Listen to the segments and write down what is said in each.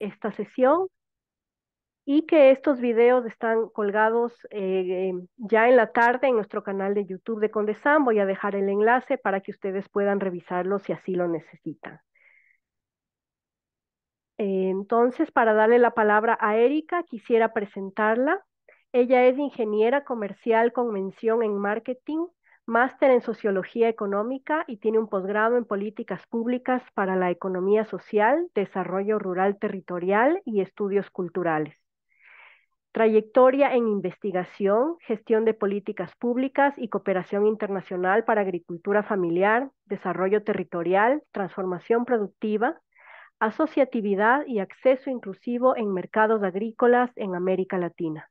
esta sesión y que estos videos están colgados eh, em, ya en la tarde en nuestro canal de YouTube de Condesam. Voy a dejar el enlace para que ustedes puedan revisarlos si así lo necesitan. Entonces, para darle la palabra a Erika, quisiera presentarla. Ella es ingeniera comercial con mención en marketing máster en Sociología Económica y tiene un posgrado en Políticas Públicas para la Economía Social, Desarrollo Rural Territorial y Estudios Culturales. Trayectoria en investigación, gestión de políticas públicas y cooperación internacional para agricultura familiar, desarrollo territorial, transformación productiva, asociatividad y acceso inclusivo en mercados agrícolas en América Latina.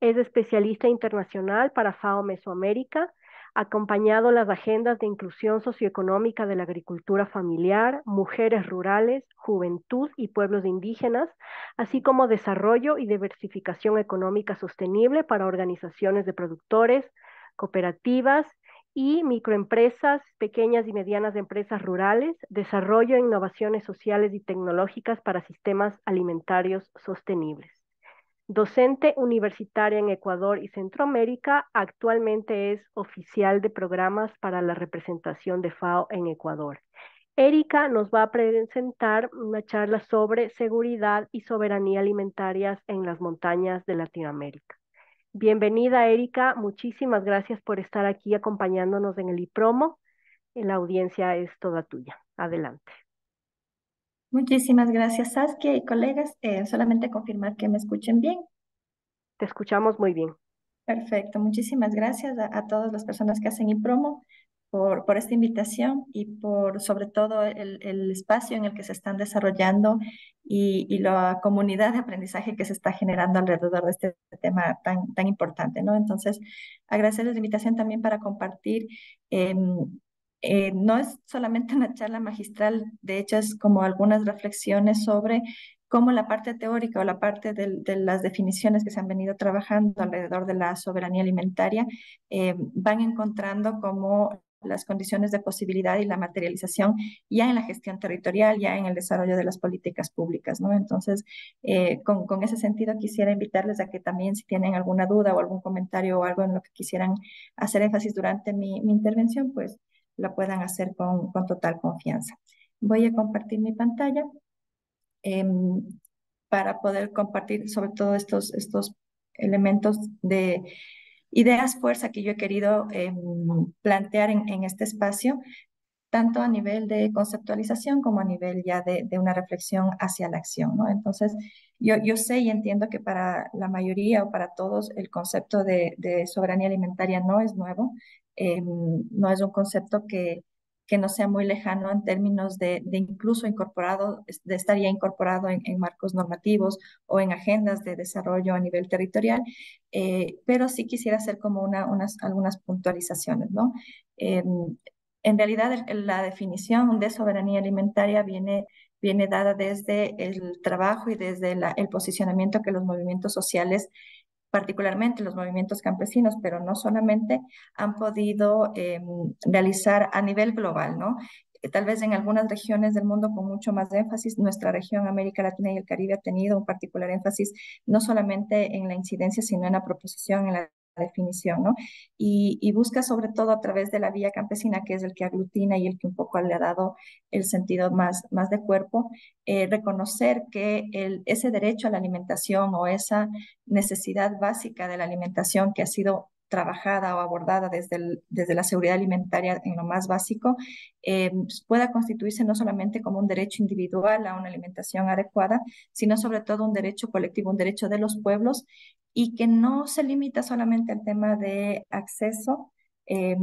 Es especialista internacional para FAO Mesoamérica acompañado las agendas de inclusión socioeconómica de la agricultura familiar, mujeres rurales, juventud y pueblos indígenas, así como desarrollo y diversificación económica sostenible para organizaciones de productores, cooperativas y microempresas, pequeñas y medianas empresas rurales, desarrollo e innovaciones sociales y tecnológicas para sistemas alimentarios sostenibles. Docente universitaria en Ecuador y Centroamérica, actualmente es oficial de programas para la representación de FAO en Ecuador. Erika nos va a presentar una charla sobre seguridad y soberanía alimentarias en las montañas de Latinoamérica. Bienvenida, Erika. Muchísimas gracias por estar aquí acompañándonos en el IPROMO. La audiencia es toda tuya. Adelante. Muchísimas gracias, Saskia y colegas. Eh, solamente confirmar que me escuchen bien. Te escuchamos muy bien. Perfecto. Muchísimas gracias a, todas las personas que hacen IPROMO por, por esta invitación y por sobre todo el, espacio en el que se están desarrollando y, la comunidad de aprendizaje que se está generando alrededor de este tema tan, importante, ¿no? Entonces, agradecerles la invitación también para compartir em, eh, no es solamente una charla magistral, de hecho es como algunas reflexiones sobre cómo la parte teórica o la parte de, las definiciones que se han venido trabajando alrededor de la soberanía alimentaria eh, van encontrando como las condiciones de posibilidad y la materialización ya en la gestión territorial, ya en el desarrollo de las políticas públicas, ¿no? Entonces, eh, con, ese sentido quisiera invitarles a que también si tienen alguna duda o algún comentario o algo en lo que quisieran hacer énfasis durante mi, mi intervención, pues la puedan hacer con, total confianza. Voy a compartir mi pantalla em, para poder compartir sobre todo estos, estos elementos de ideas fuerza que yo he querido em, plantear en, este espacio, tanto a nivel de conceptualización como a nivel ya de, una reflexión hacia la acción. ¿no? Entonces, yo, yo, sé y entiendo que para la mayoría o para todos el concepto de soberanía alimentaria no es nuevo, eh, no es un concepto que, que no sea muy lejano en términos de, incluso incorporado, de estaría incorporado en, marcos normativos o en agendas de desarrollo a nivel territorial, eh, pero sí quisiera hacer como una, unas, algunas puntualizaciones, ¿no? Eh, en realidad, la definición de soberanía alimentaria viene, viene dada desde el trabajo y desde el posicionamiento que los movimientos sociales particularmente los movimientos campesinos, pero no solamente, han podido em, realizar a nivel global, ¿no? Eh, tal vez en algunas regiones del mundo con mucho más énfasis, nuestra región América Latina y el Caribe ha tenido un particular énfasis no solamente en la incidencia, sino en la proposición, en la definición, ¿no? Y, busca sobre todo a través de la vía campesina, que es el que aglutina y el que un poco le ha dado el sentido más, más de cuerpo, eh, reconocer que ese derecho a la alimentación o esa necesidad básica de la alimentación que ha sido trabajada o abordada desde, desde la seguridad alimentaria en lo más básico, eh, pues, pueda constituirse no solamente como un derecho individual a una alimentación adecuada, sino sobre todo un derecho colectivo, un derecho de los pueblos y que no se limita solamente al tema de acceso, eh,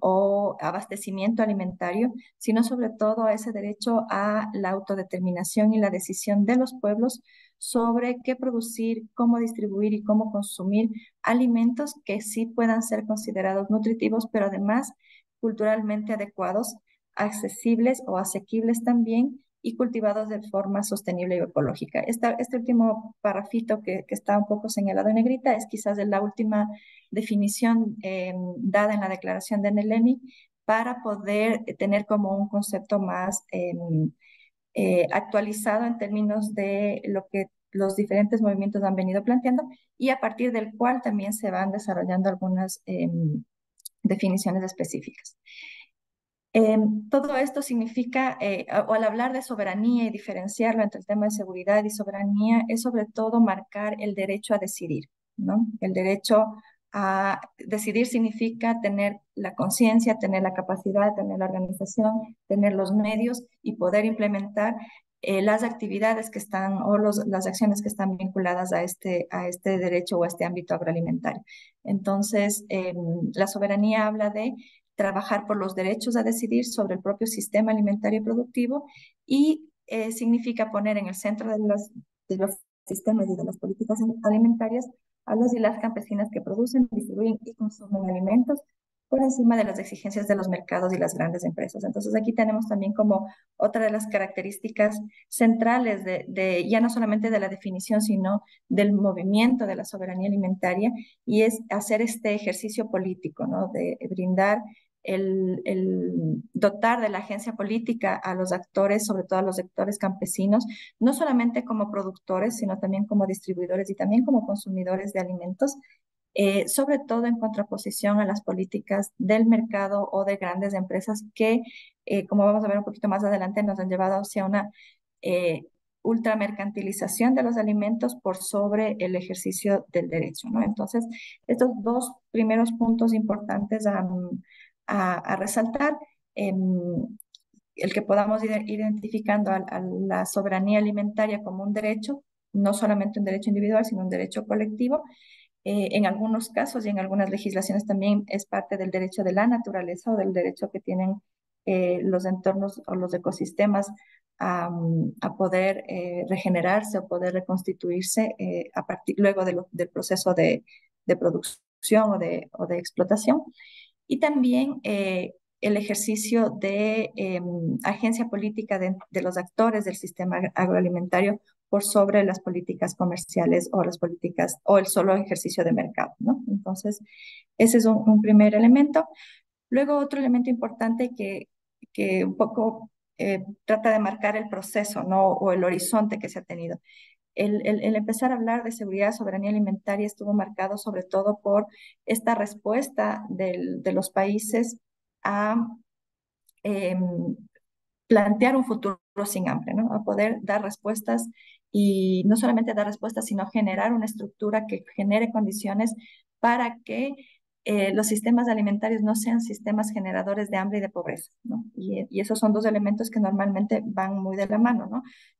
o abastecimiento alimentario, sino sobre todo a ese derecho a la autodeterminación y la decisión de los pueblos sobre qué producir, cómo distribuir y cómo consumir alimentos que sí puedan ser considerados nutritivos, pero además culturalmente adecuados, accesibles o asequibles también y cultivados de forma sostenible y ecológica. este último parafito que, está un poco señalado en negrita es quizás la última definición em, dada en la declaración de Neleni para poder tener como un concepto más em, eh, actualizado en términos de lo que los diferentes movimientos han venido planteando y a partir del cual también se van desarrollando algunas eh, definiciones específicas. Em, todo esto significa, eh, o al hablar de soberanía y diferenciarlo entre el tema de seguridad y soberanía, es sobre todo marcar el derecho a decidir, ¿no? El derecho a decidir significa tener la conciencia, tener la capacidad, tener la organización, tener los medios y poder implementar eh, las actividades que están o las acciones que están vinculadas a este, a este derecho o a este ámbito agroalimentario. Entonces, eh, la soberanía habla de trabajar por los derechos a decidir sobre el propio sistema alimentario y productivo y eh, significa poner en el centro de los, de los sistemas y de las políticas alimentarias a los y las campesinas que producen, distribuyen y consumen alimentos por encima de las exigencias de los mercados y las grandes empresas. Entonces aquí tenemos también como otra de las características centrales de, ya no solamente de la definición, sino del movimiento de la soberanía alimentaria y es hacer este ejercicio político, ¿no? De brindar el, el, dotar de la agencia política a los actores, sobre todo a los sectores campesinos, no solamente como productores, sino también como distribuidores y también como consumidores de alimentos, eh, sobre todo en contraposición a las políticas del mercado o de grandes empresas que, eh, como vamos a ver un poquito más adelante, nos han llevado hacia una eh, ultramercantilización de los alimentos por sobre el ejercicio del derecho. Entonces, estos dos primeros puntos importantes a, resaltar em, el que podamos ir identificando a, la soberanía alimentaria como un derecho, no solamente un derecho individual, sino un derecho colectivo, eh, en algunos casos y en algunas legislaciones también es parte del derecho de la naturaleza o del derecho que tienen eh, los entornos o los ecosistemas a, poder eh, regenerarse o poder reconstituirse a partir, luego del proceso de, producción o de, explotación. Y también el ejercicio de em, agencia política de, los actores del sistema agroalimentario sobre las políticas comerciales o las políticas o el solo ejercicio de mercado, ¿no? Entonces, ese es un, primer elemento. Luego, otro elemento importante que, que un poco eh, trata de marcar el proceso, ¿no? O el horizonte que se ha tenido. El, empezar a hablar de seguridad, soberanía alimentaria estuvo marcado sobre todo por esta respuesta de los países a em, plantear un futuro sin hambre, ¿no? a poder dar respuestas y no solamente dar respuestas, sino generar una estructura que genere condiciones para que eh, los sistemas alimentarios no sean sistemas generadores de hambre y de pobreza. ¿no? Y, esos son dos elementos que normalmente van muy de la mano.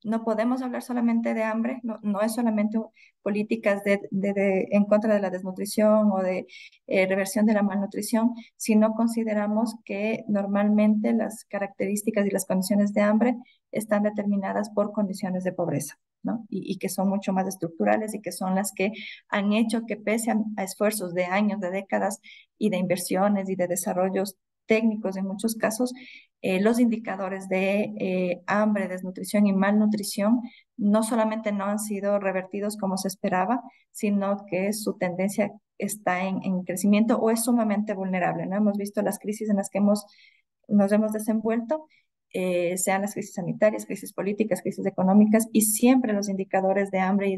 No, podemos hablar solamente de hambre, no, es solamente políticas en contra de la desnutrición o de eh, reversión de la malnutrición, sino consideramos que normalmente las características y las condiciones de hambre están determinadas por condiciones de pobreza. Y, que son mucho más estructurales y que son las que han hecho que pese a, esfuerzos de años, de décadas y de inversiones y de desarrollos técnicos en muchos casos, eh, los indicadores de eh, hambre, desnutrición y malnutrición no solamente no han sido revertidos como se esperaba, sino que su tendencia está en, crecimiento o es sumamente vulnerable. ¿no? Hemos visto las crisis en las que nos hemos desenvuelto eh, sean las crisis sanitarias, crisis políticas, crisis económicas, y siempre los indicadores de hambre y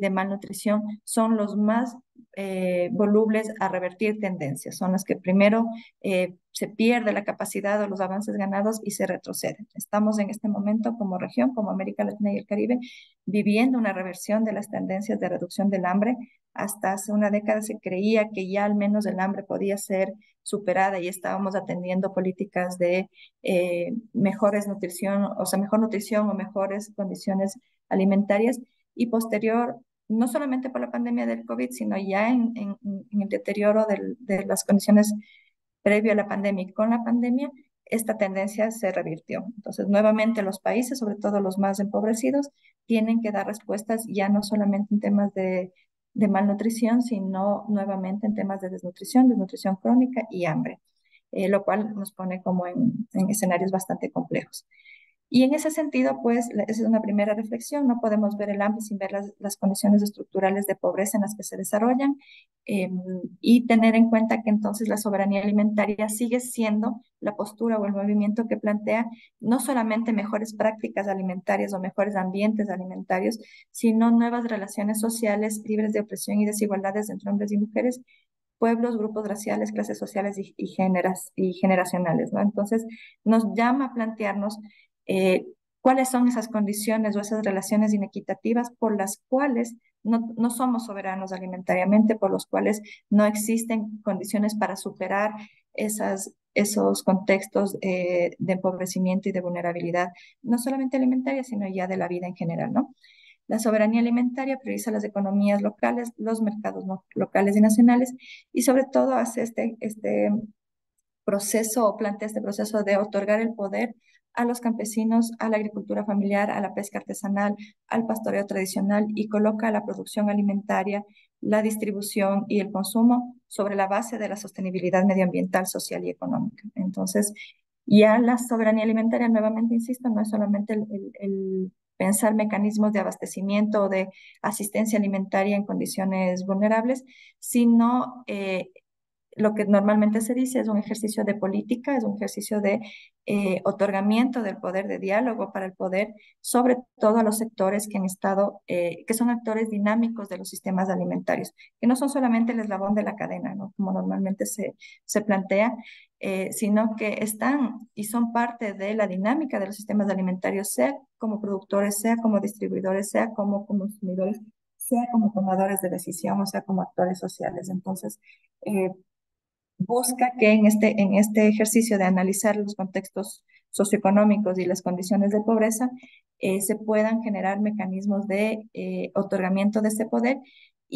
de, malnutrición son los más eh, volubles a revertir tendencias, son las que primero eh, se pierde la capacidad o los avances ganados y se retroceden. Estamos en este momento como región, como América Latina y el Caribe, viviendo una reversión de las tendencias de reducción del hambre. Hasta hace una década se creía que ya al menos el hambre podía ser superada y estábamos atendiendo políticas de eh, mejores nutrición, o sea, mejor nutrición o mejores condiciones alimentarias y posterior, no solamente por la pandemia del COVID, sino ya en, el deterioro de las condiciones previo a la pandemia y con la pandemia, esta tendencia se revirtió. Entonces, nuevamente los países, sobre todo los más empobrecidos, tienen que dar respuestas ya no solamente en temas de de malnutrición, sino nuevamente en temas de desnutrición, desnutrición crónica y hambre, eh, lo cual nos pone como en escenarios bastante complejos. Y en ese sentido, pues, esa es una primera reflexión, no podemos ver el hambre sin ver las, las condiciones estructurales de pobreza en las que se desarrollan eh, y tener en cuenta que entonces la soberanía alimentaria sigue siendo la postura o el movimiento que plantea no solamente mejores prácticas alimentarias o mejores ambientes alimentarios, sino nuevas relaciones sociales libres de opresión y desigualdades entre hombres y mujeres pueblos, grupos raciales, clases sociales y, y generacionales. ¿no? Entonces, nos llama a plantearnos eh, cuáles son esas condiciones o esas relaciones inequitativas por las cuales no, somos soberanos alimentariamente, por los cuales no existen condiciones para superar esas, esos contextos eh, de empobrecimiento y de vulnerabilidad, no solamente alimentaria, sino ya de la vida en general, La soberanía alimentaria prioriza las economías locales, los mercados locales y nacionales y sobre todo hace este, este proceso o plantea este proceso de otorgar el poder a los campesinos, a la agricultura familiar, a la pesca artesanal, al pastoreo tradicional y coloca la producción alimentaria, la distribución y el consumo sobre la base de la sostenibilidad medioambiental, social y económica. Entonces, ya la soberanía alimentaria, nuevamente insisto, no es solamente el, pensar mecanismos de abastecimiento o de asistencia alimentaria en condiciones vulnerables, sino eh, lo que normalmente se dice es un ejercicio de política, es un ejercicio de eh, otorgamiento del poder de diálogo para el poder, sobre todo a los sectores que han estado, eh, que son actores dinámicos de los sistemas alimentarios, que no son solamente el eslabón de la cadena, como normalmente se, se plantea, eh, sino que están y son parte de la dinámica de los sistemas alimentarios, sea como productores, sea como distribuidores, sea como consumidores sea como tomadores de decisión o sea como actores sociales. Entonces, busca que en este, en este ejercicio de analizar los contextos socioeconómicos y las condiciones de pobreza, eh, se puedan generar mecanismos de eh, otorgamiento de ese poder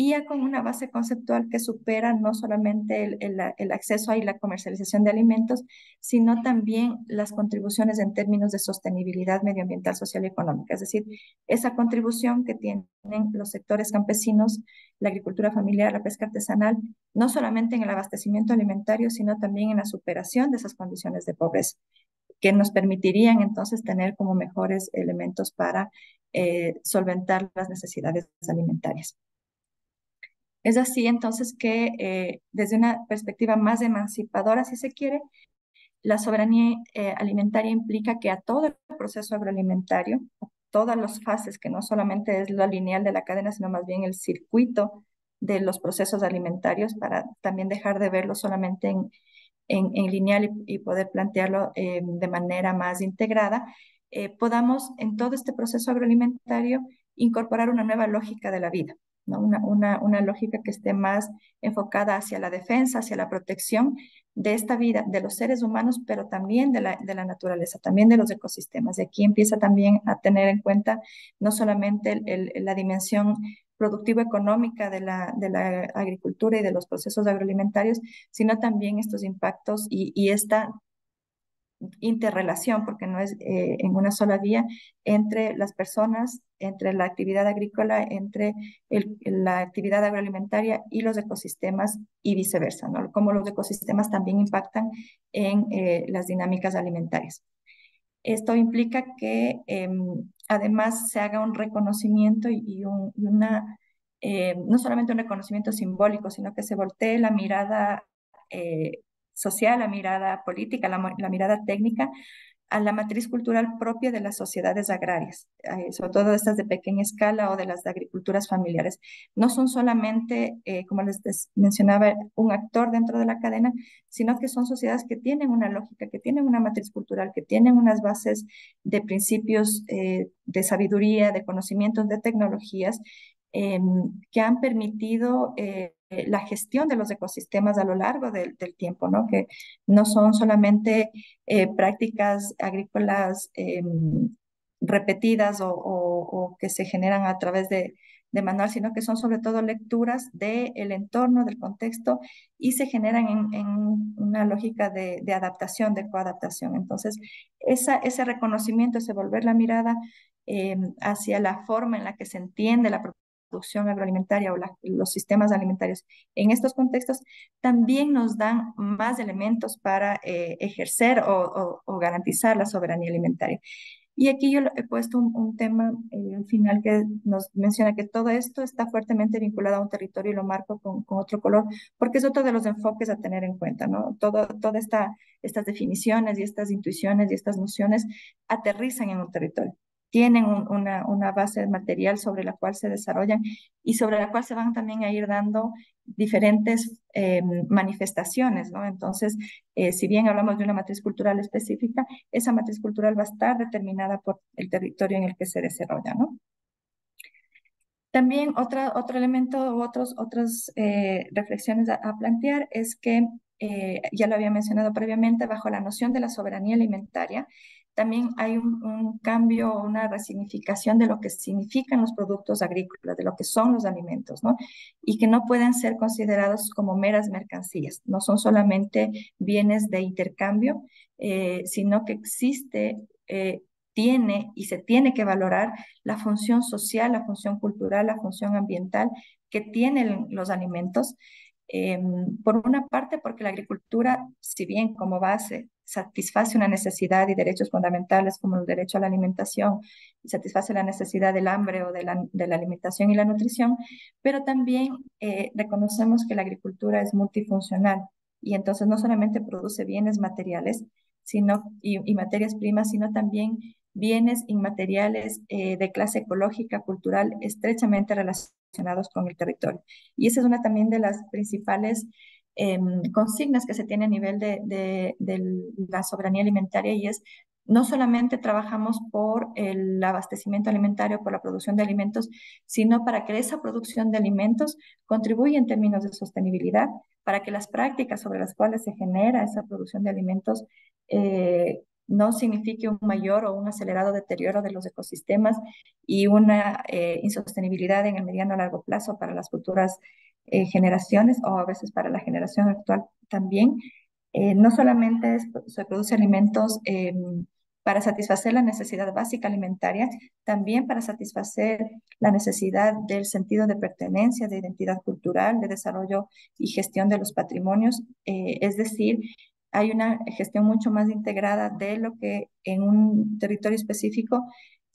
y ya con una base conceptual que supera no solamente el, acceso y la comercialización de alimentos, sino también las contribuciones en términos de sostenibilidad medioambiental, social y económica. Es decir, esa contribución que tienen los sectores campesinos, la agricultura familiar, la pesca artesanal, no solamente en el abastecimiento alimentario, sino también en la superación de esas condiciones de pobreza que nos permitirían entonces tener como mejores elementos para eh, solventar las necesidades alimentarias. Es así entonces que eh, desde una perspectiva más emancipadora, si se quiere, la soberanía eh, alimentaria implica que a todo el proceso agroalimentario, todas las fases, que no solamente es la lineal de la cadena, sino más bien el circuito de los procesos alimentarios, para también dejar de verlo solamente en, lineal y, poder plantearlo eh, de manera más integrada, podamos en todo este proceso agroalimentario incorporar una nueva lógica de la vida una, una, lógica que esté más enfocada hacia la defensa, hacia la protección de esta vida, de los seres humanos, pero también de la, de la naturaleza, también de los ecosistemas. Y aquí empieza también a tener en cuenta no solamente la dimensión productiva económica de la, de la agricultura y de los procesos agroalimentarios, sino también estos impactos y, esta interrelación, porque no es eh, en una sola vía, entre las personas, entre la actividad agrícola, entre la actividad agroalimentaria y los ecosistemas y viceversa, como Cómo los ecosistemas también impactan en eh, las dinámicas alimentarias. Esto implica que em, además se haga un reconocimiento y, una, eh, no solamente un reconocimiento simbólico, sino que se voltee la mirada eh, social, la mirada política, la mirada técnica a la matriz cultural propia de las sociedades agrarias, eh, sobre todo estas de pequeña escala o de las de agriculturas familiares. No son solamente, eh, como les mencionaba, un actor dentro de la cadena, sino que son sociedades que tienen una lógica, que tienen una matriz cultural, que tienen unas bases de principios eh, de sabiduría, de conocimientos, de tecnologías, em, que han permitido eh, la gestión de los ecosistemas a lo largo del tiempo, ¿no? que no son solamente eh, prácticas agrícolas eh, repetidas o, que se generan a través de, manual, sino que son sobre todo lecturas del entorno, del contexto, y se generan en, una lógica de, adaptación, de coadaptación. Entonces, ese reconocimiento, ese volver la mirada hacia la forma en la que se entiende la propiedad producción agroalimentaria o los sistemas alimentarios en estos contextos también nos dan más elementos para eh, ejercer o, garantizar la soberanía alimentaria. Y aquí yo he puesto un, tema eh, al final que nos menciona que todo esto está fuertemente vinculado a un territorio y lo marco con, otro color, porque es otro de los enfoques a tener en cuenta, ¿no? Todo, toda estas definiciones y estas intuiciones y estas nociones aterrizan en un territorio tienen una, base material sobre la cual se desarrollan y sobre la cual se van también a ir dando diferentes eh, manifestaciones, ¿no? Entonces, eh, si bien hablamos de una matriz cultural específica, esa matriz cultural va a estar determinada por el territorio en el que se desarrolla, ¿no? También otro elemento u otros, otras eh, reflexiones a, a, plantear es que, ya lo había mencionado previamente, bajo la noción de la soberanía alimentaria, también hay un, cambio, una resignificación de lo que significan los productos agrícolas, de lo que son los alimentos, ¿no? Y que no pueden ser considerados como meras mercancías, no son solamente bienes de intercambio, eh, sino que existe... Eh, tiene y se tiene que valorar la función social, la función cultural, la función ambiental que tienen los alimentos. Em, por una parte, porque la agricultura, si bien como base satisface una necesidad y derechos fundamentales como el derecho a la alimentación y satisface la necesidad del hambre o de la, alimentación y la nutrición, pero también eh, reconocemos que la agricultura es multifuncional y entonces no solamente produce bienes materiales sino, y, materias primas, sino también bienes inmateriales eh, de clase ecológica, cultural, estrechamente relacionados con el territorio. Y esa es una también de las principales Em, consignas que se tiene a nivel de, la soberanía alimentaria y es no solamente trabajamos por el abastecimiento alimentario, por la producción de alimentos, sino para que esa producción de alimentos contribuya en términos de sostenibilidad, para que las prácticas sobre las cuales se genera esa producción de alimentos eh, no signifique un mayor o un acelerado deterioro de los ecosistemas y una eh, insostenibilidad en el mediano a largo plazo para las futuras eh, generaciones o a veces para la generación actual también, eh, no solamente se produce alimentos eh, para satisfacer la necesidad básica alimentaria, también para satisfacer la necesidad del sentido de pertenencia, de identidad cultural, de desarrollo y gestión de los patrimonios. es decir, hay una gestión mucho más integrada de lo que en un territorio específico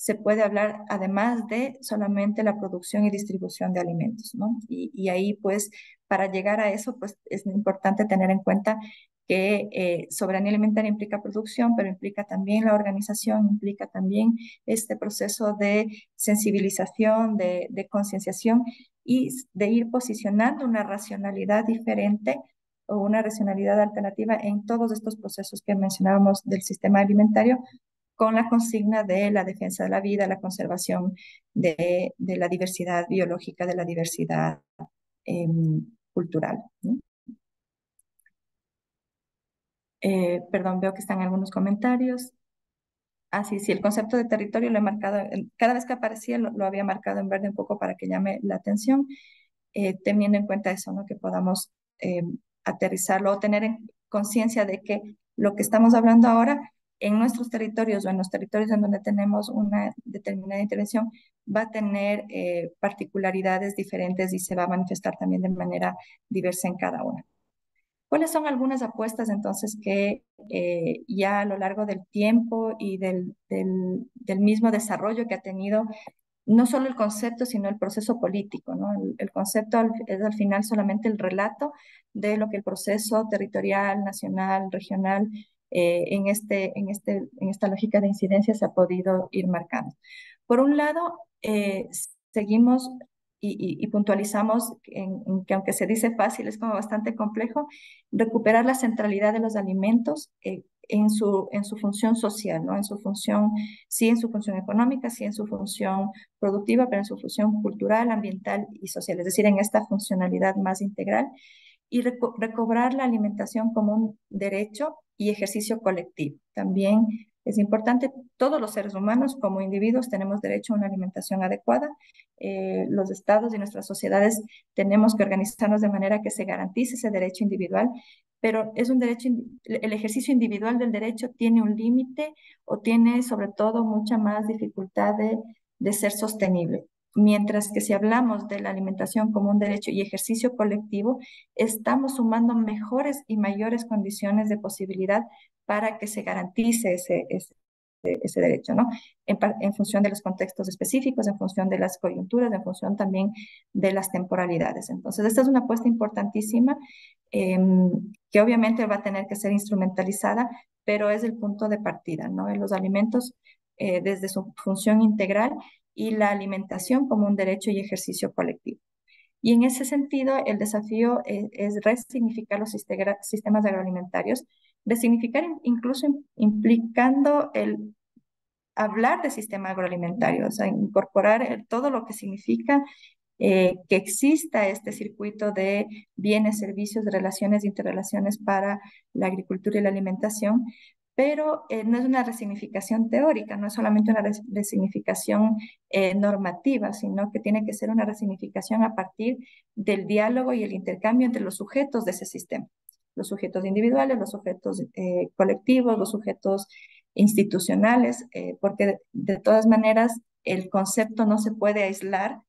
se puede hablar además de solamente la producción y distribución de alimentos, ¿no? Y, ahí, pues, para llegar a eso, pues, es importante tener en cuenta que eh, soberanía alimentaria implica producción, pero implica también la organización, implica también este proceso de sensibilización, de, de concienciación y de ir posicionando una racionalidad diferente o una racionalidad alternativa en todos estos procesos que mencionábamos del sistema alimentario con la consigna de la defensa de la vida, la conservación de, la diversidad biológica, de la diversidad em, cultural. Eh, perdón, veo que están algunos comentarios. Ah, sí, sí, el concepto de territorio lo he marcado, eh, cada vez que aparecía lo, había marcado en verde un poco para que llame la atención, eh, teniendo en cuenta eso, que podamos em, aterrizarlo o tener conciencia de que lo que estamos hablando ahora en nuestros territorios o en los territorios en donde tenemos una determinada intervención va a tener eh, particularidades diferentes y se va a manifestar también de manera diversa en cada una. ¿Cuáles son algunas apuestas entonces que eh, ya a lo largo del tiempo y del, mismo desarrollo que ha tenido no solo el concepto, sino el proceso político? ¿no? El, concepto es al final solamente el relato de lo que el proceso territorial, nacional, regional eh, en, este, este, en esta lógica de incidencia se ha podido ir marcando. Por un lado, eh, seguimos y, puntualizamos que aunque se dice fácil, es como bastante complejo, recuperar la centralidad de los alimentos eh, en, su, en su función social, ¿no? en su función, sí en su función económica, sí en su función productiva, pero en su función cultural, ambiental y social, es decir, en esta funcionalidad más integral y recobrar la alimentación como un derecho y ejercicio colectivo. También es importante, todos los seres humanos como individuos tenemos derecho a una alimentación adecuada. Eh, los estados y nuestras sociedades tenemos que organizarnos de manera que se garantice ese derecho individual, pero es un derecho, el ejercicio individual del derecho tiene un límite o tiene sobre todo mucha más dificultad de ser sostenible. Mientras que si hablamos de la alimentación como un derecho y ejercicio colectivo, estamos sumando mejores y mayores condiciones de posibilidad para que se garantice ese, ese, derecho, ¿no? En, función de los contextos específicos, en función de las coyunturas, en función también de las temporalidades. Entonces, esta es una apuesta importantísima em, que obviamente va a tener que ser instrumentalizada, pero es el punto de partida, ¿no? En los alimentos, eh, desde su función integral, y la alimentación como un derecho y ejercicio colectivo. Y en ese sentido, el desafío eh, es, resignificar los sistemas agroalimentarios, resignificar incluso implicando el hablar de sistema agroalimentario, o sea, incorporar todo lo que significa eh, que exista este circuito de bienes, servicios, relaciones, interrelaciones para la agricultura y la alimentación, pero eh, no es una resignificación teórica, no es solamente una resignificación eh, normativa, sino que tiene que ser una resignificación a partir del diálogo y el intercambio entre los sujetos de ese sistema, los sujetos individuales, los sujetos eh, colectivos, los sujetos institucionales, porque de, todas maneras el concepto no se puede aislar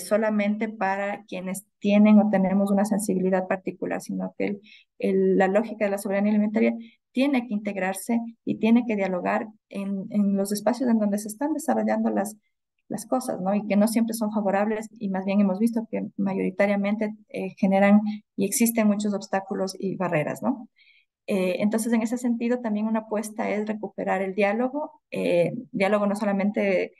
solamente para quienes tienen o tenemos una sensibilidad particular, sino que la lógica de la soberanía alimentaria tiene que integrarse y tiene que dialogar en, los espacios en donde se están desarrollando las, las cosas, ¿no? Y que no siempre son favorables y más bien hemos visto que mayoritariamente eh, generan y existen muchos obstáculos y barreras, ¿no? Eh, entonces, en ese sentido, también una apuesta es recuperar el diálogo, eh, diálogo no solamente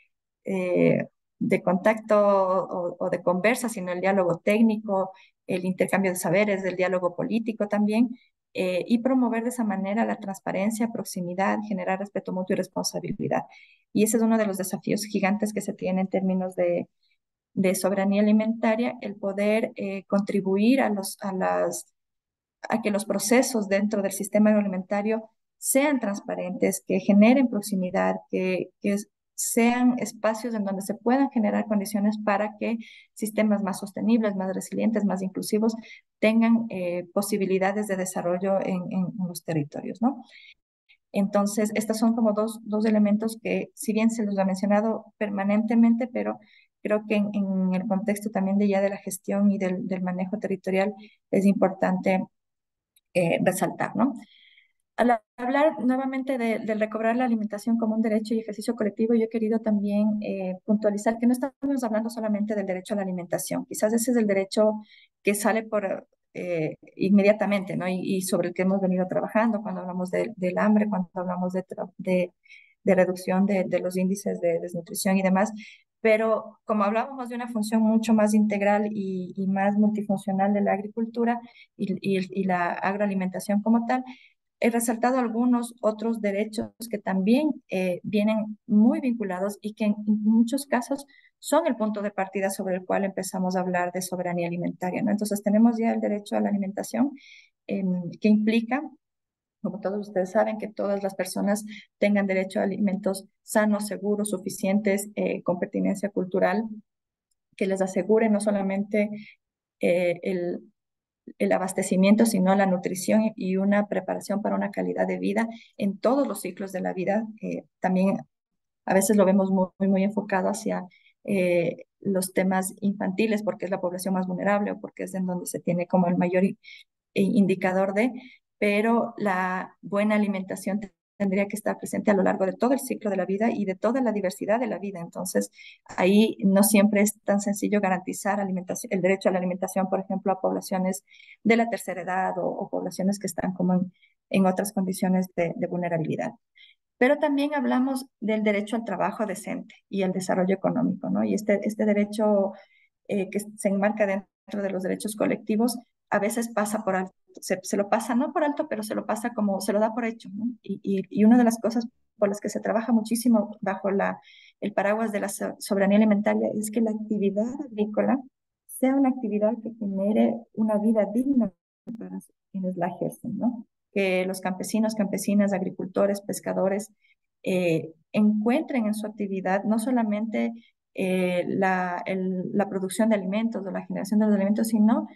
de contacto o, o, de conversa, sino el diálogo técnico, el intercambio de saberes, el diálogo político también, eh, y promover de esa manera la transparencia, proximidad, generar respeto mutuo y responsabilidad. Y ese es uno de los desafíos gigantes que se tiene en términos de, de soberanía alimentaria, el poder eh, contribuir a, los, a, las, a que los procesos dentro del sistema agroalimentario sean transparentes, que generen proximidad, que, que, sean espacios en donde se puedan generar condiciones para que sistemas más sostenibles, más resilientes, más inclusivos tengan eh, posibilidades de desarrollo en, los territorios, ¿no? Entonces, estos son como dos, elementos que, si bien se los ha mencionado permanentemente, pero creo que en, el contexto también de ya de la gestión y del, manejo territorial es importante eh, resaltar, ¿no? al hablar nuevamente de, recobrar la alimentación como un derecho y ejercicio colectivo, yo he querido también eh, puntualizar que no estamos hablando solamente del derecho a la alimentación. Quizás ese es el derecho que sale por eh, inmediatamente, ¿no? Y, sobre el que hemos venido trabajando cuando hablamos del hambre, cuando hablamos de, reducción de, los índices de desnutrición y demás. Pero como hablábamos de una función mucho más integral y, más multifuncional de la agricultura y, y la agroalimentación como tal, He resaltado algunos otros derechos que también eh, vienen muy vinculados y que en, muchos casos son el punto de partida sobre el cual empezamos a hablar de soberanía alimentaria. Entonces tenemos ya el derecho a la alimentación em, que implica como todos ustedes saben, que todas las personas tengan derecho a alimentos sanos, seguros, suficientes, eh, con pertinencia cultural, que les asegure no solamente eh, el, el abastecimiento, sino la nutrición y una preparación para una calidad de vida en todos los ciclos de la vida. Eh, también a veces lo vemos muy, muy enfocado hacia eh, los temas infantiles porque es la población más vulnerable o porque es en donde se tiene como el mayor indicador de, pero la buena alimentación tendría que estar presente a lo largo de todo el ciclo de la vida y de toda la diversidad de la vida. Entonces, ahí no siempre es tan sencillo garantizar el derecho a la alimentación, por ejemplo, a poblaciones de la tercera edad o, poblaciones que están como en, otras condiciones de, vulnerabilidad. Pero también hablamos del derecho al trabajo decente y al desarrollo económico, ¿no? Y este, este derecho eh, que se enmarca dentro de los derechos colectivos a veces pasa por alto, se, lo pasa, no por alto, pero se lo pasa como, se lo da por hecho. Y, y, y, una de las cosas por las que se trabaja muchísimo bajo la, el paraguas de la soberanía alimentaria es que la actividad agrícola sea una actividad que genere una vida digna para quienes la ejercen, ¿no? Que los campesinos, campesinas, agricultores, pescadores eh, encuentren en su actividad no solamente eh, la, la producción de alimentos o la generación de los alimentos, sino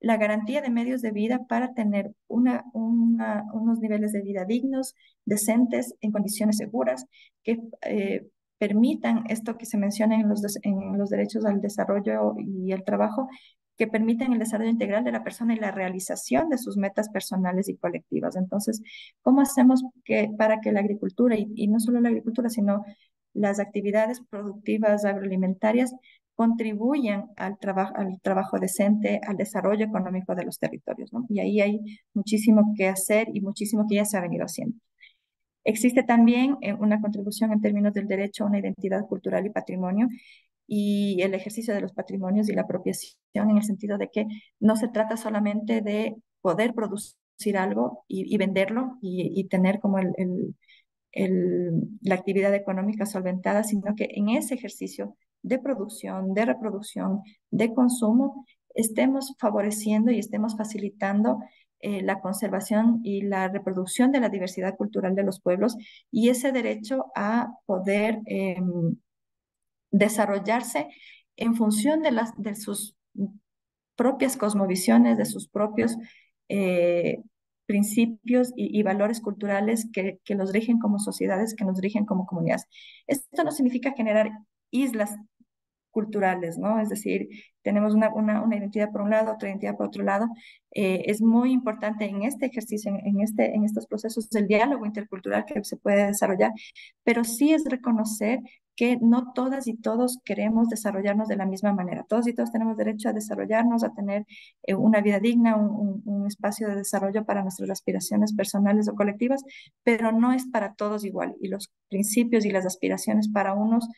la garantía de medios de vida para tener unos niveles de vida dignos, decentes, en condiciones seguras, que eh, permitan esto que se menciona en los, derechos al desarrollo y al trabajo, que permitan el desarrollo integral de la persona y la realización de sus metas personales y colectivas. Entonces, ¿cómo hacemos para que la agricultura, y no solo la agricultura, sino las actividades productivas agroalimentarias contribuyen al, al trabajo decente, al desarrollo económico de los territorios. Y ahí hay muchísimo que hacer y muchísimo que ya se ha venido haciendo. Existe también eh, una contribución en términos del derecho a una identidad cultural y patrimonio y el ejercicio de los patrimonios y la apropiación en el sentido de que no se trata solamente de poder producir algo y, venderlo y, tener como la actividad económica solventada, sino que en ese ejercicio de producción, de reproducción, de consumo, estemos favoreciendo y estemos facilitando eh, la conservación y la reproducción de la diversidad cultural de los pueblos y ese derecho a poder em, desarrollarse en función de, las, de sus propias cosmovisiones, de sus propios eh, principios y, valores culturales que, que, los rigen como sociedades, que nos rigen como comunidades. Esto no significa generar islas culturales, ¿no? Es decir, tenemos una, identidad por un lado, otra identidad por otro lado. Eh, es muy importante en este ejercicio, en, este, en estos procesos del diálogo intercultural que se puede desarrollar, pero sí es reconocer que no todas y todos queremos desarrollarnos de la misma manera. Todos y todos tenemos derecho a desarrollarnos, a tener eh, una vida digna, un, un, espacio de desarrollo para nuestras aspiraciones personales o colectivas, pero no es para todos igual. Y los principios y las aspiraciones para unos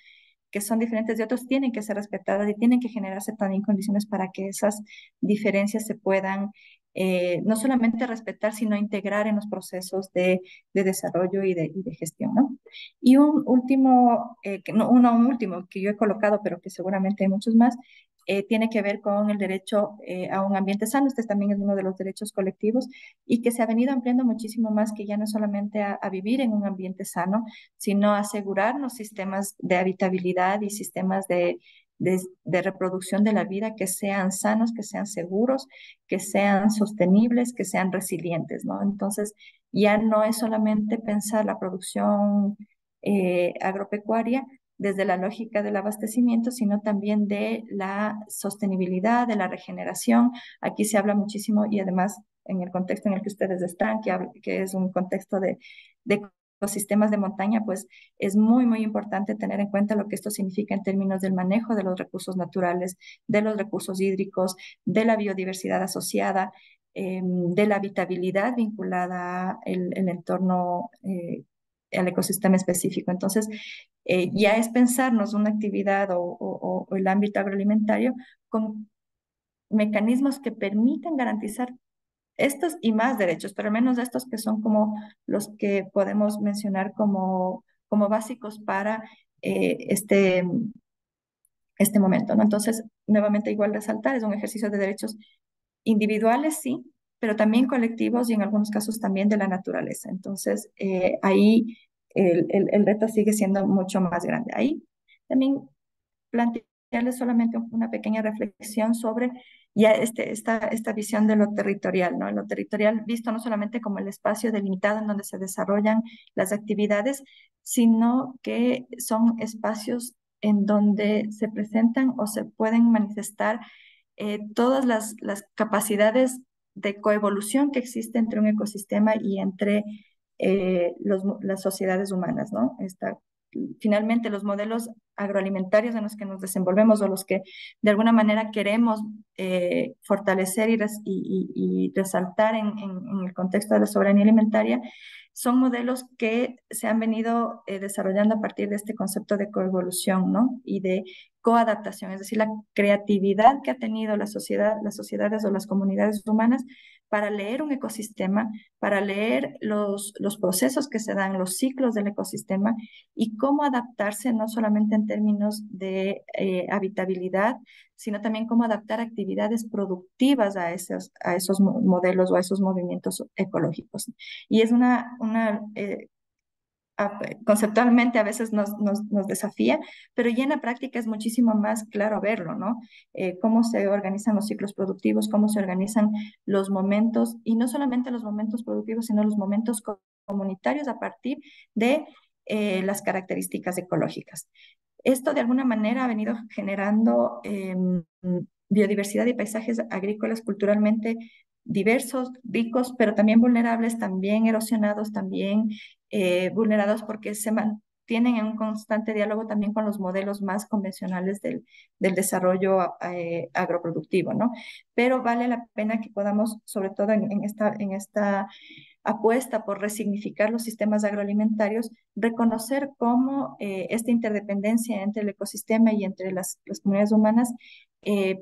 que son diferentes de otros tienen que ser respetadas y tienen que generarse también condiciones para que esas diferencias se puedan eh, no solamente respetar, sino integrar en los procesos de, desarrollo y de, gestión. ¿no? Y un último, eh, que uno un último que yo he colocado, pero que seguramente hay muchos más, eh, tiene que ver con el derecho eh, a un ambiente sano. Este también es uno de los derechos colectivos y que se ha venido ampliando muchísimo más que ya no solamente a, vivir en un ambiente sano, sino a asegurarnos sistemas de habitabilidad y sistemas de, reproducción de la vida que sean sanos, que sean seguros, que sean sostenibles, que sean resilientes, ¿no? Entonces, ya no es solamente pensar la producción eh, agropecuaria, desde la lógica del abastecimiento, sino también de la sostenibilidad, de la regeneración. Aquí se habla muchísimo y además en el contexto en el que ustedes están, que, es un contexto de, de ecosistemas de montaña, pues es muy, muy importante tener en cuenta lo que esto significa en términos del manejo de los recursos naturales, de los recursos hídricos, de la biodiversidad asociada, em, de la habitabilidad vinculada al el, entorno eh, al ecosistema específico. Entonces, eh, ya es pensarnos una actividad o, el ámbito agroalimentario con mecanismos que permitan garantizar estos y más derechos, pero al menos estos que son como los que podemos mencionar como, como básicos para eh, este, este momento. ¿no? Entonces, nuevamente igual resaltar, es un ejercicio de derechos individuales, sí, pero también colectivos y en algunos casos también de la naturaleza. Entonces, eh, ahí el, el, reto sigue siendo mucho más grande. Ahí también plantearles solamente una pequeña reflexión sobre ya este, esta, esta visión de lo territorial, ¿no? Lo territorial visto no solamente como el espacio delimitado en donde se desarrollan las actividades, sino que son espacios en donde se presentan o se pueden manifestar eh, todas las, las capacidades de coevolución que existe entre un ecosistema y entre eh, las sociedades humanas, ¿no? finalmente, los modelos agroalimentarios en los que nos desenvolvemos o los que de alguna manera queremos eh, fortalecer y, resaltar en, el contexto de la soberanía alimentaria son modelos que se han venido eh, desarrollando a partir de este concepto de coevolución y de coadaptación, es decir, la creatividad que ha tenido la sociedad, las sociedades o las comunidades humanas para leer un ecosistema, para leer los, los procesos que se dan, los ciclos del ecosistema y cómo adaptarse no solamente en términos de eh, habitabilidad, sino también cómo adaptar actividades productivas a esos, a esos modelos o a esos movimientos ecológicos. Y es una, una eh, conceptualmente a veces nos, desafía, pero ya en la práctica es muchísimo más claro verlo, ¿no? Eh, cómo se organizan los ciclos productivos, cómo se organizan los momentos, y no solamente los momentos productivos, sino los momentos comunitarios a partir de eh, las características ecológicas. Esto de alguna manera ha venido generando em, biodiversidad y paisajes agrícolas culturalmente diversos, ricos, pero también vulnerables, también erosionados, también eh, vulnerados porque se mantienen en un constante diálogo también con los modelos más convencionales del, desarrollo eh, agroproductivo, ¿no? Pero vale la pena que podamos, sobre todo en, esta... En esta apuesta por resignificar los sistemas agroalimentarios, reconocer cómo eh, esta interdependencia entre el ecosistema y entre las, comunidades humanas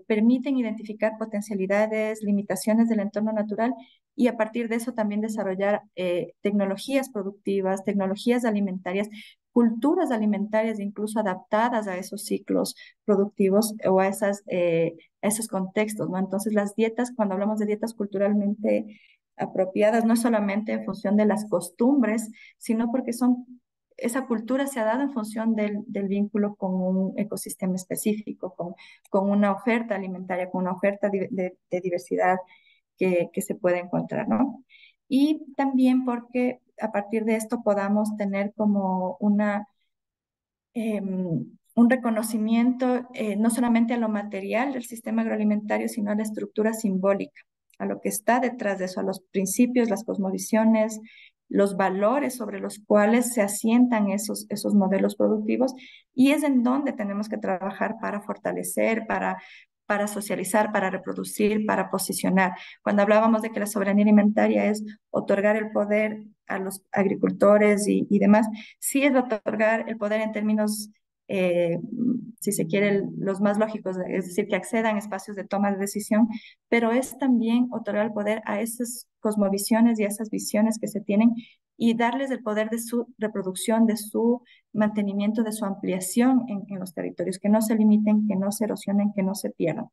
permiten identificar potencialidades, limitaciones del entorno natural y a partir de eso también desarrollar eh, tecnologías productivas, tecnologías alimentarias, culturas alimentarias incluso adaptadas a esos ciclos productivos o a, esas, eh, esos contextos. ¿no? Entonces las dietas, cuando hablamos de dietas culturalmente apropiadas, no solamente en función de las costumbres, sino porque son esa cultura se ha dado en función del, vínculo con un ecosistema específico, con, con, una oferta alimentaria, con una oferta de diversidad que, se puede encontrar, ¿no? Y también porque a partir de esto podamos tener como una, em, un reconocimiento eh, no solamente a lo material del sistema agroalimentario, sino a la estructura simbólica, a lo que está detrás de eso, a los principios, las cosmovisiones, los valores sobre los cuales se asientan esos, esos modelos productivos y es en donde tenemos que trabajar para fortalecer, para para socializar, para reproducir, para posicionar. Cuando hablábamos de que la soberanía alimentaria es otorgar el poder a los agricultores y, demás, sí es otorgar el poder en términos, eh, si se quiere, los más lógicos, es decir, que accedan a espacios de toma de decisión, pero es también otorgar el poder a esas cosmovisiones y a esas visiones que se tienen y darles el poder de su reproducción, de su mantenimiento, de su ampliación en, los territorios, que no se limiten, que no se erosionen, que no se pierdan.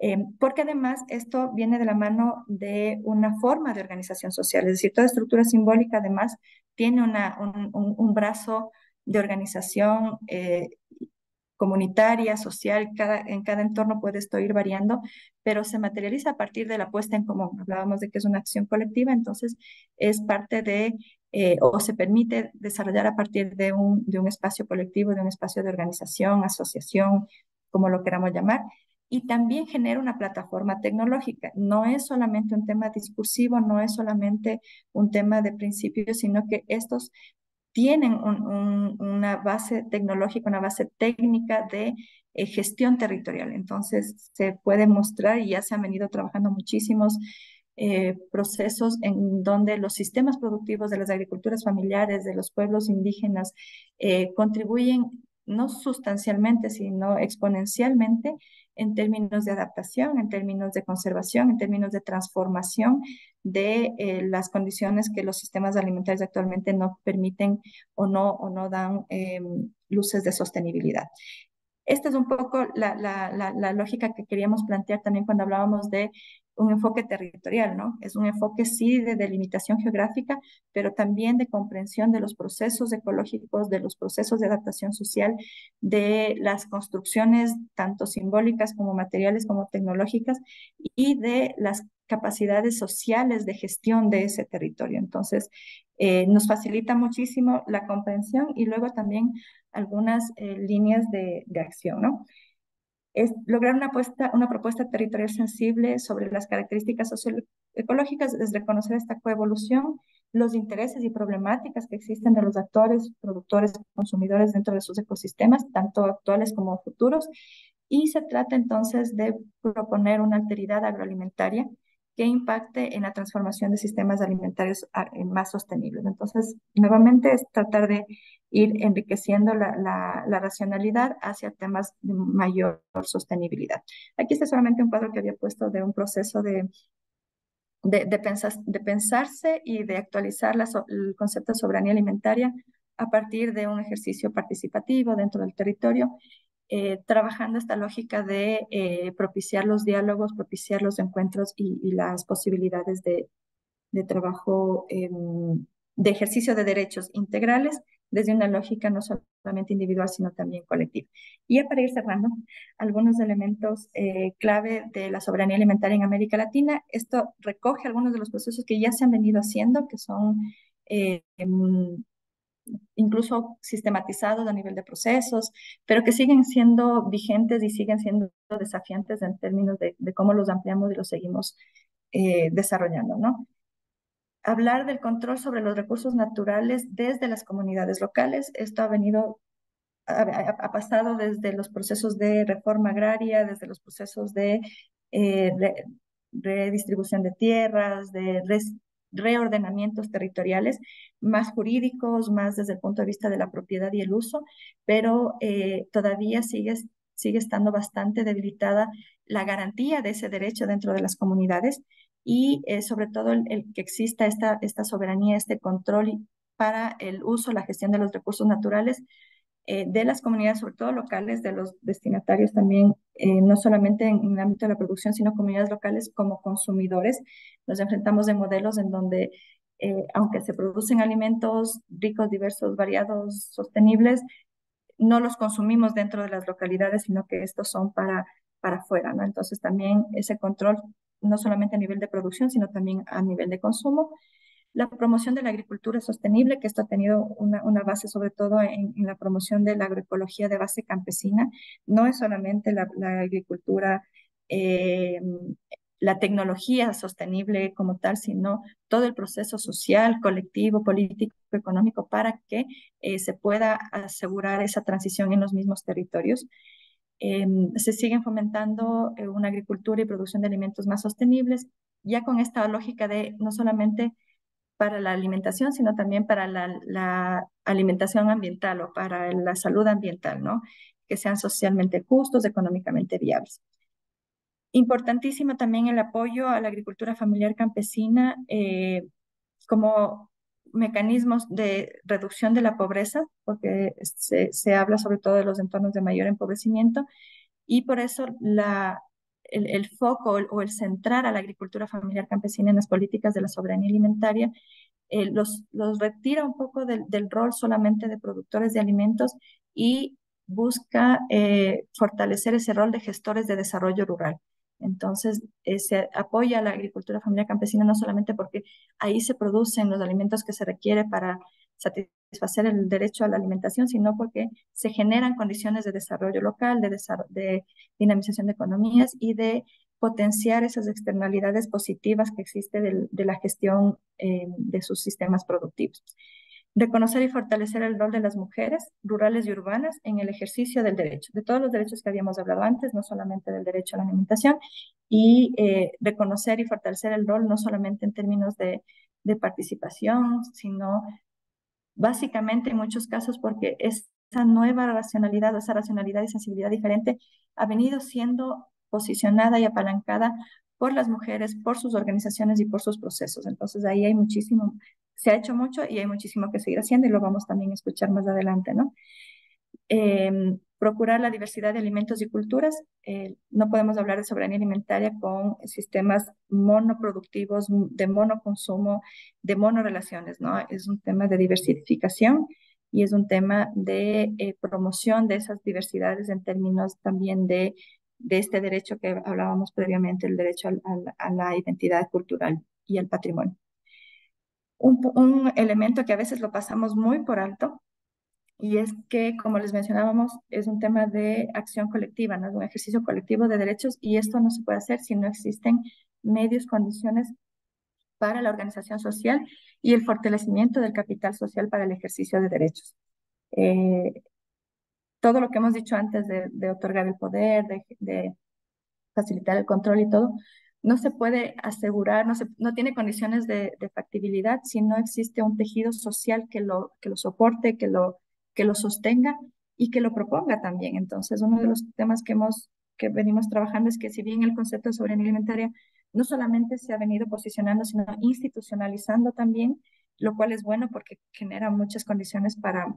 Eh, porque además esto viene de la mano de una forma de organización social, es decir, toda estructura simbólica además tiene un, brazo de organización eh, comunitaria, social, cada, en cada entorno puede esto ir variando, pero se materializa a partir de la puesta en común. Hablábamos de que es una acción colectiva, entonces es parte de, eh, o se permite desarrollar a partir de un, de un espacio colectivo, de un espacio de organización, asociación, como lo queramos llamar, y también genera una plataforma tecnológica. No es solamente un tema discursivo, no es solamente un tema de principios, sino que estos tienen una base tecnológica, una base técnica de eh, gestión territorial. Entonces, se puede mostrar y ya se han venido trabajando muchísimos eh, procesos en donde los sistemas productivos de las agriculturas familiares, de los pueblos indígenas, eh, contribuyen no sustancialmente, sino exponencialmente en términos de adaptación, en términos de conservación, en términos de transformación de eh, las condiciones que los sistemas alimentarios actualmente no permiten o no, o no dan em, luces de sostenibilidad. Esta es un poco la, lógica que queríamos plantear también cuando hablábamos de un enfoque territorial, ¿no? Es un enfoque sí de delimitación geográfica, pero también de comprensión de los procesos ecológicos, de los procesos de adaptación social, de las construcciones tanto simbólicas como materiales como tecnológicas y de las capacidades sociales de gestión de ese territorio. Entonces, eh, nos facilita muchísimo la comprensión y luego también algunas eh, líneas de, de acción, ¿no? es lograr una, propuesta territorial sensible sobre las características socioecológicas, es reconocer esta coevolución, los intereses y problemáticas que existen de los actores, productores, consumidores dentro de sus ecosistemas, tanto actuales como futuros. Y se trata entonces de proponer una alteridad agroalimentaria que impacte en la transformación de sistemas alimentarios ah, eh, más sostenibles. Entonces, nuevamente es tratar de ir enriqueciendo la, racionalidad hacia temas de mayor sostenibilidad. Aquí está solamente un cuadro que había puesto de un proceso de, pensarse y de actualizar la, el concepto de soberanía alimentaria a partir de un ejercicio participativo dentro del territorio eh, trabajando esta lógica de eh, propiciar los diálogos, propiciar los encuentros y, las posibilidades de, trabajo, em, de ejercicio de derechos integrales desde una lógica no solamente individual, sino también colectiva. Y ya para ir cerrando, algunos elementos eh, clave de la soberanía alimentaria en América Latina. Esto recoge algunos de los procesos que ya se han venido haciendo, que son em, incluso sistematizados a nivel de procesos, pero que siguen siendo vigentes y siguen siendo desafiantes en términos de, cómo los ampliamos y los seguimos eh, desarrollando, ¿no? Hablar del control sobre los recursos naturales desde las comunidades locales, esto ha venido ha, pasado desde los procesos de reforma agraria, desde los procesos de eh, redistribución de tierras, de reordenamientos territoriales más jurídicos, más desde el punto de vista de la propiedad y el uso, pero eh, todavía sigue, sigue estando bastante debilitada la garantía de ese derecho dentro de las comunidades y eh, sobre todo el, que exista esta, esta soberanía, este control para el uso, la gestión de los recursos naturales, eh, de las comunidades, sobre todo locales, de los destinatarios también, eh, no solamente en, el ámbito de la producción, sino comunidades locales como consumidores. Nos enfrentamos de modelos en donde, eh, aunque se producen alimentos ricos, diversos, variados, sostenibles, no los consumimos dentro de las localidades, sino que estos son para, para afuera, ¿no? Entonces también ese control, no solamente a nivel de producción, sino también a nivel de consumo la promoción de la agricultura sostenible, que esto ha tenido una, base sobre todo en, la promoción de la agroecología de base campesina. No es solamente la, agricultura, eh, la tecnología sostenible como tal, sino todo el proceso social, colectivo, político, económico para que eh, se pueda asegurar esa transición en los mismos territorios. Em, se siguen fomentando eh, una agricultura y producción de alimentos más sostenibles, ya con esta lógica de no solamente para la alimentación, sino también para la, alimentación ambiental o para la salud ambiental, ¿no? Que sean socialmente justos, económicamente viables. Importantísimo también el apoyo a la agricultura familiar campesina eh, como mecanismos de reducción de la pobreza, porque se habla sobre todo de los entornos de mayor empobrecimiento, y por eso la, el, el foco o el, centrar a la agricultura familiar campesina en las políticas de la soberanía alimentaria eh, los, los, retira un poco del, rol solamente de productores de alimentos y busca eh, fortalecer ese rol de gestores de desarrollo rural. Entonces, eh, se apoya a la agricultura familiar campesina no solamente porque ahí se producen los alimentos que se requiere para satisfacer el derecho a la alimentación, sino porque se generan condiciones de desarrollo local, de, de dinamización de economías y de potenciar esas externalidades positivas que existen de, la gestión eh, de sus sistemas productivos. Reconocer y fortalecer el rol de las mujeres rurales y urbanas en el ejercicio del derecho, de todos los derechos que habíamos hablado antes, no solamente del derecho a la alimentación, y eh, reconocer y fortalecer el rol no solamente en términos de, de participación, sino básicamente en muchos casos porque esa nueva racionalidad esa racionalidad y sensibilidad diferente ha venido siendo posicionada y apalancada por las mujeres, por sus organizaciones y por sus procesos. Entonces ahí hay muchísimo, se ha hecho mucho y hay muchísimo que seguir haciendo y lo vamos también a escuchar más adelante, ¿no? Em, procurar la diversidad de alimentos y culturas. Eh, no podemos hablar de soberanía alimentaria con sistemas monoproductivos, de monoconsumo, de monorelaciones, ¿no? Es un tema de diversificación y es un tema de eh, promoción de esas diversidades en términos también de, de este derecho que hablábamos previamente, el derecho a la identidad cultural y al patrimonio. un, elemento que a veces lo pasamos muy por alto y es que, como les mencionábamos, es un tema de acción colectiva, ¿no? es un ejercicio colectivo de derechos y esto no se puede hacer si no existen medios, condiciones para la organización social y el fortalecimiento del capital social para el ejercicio de derechos. Eh, todo lo que hemos dicho antes de, otorgar el poder, de, facilitar el control y todo, no se puede asegurar, no, tiene condiciones de, factibilidad si no existe un tejido social que lo, que lo soporte, que lo que lo sostenga y que lo proponga también. Entonces, uno de los temas que hemos que venimos trabajando es que si bien el concepto de soberanía alimentaria no solamente se ha venido posicionando, sino institucionalizando también, lo cual es bueno porque genera muchas condiciones para,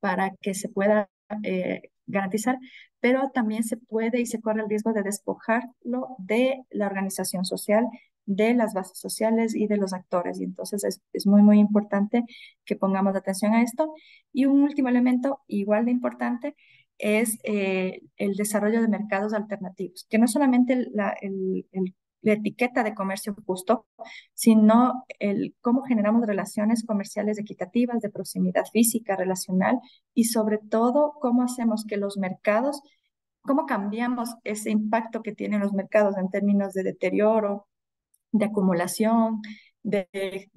para que se pueda eh, garantizar, pero también se puede y se corre el riesgo de despojarlo de la organización social de las bases sociales y de los actores. Y entonces es, muy, muy importante que pongamos atención a esto. Y un último elemento igual de importante es eh, el desarrollo de mercados alternativos, que no solamente la, etiqueta de comercio justo, sino el cómo generamos relaciones comerciales equitativas, de proximidad física, relacional, y sobre todo cómo hacemos que los mercados, cómo cambiamos ese impacto que tienen los mercados en términos de deterioro, de acumulación, de,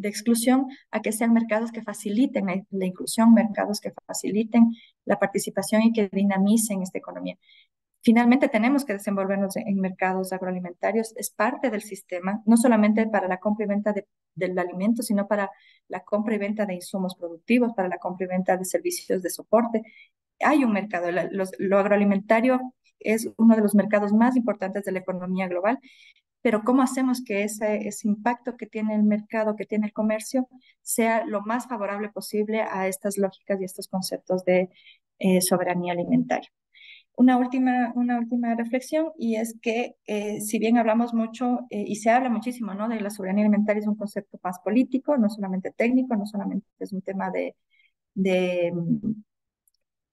exclusión, a que sean mercados que faciliten la, inclusión, mercados que faciliten la participación y que dinamicen esta economía. Finalmente, tenemos que desenvolvernos en, mercados agroalimentarios. Es parte del sistema, no solamente para la compra y venta del alimento, sino para la compra y venta de insumos productivos, para la compra y venta de servicios de soporte. Hay un mercado, lo agroalimentario es uno de los mercados más importantes de la economía global pero ¿cómo hacemos que ese, impacto que tiene el mercado, que tiene el comercio, sea lo más favorable posible a estas lógicas y estos conceptos de eh, soberanía alimentaria? Una última, una última reflexión y es que eh, si bien hablamos mucho eh, y se habla muchísimo ¿no? de la soberanía alimentaria, es un concepto más político, no solamente técnico, no solamente es un tema de,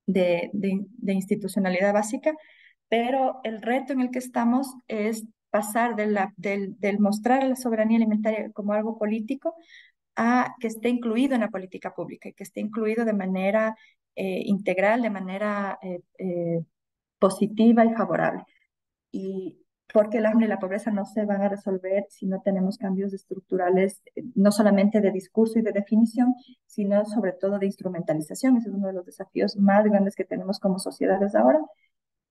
de institucionalidad básica, pero el reto en el que estamos es pasar del, mostrar la soberanía alimentaria como algo político a que esté incluido en la política pública y que esté incluido de manera eh, integral, de manera eh, eh, positiva y favorable. Y porque el hambre y la pobreza no se van a resolver si no tenemos cambios estructurales, no solamente de discurso y de definición, sino sobre todo de instrumentalización. Ese es uno de los desafíos más grandes que tenemos como sociedades ahora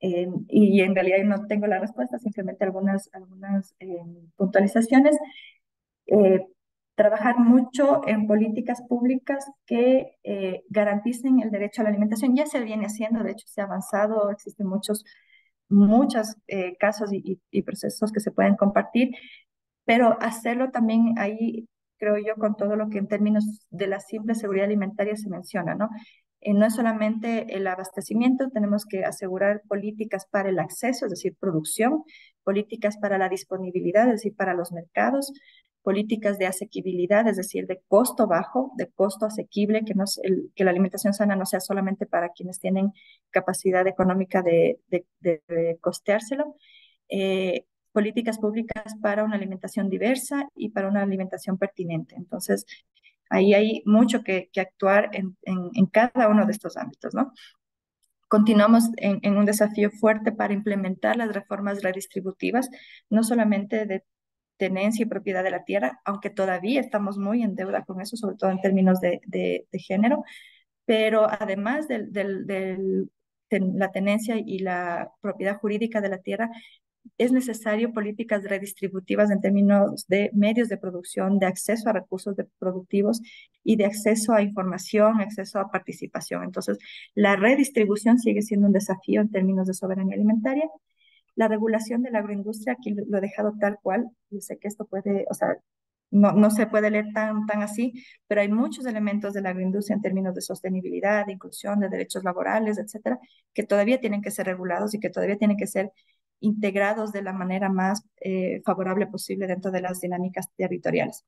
eh, y en realidad no tengo la respuesta, simplemente algunas, algunas eh, puntualizaciones. Eh, trabajar mucho en políticas públicas que garanticen el derecho a la alimentación. Ya se viene haciendo, de hecho se ha avanzado, existen muchos, muchos casos y, y procesos que se pueden compartir, pero hacerlo también ahí creo yo, con todo lo que en términos de la simple seguridad alimentaria se menciona, ¿no? Eh, no es solamente el abastecimiento, tenemos que asegurar políticas para el acceso, es decir, producción, políticas para la disponibilidad, es decir, para los mercados, políticas de asequibilidad, es decir, de costo bajo, de costo asequible, que, no es que la alimentación sana no sea solamente para quienes tienen capacidad económica de, de, costeárselo. Eh, políticas públicas para una alimentación diversa y para una alimentación pertinente. Entonces, Ahí hay mucho que, actuar en, cada uno de estos ámbitos, ¿no? Continuamos en, un desafío fuerte para implementar las reformas redistributivas, no solamente de tenencia y propiedad de la tierra, aunque todavía estamos muy en deuda con eso, sobre todo en términos de, género, pero además de, la tenencia y la propiedad jurídica de la tierra, es necesario políticas redistributivas en términos de medios de producción, de acceso a recursos productivos y de acceso a información, acceso a participación. Entonces, la redistribución sigue siendo un desafío en términos de soberanía alimentaria. La regulación de la agroindustria, aquí lo he dejado tal cual, yo sé que esto puede, o sea, no, no, se puede leer tan, tan así, pero hay muchos elementos de la agroindustria en términos de sostenibilidad, de inclusión, de derechos laborales, etcétera, que todavía tienen que ser regulados y que todavía tienen que ser integrados de la manera más eh, favorable posible dentro de las dinámicas territoriales.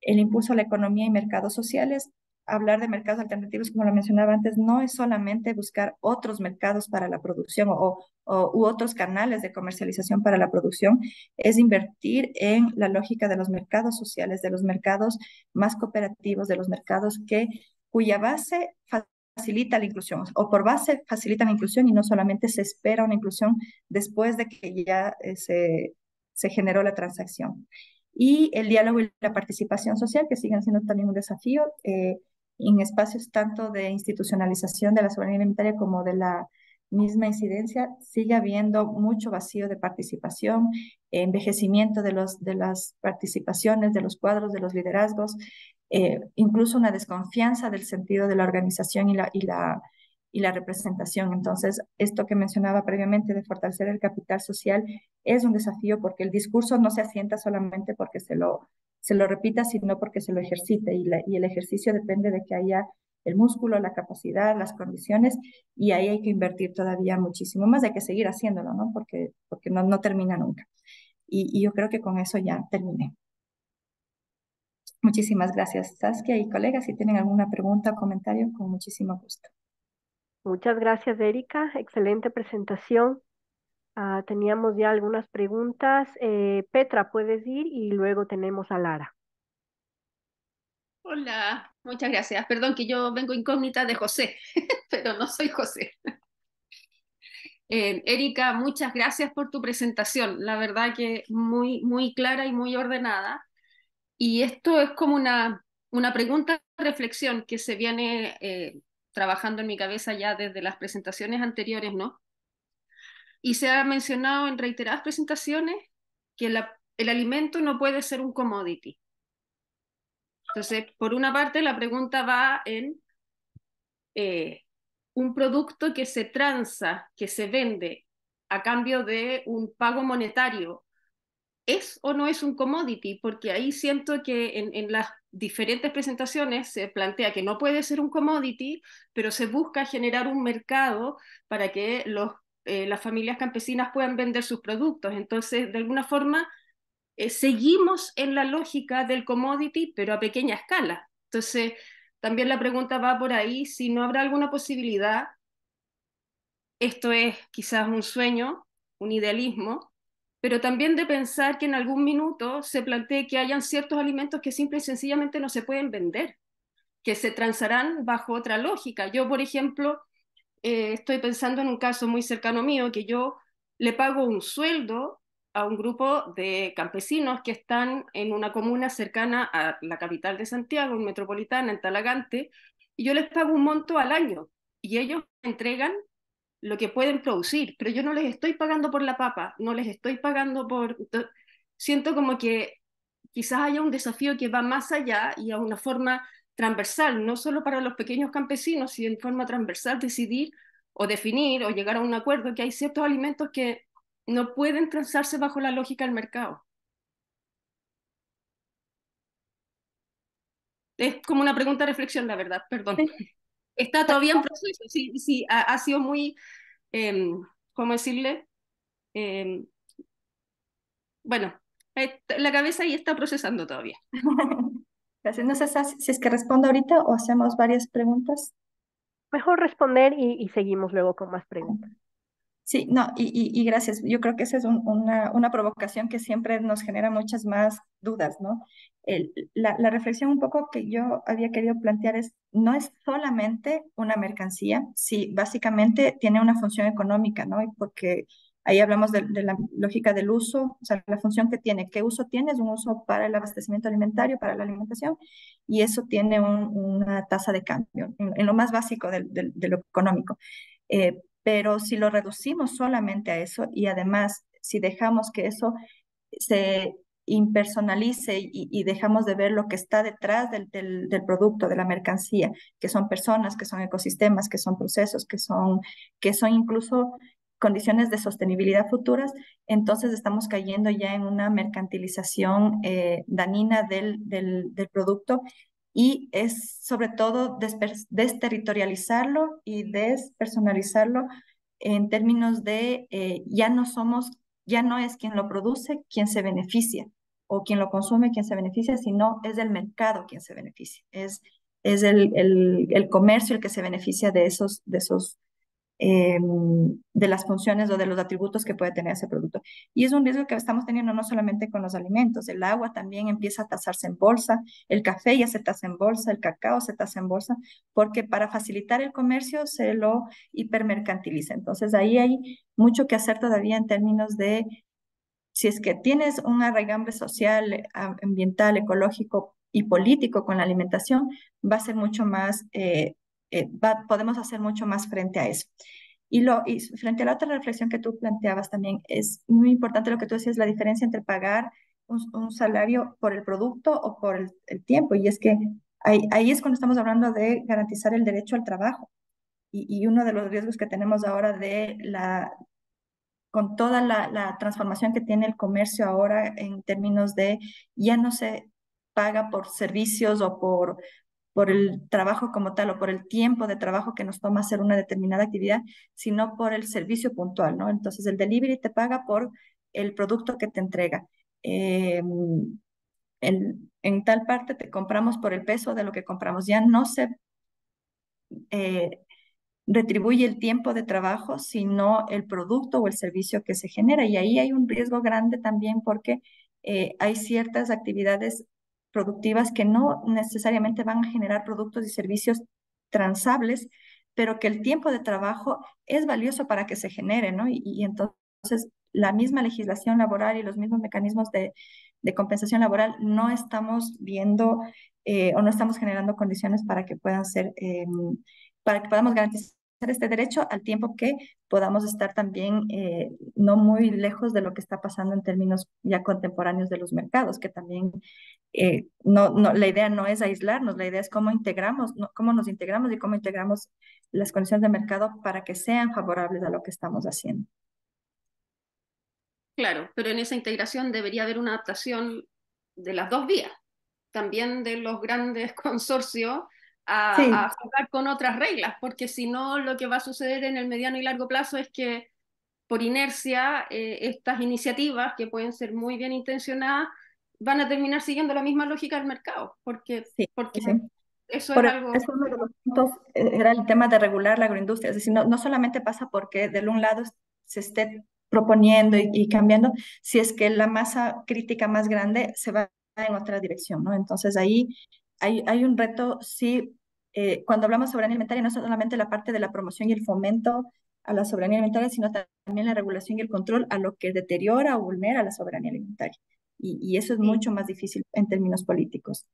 El impulso a la economía y mercados sociales. Hablar de mercados alternativos, como lo mencionaba antes, no es solamente buscar otros mercados para la producción o, u otros canales de comercialización para la producción, es invertir en la lógica de los mercados sociales, de los mercados más cooperativos, de los mercados que cuya base facilita la inclusión o por base facilita la inclusión y no solamente se espera una inclusión después de que ya eh, se, se generó la transacción. Y el diálogo y la participación social, que siguen siendo también un desafío eh, en espacios tanto de institucionalización de la soberanía alimentaria como de la misma incidencia, sigue habiendo mucho vacío de participación, envejecimiento de, los, de las participaciones, de los cuadros, de los liderazgos, eh, incluso una desconfianza del sentido de la organización y la, y la, y la representación. Entonces, esto que mencionaba previamente de fortalecer el capital social es un desafío porque el discurso no se asienta solamente porque se lo, se lo repita, sino porque se lo ejercite y, y el ejercicio depende de que haya el músculo, la capacidad, las condiciones y ahí hay que invertir todavía muchísimo más, hay que seguir haciéndolo, ¿no? Porque, porque no, no termina nunca. Y, y yo creo que con eso ya terminé. Muchísimas gracias, Saskia y colegas. Si tienen alguna pregunta o comentario, con muchísimo gusto. Muchas gracias, Erika. Excelente presentación. Ah, teníamos ya algunas preguntas. Eh, Petra, puedes ir y luego tenemos a Lara. Hola, muchas gracias. Perdón que yo vengo incógnita de José, pero no soy José. Eh, Erika, muchas gracias por tu presentación. La verdad que muy, muy clara y muy ordenada. Y esto es como una, una pregunta, reflexión que se viene eh, trabajando en mi cabeza ya desde las presentaciones anteriores, ¿no? Y se ha mencionado en reiteradas presentaciones que el alimento no puede ser un commodity. Entonces, por una parte, la pregunta va en eh, un producto que se tranza, que se vende a cambio de un pago monetario es o no es un commodity, porque ahí siento que en, las diferentes presentaciones se plantea que no puede ser un commodity, pero se busca generar un mercado para que los, eh, las familias campesinas puedan vender sus productos. Entonces, de alguna forma, eh, seguimos en la lógica del commodity, pero a pequeña escala. Entonces, también la pregunta va por ahí, si no habrá alguna posibilidad, esto es quizás un sueño, un idealismo, pero también de pensar que en algún minuto se plantee que hayan ciertos alimentos que simple y sencillamente no se pueden vender, que se transarán bajo otra lógica. Yo, por ejemplo, eh, estoy pensando en un caso muy cercano mío, que yo le pago un sueldo a un grupo de campesinos que están en una comuna cercana a la capital de Santiago, en Metropolitana, en Talagante, y yo les pago un monto al año y ellos me entregan lo que pueden producir, pero yo no les estoy pagando por la papa, no les estoy pagando por... Siento como que quizás haya un desafío que va más allá y a una forma transversal, no solo para los pequeños campesinos, sino en forma transversal decidir o definir o llegar a un acuerdo que hay ciertos alimentos que no pueden transarse bajo la lógica del mercado. Es como una pregunta de reflexión, la verdad, perdón está todavía en proceso, sí, sí, ha, sido muy, em, ¿cómo decirle? Em, bueno, eh, la cabeza ahí está procesando todavía. Gracias. No sé si es que respondo ahorita o hacemos varias preguntas. Mejor responder y seguimos luego con más preguntas. Sí, no, y, gracias. Yo creo que esa es una, una, provocación que siempre nos genera muchas más dudas, ¿no? la, reflexión un poco que yo había querido plantear es, no es solamente una mercancía, sí, básicamente tiene una función económica, ¿no? porque ahí hablamos de, la lógica del uso, o sea, la función que tiene, qué uso tiene, es un uso para el abastecimiento alimentario, para la alimentación, y eso tiene una tasa de cambio, en, lo más básico de, lo económico. Eh, pero si lo reducimos solamente a eso y además si dejamos que eso se impersonalice y, dejamos de ver lo que está detrás del, producto, de la mercancía, que son personas, que son ecosistemas, que son procesos, que son, que son incluso condiciones de sostenibilidad futuras, entonces estamos cayendo ya en una mercantilización eh, danina del, del, del, producto y es sobre todo desterritorializarlo y despersonalizarlo en términos de eh, ya no somos, ya no es quien lo produce quien se beneficia o quien lo consume quien se beneficia, sino es el mercado quien se beneficia, es, es el, el comercio el que se beneficia de esos, de esos Em, de las funciones o de los atributos que puede tener ese producto. Y es un riesgo que estamos teniendo no solamente con los alimentos, el agua también empieza a tasarse en bolsa, el café ya se tasa en bolsa, el cacao se tasa en bolsa, porque para facilitar el comercio se lo hipermercantiliza. Entonces ahí hay mucho que hacer todavía en términos de si es que tienes un arraigambre social, ambiental, ecológico y político con la alimentación, va a ser mucho más eh, eh, podemos hacer mucho más frente a eso. Y, lo, y frente a la otra reflexión que tú planteabas también, es muy importante lo que tú decías, la diferencia entre pagar un, salario por el producto o por el, tiempo. Y es que ahí, es cuando estamos hablando de garantizar el derecho al trabajo. Y, uno de los riesgos que tenemos ahora de la, con toda la, la, transformación que tiene el comercio ahora en términos de ya no se paga por servicios o por, por el trabajo como tal o por el tiempo de trabajo que nos toma hacer una determinada actividad, sino por el servicio puntual, ¿no? Entonces el delivery te paga por el producto que te entrega. Em, en, tal parte te compramos por el peso de lo que compramos. Ya no se eh, retribuye el tiempo de trabajo, sino el producto o el servicio que se genera. Y ahí hay un riesgo grande también porque eh, hay ciertas actividades productivas que no necesariamente van a generar productos y servicios transables, pero que el tiempo de trabajo es valioso para que se genere, ¿no? Y, entonces la misma legislación laboral y los mismos mecanismos de, compensación laboral no estamos viendo eh, o no estamos generando condiciones para que puedan ser, em, para que podamos garantizar este derecho al tiempo que podamos estar también eh, no muy lejos de lo que está pasando en términos ya contemporáneos de los mercados, que también eh, no, no, la idea no es aislarnos, la idea es cómo integramos, cómo nos integramos y cómo integramos las condiciones de mercado para que sean favorables a lo que estamos haciendo. Claro, pero en esa integración debería haber una adaptación de las dos vías, también de los grandes consorcios a, jugar con otras reglas, porque si no, lo que va a suceder en el mediano y largo plazo es que por inercia eh, estas iniciativas, que pueden ser muy bien intencionadas, van a terminar siguiendo la misma lógica del mercado, porque, porque eso es algo... Eh, era el tema de regular la agroindustria, es decir, no, no solamente pasa porque de un lado se esté proponiendo y, cambiando, si es que la masa crítica más grande se va en otra dirección, ¿no? Entonces ahí hay, hay un reto, sí, eh, cuando hablamos soberanía alimentaria, no solamente la parte de la promoción y el fomento a la soberanía alimentaria, sino también la regulación y el control a lo que deteriora o vulnera la soberanía alimentaria. Y, eso es mucho más difícil en términos políticos.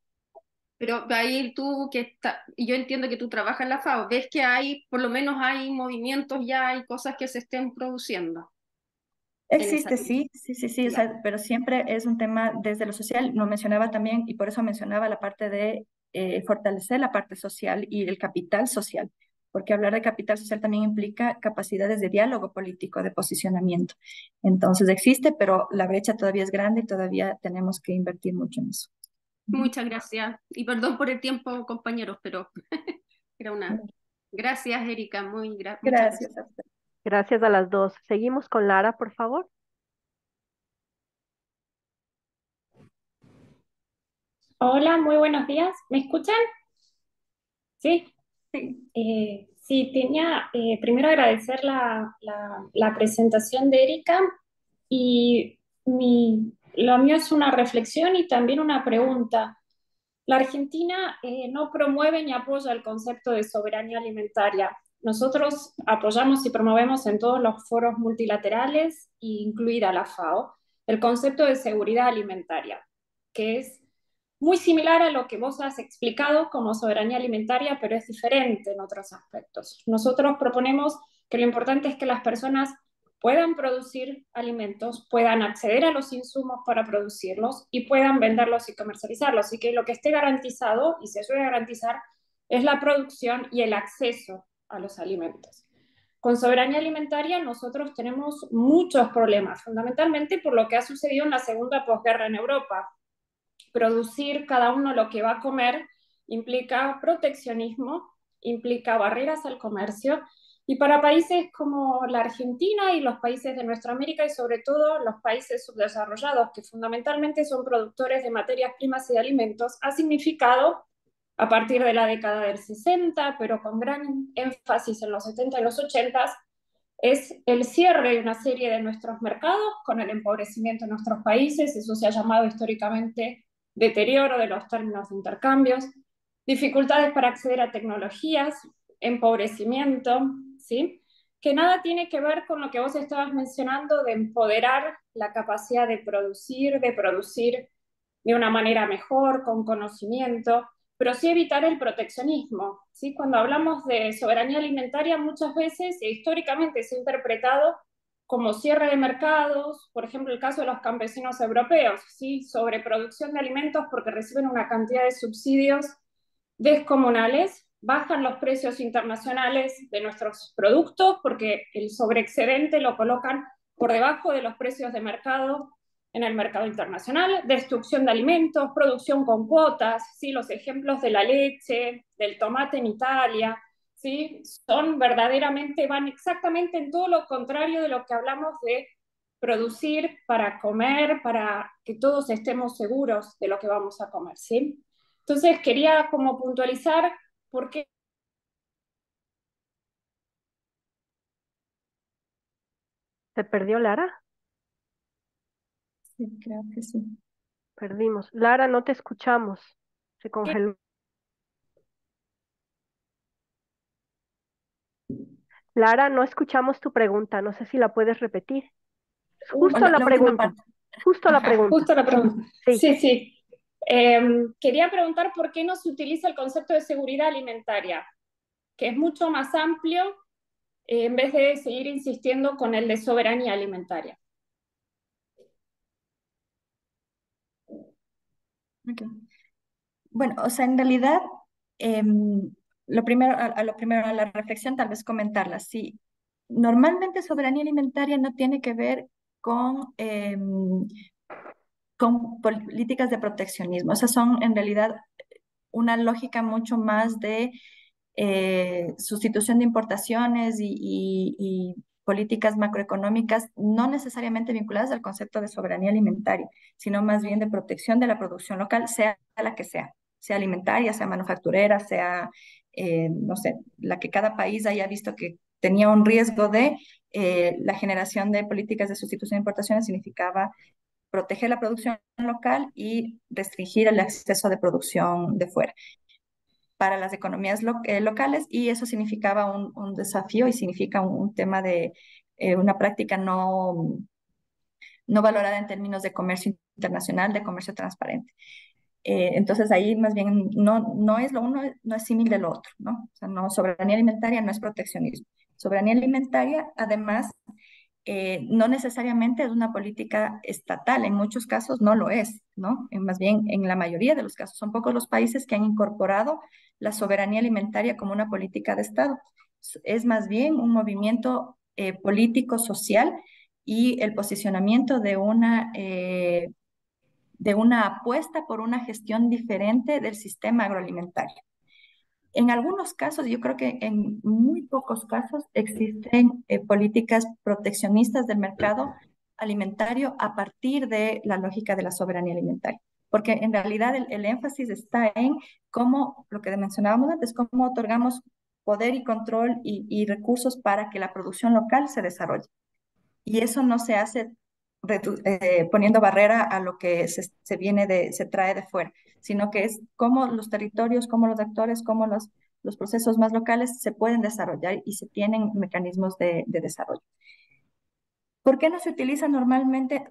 Pero ahí tú que está, yo entiendo que tú trabajas en la FAO, ves que hay, por lo menos hay movimientos ya, hay cosas que se estén produciendo. Existe, sí, sí, sí, sí, pero siempre es un tema desde lo social, lo mencionaba también y por eso mencionaba la parte de eh, fortalecer la parte social y el capital social, porque hablar de capital social también implica capacidades de diálogo político, de posicionamiento. Entonces existe, pero la brecha todavía es grande y todavía tenemos que invertir mucho en eso. Muchas gracias. Y perdón por el tiempo, compañeros, pero era una... Gracias, Erika. Muy gracias. gracias a las dos. Seguimos con Lara, por favor. Hola, muy buenos días. ¿Me escuchan? Sí. Sí. Eh, tenía eh, primero agradecer la, presentación de Erika y mi, lo mío es una reflexión y también una pregunta. La Argentina eh, no promueve ni apoya el concepto de soberanía alimentaria. Nosotros apoyamos y promovemos en todos los foros multilaterales, incluida la FAO, el concepto de seguridad alimentaria, que es muy similar a lo que vos has explicado como soberanía alimentaria, pero es diferente en otros aspectos. Nosotros proponemos que lo importante es que las personas puedan producir alimentos, puedan acceder a los insumos para producirlos y puedan venderlos y comercializarlos. Así que lo que esté garantizado y se suele garantizar es la producción y el acceso a los alimentos. Con soberanía alimentaria nosotros tenemos muchos problemas, fundamentalmente por lo que ha sucedido en la segunda posguerra en Europa, producir cada uno lo que va a comer implica proteccionismo, implica barreras al comercio. Y para países como la Argentina y los países de nuestra América y sobre todo los países subdesarrollados, que fundamentalmente son productores de materias primas y de alimentos, ha significado a partir de la década del 60, pero con gran énfasis en los 70 y los 80, es el cierre de una serie de nuestros mercados con el empobrecimiento de nuestros países. Eso se ha llamado históricamente deterioro de los términos de intercambios, dificultades para acceder a tecnologías, empobrecimiento, ¿sí? que nada tiene que ver con lo que vos estabas mencionando de empoderar la capacidad de producir, de producir de una manera mejor, con conocimiento, pero sí evitar el proteccionismo. ¿sí? Cuando hablamos de soberanía alimentaria, muchas veces históricamente se ha interpretado como cierre de mercados, por ejemplo el caso de los campesinos europeos, ¿sí? sobreproducción de alimentos porque reciben una cantidad de subsidios descomunales, bajan los precios internacionales de nuestros productos porque el sobreexcedente lo colocan por debajo de los precios de mercado en el mercado internacional, destrucción de alimentos, producción con cuotas, ¿sí? los ejemplos de la leche, del tomate en Italia, son verdaderamente, van exactamente en todo lo contrario de lo que hablamos de producir para comer, para que todos estemos seguros de lo que vamos a comer. ¿sí? Entonces quería como puntualizar por qué ¿Se perdió Lara? Sí, creo que sí. Perdimos. Lara, no te escuchamos. Se congeló. Lara, no escuchamos tu pregunta, no sé si la puedes repetir. Justo la, pregunta. Justo la pregunta. Justo la pregunta. Sí, sí. Em, quería preguntar por qué no se utiliza el concepto de seguridad alimentaria, que es mucho más amplio eh, en vez de seguir insistiendo con el de soberanía alimentaria. Bueno, o sea, en realidad em, lo primero, a, lo primero, a la reflexión, tal vez comentarla. Sí, normalmente soberanía alimentaria no tiene que ver con, em, con políticas de proteccionismo. O Esas son en realidad una lógica mucho más de eh, sustitución de importaciones y, y, políticas macroeconómicas no necesariamente vinculadas al concepto de soberanía alimentaria, sino más bien de protección de la producción local, sea la que sea, sea alimentaria, sea manufacturera, sea eh, no sé, la que cada país haya visto que tenía un riesgo de eh, la generación de políticas de sustitución de importaciones significaba proteger la producción local y restringir el acceso de producción de fuera para las economías eh, locales y eso significaba un, desafío y significa un, tema de una práctica no, no valorada en términos de comercio internacional, de comercio transparente. Eh, entonces ahí más bien no, no es lo uno, no es símil del otro, ¿no? O sea, soberanía alimentaria no es proteccionismo. Soberanía alimentaria, además, eh, no necesariamente es una política estatal, en muchos casos no lo es, ¿no? Eh, más bien, en la mayoría de los casos, son pocos los países que han incorporado la soberanía alimentaria como una política de Estado. Es más bien un movimiento político, social y el posicionamiento de una de una apuesta por una gestión diferente del sistema agroalimentario. En algunos casos, yo creo que en muy pocos casos existen eh, políticas proteccionistas del mercado alimentario a partir de la lógica de la soberanía alimentaria, porque en realidad el, énfasis está en cómo, lo que mencionábamos antes, cómo otorgamos poder y control y recursos para que la producción local se desarrolle. Y eso no se hace eh, poniendo barrera a lo que se, viene de, se trae de fuera, sino que es cómo los territorios, cómo los actores, cómo los, los procesos más locales se pueden desarrollar y se tienen mecanismos de, desarrollo. ¿Por qué no se utiliza normalmente?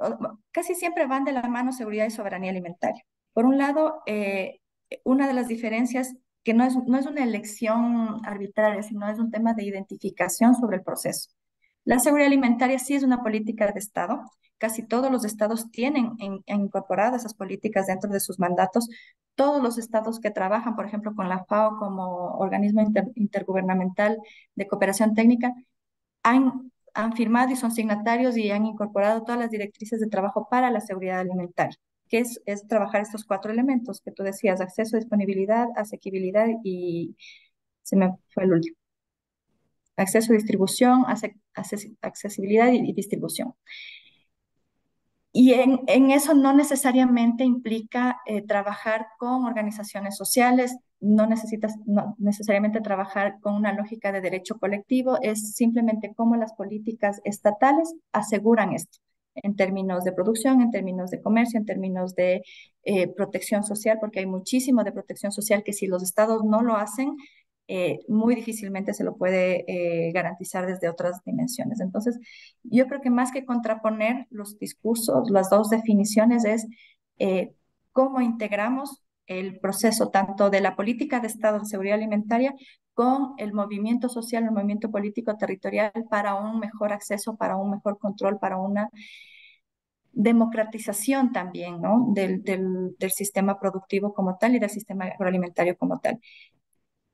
Casi siempre van de la mano seguridad y soberanía alimentaria. Por un lado, eh, una de las diferencias que no es, no es una elección arbitraria, sino es un tema de identificación sobre el proceso. La seguridad alimentaria sí es una política de Estado, casi todos los estados tienen incorporadas esas políticas dentro de sus mandatos. Todos los estados que trabajan, por ejemplo, con la FAO como organismo intergubernamental de cooperación técnica, han, han firmado y son signatarios y han incorporado todas las directrices de trabajo para la seguridad alimentaria que es, es, trabajar estos cuatro elementos que tú decías, acceso, disponibilidad, asequibilidad y se me fue el último. Acceso, distribución, accesibilidad y distribución. Y en, eso no necesariamente implica eh, trabajar con organizaciones sociales, no necesitas necesariamente trabajar con una lógica de derecho colectivo, es simplemente cómo las políticas estatales aseguran esto en términos de producción, en términos de comercio, en términos de eh, protección social, porque hay muchísimo de protección social que si los estados no lo hacen, eh, muy difícilmente se lo puede eh, garantizar desde otras dimensiones. Entonces, yo creo que más que contraponer los discursos, las dos definiciones es eh, cómo integramos el proceso tanto de la política de Estado de seguridad alimentaria con el movimiento social, el movimiento político territorial para un mejor acceso, para un mejor control, para una democratización también ¿no? del, del sistema productivo como tal y del sistema agroalimentario como tal.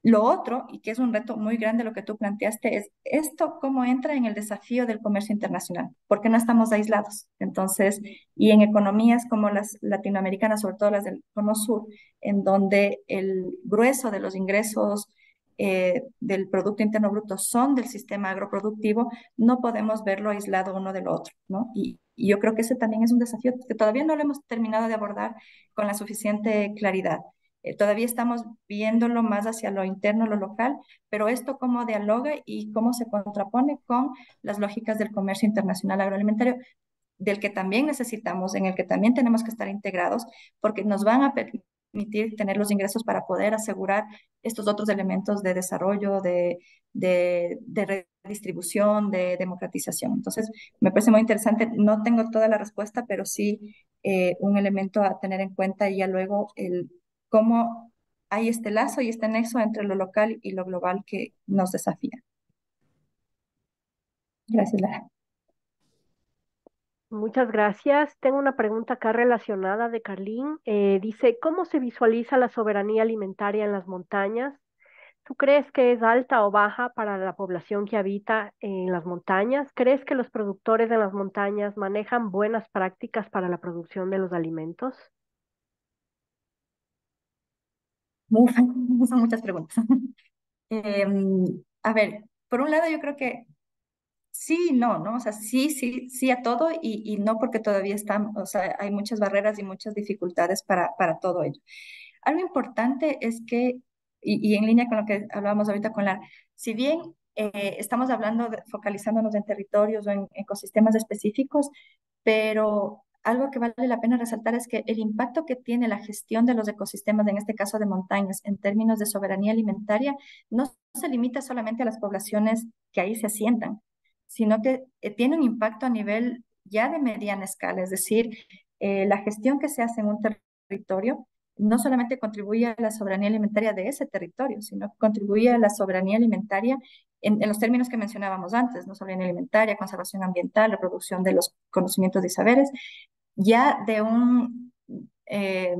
Lo otro, y que es un reto muy grande lo que tú planteaste, es esto cómo entra en el desafío del comercio internacional, porque no estamos aislados. Entonces, y en economías como las latinoamericanas, sobre todo las del Cono Sur, en donde el grueso de los ingresos eh, del Producto Interno Bruto son del sistema agroproductivo, no podemos verlo aislado uno del otro, ¿no? y, yo creo que ese también es un desafío que todavía no lo hemos terminado de abordar con la suficiente claridad. Eh, todavía estamos viéndolo más hacia lo interno, lo local, pero esto cómo dialoga y cómo se contrapone con las lógicas del comercio internacional agroalimentario, del que también necesitamos, en el que también tenemos que estar integrados, porque nos van a permitir tener los ingresos para poder asegurar estos otros elementos de desarrollo, de, redistribución, de democratización. Entonces, me parece muy interesante. No tengo toda la respuesta, pero sí eh, un elemento a tener en cuenta y ya luego el cómo hay este lazo y este nexo entre lo local y lo global que nos desafía. Gracias, Lara. Muchas gracias. Tengo una pregunta acá relacionada de Carlín. Eh, dice, ¿cómo se visualiza la soberanía alimentaria en las montañas? ¿Tú crees que es alta o baja para la población que habita en las montañas? ¿Crees que los productores en las montañas manejan buenas prácticas para la producción de los alimentos? Uf, son muchas preguntas. Em, a ver, por un lado yo creo que sí y no, ¿no? O sea, sí, sí, sí a todo y, no porque todavía están, o sea, hay muchas barreras y muchas dificultades para, para todo ello. Algo importante es que, y, en línea con lo que hablábamos ahorita con la, si bien eh, estamos hablando, focalizándonos en territorios o en ecosistemas específicos, pero algo que vale la pena resaltar es que el impacto que tiene la gestión de los ecosistemas, en este caso de montañas, en términos de soberanía alimentaria, no se limita solamente a las poblaciones que ahí se asientan, sino que eh, tiene un impacto a nivel ya de mediana escala, es decir, eh, la gestión que se hace en un territorio no solamente contribuye a la soberanía alimentaria de ese territorio, sino que contribuye a la soberanía alimentaria en, los términos que mencionábamos antes, no soberanía alimentaria, conservación ambiental, reproducción de los conocimientos y saberes, ya de un, eh,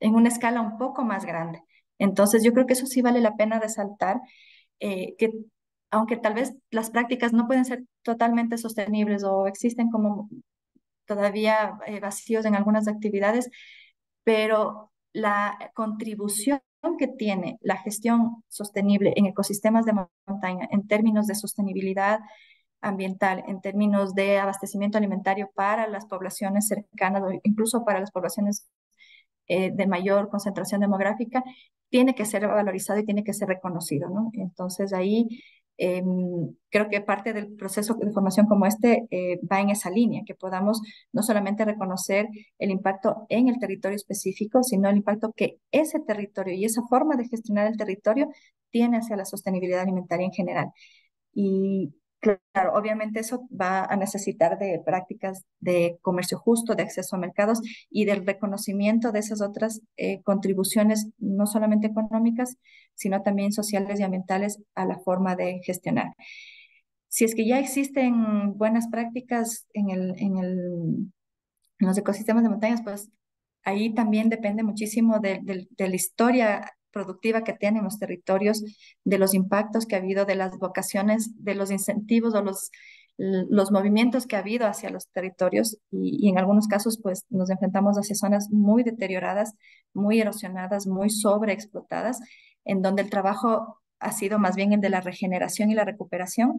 en una escala un poco más grande. Entonces yo creo que eso sí vale la pena resaltar, eh, que aunque tal vez las prácticas no pueden ser totalmente sostenibles o existen como todavía eh, vacíos en algunas actividades, pero la contribución que tiene la gestión sostenible en ecosistemas de montaña en términos de sostenibilidad ambiental, en términos de abastecimiento alimentario para las poblaciones cercanas o incluso para las poblaciones eh, de mayor concentración demográfica, tiene que ser valorizado y tiene que ser reconocido. Entonces ahí Em, creo que parte del proceso de formación como este eh, va en esa línea, que podamos no solamente reconocer el impacto en el territorio específico, sino el impacto que ese territorio y esa forma de gestionar el territorio tiene hacia la sostenibilidad alimentaria en general. Y claro, obviamente eso va a necesitar de prácticas de comercio justo, de acceso a mercados y del reconocimiento de esas otras eh, contribuciones, no solamente económicas, sino también sociales y ambientales a la forma de gestionar. Si es que ya existen buenas prácticas en, el, en, el, en los ecosistemas de montañas, pues ahí también depende muchísimo de, la historia productiva que tienen los territorios, de los impactos que ha habido, de las vocaciones, de los incentivos o los, los movimientos que ha habido hacia los territorios y, y, en algunos casos pues nos enfrentamos hacia zonas muy deterioradas, muy erosionadas, muy sobreexplotadas en donde el trabajo ha sido más bien el de la regeneración y la recuperación,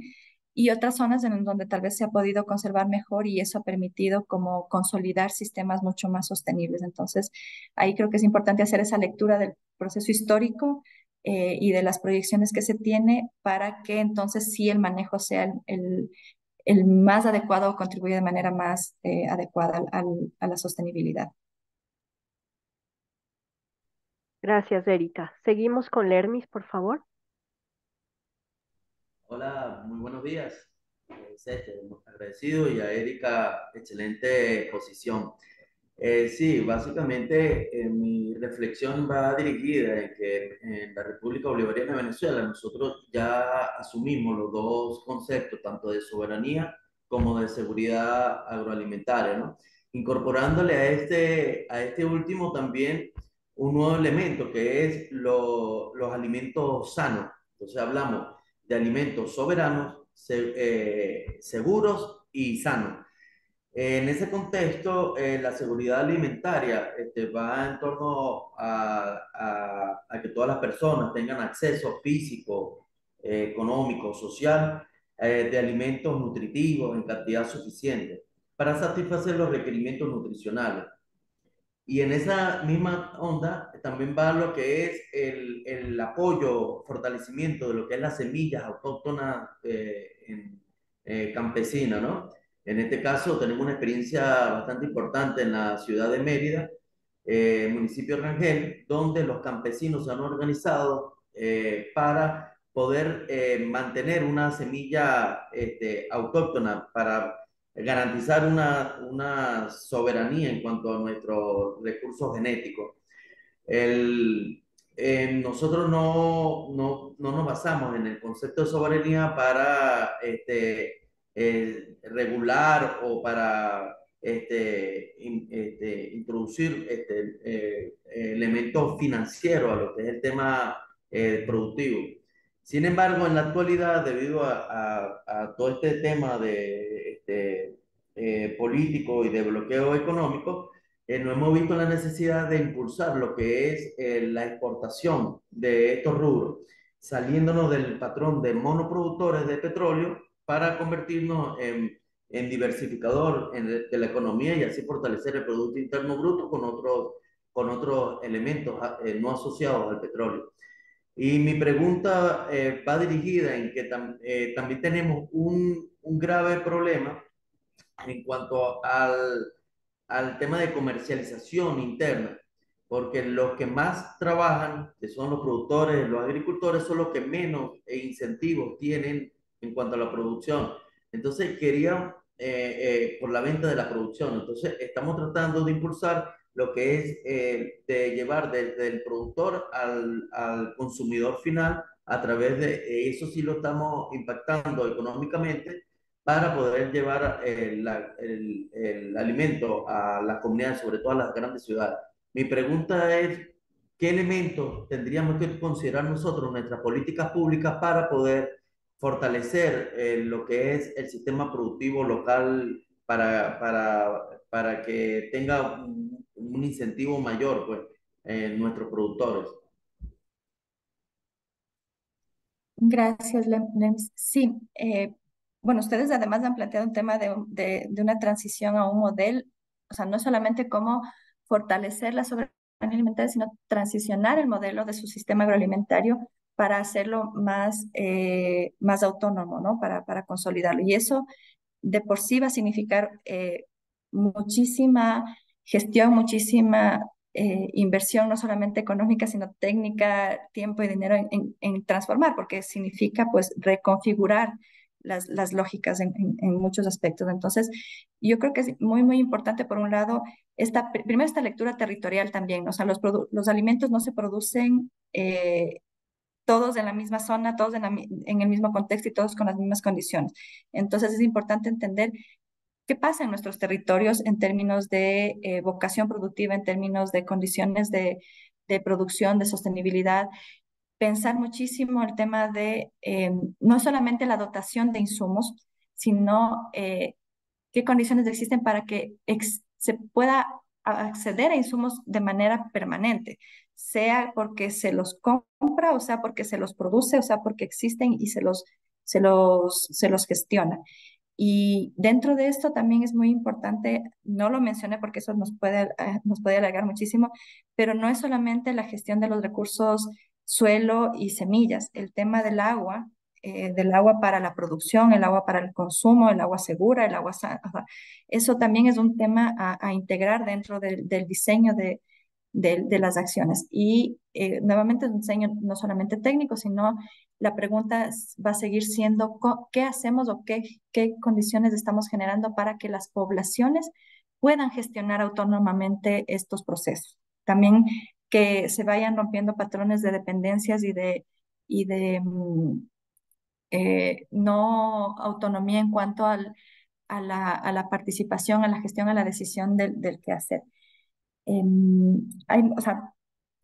y otras zonas en donde tal vez se ha podido conservar mejor y eso ha permitido como consolidar sistemas mucho más sostenibles. Entonces, ahí creo que es importante hacer esa lectura del proceso histórico eh, y de las proyecciones que se tiene para que entonces sí el manejo sea el, más adecuado o contribuya de manera más eh, adecuada a la sostenibilidad. Gracias, Erika. Seguimos con Lermis, por favor. Hola, muy buenos días. Eh, agradecido y a Erika, excelente exposición. Eh, sí, básicamente eh, mi reflexión va dirigida en que en la República Bolivariana de Venezuela nosotros ya asumimos los dos conceptos, tanto de soberanía como de seguridad agroalimentaria, ¿no? Incorporándole a este, a este último también un nuevo elemento que es los alimentos sanos. Entonces hablamos de alimentos soberanos, eh, seguros y sanos. En ese contexto, eh, la seguridad alimentaria este, va en torno a, que todas las personas tengan acceso físico, eh, económico, social, de alimentos nutritivos en cantidad suficiente para satisfacer los requerimientos nutricionales y en esa misma onda también va lo que es el, el apoyo, fortalecimiento de lo que es las semillas autóctonas eh, en, eh, ¿no? En este caso tenemos una experiencia bastante importante en la ciudad de Mérida, eh, municipio Rangel, donde los campesinos se han organizado eh, para poder eh, mantener una semilla este, autóctona para garantizar una, una soberanía en cuanto a nuestros recursos genéticos. Eh, nosotros no, no, no, nos basamos en el concepto de soberanía para este, eh, regular o para este, este introducir este, eh, elementos financieros a lo que es el tema productivo. Sin embargo, en la actualidad, debido a todo este tema de este, eh, político y de bloqueo económico, eh, no hemos visto la necesidad de impulsar lo que es eh, la exportación de estos rubros, saliéndonos del patrón de monoproductores de petróleo para convertirnos en, en diversificador de la economía y así fortalecer el Producto Interno Bruto con otros, con otros elementos ah, no asociados al petróleo. Y mi pregunta eh, va dirigida en que eh, también tenemos un, un, grave problema en cuanto al, al, tema de comercialización interna, porque los que más trabajan, que son los productores, los agricultores, son los que menos eh, incentivos tienen en cuanto a la producción. Entonces, querían por la venta de la producción. Entonces, estamos tratando de impulsar lo que es eh, de llevar desde el productor al, al, consumidor final a través de eso sí lo estamos impactando económicamente para poder llevar eh, el, el, alimento a las comunidades, sobre todo a las grandes ciudades. Mi pregunta es, ¿qué elementos tendríamos que considerar nosotros nuestras políticas públicas para poder fortalecer eh, lo que es el sistema productivo local para, para, para que tenga un incentivo mayor, pues, en nuestros productores. Gracias, Sí, eh, bueno, ustedes además han planteado un tema de, una transición a un modelo, o sea, no solamente cómo fortalecer la soberanía alimentaria, sino transicionar el modelo de su sistema agroalimentario para hacerlo más, eh, más autónomo, ¿no? Para, para consolidarlo. Y eso de por sí va a significar eh, muchísima gestión, muchísima eh, inversión, no solamente económica, sino técnica, tiempo y dinero en, transformar, porque significa pues reconfigurar las, las lógicas en, muchos aspectos. Entonces, yo creo que es muy, muy importante, por un lado, esta, primero esta lectura territorial también, o sea, los, los alimentos no se producen eh, todos en la misma zona, todos en, el mismo contexto y todos con las mismas condiciones. Entonces es importante entender qué pasa en nuestros territorios en términos de eh, vocación productiva, en términos de condiciones de, producción, de sostenibilidad. Pensar muchísimo el tema de eh, no solamente la dotación de insumos, sino eh, qué condiciones existen para que se pueda acceder a insumos de manera permanente, sea porque se los compra, o sea porque se los produce, o sea porque existen y se los, se los, se los gestiona. Y dentro de esto también es muy importante, no lo mencioné porque eso nos puede, eh, nos puede alargar muchísimo, pero no es solamente la gestión de los recursos suelo y semillas, el tema del agua, eh, del agua para la producción, el agua para el consumo, el agua segura, el agua sana. eso también es un tema a, integrar dentro del diseño de, de, las acciones. Y eh, nuevamente es un diseño no solamente técnico, sino la pregunta va a seguir siendo qué hacemos o qué, condiciones estamos generando para que las poblaciones puedan gestionar autónomamente estos procesos. También que se vayan rompiendo patrones de dependencias y de, mm, eh, no autonomía en cuanto al, a, la, participación, a la gestión, a la decisión del, qué hacer. Em, hay, o sea,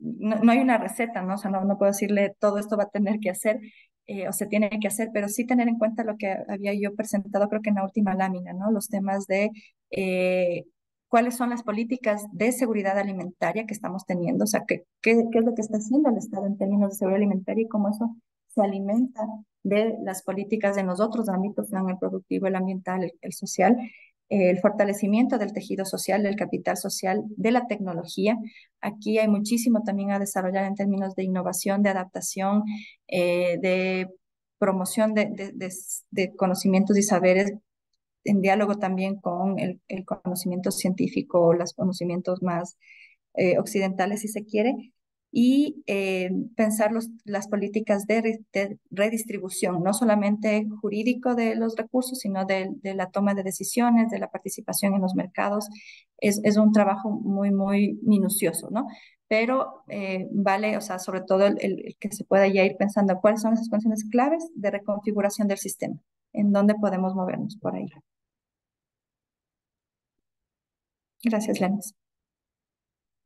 no, hay una receta, ¿no? O sea, no, puedo decirle todo esto va a tener que hacer eh, o se tiene que hacer, pero sí tener en cuenta lo que había yo presentado, creo que en la última lámina, ¿no? Los temas de eh, cuáles son las políticas de seguridad alimentaria que estamos teniendo, o sea, qué, qué, es lo que está haciendo el Estado en términos de seguridad alimentaria y cómo eso se alimenta de las políticas de los otros ámbitos, el productivo, el ambiental, el social, el fortalecimiento del tejido social, del capital social, de la tecnología. Aquí hay muchísimo también a desarrollar en términos de innovación, de adaptación, eh, de promoción de, conocimientos y saberes en diálogo también con el, conocimiento científico, los conocimientos más eh, occidentales, si se quiere, y eh, pensar los, las políticas de, redistribución, no solamente jurídico de los recursos, sino de, de, la toma de decisiones, de la participación en los mercados. Es, es un trabajo muy, muy minucioso, ¿no? Pero eh, vale, o sea, sobre todo el, que se pueda ya ir pensando cuáles son esas condiciones claves de reconfiguración del sistema, en dónde podemos movernos por ahí. Gracias, Lenis.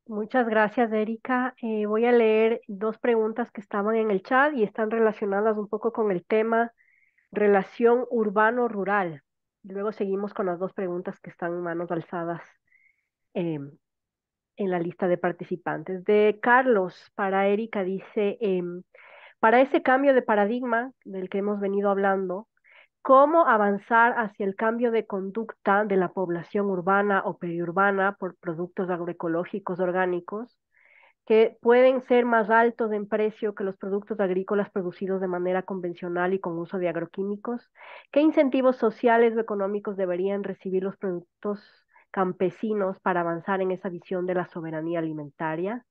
Muchas gracias, Erika. Eh, voy a leer dos preguntas que estaban en el chat y están relacionadas un poco con el tema relación urbano-rural. Luego seguimos con las dos preguntas que están manos alzadas em, en la lista de participantes. De Carlos, para Erika, dice, em, para ese cambio de paradigma del que hemos venido hablando, cómo avanzar hacia el cambio de conducta de la población urbana o periurbana por productos agroecológicos orgánicos que pueden ser más altos en precio que los productos agrícolas producidos de manera convencional y con uso de agroquímicos? ¿Qué incentivos sociales o económicos deberían recibir los productos campesinos para avanzar en esa visión de la soberanía alimentaria?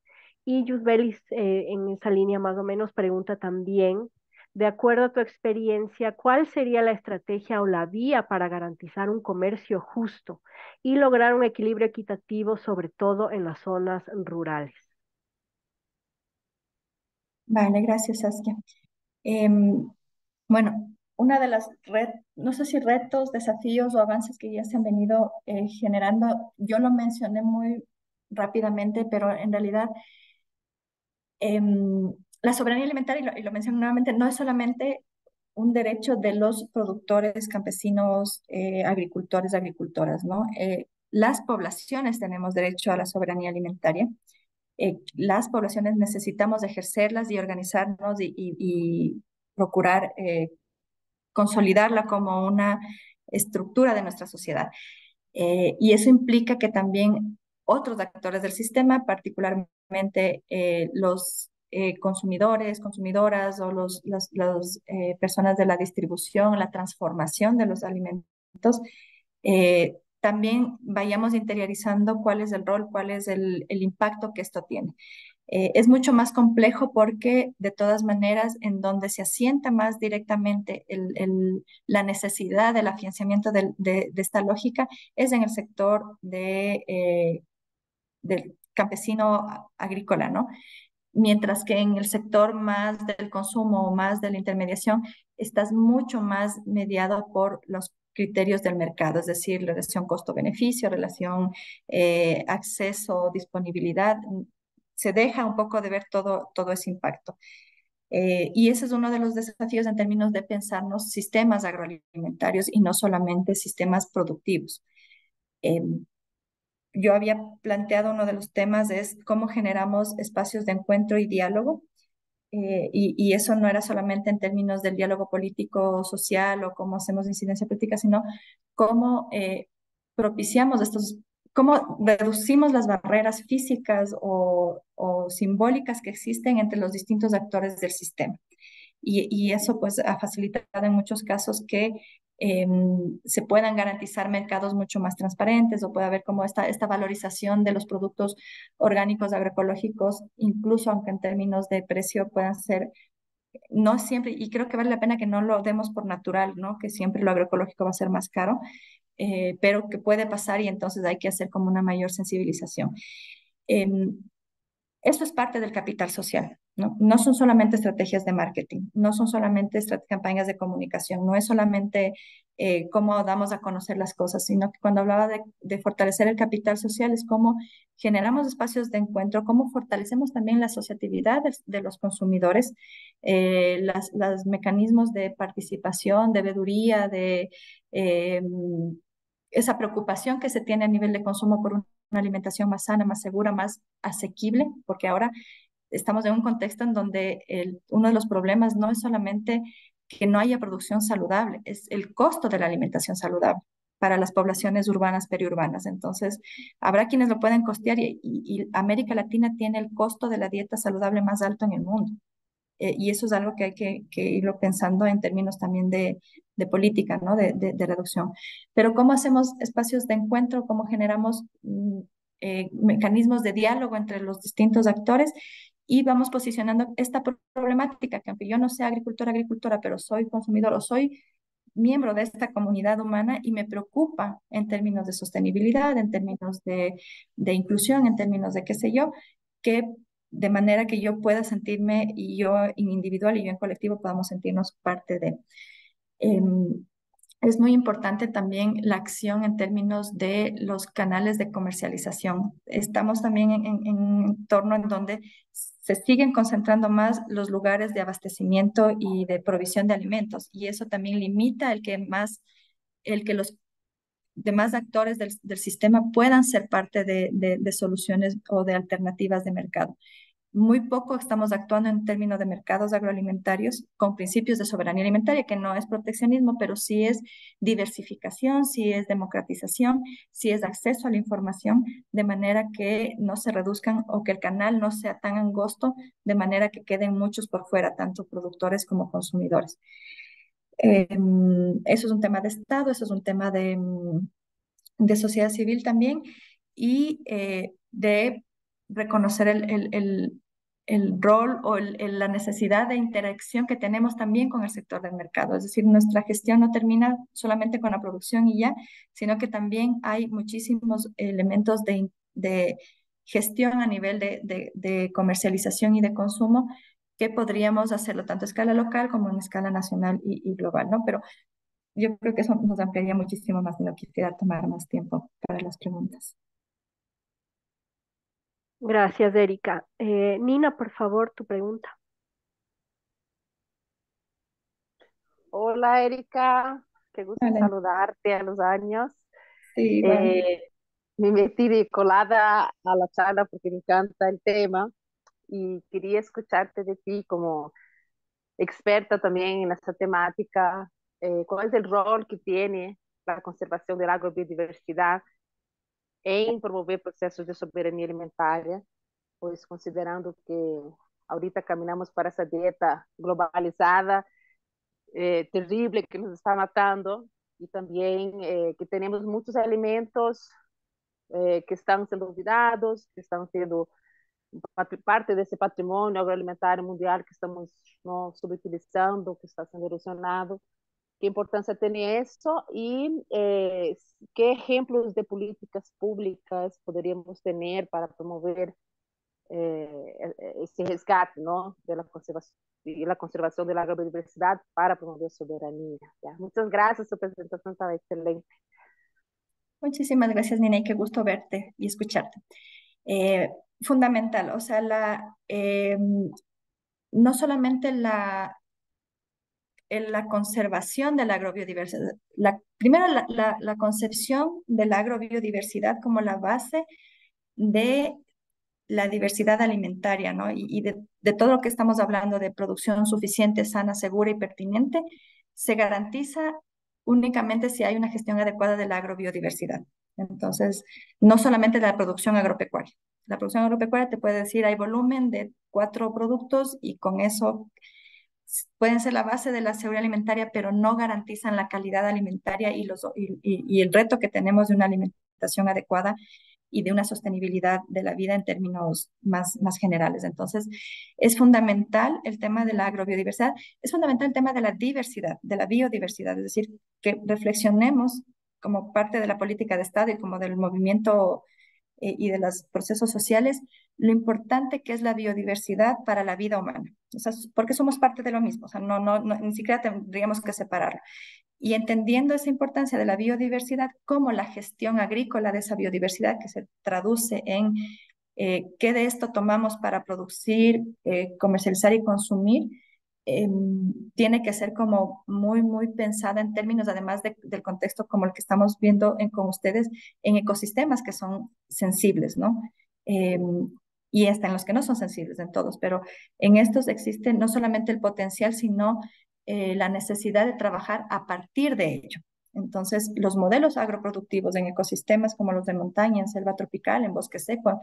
Y Yusbelis, eh, en esa línea más o menos, pregunta también de acuerdo a tu experiencia, cuál sería la estrategia o la vía para garantizar un comercio justo y lograr un equilibrio equitativo, sobre todo en las zonas rurales. Vale, gracias, Saskia. Em, bueno, una de las, no sé si retos, desafíos o avances que ya se han venido eh, generando, yo lo mencioné muy rápidamente, pero en realidad em, la soberanía alimentaria, y lo, menciono nuevamente, no es solamente un derecho de los productores, campesinos, eh, agricultores, agricultoras, ¿no? Eh, las poblaciones tenemos derecho a la soberanía alimentaria. Eh, las poblaciones necesitamos ejercerlas y organizarnos y procurar consolidarla como una estructura de nuestra sociedad. y eso implica que también otros actores del sistema, particularmente los eh, consumidores, consumidoras o las los, eh, personas de la distribución, la transformación de los alimentos, eh, también vayamos interiorizando cuál es el rol, cuál es el, impacto que esto tiene. es mucho más complejo porque de todas maneras en donde se asienta más directamente el, la necesidad del afianzamiento de, de, esta lógica es en el sector de, del campesino agrícola, ¿no? mientras que en el sector más del consumo o más de la intermediación, estás mucho más mediado por los criterios del mercado, es decir, relación costo-beneficio, relación eh, acceso, disponibilidad, se deja un poco de ver todo, todo ese impacto. Eh, y ese es uno de los desafíos en términos de pensarnos sistemas agroalimentarios y no solamente sistemas productivos. Em, yo había planteado uno de los temas es cómo generamos espacios de encuentro y diálogo. Eh, y, eso no era solamente en términos del diálogo político, social o cómo hacemos incidencia política, sino cómo eh, propiciamos estos, cómo reducimos las barreras físicas o, simbólicas que existen entre los distintos actores del sistema. Y, y eso pues ha facilitado en muchos casos que Em, se puedan garantizar mercados mucho más transparentes o puede haber como esta, esta valorización de los productos orgánicos agroecológicos, incluso aunque en términos de precio puedan ser no siempre, y creo que vale la pena que no lo demos por natural, ¿no? Que siempre lo agroecológico va a ser más caro, eh, pero que puede pasar y entonces hay que hacer como una mayor sensibilización. Esto em, eso es parte del capital social. ¿no? son solamente estrategias de marketing, no son solamente campañas de comunicación, no es solamente eh, cómo damos a conocer las cosas, sino que cuando hablaba de, fortalecer el capital social es cómo generamos espacios de encuentro, cómo fortalecemos también la asociatividad de, los consumidores, eh, los mecanismos de participación, de veeduría, de em, esa preocupación que se tiene a nivel de consumo por una alimentación más sana, más segura, más asequible, porque ahora estamos en un contexto en donde uno de los problemas no es solamente que no haya producción saludable, es el costo de la alimentación saludable para las poblaciones urbanas, periurbanas. Entonces, habrá quienes lo pueden costear y, América Latina tiene el costo de la dieta saludable más alto en el mundo. Eh, y eso es algo que hay que, irlo pensando en términos también de, política, ¿no? De, reducción. Pero ¿cómo hacemos espacios de encuentro? ¿Cómo generamos mm, eh, mecanismos de diálogo entre los distintos actores? y vamos posicionando esta problemática, que aunque yo no sea agricultora, agricultora, pero soy consumidor o soy miembro de esta comunidad humana y me preocupa en términos de sostenibilidad, en términos de, de inclusión, en términos de qué sé yo, que de manera que yo pueda sentirme y yo en individual y yo en colectivo podamos sentirnos parte de. Em, es muy importante también la acción en términos de los canales de comercialización. Estamos también en, en, en un entorno en donde se siguen concentrando más los lugares de abastecimiento y de provisión de alimentos y eso también limita el que más el que los demás actores del, sistema puedan ser parte de soluciones o de alternativas de mercado muy poco estamos actuando en términos de mercados agroalimentarios con principios de soberanía alimentaria, que no es proteccionismo, pero sí es diversificación, sí es democratización, sí es acceso a la información, de manera que no se reduzcan o que el canal no sea tan angosto, de manera que queden muchos por fuera, tanto productores como consumidores. Em, eso es un tema de Estado, eso es un tema de, mm, sociedad civil también y eh, de reconocer el, el rol o la necesidad de interacción que tenemos también con el sector del mercado. Es decir, nuestra gestión no termina solamente con la producción y ya, sino que también hay muchísimos elementos de, gestión a nivel de, comercialización y de consumo que podríamos hacerlo tanto a escala local como en escala nacional y, global, ¿no? Pero yo creo que eso nos ampliaría muchísimo más y no quisiera tomar más tiempo para las preguntas. Gracias, Erika. Eh, Nina, por favor, tu pregunta. Hola, Erika. Qué gusto saludarte a los años. Sí, eh, me metí de colada a la charla porque me encanta el tema y quería escucharte de ti como experta también en esta temática. Eh, ¿Cuál es el rol que tiene la conservación de la biodiversidad? em promover processos de soberania alimentar, né? pois considerando que ahorita caminhamos para essa dieta globalizada eh, terrível que nos está matando e também eh, que temos muitos alimentos eh, que estão sendo olvidados, que estão sendo parte desse patrimônio agroalimentar mundial que estamos não, subutilizando, que está sendo erosionado. qué importancia tiene eso y eh, qué ejemplos de políticas públicas podríamos tener para promover eh, e-, ese rescate ¿no? de la conservación y la conservación de la biodiversidad para promover soberanía. Muchas gracias, su presentación estaba excelente. Muchísimas gracias, Nina, y qué gusto verte y escucharte. Eh, fundamental, o sea, la, no solamente la, la conservación de la agrobiodiversidad. La, primero, la, concepción de la agrobiodiversidad como la base de la diversidad alimentaria, ¿no? Y, de, de, todo lo que estamos hablando de producción suficiente, sana, segura y pertinente, se garantiza únicamente si hay una gestión adecuada de la agrobiodiversidad. Entonces, no solamente la producción agropecuaria. La producción agropecuaria te puede decir, hay volumen de cuatro productos y con eso pueden ser la base de la seguridad alimentaria, pero no garantizan la calidad alimentaria y, y, el reto que tenemos de una alimentación adecuada y de una sostenibilidad de la vida en términos más, más generales. Entonces, es fundamental el tema de la agrobiodiversidad, es fundamental el tema de la diversidad, de la biodiversidad, es decir, que reflexionemos como parte de la política de Estado y como del movimiento eh, y de los procesos sociales, lo importante que es la biodiversidad para la vida humana. O sea, porque somos parte de lo mismo, o sea, no, no, ni siquiera tendríamos que separarlo. Y entendiendo esa importancia de la biodiversidad, cómo la gestión agrícola de esa biodiversidad que se traduce en eh, qué de esto tomamos para producir, eh, comercializar y consumir, Em, tiene que ser como muy, muy pensada en términos, además del contexto como el que estamos viendo con ustedes, en ecosistemas que son sensibles, ¿no? Em, y hasta en los que no son sensibles, en todos, pero en estos existe no solamente el potencial, sino eh, la necesidad de trabajar a partir de ello. Entonces, los modelos agroproductivos en ecosistemas como los de montaña, en selva tropical, en bosque seco,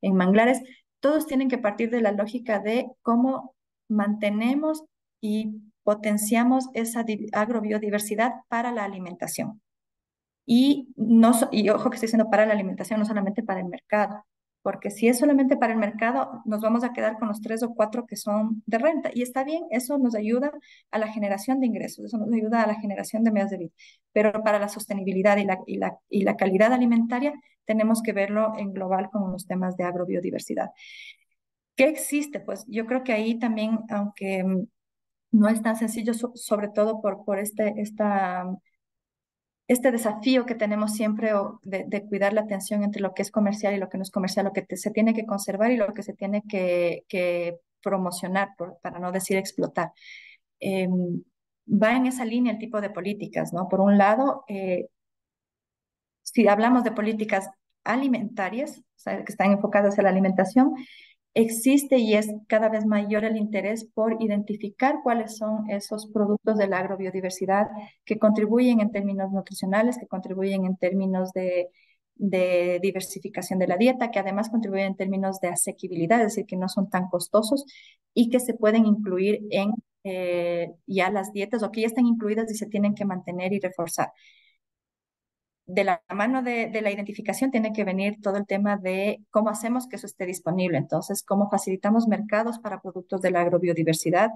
en manglares, todos tienen que partir de la lógica de cómo mantenemos y potenciamos esa agrobiodiversidad para la alimentación. Y, no, y ojo que estoy diciendo para la alimentación, no solamente para el mercado, porque si es solamente para el mercado, nos vamos a quedar con los tres o cuatro que son de renta. Y está bien, eso nos ayuda a la generación de ingresos, eso nos ayuda a la generación de medios de vida. Pero para la sostenibilidad y la, y la, y la calidad alimentaria, tenemos que verlo en global con los temas de agrobiodiversidad. ¿Qué existe? Pues yo creo que ahí también, aunque mm, no es tan sencillo, sobre todo por, por este, esta, mm, este desafío que tenemos siempre de, de, cuidar la tensión entre lo que es comercial y lo que no es comercial, lo que se tiene que conservar y lo que se tiene que, que promocionar, para no decir explotar. Em, va en esa línea el tipo de políticas, ¿no? Por un lado, eh, si hablamos de políticas alimentarias, que están enfocadas en la alimentación, existe y es cada vez mayor el interés por identificar cuáles son esos productos de la agrobiodiversidad que contribuyen en términos nutricionales, que contribuyen en términos de, diversificación de la dieta, que además contribuyen en términos de asequibilidad, es decir, que no son tan costosos y que se pueden incluir en eh, ya las dietas o que ya están incluidas y se tienen que mantener y reforzar de la mano de, la identificación tiene que venir todo el tema de cómo hacemos que eso esté disponible. Entonces, cómo facilitamos mercados para productos de la agrobiodiversidad,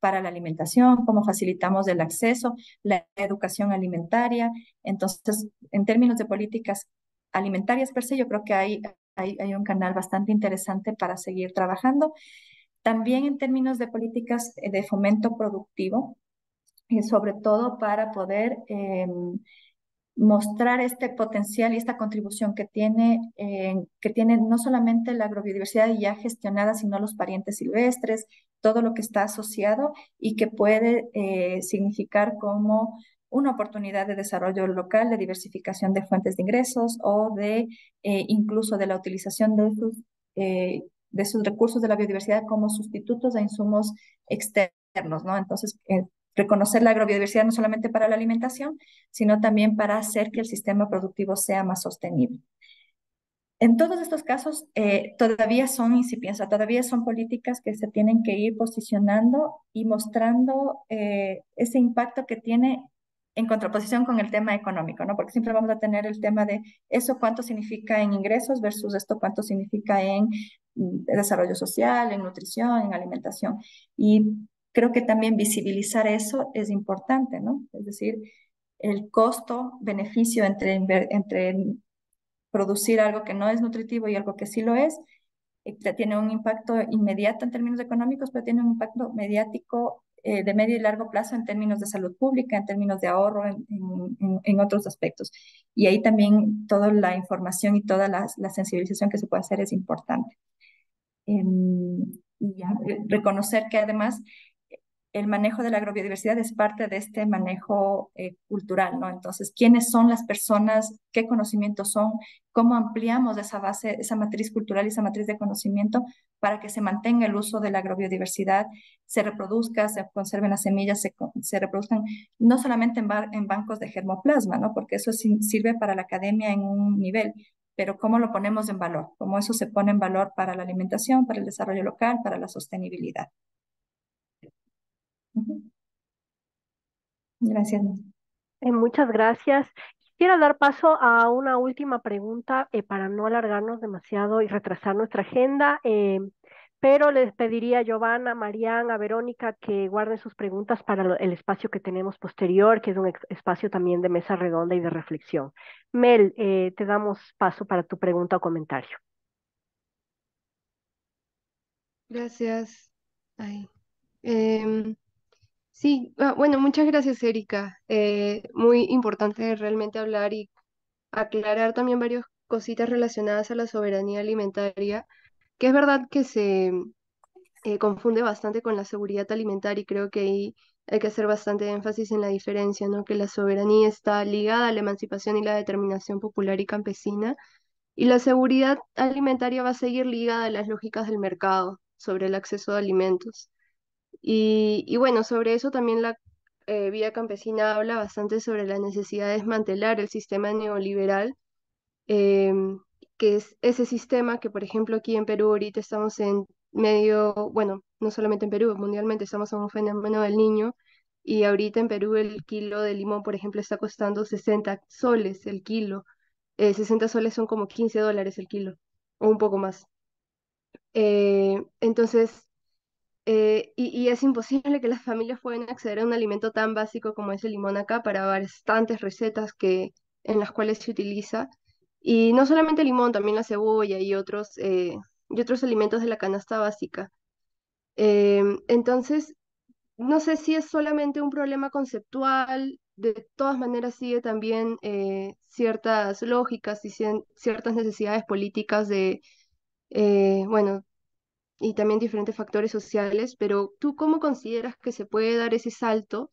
para la alimentación, cómo facilitamos el acceso, la educación alimentaria. Entonces, en términos de políticas alimentarias per se, yo creo que hay, hay, un canal bastante interesante para seguir trabajando. También en términos de políticas eh, de fomento productivo, y eh, sobre todo para poder... Em, mostrar este potencial y esta contribución que tiene, eh, que tiene no solamente la agrobiodiversidad ya gestionada, sino los parientes silvestres, todo lo que está asociado y que puede eh, significar como una oportunidad de desarrollo local, de diversificación de fuentes de ingresos o de eh, incluso de la utilización de sus, de sus recursos de la biodiversidad como sustitutos a insumos externos. ¿no? Entonces, reconocer la agrobiodiversidad no solamente para la alimentación, sino también para hacer que el sistema productivo sea más sostenible. En todos estos casos, eh, todavía son incipientes, todavía son políticas que se tienen que ir posicionando y mostrando eh, ese impacto que tiene en contraposición con el tema económico, ¿no? Porque siempre vamos a tener el tema de eso cuánto significa en ingresos versus esto cuánto significa en mm, desarrollo social, en nutrición, en alimentación. Y creo que también visibilizar eso es importante, ¿no? Es decir, el costo-beneficio entre, entre producir algo que no es nutritivo y algo que sí lo es, eh, tiene un impacto inmediato en términos económicos, pero tiene un impacto mediático eh, de medio y largo plazo en términos de salud pública, en términos de ahorro, en, en, otros aspectos. Y ahí también toda la información y toda la, la sensibilización que se puede hacer es importante. Em, y eh, reconocer que además el manejo de la agrobiodiversidad es parte de este manejo eh, cultural, ¿no? Entonces, ¿quiénes son las personas? ¿Qué conocimientos son? ¿Cómo ampliamos esa base, esa matriz cultural y esa matriz de conocimiento para que se mantenga el uso de la agrobiodiversidad, se reproduzca, se conserven las semillas, se, reproduzcan no solamente en, bancos de germoplasma, ¿no? Porque eso sirve para la academia en un nivel, pero cómo lo ponemos en valor, cómo eso se pone en valor para la alimentación, para el desarrollo local, para la sostenibilidad. Gracias. Eh, muchas gracias. Quisiera dar paso a una última pregunta eh, para no alargarnos demasiado y retrasar nuestra agenda, em, pero les pediría a Giovanna, Mariana, a Verónica que guarden sus preguntas para el espacio que tenemos posterior, que es un espacio también de mesa redonda y de reflexión. Mel, eh, te damos paso para tu pregunta o comentario. Gracias. Em, Sí, ah, bueno, muchas gracias, Erika. Eh, muy importante realmente hablar y aclarar también varias cositas relacionadas a la soberanía alimentaria, que es verdad que se eh, confunde bastante con la seguridad alimentaria y creo que ahí hay que hacer bastante énfasis en la diferencia, ¿no? Que la soberanía está ligada a la emancipación y la determinación popular y campesina, y la seguridad alimentaria va a seguir ligada a las lógicas del mercado sobre el acceso a alimentos. Y, bueno, sobre eso también la eh, Vía Campesina habla bastante sobre la necesidad de desmantelar el sistema neoliberal, em, que es ese sistema que, por ejemplo, aquí en Perú ahorita estamos en medio, bueno, no solamente en Perú, mundialmente estamos en un fenómeno del niño, y ahorita en Perú el kilo de limón, por ejemplo, está costando 60 soles el kilo. 60 eh, soles son como 15 dólares el kilo, o un poco más. Eh, entonces, eh, y, es imposible que las familias puedan acceder a un alimento tan básico como es el limón acá para bastantes recetas que, en las cuales se utiliza. Y no solamente el limón, también la cebolla y otros, eh, y otros alimentos de la canasta básica. Em, entonces, no sé si es solamente un problema conceptual, de todas maneras sigue también eh, ciertas lógicas y ciertas necesidades políticas de, bueno, y también diferentes factores sociales, pero ¿tú cómo consideras que se puede dar ese salto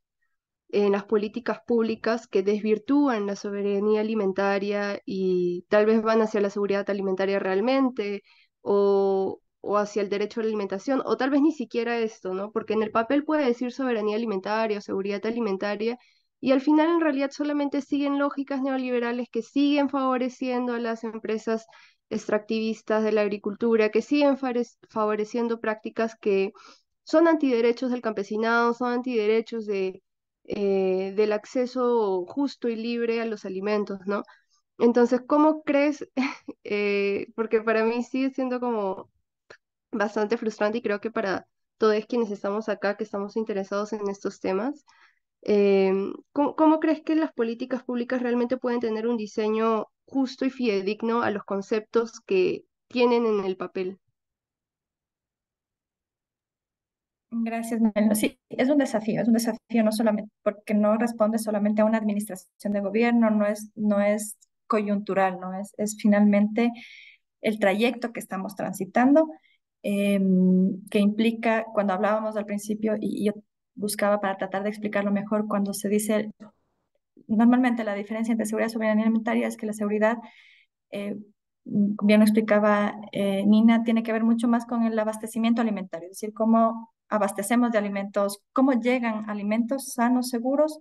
en las políticas públicas que desvirtúan la soberanía alimentaria y tal vez van hacia la seguridad alimentaria realmente o, o hacia el derecho a la alimentación o tal vez ni siquiera esto, ¿no? Porque en el papel puede decir soberanía alimentaria o seguridad alimentaria y al final en realidad solamente siguen lógicas neoliberales que siguen favoreciendo a las empresas extractivistas de la agricultura que siguen favoreciendo prácticas que son antiderechos del campesinado, son antiderechos de, eh, del acceso justo y libre a los alimentos, ¿no? Entonces, ¿cómo crees? Eh, porque para mí sigue siendo como bastante frustrante y creo que para todos quienes estamos acá, que estamos interesados en estos temas, Em, ¿cómo, crees que las políticas públicas realmente pueden tener un diseño justo y fidedigno a los conceptos que tienen en el papel? Gracias, Mel. Sí, es un desafío, es un desafío no solamente porque no responde solamente a una administración de gobierno, no es, no es coyuntural, no es, es finalmente el trayecto que estamos transitando, em, que implica, cuando hablábamos al principio, y yo buscaba para tratar de explicarlo mejor cuando se dice, normalmente la diferencia entre seguridad y alimentaria es que la seguridad, eh, mm, bien lo explicaba eh, Nina, tiene que ver mucho más con el abastecimiento alimentario, es decir, cómo abastecemos de alimentos, cómo llegan alimentos sanos, seguros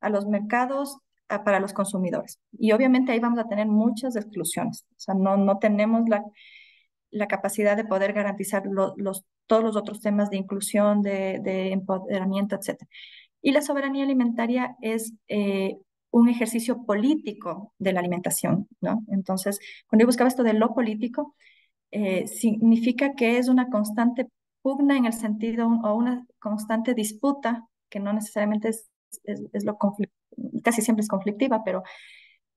a los mercados para los consumidores. Y obviamente ahí vamos a tener muchas exclusiones, o sea, no, no tenemos la la capacidad de poder garantizar todos los otros temas de inclusión, de, empoderamiento, etc. Y la soberanía alimentaria es eh, un ejercicio político de la alimentación, Entonces, cuando yo buscaba esto de lo político, eh, significa que es una constante pugna en el sentido o una constante disputa, que no necesariamente es, lo conflictivo, lo casi siempre es conflictiva, pero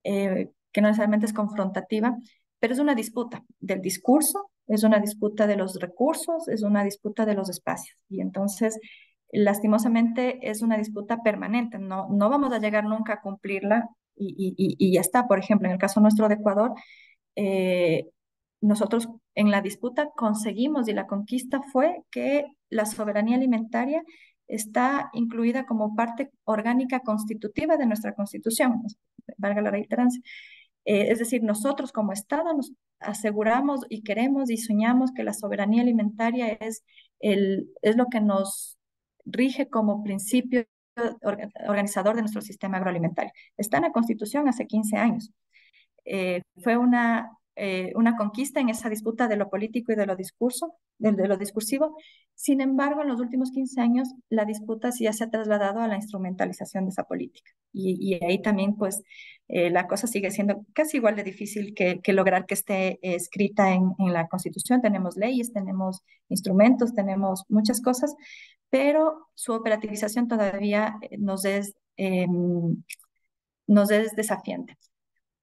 eh, que no necesariamente es confrontativa, pero es una disputa del discurso, es una disputa de los recursos, es una disputa de los espacios. Y entonces, lastimosamente, es una disputa permanente, no, no vamos a llegar nunca a cumplirla y, y, ya está. Por ejemplo, en el caso nuestro de Ecuador, eh, nosotros en la disputa conseguimos y la conquista fue que la soberanía alimentaria está incluida como parte orgánica constitutiva de nuestra constitución, valga la reiterancia. Eh, es decir, nosotros como Estado nos aseguramos y queremos y soñamos que la soberanía alimentaria es, lo que nos rige como principio organizador de nuestro sistema agroalimentario. Está en la Constitución hace 15 años. Eh, fue eh, una, conquista en esa disputa de lo político y de lo, discursivo. Sin embargo, en los últimos 15 años, la disputa sí ya se ha trasladado a la instrumentalización de esa política. y ahí también, pues, eh, la cosa sigue siendo casi igual de difícil que, lograr que esté eh, escrita en, la Constitución. Tenemos leyes, tenemos instrumentos, tenemos muchas cosas, pero su operativización todavía eh, nos es, em, nos es desafiante.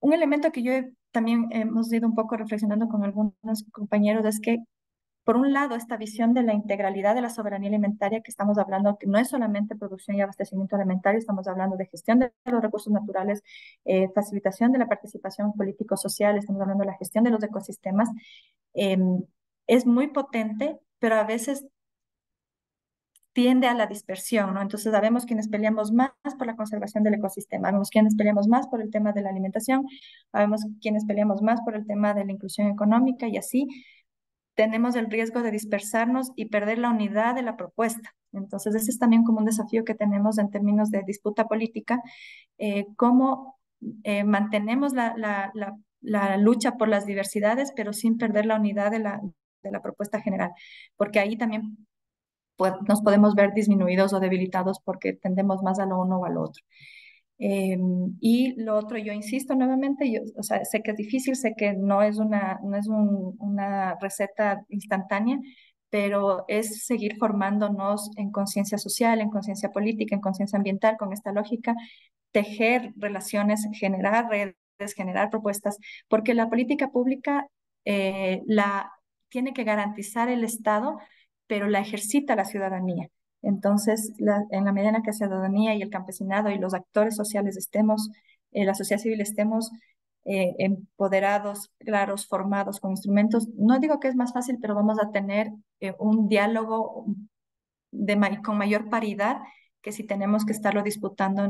Un elemento que yo también hemos ido un poco reflexionando con algunos compañeros es que por un lado, esta visión de la integralidad de la soberanía alimentaria que estamos hablando, que no es solamente producción y abastecimiento alimentario, estamos hablando de gestión de los recursos naturales, eh, facilitación de la participación político-social, estamos hablando de la gestión de los ecosistemas, em, es muy potente, pero a veces tiende a la dispersión, ¿no? Entonces sabemos quienes peleamos más por la conservación del ecosistema, sabemos quienes peleamos más por el tema de la alimentación, sabemos quienes peleamos más por el tema de la inclusión económica y así, tenemos el riesgo de dispersarnos y perder la unidad de la propuesta. Entonces, ese es también como un desafío que tenemos en términos de disputa política, eh, cómo eh, mantenemos la, lucha por las diversidades, pero sin perder la unidad de la, propuesta general, porque ahí también pues, nos podemos ver disminuidos o debilitados porque tendemos más a lo uno o al otro. Em, y lo otro, yo insisto nuevamente, sé que es difícil, sé que no es una, no es una receta instantánea, pero es seguir formándonos en conciencia social, en conciencia política, en conciencia ambiental, con esta lógica, tejer relaciones, generar redes, generar propuestas, porque la política pública eh, la tiene que garantizar el Estado, pero la ejercita la ciudadanía. Entonces, en la medida en que la ciudadanía y el campesinado y los actores sociales estemos, eh, la sociedad civil estemos eh, empoderados, claros, formados con instrumentos, no digo que es más fácil, pero vamos a tener eh, un diálogo con mayor paridad que si tenemos que estarlo disputando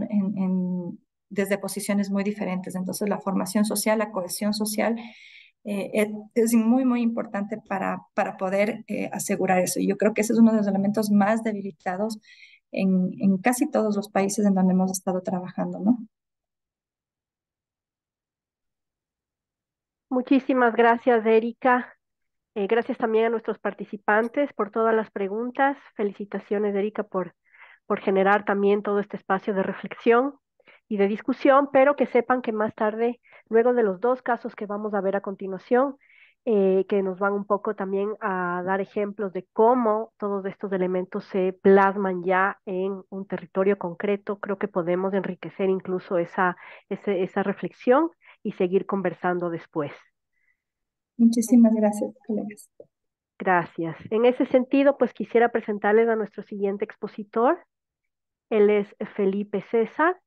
desde posiciones muy diferentes. Entonces, la formación social, la cohesión social eh, es muy, muy importante para, para poder eh, asegurar eso. Y yo creo que ese es uno de los elementos más debilitados en, en casi todos los países en donde hemos estado trabajando, ¿no? Muchísimas gracias, Erika. Eh, gracias también a nuestros participantes por todas las preguntas. Felicitaciones, Erika, por, por generar también todo este espacio de reflexión y de discusión, pero que sepan que más tarde luego de los dos casos que vamos a ver a continuación, eh, que nos van un poco también a dar ejemplos de cómo todos estos elementos se plasman ya en un territorio concreto. Creo que podemos enriquecer incluso esa, reflexión y seguir conversando después. Muchísimas gracias, colegas. Gracias. En ese sentido, pues quisiera presentarles a nuestro siguiente expositor. Él es Felipe César.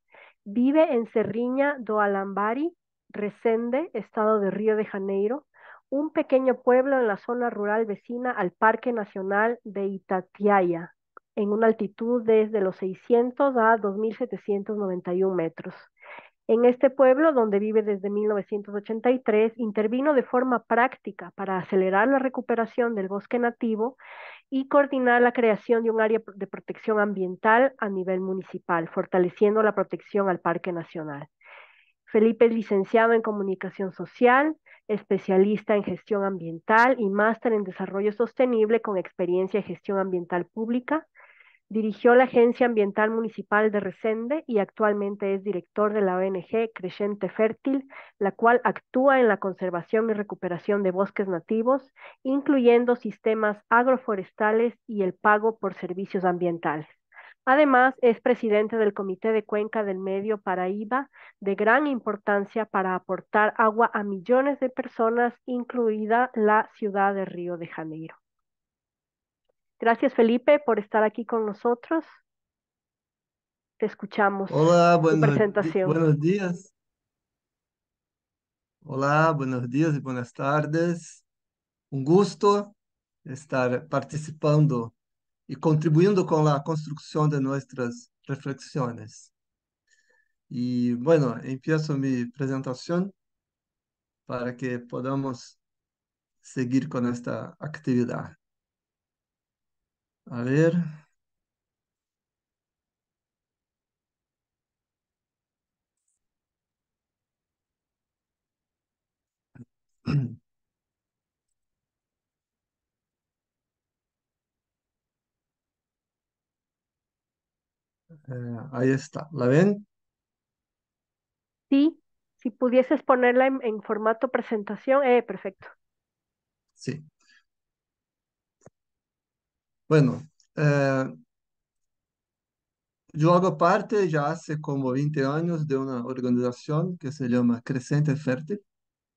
Vive en Cerriña do Alambari, Resende, estado de Río de Janeiro, un pequeño pueblo en la zona rural vecina al Parque Nacional de Itatiaia, en una altitud desde los 600 a 2.791 metros. En este pueblo, donde vive desde 1983, intervino de forma práctica para acelerar la recuperación del bosque nativo y coordinar la creación de un área de protección ambiental a nivel municipal, fortaleciendo la protección al Parque Nacional. Felipe es licenciado en comunicación social, especialista en gestión ambiental y máster en desarrollo sostenible con experiencia en gestión ambiental pública. Dirigió la Agencia Ambiental Municipal de Resende y actualmente es director de la ONG Creyente Fértil, la cual actúa en la conservación y recuperación de bosques nativos, incluyendo sistemas agroforestales y el pago por servicios ambientales. Además, es presidente del Comité de Cuenca del Medio Paraíba, de gran importancia para aportar agua a millones de personas, incluida la ciudad de Río de Janeiro. Gracias, Felipe, por estar aquí con nosotros. Te escuchamos. Hola, buenos, presentación. buenos días. Hola, buenos días y buenas tardes. Un gusto estar participando e contribuindo com a construção de nossas reflexões. E, bueno, empiezo minha apresentação para que podamos seguir com esta atividade A ver. Eh, ahí está, ¿la ven? Sí, si pudieses ponerla en, formato presentación, eh, perfecto. Sí. Bueno, eh, yo hago parte ya hace como 20 años de una organización que se llama Crescente Fértil.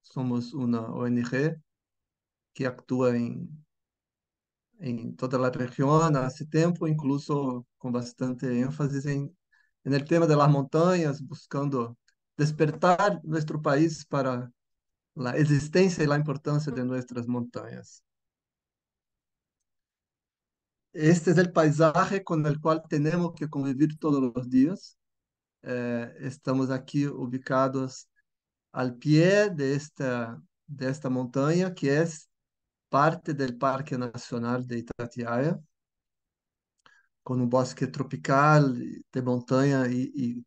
Somos una ONG que actúa en em toda região há esse tempo, incluso com bastante ênfase em, no tema das montanhas, buscando despertar nosso país para a existência e a importância de nossas montanhas. Este es é o paisaje com o qual temos que convivir todos os dias. Eh, estamos aqui ubicados ao pé de esta, de esta que é parte del Parque Nacional de Itatiaia, con un bosque tropical de montaña y,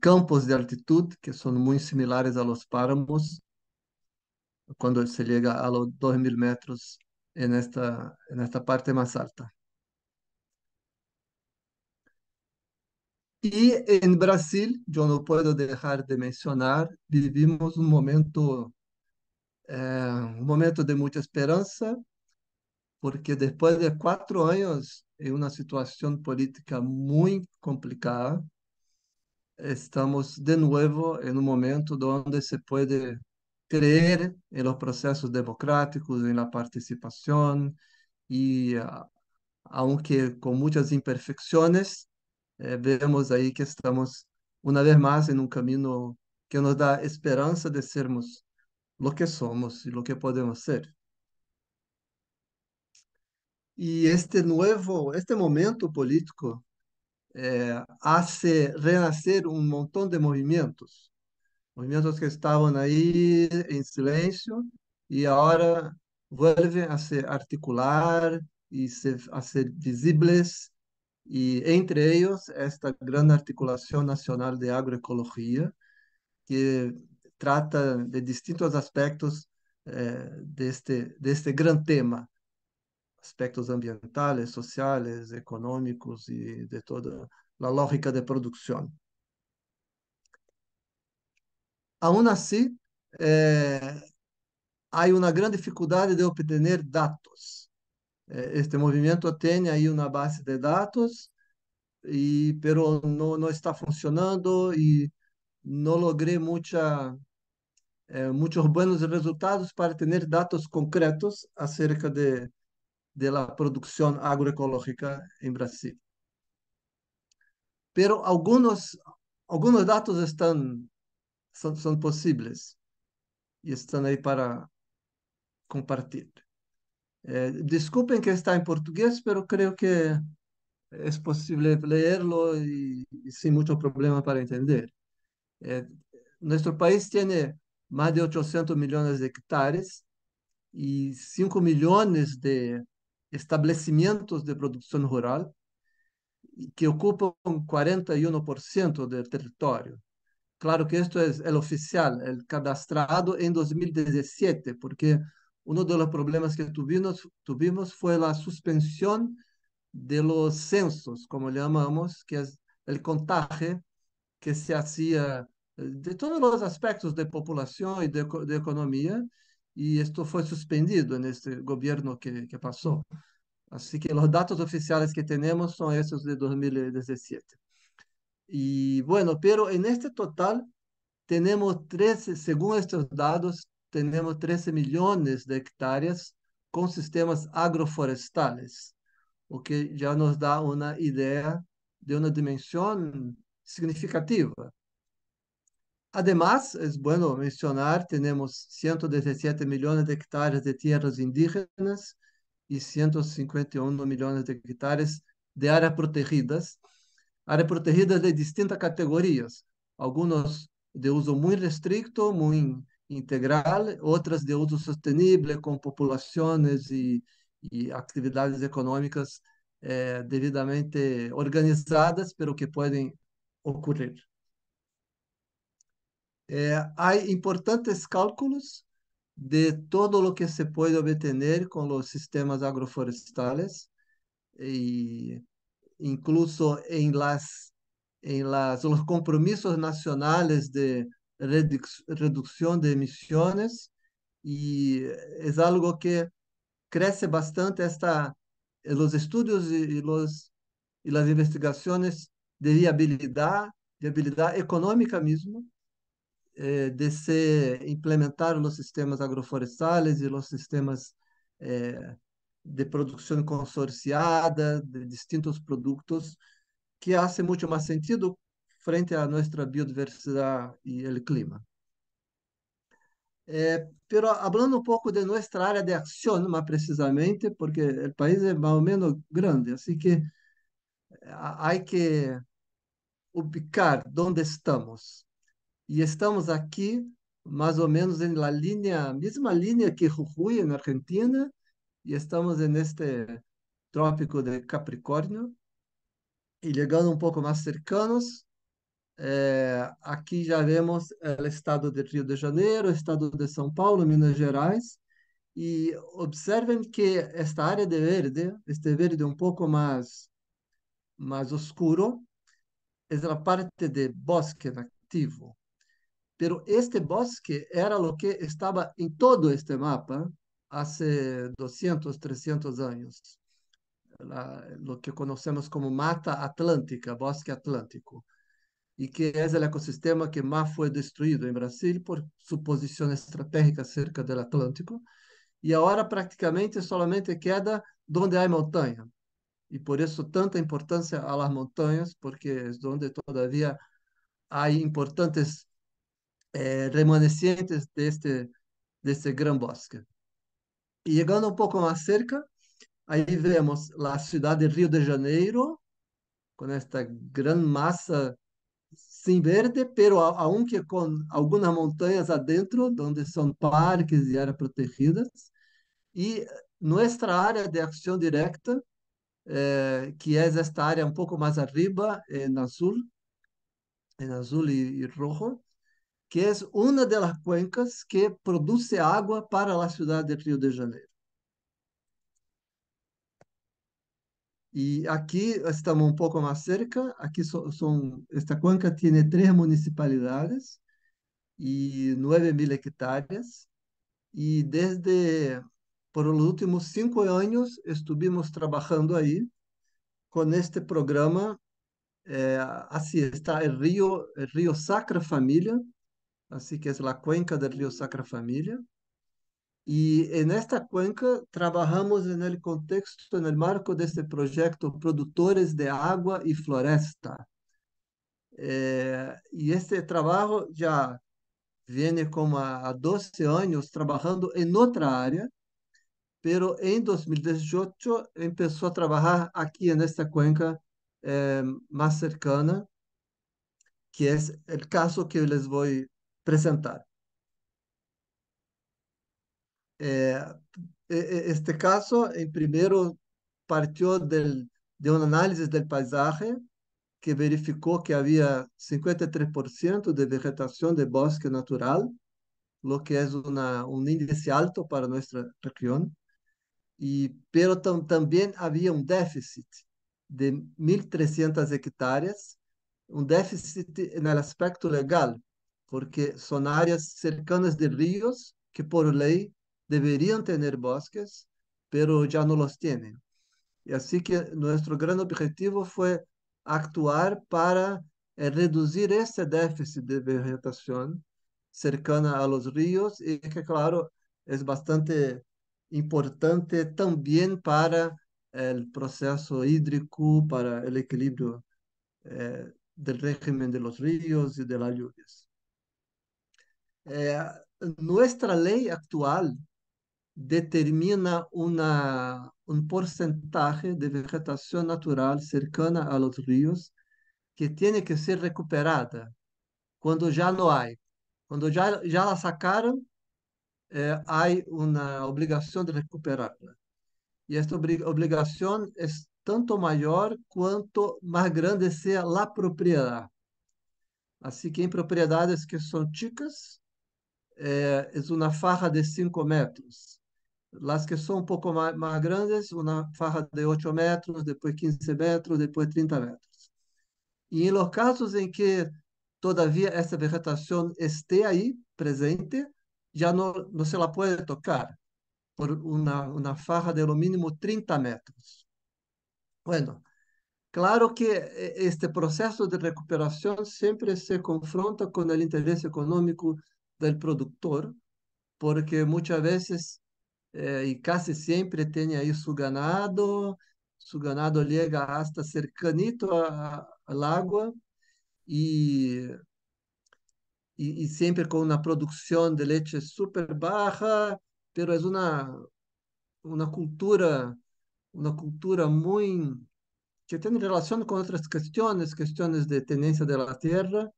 campos de altitud que son muy similares a los páramos cuando se llega a los 2.000 metros en esta, en esta parte más alta. Y en Brasil, yo no puedo dejar de mencionar, vivimos un momento eh, un momento de mucha esperanza, porque después de cuatro años en una situación política muy complicada, estamos de nuevo en un momento donde se puede creer en los procesos democráticos, en la participación y ah, aunque con muchas imperfecciones, eh, vemos ahí que estamos una vez más en un camino que nos da esperanza de sermos lo que somos y lo que podemos ser. E este novo, este momento político eh, hace renascer um montão de movimentos, movimentos que estavam aí em silêncio e agora vuelven a se articular e se, a ser visíveis. E entre eles esta grande articulação nacional de agroecologia que trata de distintos aspectos eh, deste, deste grande tema, aspectos ambientais, sociais, econômicos e de toda a lógica de produção. Aún assim, eh, há uma grande dificuldade de obter dados. Eh, este movimento tem aí uma base de dados, e pero não, não está funcionando e não logrei muita é, muito buenos resultados para ter dados concretos acerca de, de la producción agroecológica en Brasil. Pero algunos, algunos datos están, son, son posibles y están ahí para compartir. Eh, é, disculpen que está en portugués, pero creo que es é posible leerlo y, y sin mucho problema para entender. Eh, nuestro país tiene Más de 800 millones de hectáreas y 5 millones de establecimientos de producción rural que ocupan 41% del territorio. Claro que esto es el oficial, el cadastrado en 2017, porque uno de los problemas que tuvimos, tuvimos fue la suspensión de los censos, como llamamos, que es el contaje que se hacía de todos os aspectos de população e de, de economia, e isto foi suspendido neste governo que, que passou. Assim que os dados oficiais que temos são esses de 2017. E, bueno, pero en este total temos 13, Segundo estes dados, temos 13 milhões de hectares com sistemas agroforestales, o que já nos dá uma ideia de uma dimensão significativa Además, es bueno mencionar, tenemos 117 millones de hectáreas de tierras indígenas y 151 millones de hectáreas de áreas protegidas, áreas protegidas de distintas categorías, algunos de uso muy restricto, muy integral, otras de uso sostenible con poblaciones y, actividades económicas eh, debidamente organizadas, pero que pueden ocurrir. eh, há importantes cálculos de todo o que se pode obter com os sistemas agroforestales e incluso em las en las, los compromissos nacionais de reduc redução de emissões e é algo que cresce bastante esta os estudos e, los e las investigações de viabilidade, viabilidade econômica mesmo eh, de se implementar os sistemas agroforestales e os sistemas eh, de produção consorciada de distintos produtos que hace muito mais sentido frente a nossa biodiversidade e o clima. Eh, pero hablando um pouco de nossa área de acción mais precisamente, porque o país é mais ou menos grande, assim que eh, há que ubicar onde estamos. E estamos aqui, mais ou menos, na linha, mesma linha que Jujuy, na Argentina, e estamos neste trópico de Capricórnio. E chegando um pouco mais cercanos, eh, aqui já vemos o estado de Rio de Janeiro, o estado de São Paulo, Minas Gerais. E observem que esta área de verde, este verde um pouco mais, mais oscuro, é a parte de bosque nativo. Pero este bosque era o que estava em todo este mapa há 200, 300 anos. o que conhecemos como Mata Atlântica, Bosque Atlântico. E que é o ecossistema que mais foi destruído em Brasil por suposição posição estratégica cerca do Atlântico. E agora praticamente solamente queda onde há montanha. E por isso tanta importância às montanhas, porque é onde todavia há importantes é, remanescentes deste este, grande bosque. E chegando um pouco mais cerca, aí vemos a cidade de Rio de Janeiro, com esta grande massa sem verde, pero que com algumas montanhas adentro, onde são parques e áreas protegidas. E nossa área de ação direta, eh, é, que é esta área um pouco mais arriba, em é azul, em azul e, e rojo, que é uma das cuencas que produz água para a cidade de Rio de Janeiro. E aqui estamos um pouco mais cerca. Aqui são esta cuenca tem três municipalidades e 9 mil hectares. E desde por os últimos cinco anos estivemos trabalhando aí com este programa. Eh, assim está o é Rio, o é Rio Sacra Família, assim que é a cuenca do rio Sacra Família e nesta esta cuenca trabalhamos no contexto, no marco deste projeto produtores Productores de água e Floresta. Eh, este trabalho já vem como há 12 anos trabalhando em outra área, pero em 2018 começou a trabalhar aqui nesta cuenca eh, mais cercana, que é o caso que les voy presentar. Eh, e, e, este caso, en eh, primero partió de un análisis del paisaje que verificó que había 53% de vegetación de bosque natural, lo que es una, un índice alto para nuestra región, y, pero también había un déficit de 1.300 hectáreas, un déficit en el aspecto legal, porque son áreas cercanas de ríos que por ley deberían tener bosques, pero ya no los tienen. Y así que nuestro gran objetivo fue actuar para eh, reducir ese déficit de vegetación cercana a los ríos y que claro es bastante importante también para el proceso hídrico, para el equilibrio eh, del régimen de los ríos y de las lluvias. Eh, nuestra ley actual determina una, un porcentaje de vegetación natural cercana a los ríos que tiene que ser recuperada cuando ya no hay. Cuando ya, ya la sacaron, eh, hay una obligación de recuperarla. Y esta obligación es tanto mayor cuanto más grande sea la propiedad. Así que en propiedades que son chicas, é uma faixa de 5 metros. as que são um pouco mais grandes, uma faixa de 8 metros, depois 15 metros, depois 30 metros. E em los casos em que todavia essa vegetação esté aí presente, já não não se la pode tocar por uma uma faja de lo mínimo 30 metros. Bueno, Claro que este processo de recuperação sempre se confronta com o interesse econômico del productor, porque muchas veces eh, y casi siempre tiene ahí su ganado, su ganado llega hasta cercanito a, al agua y, y, siempre con una producción de leche súper baja, pero es una, una cultura, una cultura muy que tiene relación con otras cuestiones, cuestiones de tenencia de la tierra,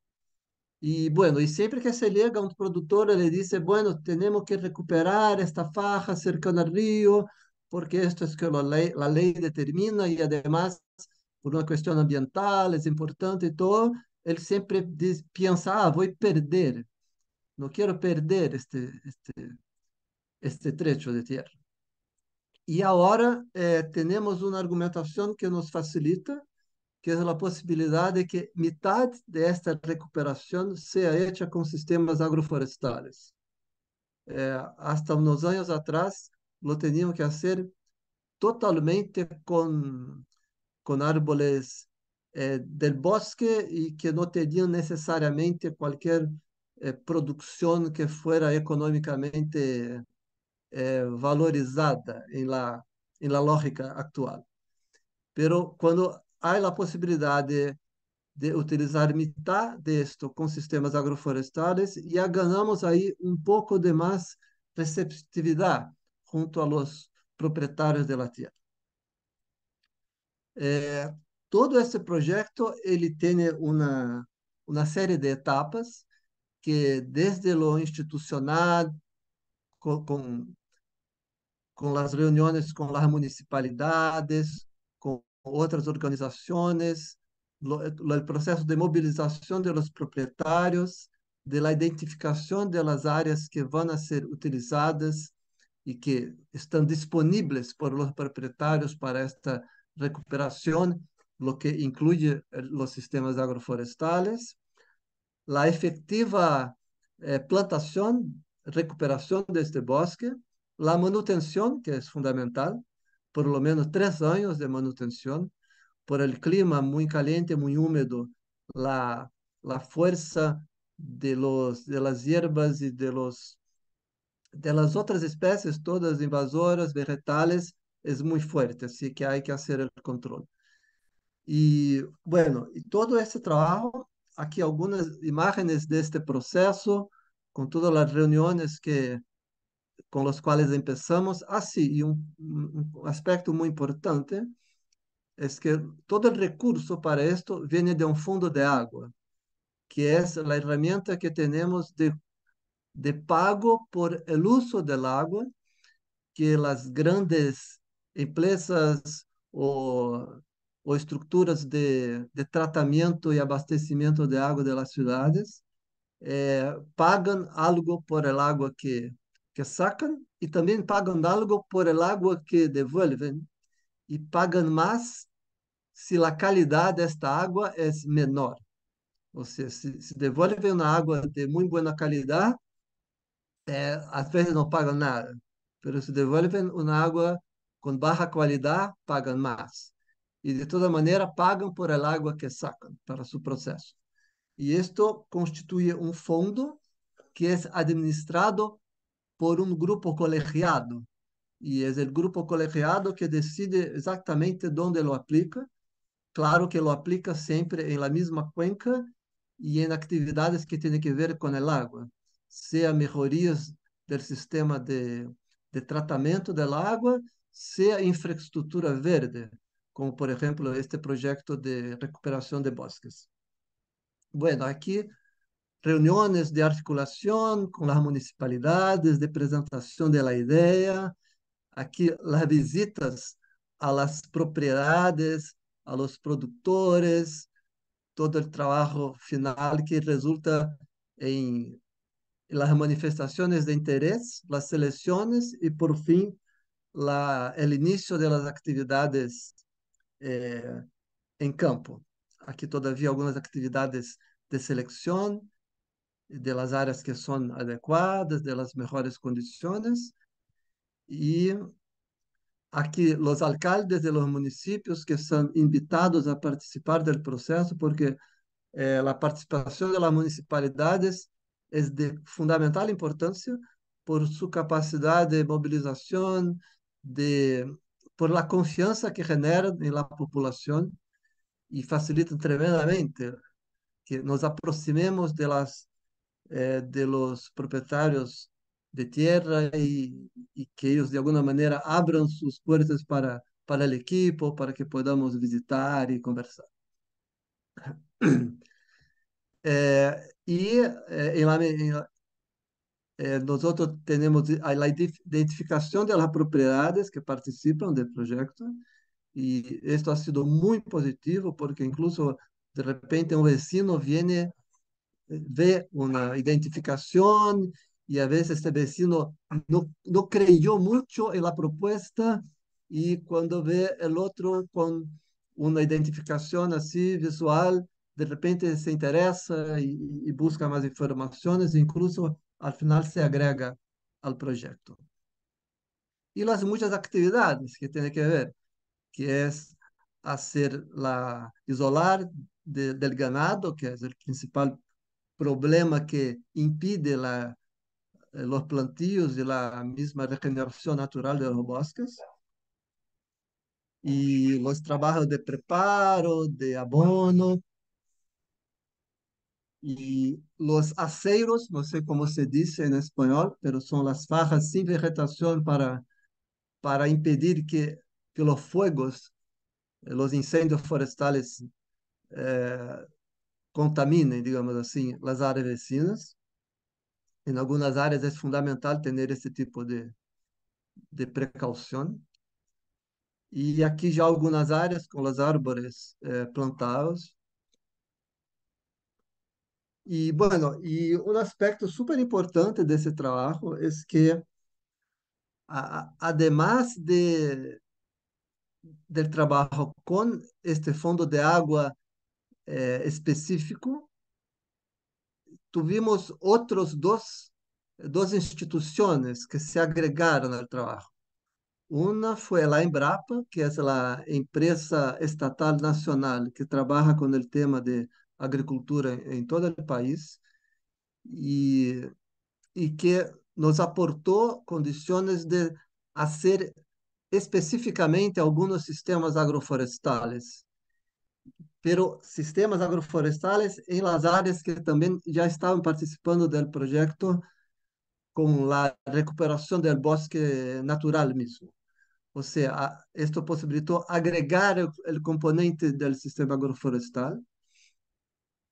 y bueno, y siempre que se llega un productor le dice, bueno, tenemos que recuperar esta faja cercana al río, porque esto es que la ley, determina y además por una cuestión ambiental es importante y todo, él siempre piensa, ah, voy a perder, no quiero perder este, este, este trecho de tierra. Y ahora eh, tenemos una argumentación que nos facilita que é a possibilidade que metade desta recuperação seja feita com sistemas agroflorestais. Eh, hasta uns anos atrás, lo teníamos que fazer totalmente com com árboles é, eh, bosque e que não tinham necessariamente qualquer eh, produção que fuera economicamente eh, valorizada em la, la lógica actual. Pero quando há a possibilidade de utilizar metade disto com sistemas agroflorestais e ganhamos aí um pouco de mais receptividade junto a los proprietários da terra. Eh, é, todo esse projeto ele tem uma uma série de etapas que desde lo institucional com, com as reuniões com as municipalidades otras organizaciones, eh, el proceso de movilización de los propietarios, de la identificación de las áreas que van a ser utilizadas y que están disponibles por los propietarios para esta recuperación, lo que incluye eh, los sistemas agroforestales, la efectiva eh, plantación, recuperación de este bosque, la manutención, que es fundamental, por lo menos tres años de manutención, por el clima muy caliente, muy húmedo, la, fuerza de, los, de las hierbas y de, los, de las otras especies, todas invasoras, vegetales, es muy fuerte, así que hay que hacer el control. Y bueno, y todo este trabajo, aquí algunas imágenes de este proceso, con todas las reuniones que, com os quais começamos. ah, Y un, um aspecto muito importante é que todo o recurso para isto vem de um fundo de água, que é a ferramenta que temos de, de pago por el uso del água, que as grandes empresas ou estruturas de, de e abastecimento de água de las ciudades eh, algo por el água que que sacam e também pagam algo por el água que devolvem e pagam mais se a qualidade desta água é menor. Ou seja, se, se devolvem uma água de muito boa qualidade, eh, às vezes não pagam nada. Mas se devolvem uma água com baixa qualidade, pagam mais. E de toda maneira, pagam por el água que sacam para seu processo. E isto constitui um fundo que é administrado por um grupo colegiado. E é o grupo colegiado que decide exatamente onde lo aplica. Claro que lo aplica sempre em la mesma cuenca e em atividades que têm que ver com o água, seja melhorias do sistema de, de tratamento da água, seja infraestrutura verde, como por exemplo este projeto de recuperação de bosques. Bueno, aqui reuniones de articulación con las municipalidades, de presentación de la idea, aquí las visitas a las propiedades, a los productores, todo el trabajo final que resulta en las manifestaciones de interés, las selecciones y por fin la, el inicio de las actividades eh, en campo. Aquí todavía algunas actividades de selección, de las áreas que são adequadas, de las mejores condições. E aqui, os alcaldes de los municípios que são invitados a participar do processo, porque eh, a participação de las municipalidades é de fundamental importância por sua capacidade de mobilização, de, por la confiança que genera em la população e facilita tremendamente que nos aproximemos de las eh, de los propietarios de tierra y, y, que ellos de alguna manera abran sus puertas para, para el equipo, para que podamos visitar y conversar. eh, y eh, en la, en la, eh, nosotros tenemos la identificación de las propiedades que participan del proyecto y esto ha sido muy positivo porque incluso de repente un vecino viene ve una identificación y a veces este vecino ah, no, no creyó mucho en la propuesta y cuando ve el otro con una identificación así visual, de repente se interesa y, busca más informaciones, e incluso al final se agrega al proyecto. Y las muchas actividades que tiene que ver, que es hacer la isolar del ganado, que es el principal problema que impide la, eh, los plantíos y la misma regeneración natural de los bosques. Y los trabajos de preparo, de abono, y los aceros, no sé cómo se dice en español, pero son las fajas sin vegetación para, para impedir que, que los fuegos, eh, los incendios forestales eh, contaminem, digamos assim, as áreas vecinas. Em algumas áreas é fundamental ter esse tipo de, de precaução. E aqui já algumas áreas com as árvores eh, plantadas. E, bueno, e um aspecto super importante desse trabalho é que, a, además de, del trabalho com este fundo de água eh, específico, tuvimos outros dois, duas instituições que se agregaram ao trabalho. Uma foi a Embrapa, que é a empresa estatal nacional que trabalha com o tema de agricultura em todo o país e, e que nos aportou condições de fazer especificamente alguns sistemas agroflorestais pero sistemas agroforestales en las áreas que también ya estaban participando del proyecto con la recuperación del bosque natural mismo. O sea, esto posibilitó agregar el, el componente del sistema agroforestal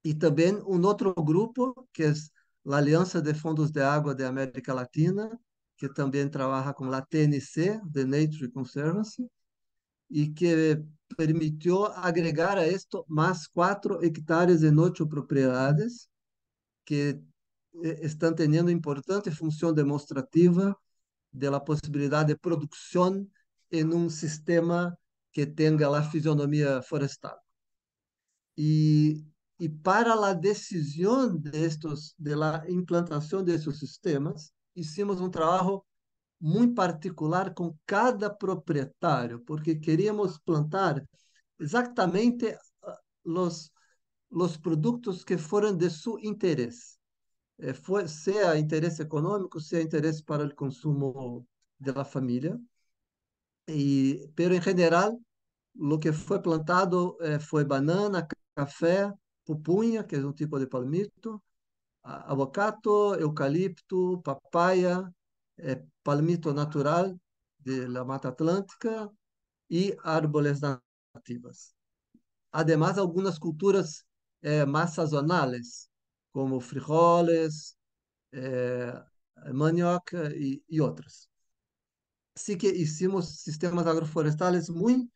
y también un otro grupo que es é la Alianza de Fondos de Agua de América Latina, que también trabaja con la TNC, The Nature Conservancy, e que permitió agregar a esto más cuatro hectáreas en ocho propiedades que eh, están teniendo importante función demostrativa de la posibilidad de producción en un sistema que tenga la fisionomía forestal. Y, y para la decisión de, estos, de la implantación de estos sistemas, hicimos un trabajo muito particular com cada proprietário, porque queríamos plantar exatamente ah, os, os produtos que foram de seu interesse. Eh, foi, seja interesse econômico, seja interesse para o consumo da família. E, pero em geral, o que foi plantado eh, foi banana, café, pupunha, que é um tipo de palmito, avocado, eucalipto, papaya, eh, palmito natural de la Mata Atlântica e árboles nativas. Además, algumas culturas eh, más sazonales, como frijoles, eh, manioca e outras. Assim que hicimos sistemas agroflorestais muito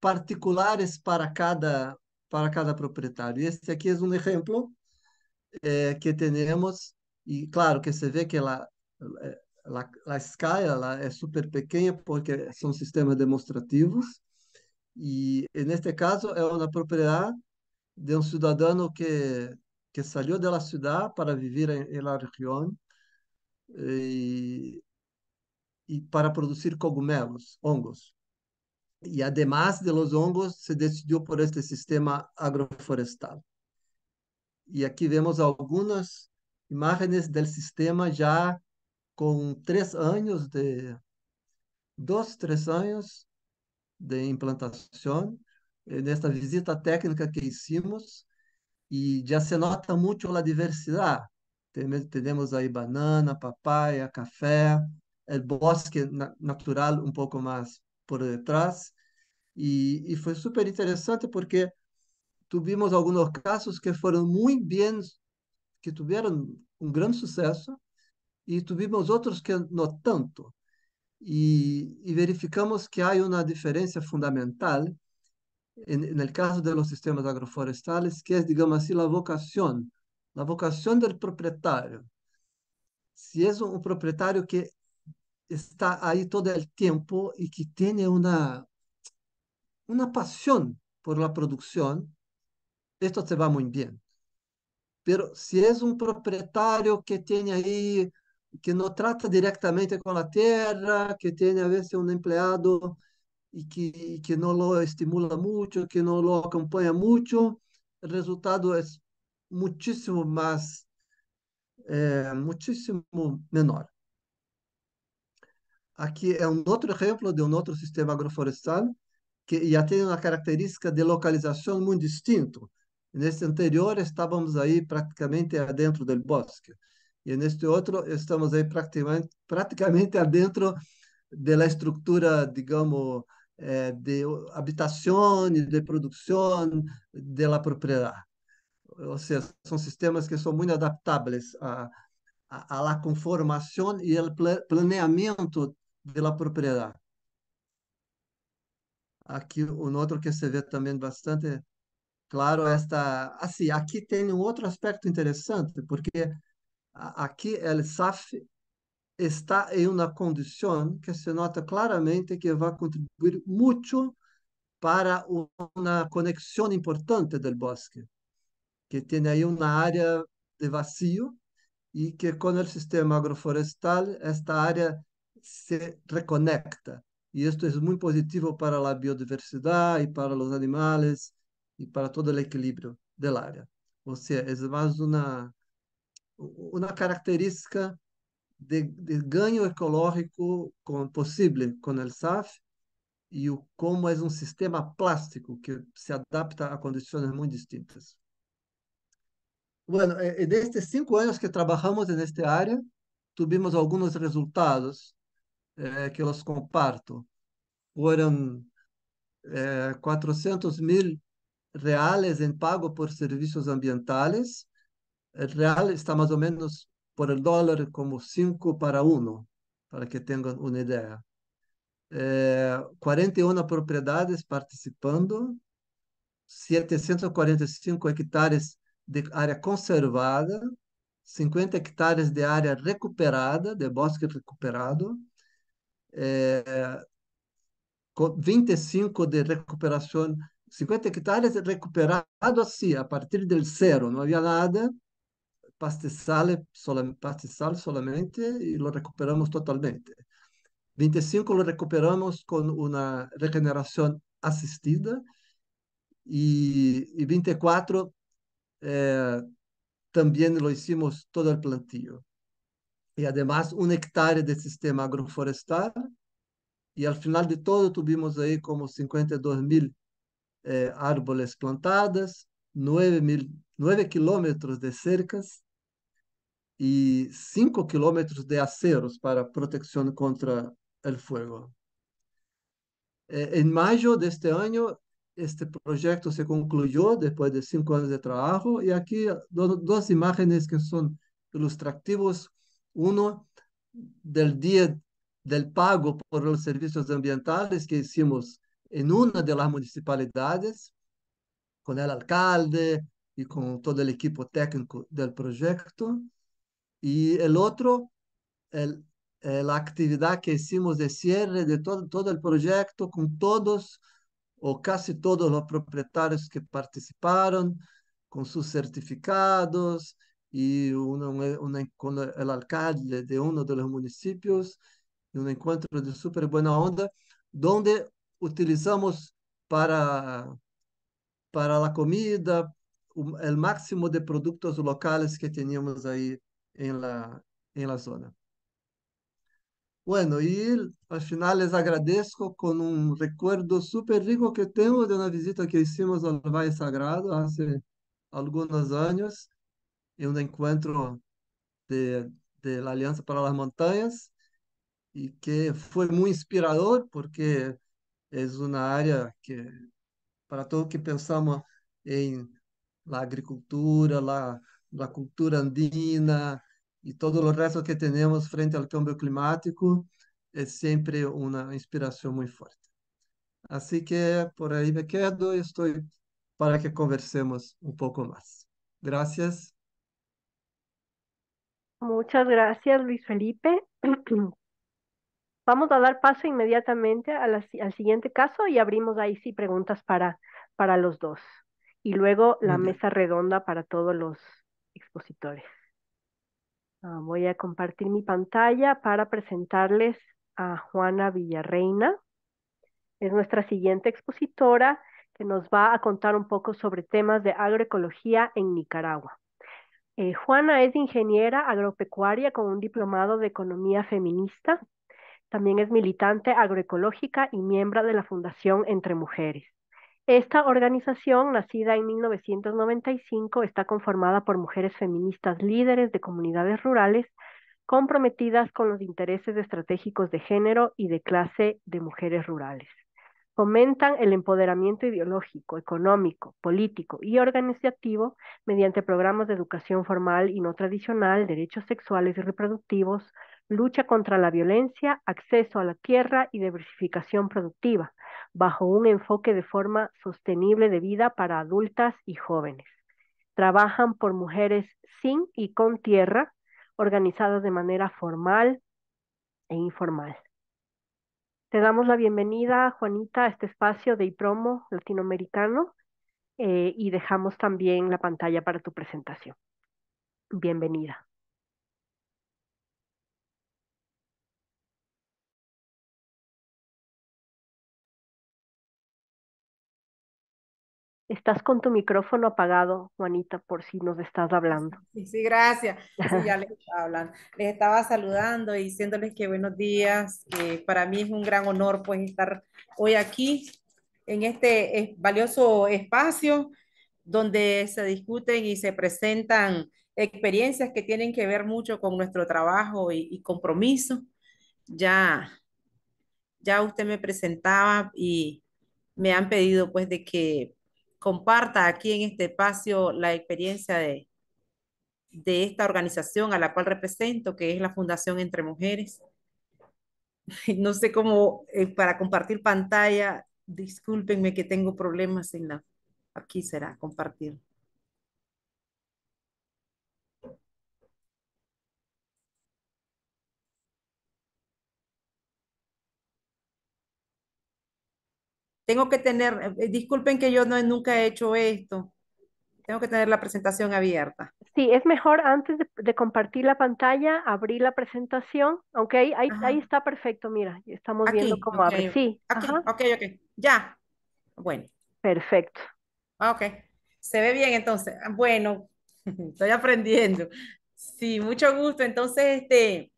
particulares para cada, para cada proprietário. Este aqui é um exemplo eh, que temos, e claro que se vê que ela, eh, a, a escala é super pequena porque são sistemas demonstrativos e, neste caso é uma propriedade de um cidadão que que saiu da cidade para viver em, região eh, e, e para produzir cogumelos, hongos. E, además de los hongos, se decidiu por este sistema agroforestal. E aqui vemos algumas imagens do sistema já com três anos de dois, três anos de implantação nesta eh, visita técnica que hicimos e já se nota muito a diversidade. Temos aí banana, papaya, café, o eh, bosque natural um pouco mais por detrás. E, e foi super interessante porque tivemos alguns casos que foram muito bem, que tiveram um grande sucesso y tuvimos otros que no tanto. Y, verificamos que hay una diferencia fundamental en, el caso de los sistemas agroforestales, que es, digamos así, la vocación, la vocación del propietario. Si es un propietario que está ahí todo el tiempo y que tiene una, una pasión por la producción, esto se va muy bien. Pero si es un propietario que tiene ahí que não trata diretamente com a terra, que tem a vezes um empregado e que, que não lo estimula muito, que não lo acompanha muito, o resultado é muitíssimo mais, é, muitíssimo menor. Aqui é um outro exemplo de um outro sistema agroflorestal que já tem uma característica de localização muito distinto. Nesse anterior, estávamos aí praticamente dentro do bosque e neste outro estamos aí praticamente praticamente adentro da estrutura digamos, é, de habitação de produção da propriedade ou seja são sistemas que são muito adaptáveis a, a, a la conformación y el planeamiento de Aqui, um outro que se vê também bastante claro, é esta, assim, aqui tem um outro aspecto interessante, porque aqui el SAF está em uma condição que se nota claramente que vai contribuir muito para uma conexão importante do bosque, que tem aí uma área de vazio e que com o sistema agroforestal esta área se reconecta. E isto é muito positivo para a biodiversidade e para os animais e para todo o equilíbrio da área. Ou seja, é mais uma uma característica de, de ganho ecológico com, possível com o SAF e o como é um sistema plástico que se adapta a condições muito distintas. Bueno, destes eh, cinco anos que trabalhamos nesta área, tivemos alguns resultados eh, que os comparto. Foram eh, 400 mil reais em pago por serviços ambientais real está mais ou menos por el dólar como 5 para 1, para que tenham uma ideia. É, eh, 41 propriedades participando, 745 hectares de área conservada, 50 hectares de área recuperada, de bosque recuperado, é, eh, 25 de recuperação, 50 hectares recuperado assim, a partir do zero, não havia nada, pastizales, eh, solamente y lo recuperamos totalmente. 25 lo recuperamos con una regeneración asistida y, 24 eh, también lo hicimos todo el plantío. Y además un hectárea de sistema agroforestal y al final de todo tuvimos ahí como 52 mil eh, árboles plantadas, 9, 9 kilómetros de cercas y cinco kilómetros de aceros para protección contra el fuego. Eh, en mayo de este año, este proyecto se concluyó después de cinco años de trabajo y aquí dos imágenes que son ilustrativos. Uno del día del pago por los servicios ambientales que hicimos en una de las municipalidades con el alcalde y con todo el equipo técnico del proyecto. Y el otro, eh, la actividad que hicimos de cierre de todo, todo el proyecto con todos o casi todos los propietarios que participaron, con sus certificados y una, eh, con el alcalde de uno de los municipios, un encuentro de súper buena onda, donde utilizamos para, para la comida el máximo de productos locales que teníamos ahí en la, en la zona. Bueno, y al final les agradezco con un recuerdo súper rico que tengo de una visita que hicimos al Valle Sagrado hace algunos años, en un encuentro de, de la Alianza para las Montañas, y que fue muy inspirador porque es é una área que para todo que pensamos en la agricultura, la, la cultura andina, y todos los retos que tenemos frente al cambio climático es siempre una inspiración muy fuerte. Así que por ahí me quedo y estoy para que conversemos un poco más. Gracias. Muchas gracias, Luis Felipe. Vamos a dar paso inmediatamente al siguiente caso y abrimos ahí sí preguntas para, para los dos. Y luego la mesa redonda para todos los expositores. Ah, voy a compartir mi pantalla para presentarles a Juana Villarreina. Es nuestra siguiente expositora que nos va a contar un poco sobre temas de agroecología en Nicaragua. Eh, Juana es ingeniera agropecuaria con un diplomado de economía feminista. También es militante agroecológica y miembro de la Fundación Entre Mujeres. Esta organización, nacida en 1995, está conformada por mujeres feministas líderes de comunidades rurales comprometidas con los intereses estratégicos de género y de clase de mujeres rurales. Fomentan el empoderamiento ideológico, económico, político y organizativo mediante programas de educación formal y no tradicional, derechos sexuales y reproductivos, lucha contra la violencia, acceso a la tierra y diversificación productiva, bajo un enfoque de forma sostenible de vida para adultas y jóvenes. Trabajan por mujeres sin y con tierra, organizadas de manera formal e informal. Te damos la bienvenida, Juanita, a este espacio de IPROMO latinoamericano eh, y dejamos también la pantalla para tu presentación. Bienvenida. Estás con tu micrófono apagado, Juanita, por si nos estás hablando. Sí, gracias. ya les estaba hablando. Les estaba saludando y diciéndoles que buenos días. para mí es un gran honor pues estar hoy aquí en este valioso espacio donde se discuten y se presentan experiencias que tienen que ver mucho con nuestro trabajo y, y compromiso. Ya, ya usted me presentaba y me han pedido pues de que comparta aquí en este espacio la experiencia de, de esta organización a la cual represento, que es la Fundación Entre Mujeres. No sé cómo, eh, para compartir pantalla, discúlpenme que tengo problemas en la... Aquí será compartir. Tengo que tener, eh, disculpen que yo no, nunca he hecho esto. Tengo que tener la presentación abierta. Sí, es mejor antes de, compartir la pantalla, abrir la presentación, ok, ahí, ahí, está perfecto, mira, estamos viendo cómo abre. Sí, Aquí, ok, ok, ya. Bueno. Perfecto. Ok, se ve bien entonces. Ah, bueno, estoy aprendiendo. Sí, mucho gusto. Entonces, este,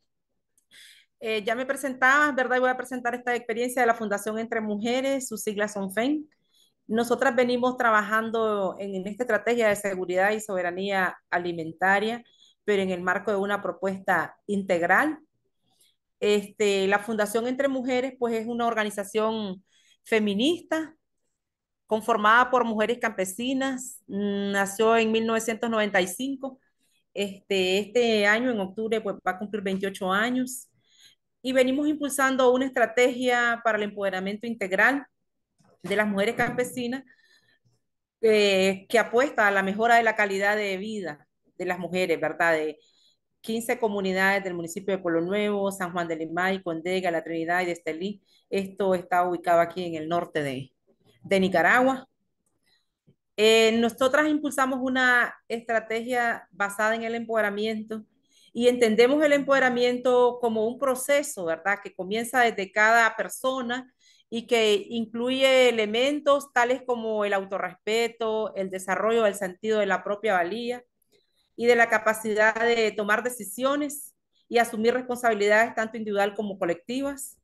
eh, ya me presentaba, ¿verdad? Y voy a presentar esta experiencia de la Fundación Entre Mujeres, sus siglas son FEM. Nosotras venimos trabajando en, esta estrategia de seguridad y soberanía alimentaria, pero en el marco de una propuesta integral. Este, la Fundación Entre Mujeres, pues es una organización feminista conformada por mujeres campesinas, mm, nació en 1995. Este, este año, en octubre, pues, va a cumplir 28 años y venimos impulsando una estrategia para el empoderamiento integral de las mujeres campesinas eh, que apuesta a la mejora de la calidad de vida de las mujeres, ¿verdad? De 15 comunidades del municipio de Pueblo Nuevo, San Juan de Limay, Condega, La Trinidad y de Estelí. Esto está ubicado aquí en el norte de, de Nicaragua. Eh, nosotras impulsamos una estrategia basada en el empoderamiento y entendemos el empoderamiento como un proceso, ¿verdad? Que comienza desde cada persona y que incluye elementos tales como el autorrespeto, el desarrollo del sentido de la propia valía y de la capacidad de tomar decisiones y asumir responsabilidades tanto individual como colectivas.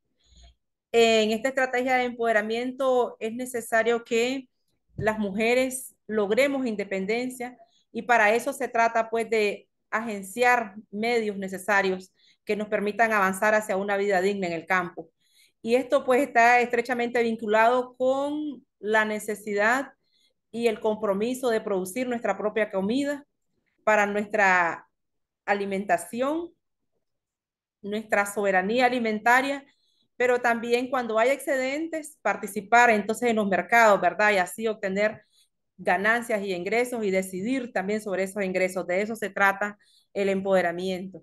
En esta estrategia de empoderamiento es necesario que las mujeres logremos independencia y para eso se trata pues de agenciar medios necesarios que nos permitan avanzar hacia una vida digna en el campo. Y esto pues está estrechamente vinculado con la necesidad y el compromiso de producir nuestra propia comida para nuestra alimentación, nuestra soberanía alimentaria, pero también cuando hay excedentes, participar entonces en los mercados, ¿verdad? Y así obtener ganancias y ingresos y decidir también sobre esos ingresos. De eso se trata el empoderamiento.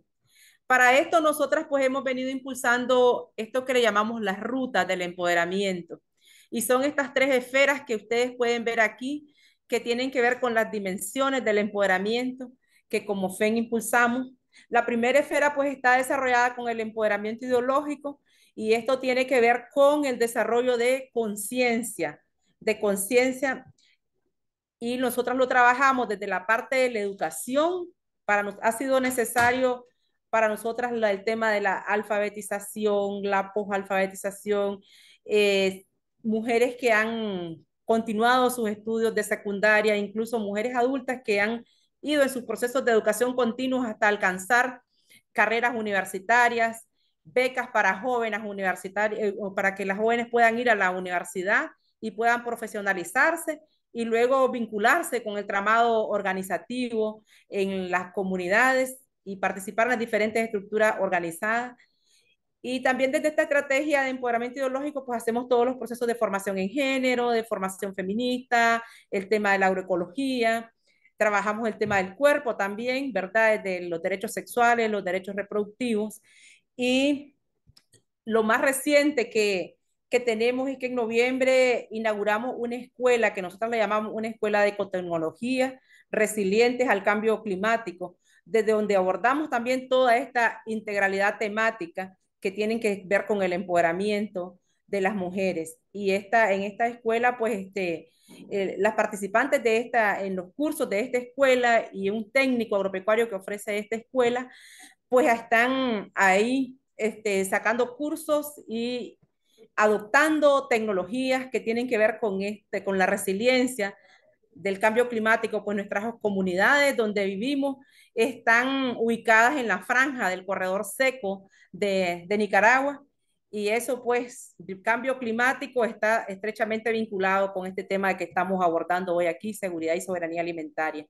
Para esto nosotras pues hemos venido impulsando esto que le llamamos las rutas del empoderamiento. Y son estas tres esferas que ustedes pueden ver aquí, que tienen que ver con las dimensiones del empoderamiento que como FEN impulsamos. La primera esfera pues está desarrollada con el empoderamiento ideológico y esto tiene que ver con el desarrollo de conciencia, de conciencia y nosotras lo trabajamos desde la parte de la educación. Para nos, ha sido necesario para nosotras el tema de la alfabetización, la posalfabetización, eh, mujeres que han continuado sus estudios de secundaria, incluso mujeres adultas que han ido en sus procesos de educación continuos hasta alcanzar carreras universitarias, becas para jóvenes universitarias, eh, para que las jóvenes puedan ir a la universidad y puedan profesionalizarse y luego vincularse con el tramado organizativo en las comunidades y participar en las diferentes estructuras organizadas. Y también desde esta estrategia de empoderamiento ideológico, pues hacemos todos los procesos de formación en género, de formación feminista, el tema de la agroecología, trabajamos el tema del cuerpo también, ¿verdad? de los derechos sexuales, los derechos reproductivos. Y lo más reciente que, que tenemos es que en noviembre inauguramos una escuela que nosotros le llamamos una escuela de ecotecnología resilientes al cambio climático, desde donde abordamos también toda esta integralidad temática que tienen que ver con el empoderamiento de las mujeres. Y esta, en esta escuela, pues este, eh, las participantes de esta, en los cursos de esta escuela y un técnico agropecuario que ofrece esta escuela, pues están ahí este, sacando cursos y adoptando tecnologías que tienen que ver con, este, con la resiliencia del cambio climático, pues nuestras comunidades donde vivimos están ubicadas en la franja del corredor seco de, Nicaragua y eso pues el cambio climático está estrechamente vinculado con este tema que estamos abordando hoy aquí, seguridad y soberanía alimentaria.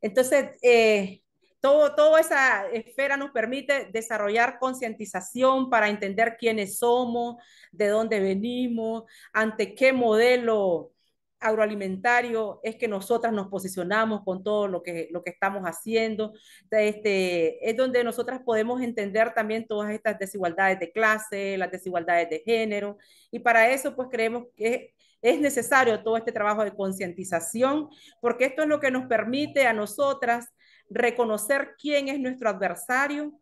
Entonces, eh, todo, toda esa esfera nos permite desarrollar concientización para entender quiénes somos, de dónde venimos, ante qué modelo agroalimentario es que nosotras nos posicionamos con todo lo que, lo que estamos haciendo. Este, es donde nosotras podemos entender también todas estas desigualdades de clase, las desigualdades de género, y para eso pues creemos que es necesario todo este trabajo de concientización, porque esto es lo que nos permite a nosotras reconocer quién es nuestro adversario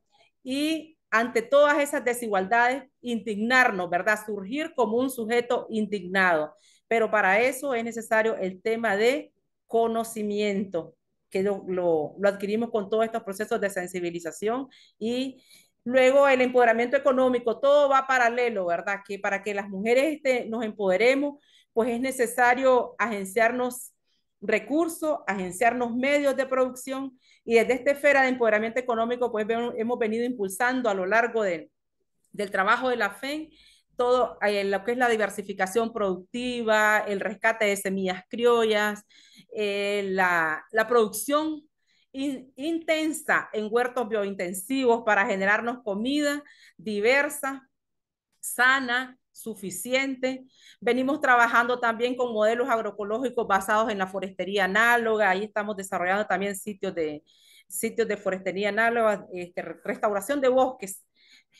y ante todas esas desigualdades, indignarnos, ¿verdad? Surgir como un sujeto indignado. Pero para eso es necesario el tema de conocimiento, que lo, adquirimos con todos estos procesos de sensibilización y Luego el empoderamiento económico, todo va paralelo, ¿verdad? Que para que las mujeres este, nos empoderemos, pues es necesario agenciarnos recursos, agenciarnos medios de producción y desde esta esfera de empoderamiento económico, pues hemos venido impulsando a lo largo del, trabajo de la FEN todo eh, lo que es la diversificación productiva, el rescate de semillas criollas, eh, la, la, producción intensa en huertos biointensivos para generarnos comida diversa, sana, suficiente. Venimos trabajando también con modelos agroecológicos basados en la forestería análoga. Ahí estamos desarrollando también sitios de, sitios de forestería análoga, este, restauración de bosques,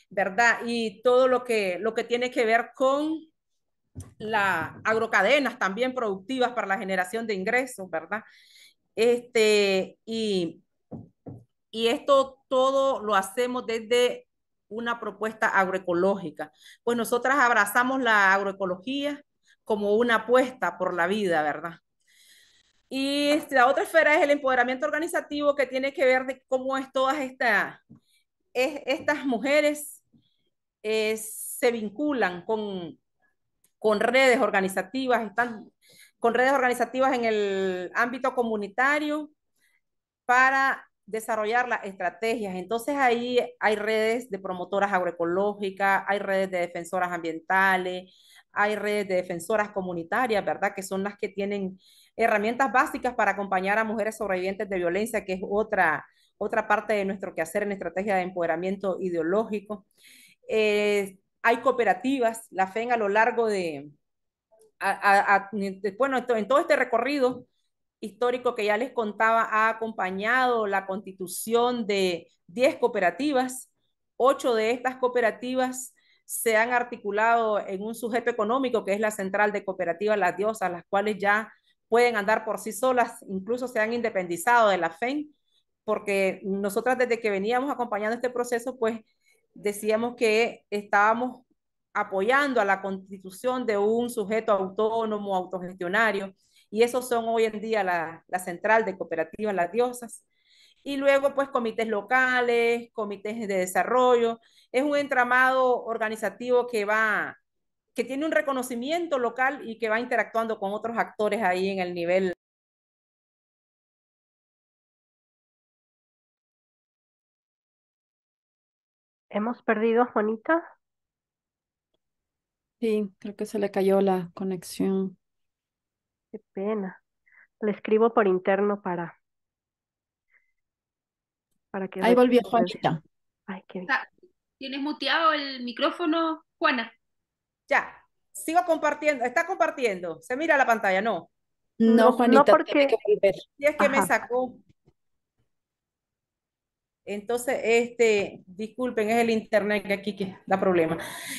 ¿verdad? Y todo lo que, lo que tiene que ver con las agrocadenas también productivas para la generación de ingresos, ¿verdad? Este, y, y esto todo lo hacemos desde una propuesta agroecológica. Pues nosotras abrazamos la agroecología como una apuesta por la vida, ¿verdad? Y la otra esfera es el empoderamiento organizativo que tiene que ver de cómo es todas estas mujeres eh, se vinculan con, con redes organizativas, están con redes organizativas en el ámbito comunitario para desarrollar las estrategias. Entonces ahí hay redes de promotoras agroecológicas, hay redes de defensoras ambientales, hay redes de defensoras comunitarias, ¿verdad? Que son las que tienen herramientas básicas para acompañar a mujeres sobrevivientes de violencia, que es otra, otra parte de nuestro quehacer en estrategia de empoderamiento ideológico. Eh, hay cooperativas, la FEN a lo largo de, bueno, en todo este recorrido histórico que ya les contaba ha acompañado la constitución de 10 cooperativas. Ocho de estas cooperativas se han articulado en un sujeto económico que es la central de cooperativas Las Diosas, las cuales ya pueden andar por sí solas, incluso se han independizado de la FEN, porque nosotras desde que veníamos acompañando este proceso, pues decíamos que estábamos apoyando a la constitución de un sujeto autónomo, autogestionario, y esos son hoy en día la, la central de cooperativas Las Diosas. Y luego, pues, comités locales, comités de desarrollo. Es un entramado organizativo que va, que tiene un reconocimiento local y que va interactuando con otros actores ahí en el nivel ¿Hemos perdido a Juanita? Sí, creo que se le cayó la conexión. Qué pena. Le escribo por interno para, para que... Ahí volvió Juanita. Ay, ¿Tienes muteado el micrófono, Juana? Ya, sigo compartiendo, está compartiendo. Se mira la pantalla, ¿no? No, Juanita, no porque... que es que me sacó. Entonces, este, disculpen, es el internet que aquí que da problema.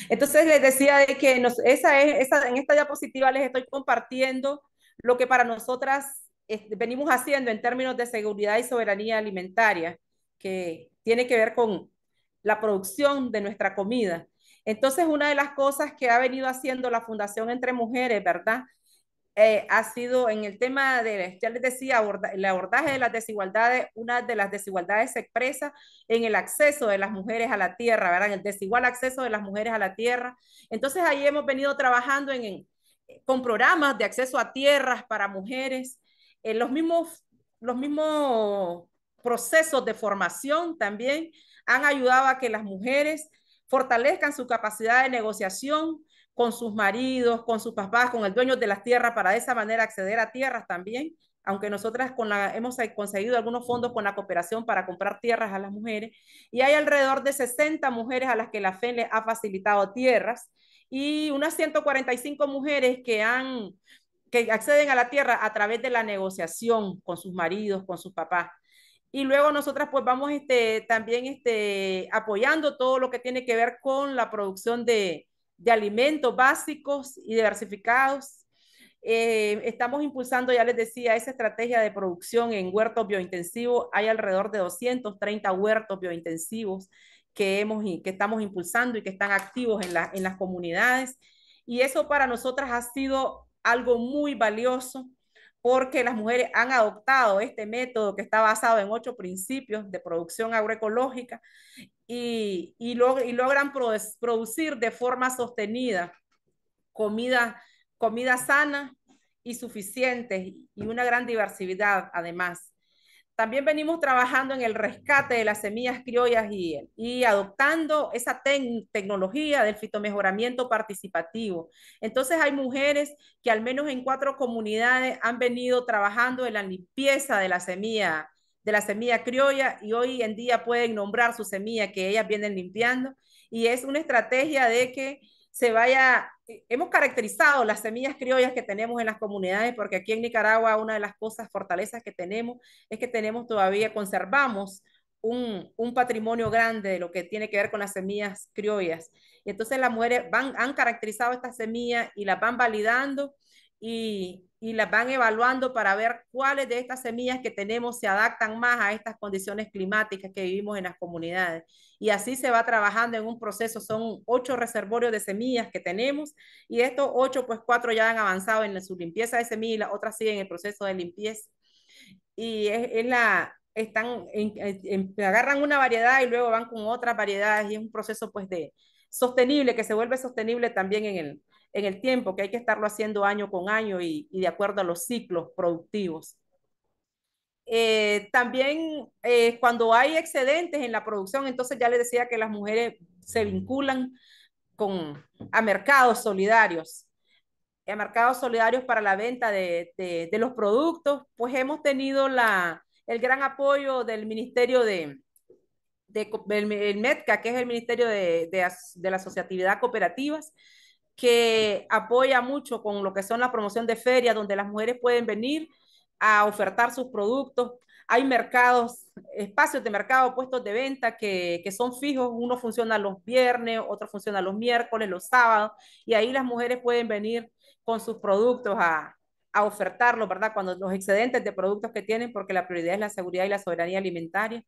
Entonces les decía que nos, esa es, esa, en esta diapositiva les estoy compartiendo lo que para nosotras venimos haciendo en términos de seguridad y soberanía alimentaria, que tiene que ver con la producción de nuestra comida. Entonces, una de las cosas que ha venido haciendo la Fundación Entre Mujeres, ¿verdad? Eh, ha sido en el tema de, ya les decía, el abordaje de las desigualdades, una de las desigualdades se expresa en el acceso de las mujeres a la tierra, ¿verdad? En el desigual acceso de las mujeres a la tierra. Entonces ahí hemos venido trabajando en, con programas de acceso a tierras para mujeres, eh, los, mismos, procesos de formación también han ayudado a que las mujeres fortalezcan su capacidad de negociación con sus maridos, con sus papás, con el dueño de las tierras, para de esa manera acceder a tierras también, aunque nosotras con la, hemos conseguido algunos fondos con la cooperación para comprar tierras a las mujeres, y hay alrededor de 60 mujeres a las que la FEN les ha facilitado tierras, y unas 145 mujeres que han que acceden a la tierra a través de la negociación con sus maridos, con sus papás. Y luego nosotras pues vamos este, también este, apoyando todo lo que tiene que ver con la producción de, alimentos básicos y diversificados. Eh, estamos impulsando, ya les decía, esa estrategia de producción en huertos biointensivos. Hay alrededor de 230 huertos biointensivos que, hemos, que estamos impulsando y que están activos en, las comunidades. Y eso para nosotras ha sido algo muy valioso porque las mujeres han adoptado este método que está basado en ocho principios de producción agroecológica y, logran producir de forma sostenida comida, comida sana y suficiente y una gran diversidad además. También venimos trabajando en el rescate de las semillas criollas y, y adoptando esa tecnología del fitomejoramiento participativo. Entonces hay mujeres que al menos en cuatro comunidades han venido trabajando en la limpieza de la semilla de la semilla criolla y hoy en día pueden nombrar su semilla que ellas vienen limpiando y es una estrategia de que se vaya, eh, hemos caracterizado las semillas criollas que tenemos en las comunidades, porque aquí en Nicaragua una de las cosas, fortalezas que tenemos, es que tenemos todavía, conservamos un, un patrimonio grande de lo que tiene que ver con las semillas criollas. Y entonces las mujeres van, han caracterizado estas semillas y las van validando y, y las van evaluando para ver cuáles de estas semillas que tenemos se adaptan más a estas condiciones climáticas que vivimos en las comunidades. Y así se va trabajando en un proceso. Son ocho reservorios de semillas que tenemos y estos ocho, pues cuatro ya han avanzado en su limpieza de semillas otras siguen en el proceso de limpieza. Y es, la, están, agarran una variedad y luego van con otras variedades y es un proceso pues de sostenible, que se vuelve sostenible también en el, en el tiempo, que hay que estarlo haciendo año con año y, de acuerdo a los ciclos productivos. Eh, también eh, cuando hay excedentes en la producción, entonces ya les decía que las mujeres se vinculan con, a mercados solidarios, a mercados solidarios para la venta de, de, los productos, pues hemos tenido la, el gran apoyo del Ministerio de, de el, que es el Ministerio de, de, de la Asociatividad Cooperativas, que apoya mucho con lo que son la promoción de ferias, donde las mujeres pueden venir a ofertar sus productos. Hay mercados, espacios de mercado, puestos de venta que, que son fijos. Uno funciona los viernes, otro funciona los miércoles, los sábados, y ahí las mujeres pueden venir con sus productos a, a ofertarlo, ¿verdad? Cuando los excedentes de productos que tienen, porque la prioridad es la seguridad y la soberanía alimentaria.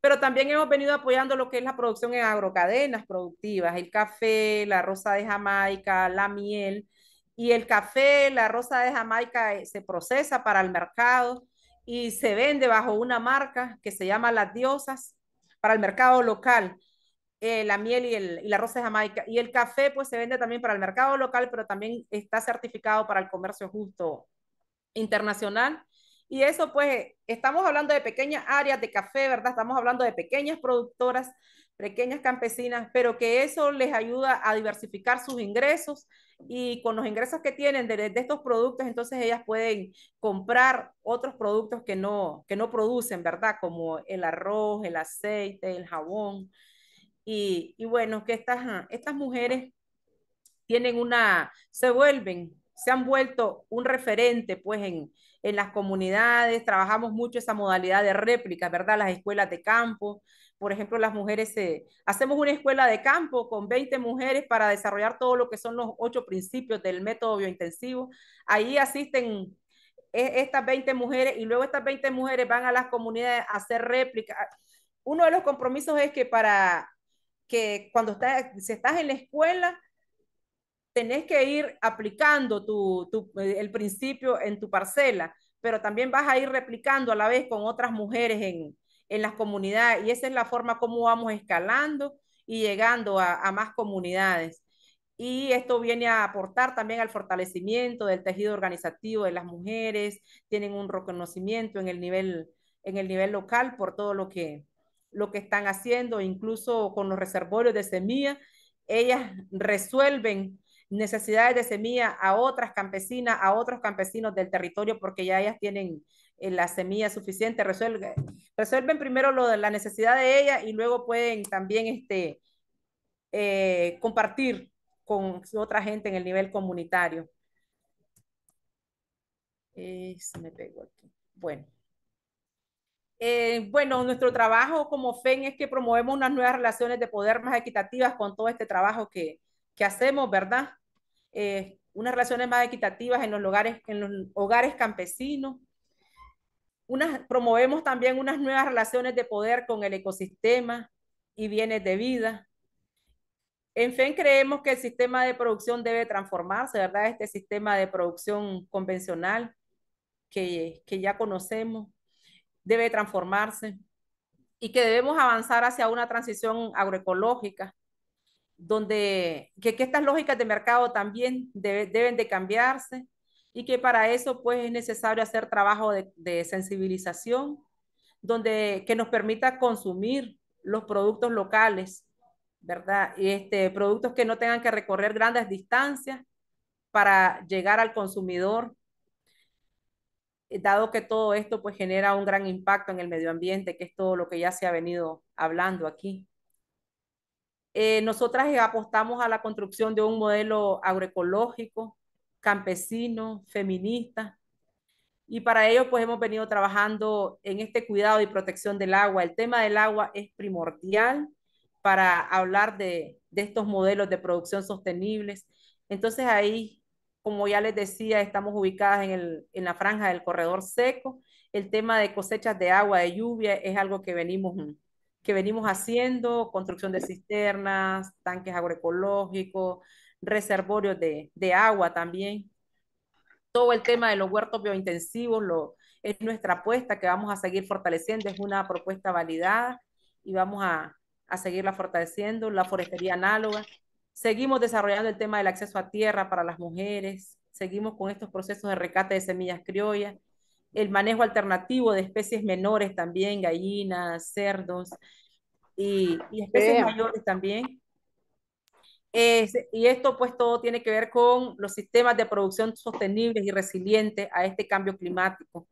Pero también hemos venido apoyando lo que es la producción en agrocadenas productivas, el café, la rosa de Jamaica, la miel. Y el café, la rosa de Jamaica eh, se procesa para el mercado y se vende bajo una marca que se llama Las Diosas para el mercado local. Eh, la miel y, el, arroz de Jamaica. Y el café, pues se vende también para el mercado local, pero también está certificado para el comercio justo internacional. Y eso, pues, estamos hablando de pequeñas áreas de café, ¿verdad? Estamos hablando de pequeñas productoras, pequeñas campesinas, pero que eso les ayuda a diversificar sus ingresos y con los ingresos que tienen de, estos productos, entonces ellas pueden comprar otros productos que no, que no producen, ¿verdad? Como el arroz, el aceite, el jabón, y, bueno, que estas, ah, estas mujeres tienen una, se vuelven, se han vuelto un referente pues en, las comunidades, trabajamos mucho esa modalidad de réplica, ¿verdad? Las escuelas de campo, por ejemplo, las mujeres, hacemos una escuela de campo con 20 mujeres para desarrollar todo lo que son los ocho principios del método biointensivo. Ahí asisten e, estas 20 mujeres y luego estas 20 mujeres van a las comunidades a hacer réplica. Uno de los compromisos es que para que cuando estás, si estás en la escuela, tenés que ir aplicando eh, el principio en tu parcela, pero también vas a ir replicando a la vez con otras mujeres en, en las comunidades y esa es la forma como vamos escalando y llegando a, a más comunidades. Y esto viene a aportar también al fortalecimiento del tejido organizativo de las mujeres, tienen un reconocimiento en el nivel, en el nivel local por todo lo que, lo que están haciendo, incluso con los reservorios de semilla. Ellas resuelven necesidades de semilla a otras campesinas, a otros campesinos del territorio, porque ya ellas tienen eh, la semilla suficiente, resuelven, resuelven primero lo de la necesidad de ellas y luego pueden también este, eh, compartir con otra gente en el nivel comunitario. Eh, se me pegó Bueno. Eh, bueno, nuestro trabajo como FEN es que promovemos unas nuevas relaciones de poder más equitativas con todo este trabajo que, hacemos, ¿verdad? Eh, unas relaciones más equitativas en los hogares, en los hogares campesinos. Unas, promovemos también unas nuevas relaciones de poder con el ecosistema y bienes de vida. En FEN creemos que el sistema de producción debe transformarse, ¿verdad? Este sistema de producción convencional que, que ya conocemos debe transformarse y que debemos avanzar hacia una transición agroecológica, donde que, estas lógicas de mercado también deben de cambiarse y que para eso pues es necesario hacer trabajo de, sensibilización, donde que nos permita consumir los productos locales, ¿verdad? Este, productos que no tengan que recorrer grandes distancias para llegar al consumidor eh, dado que todo esto pues genera un gran impacto en el medio ambiente, que es todo lo que ya se ha venido hablando aquí. Eh, nosotras eh, apostamos a la construcción de un modelo agroecológico, campesino, feminista, y para ello pues hemos venido trabajando en este cuidado y protección del agua. El tema del agua es primordial para hablar de, de estos modelos de producción sostenibles. Entonces ahí como ya les decía, estamos ubicadas en, la franja del corredor seco. El tema de cosechas de agua, de lluvia, es algo que venimos, que venimos haciendo, construcción de cisternas, tanques agroecológicos, reservorios de, agua también. Todo el tema de los huertos biointensivos lo, es nuestra apuesta que vamos a seguir fortaleciendo, es una propuesta validada y vamos a seguirla fortaleciendo, la forestería análoga Seguimos desarrollando el tema del acceso a tierra para las mujeres, seguimos con estos procesos de recate de semillas criollas, el manejo alternativo de especies menores también, gallinas, cerdos y, especies mayores también. y esto pues todo tiene que ver con los sistemas de producción sostenibles y resilientes a este cambio climático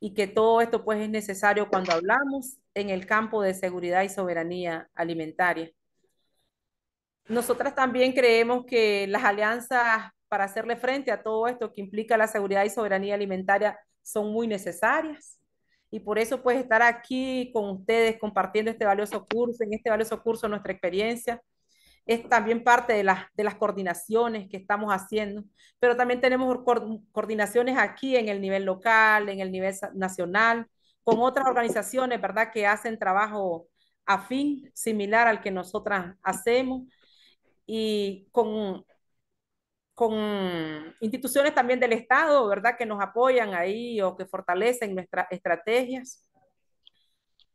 y que todo esto pues es necesario cuando hablamos en el campo de seguridad y soberanía alimentaria. Nosotras también creemos que las alianzas para hacerle frente a todo esto que implica la seguridad y soberanía alimentaria son muy necesarias. Y por eso pues estar aquí con ustedes compartiendo este valioso curso, en este valioso curso nuestra experiencia, es también parte de las, de las coordinaciones que estamos haciendo, pero también tenemos coordinaciones aquí en el nivel local, en el nivel nacional, con otras organizaciones, ¿verdad?, que hacen trabajo afín, similar al que nosotras hacemos y con, con instituciones también del Estado, ¿verdad? Que nos apoyan ahí o que fortalecen nuestras estrategias.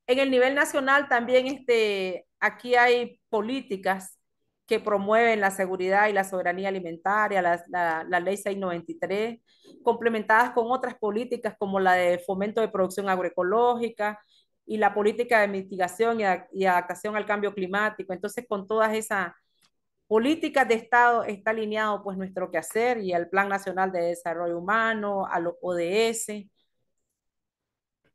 En el nivel nacional también este, aquí hay políticas que promueven la seguridad y la soberanía alimentaria, la, la, ley 693, complementadas con otras políticas como la de fomento de producción agroecológica y la política de mitigación y, y adaptación al cambio climático. Entonces, con todas esas políticas de Estado está alineado pues nuestro quehacer y al Plan Nacional de Desarrollo Humano, a los ODS.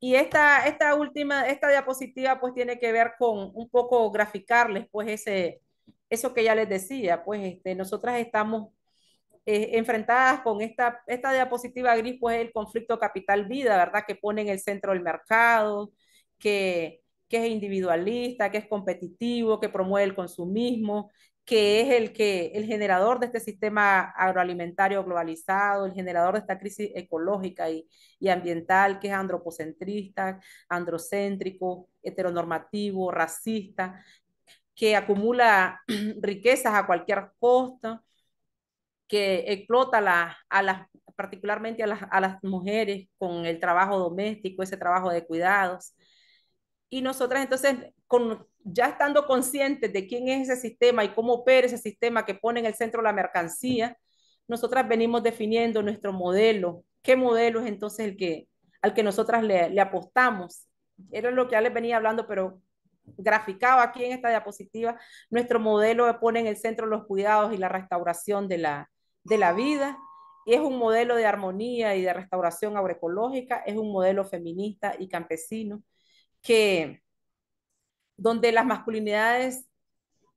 Y esta, esta última, esta diapositiva pues tiene que ver con un poco graficarles pues ese, eso que ya les decía, pues este, nosotras estamos eh, enfrentadas con esta, esta diapositiva gris, pues el conflicto capital-vida, ¿verdad? Que pone en el centro el mercado, que, que es individualista, que es competitivo, que promueve el consumismo, que es el, que, el generador de este sistema agroalimentario globalizado, el generador de esta crisis ecológica y, ambiental, que es antropocentrista, androcéntrico, heteronormativo, racista, que acumula riquezas a cualquier costa, que explota a las, particularmente a las, a las mujeres con el trabajo doméstico, ese trabajo de cuidados, y nosotras entonces, ya estando conscientes de quién es ese sistema y cómo opera ese sistema que pone en el centro la mercancía, nosotras venimos definiendo nuestro modelo, qué modelo es entonces el que, al que nosotras le, apostamos. Era lo que ya les venía hablando, pero graficado aquí en esta diapositiva, nuestro modelo que pone en el centro los cuidados y la restauración de la, de la vida. Y es un modelo de armonía y de restauración agroecológica, es un modelo feminista y campesino, que donde las masculinidades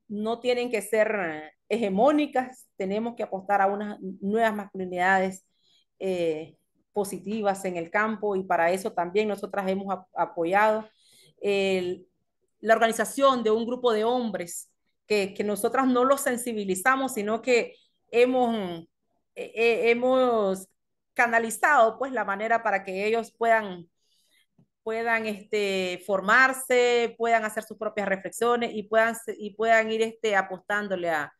no tienen que ser eh, hegemónicas, tenemos que apostar a unas nuevas masculinidades eh, positivas en el campo y para eso también nosotras hemos apoyado la organización de un grupo de hombres que, nosotras no los sensibilizamos, sino que hemos, eh, hemos canalizado pues la manera para que ellos puedan puedan este, formarse, puedan hacer sus propias reflexiones y puedan, y puedan ir este, apostándole a,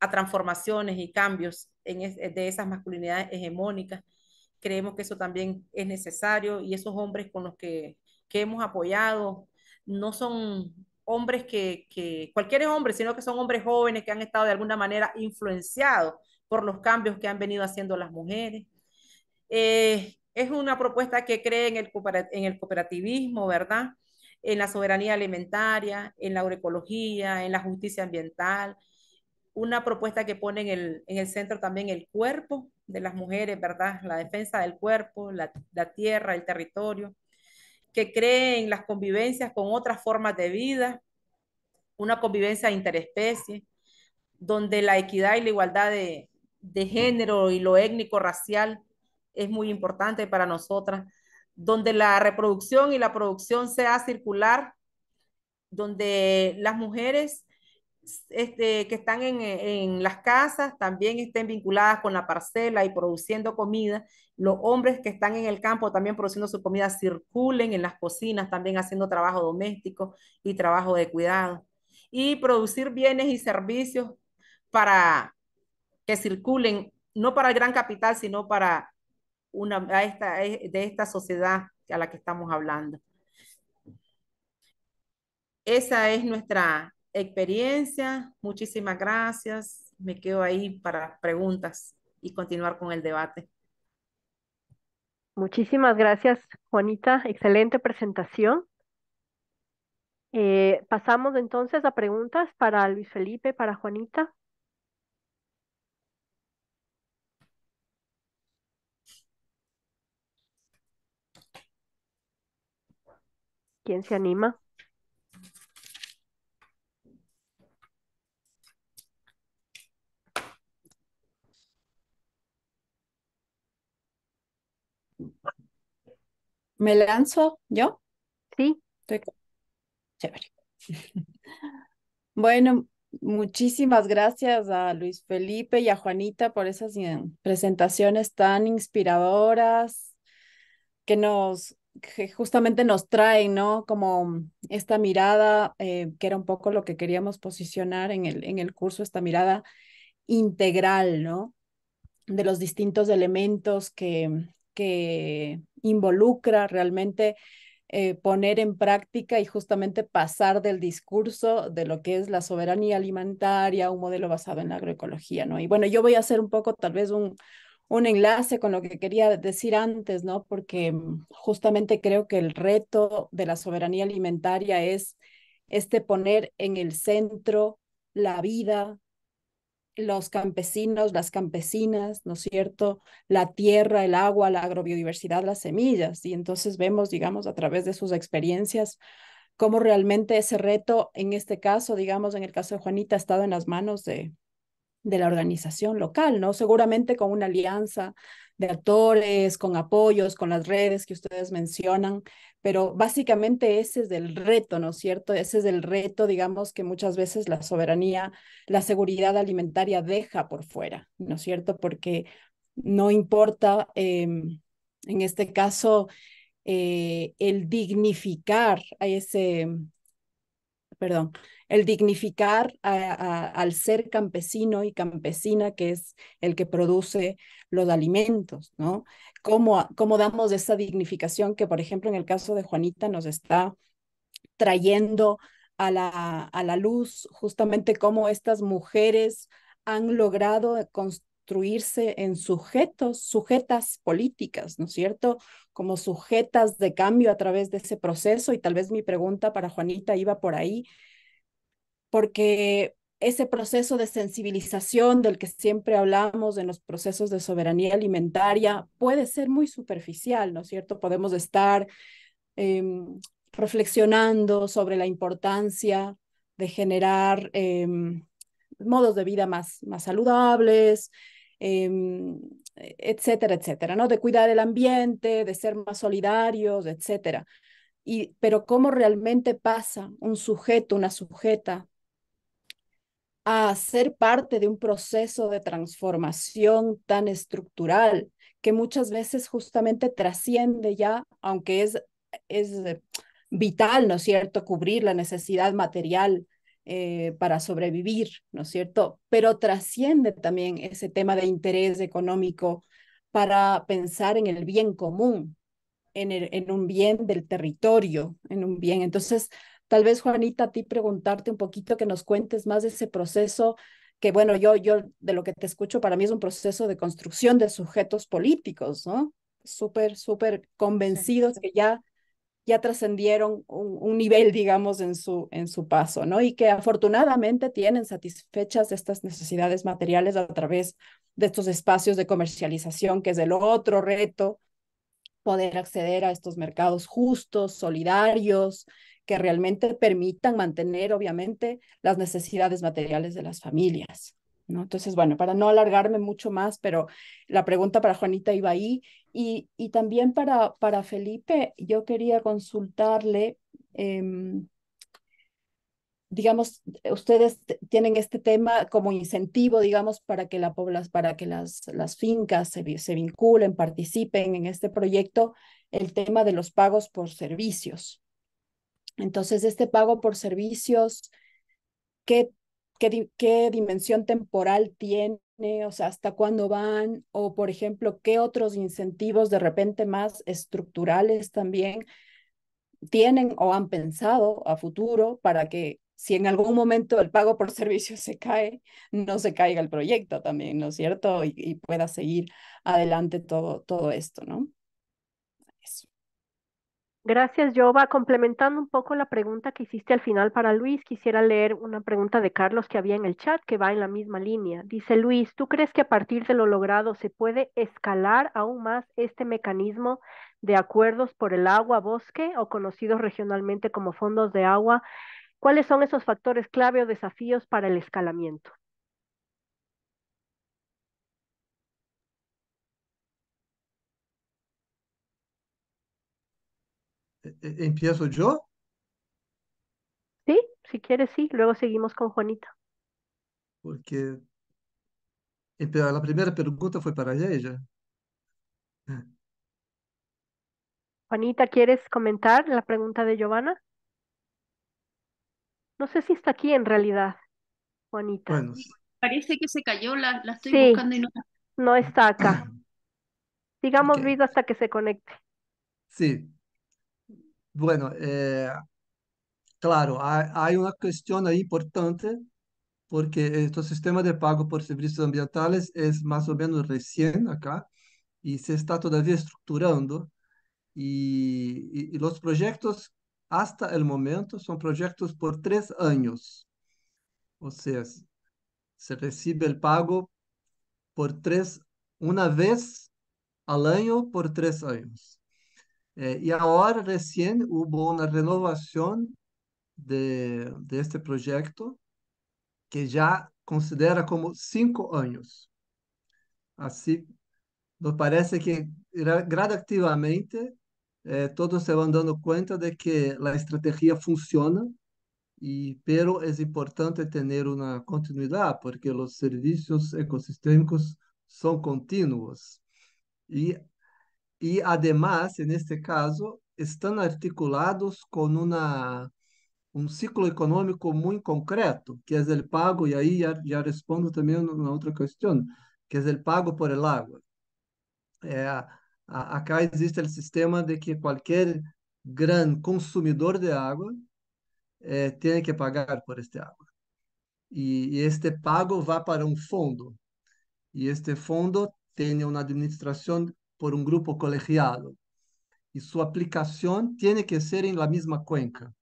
a transformaciones y cambios en de esas masculinidades hegemónicas. Creemos que eso también es necesario y esos hombres con los que, que hemos apoyado no son hombres que, que, cualquier hombre, sino que son hombres jóvenes que han estado de alguna manera influenciados por los cambios que han venido haciendo las mujeres. Eh, es una propuesta que cree en el, en el cooperativismo, ¿verdad? En la soberanía alimentaria, en la agroecología, en la justicia ambiental. Una propuesta que pone en el, centro también el cuerpo de las mujeres, ¿verdad? La defensa del cuerpo, la, tierra, el territorio. Que cree en las convivencias con otras formas de vida, una convivencia interespecie, donde la equidad y la igualdad de, de género y lo étnico-racial es muy importante para nosotras, donde la reproducción y la producción sea circular, donde las mujeres este, que están en, en, las casas también estén vinculadas con la parcela y produciendo comida, los hombres que están en el campo también produciendo su comida circulen en las cocinas, también haciendo trabajo doméstico y trabajo de cuidado, y producir bienes y servicios para que circulen, no para el gran capital, sino para esta, e, de esta sociedad a la que estamos hablando. Esa es nuestra experiencia. Muchísimas gracias. Me quedo ahí para preguntas y continuar con el debate. Muchísimas gracias, Juanita. Excelente presentación. Eh, pasamos entonces a preguntas para Luis Felipe, para Juanita. ¿Quién se anima? ¿Me lanzo yo? Sí. Chévere. bueno, muchísimas gracias a Luis Felipe y a Juanita por esas eh, presentaciones tan inspiradoras que nos que justamente nos trae, ¿no? Como esta mirada, eh, que era un poco lo que queríamos posicionar en el, en el curso, esta mirada integral, ¿no? De los distintos elementos que, que involucra realmente eh, poner en práctica y justamente pasar del discurso de lo que es la soberanía alimentaria, a un modelo basado en la agroecología, ¿no? Y bueno, yo voy a hacer un poco tal vez un, un enlace con lo que quería decir antes, ¿no? Porque mm, justamente creo que el reto de la soberanía alimentaria es este poner en el centro la vida, los campesinos, las campesinas, ¿no es cierto? La tierra, el agua, la agrobiodiversidad, las semillas. Y entonces vemos, digamos, a través de sus experiencias, cómo realmente ese reto, en este caso, digamos, en el caso de Juanita, ha estado en las manos de, de la organización local, ¿no? Seguramente con una alianza de actores, con apoyos, con las redes que ustedes mencionan, pero básicamente ese es el reto, ¿no es cierto? Ese es el reto, digamos, que muchas veces la soberanía, la seguridad alimentaria deja por fuera, ¿no es cierto? Porque no importa, em, en este caso, eh, el dignificar a ese perdón, el dignificar al ser campesino y campesina, que es el que produce los alimentos, ¿no? ¿Cómo, cómo damos esa dignificación que, por ejemplo, en el caso de Juanita nos está trayendo a la, a la luz justamente cómo estas mujeres han logrado construir construirse en sujetos, sujetas políticas, ¿no es cierto? Como sujetas de cambio a través de ese proceso y tal vez mi pregunta para Juanita iba por ahí, porque ese proceso de sensibilización del que siempre hablamos en los procesos de soberanía alimentaria puede ser muy superficial, ¿no es cierto? Podemos estar em, reflexionando sobre la importancia de generar em, modos de vida más, más saludables, Em, e, etcétera, etcétera, ¿no? De cuidar el ambiente, de ser más solidarios, etcétera. Y, pero cómo realmente pasa un sujeto, una sujeta, a ser parte de un proceso de transformación tan estructural que muchas veces justamente trasciende ya, aunque es, es vital, ¿no es cierto?, cubrir la necesidad material eh, para sobrevivir, ¿no es cierto? Pero trasciende también ese tema de interés económico para pensar en el bien común, en, en un bien del territorio, en un bien. Entonces, tal vez, Juanita, a ti preguntarte un poquito que nos cuentes más de ese proceso que bueno, yo, yo de lo que te escucho, para mí es un proceso de construcción de sujetos políticos, ¿no? Súper, súper convencidos que ya ya trascendieron un, nivel, digamos, en su, en su paso, ¿no? Y que afortunadamente tienen satisfechas estas necesidades materiales a través de estos espacios de comercialización, que es el otro reto, poder acceder a estos mercados justos, solidarios, que realmente permitan mantener, obviamente, las necesidades materiales de las familias. ¿no? Entonces, bueno, para no alargarme mucho más, pero la pregunta para Juanita iba ahí y, también para, para Felipe, yo quería consultarle, em, digamos, ustedes tienen este tema como incentivo, digamos, para que, la, para que las, las fincas se, vinculen, participen en este proyecto, el tema de los pagos por servicios. Entonces, este pago por servicios, qué, qué dimensión temporal tiene? Eh, o sea, hasta cuándo van, o por ejemplo, qué otros incentivos de repente más estructurales también tienen o han pensado a futuro para que si en algún momento el pago por servicio se cae, no se caiga el proyecto también, ¿no es cierto? Y, y pueda seguir adelante todo, todo esto, ¿no? Gracias, Jova. Complementando un poco la pregunta que hiciste al final para Luis, quisiera leer una pregunta de Carlos que había en el chat que va en la misma línea. Dice Luis, ¿tú crees que a partir de lo logrado se puede escalar aún más este mecanismo de acuerdos por el agua bosque o conocidos regionalmente como fondos de agua? ¿Cuáles son esos factores clave o desafíos para el escalamiento? E-, ¿Empiezo yo? Sí, si quieres, sí. Luego seguimos con Juanita. Porque la primera pregunta fue para ella. Juanita, ¿quieres comentar la pregunta de Giovanna? No sé si está aquí en realidad, Juanita. Parece que se cayó, la, estoy buscando y no... No está acá. Sigamos okay. hasta que se conecte. Sí, Bueno, eh, claro, hay, hay una cuestión ahí importante porque este eh, então, sistema de pago por servicios ambientales es é más o menos recién acá y se está todavía estructurando y, y, y los proyectos hasta el momento son proyectos por tres años. O sea, se recibe el pago por tres, una vez al año por tres años. Eh, agora recém houve uma renovação renovación de, de, projeto que já considera como cinco anos assim nos parece que gradativamente eh, todos se vão dando conta de que a estrategia funciona, e pero é importante ter uma continuidade porque os serviços ecosistémicos são contínuos e e además, en este caso, están articulados con una, un ciclo económico muy concreto, que es é el pago, y ahí ya, ya respondo también una otra cuestión, que es é el pago por el agua. Eh, acá existe el sistema de que cualquier gran consumidor de agua eh, tiene que pagar por este agua. Y, y este pago va para un fondo. Y este fondo tem uma administração por um grupo colegiado e sua aplicação tem que ser em la mesma cuenca.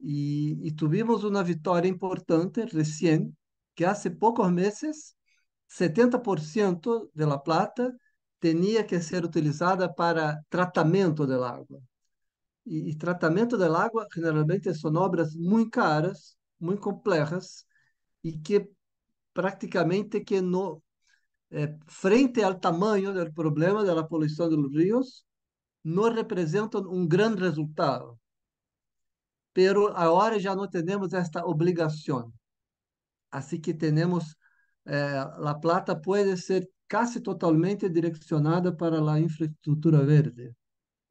e y tuvimos uma vitória importante recién, que há poucos meses 70% de la plata tinha que ser utilizada para tratamento del agua. E, e, tratamento del água generalmente são obras muito caras, muito complejas e que praticamente que não é, frente ao tamanho do problema da poluição dos rios, não representam um grande resultado. Pero agora já não temos esta obrigação. Assim que temos, eh, a plata pode ser quase totalmente direcionada para a infraestrutura verde,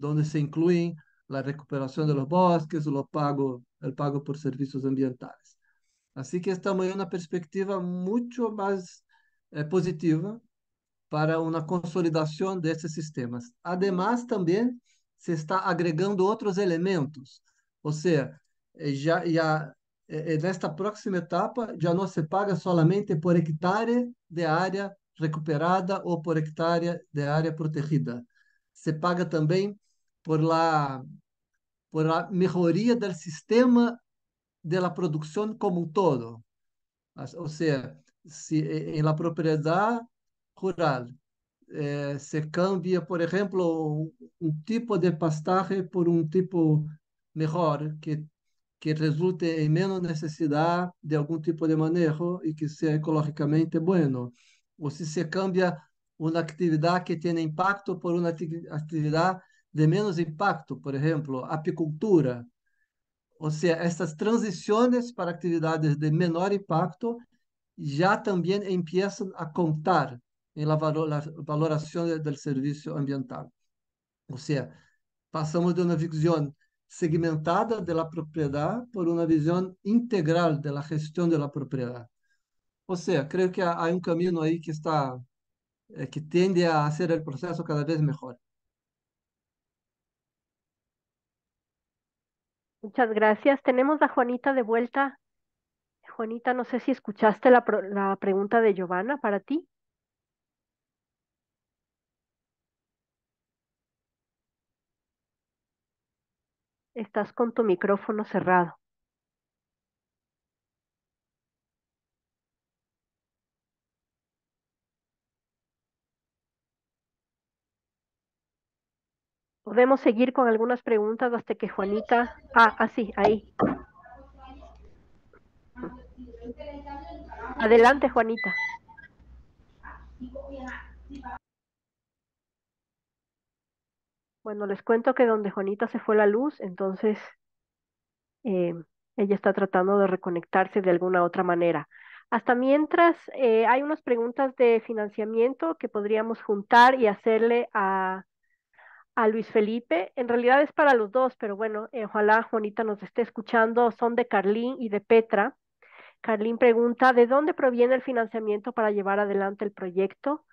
onde se incluem a recuperação dos bosques, o pago, pago por serviços ambientais. Assim que estamos em uma perspectiva muito mais é, positiva para uma consolidação desses sistemas. Ademais, também se está agregando outros elementos, ou seja, eh, já, já eh, eh, nesta próxima etapa já não se paga somente por hectare de área recuperada ou por hectare de área protegida. Se paga também por lá por a melhoria do sistema de produção como um todo. Ou seja, se em la propriedade rural. Eh, se cambia, por exemplo um tipo de pastaje por um tipo melhor que, que resulte em menos necessidade de algum tipo de manejo e que seja ecológicamente bueno. ou se se cambia uma atividade que tem impacto por uma atividade de menos impacto, por exemplo apicultura. ou seja estas transições para atividades de menor impacto ya también empiezan a contar en la, valoración del servicio ambiental. O sea, pasamos de una visión segmentada de la propiedad por una visión integral de la gestión de la propiedad. O sea, creo que hay un camino ahí que está, eh, que tiende a hacer el proceso cada vez mejor. Muchas gracias. Tenemos a Juanita de vuelta. Juanita, no sé si escuchaste la, la pregunta de Giovanna para ti. Estás con tu micrófono cerrado. Podemos seguir con algunas preguntas hasta que Juanita... Ah, así, ah, ahí. Adelante, Juanita. Bueno, les cuento que donde Juanita se fue la luz, entonces eh, ella está tratando de reconectarse de alguna otra manera. Hasta mientras eh, hay unas preguntas de financiamiento que podríamos juntar y hacerle a, a Luis Felipe. En realidad es para los dos, pero bueno, eh, ojalá Juanita nos esté escuchando. Son de Carlín y de Petra. Carlín pregunta, ¿de dónde proviene el financiamiento para llevar adelante el proyecto?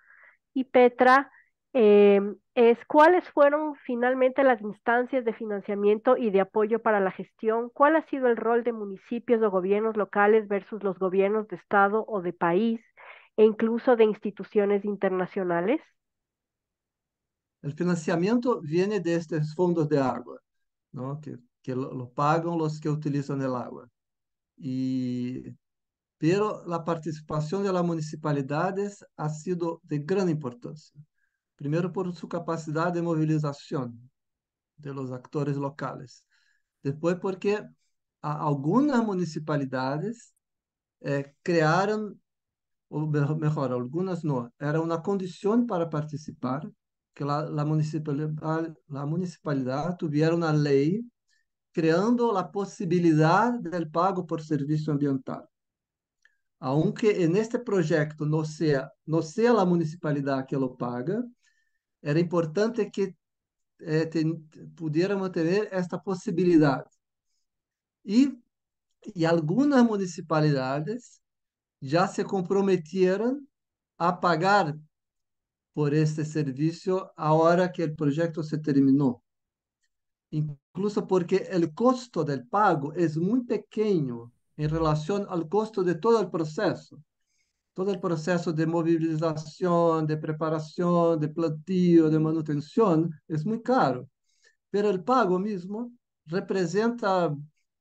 Y Petra eh, es, ¿cuáles fueron finalmente las instancias de financiamiento y de apoyo para la gestión? ¿Cuál ha sido el rol de municipios o gobiernos locales versus los gobiernos de Estado o de país e incluso de instituciones internacionales? El financiamiento viene de estos fondos de agua, ¿no? que, lo pagan los que utilizan el agua. Y, e, pero la participación de las municipalidades ha sido de gran importancia. Primero por su capacidad de movilización de los actores locales. Después porque algunas municipalidades eh, crearon, o mejor, algunas no, era una condición para participar que la, la, la municipalidad tuviera una ley creando a possibilidade do pago por serviço ambiental. Aunque neste projeto não seja, sea, no sea que lo paga, era importante que eh, ten, esta possibilidade. E algumas municipalidades já se comprometeram a pagar por este serviço a hora que o projeto se terminou. incluso porque el costo del pago es muy pequeño en relación al costo de todo el proceso. Todo el proceso de movilización, de preparación, de plantío, de manutención es muy caro, pero el pago mismo representa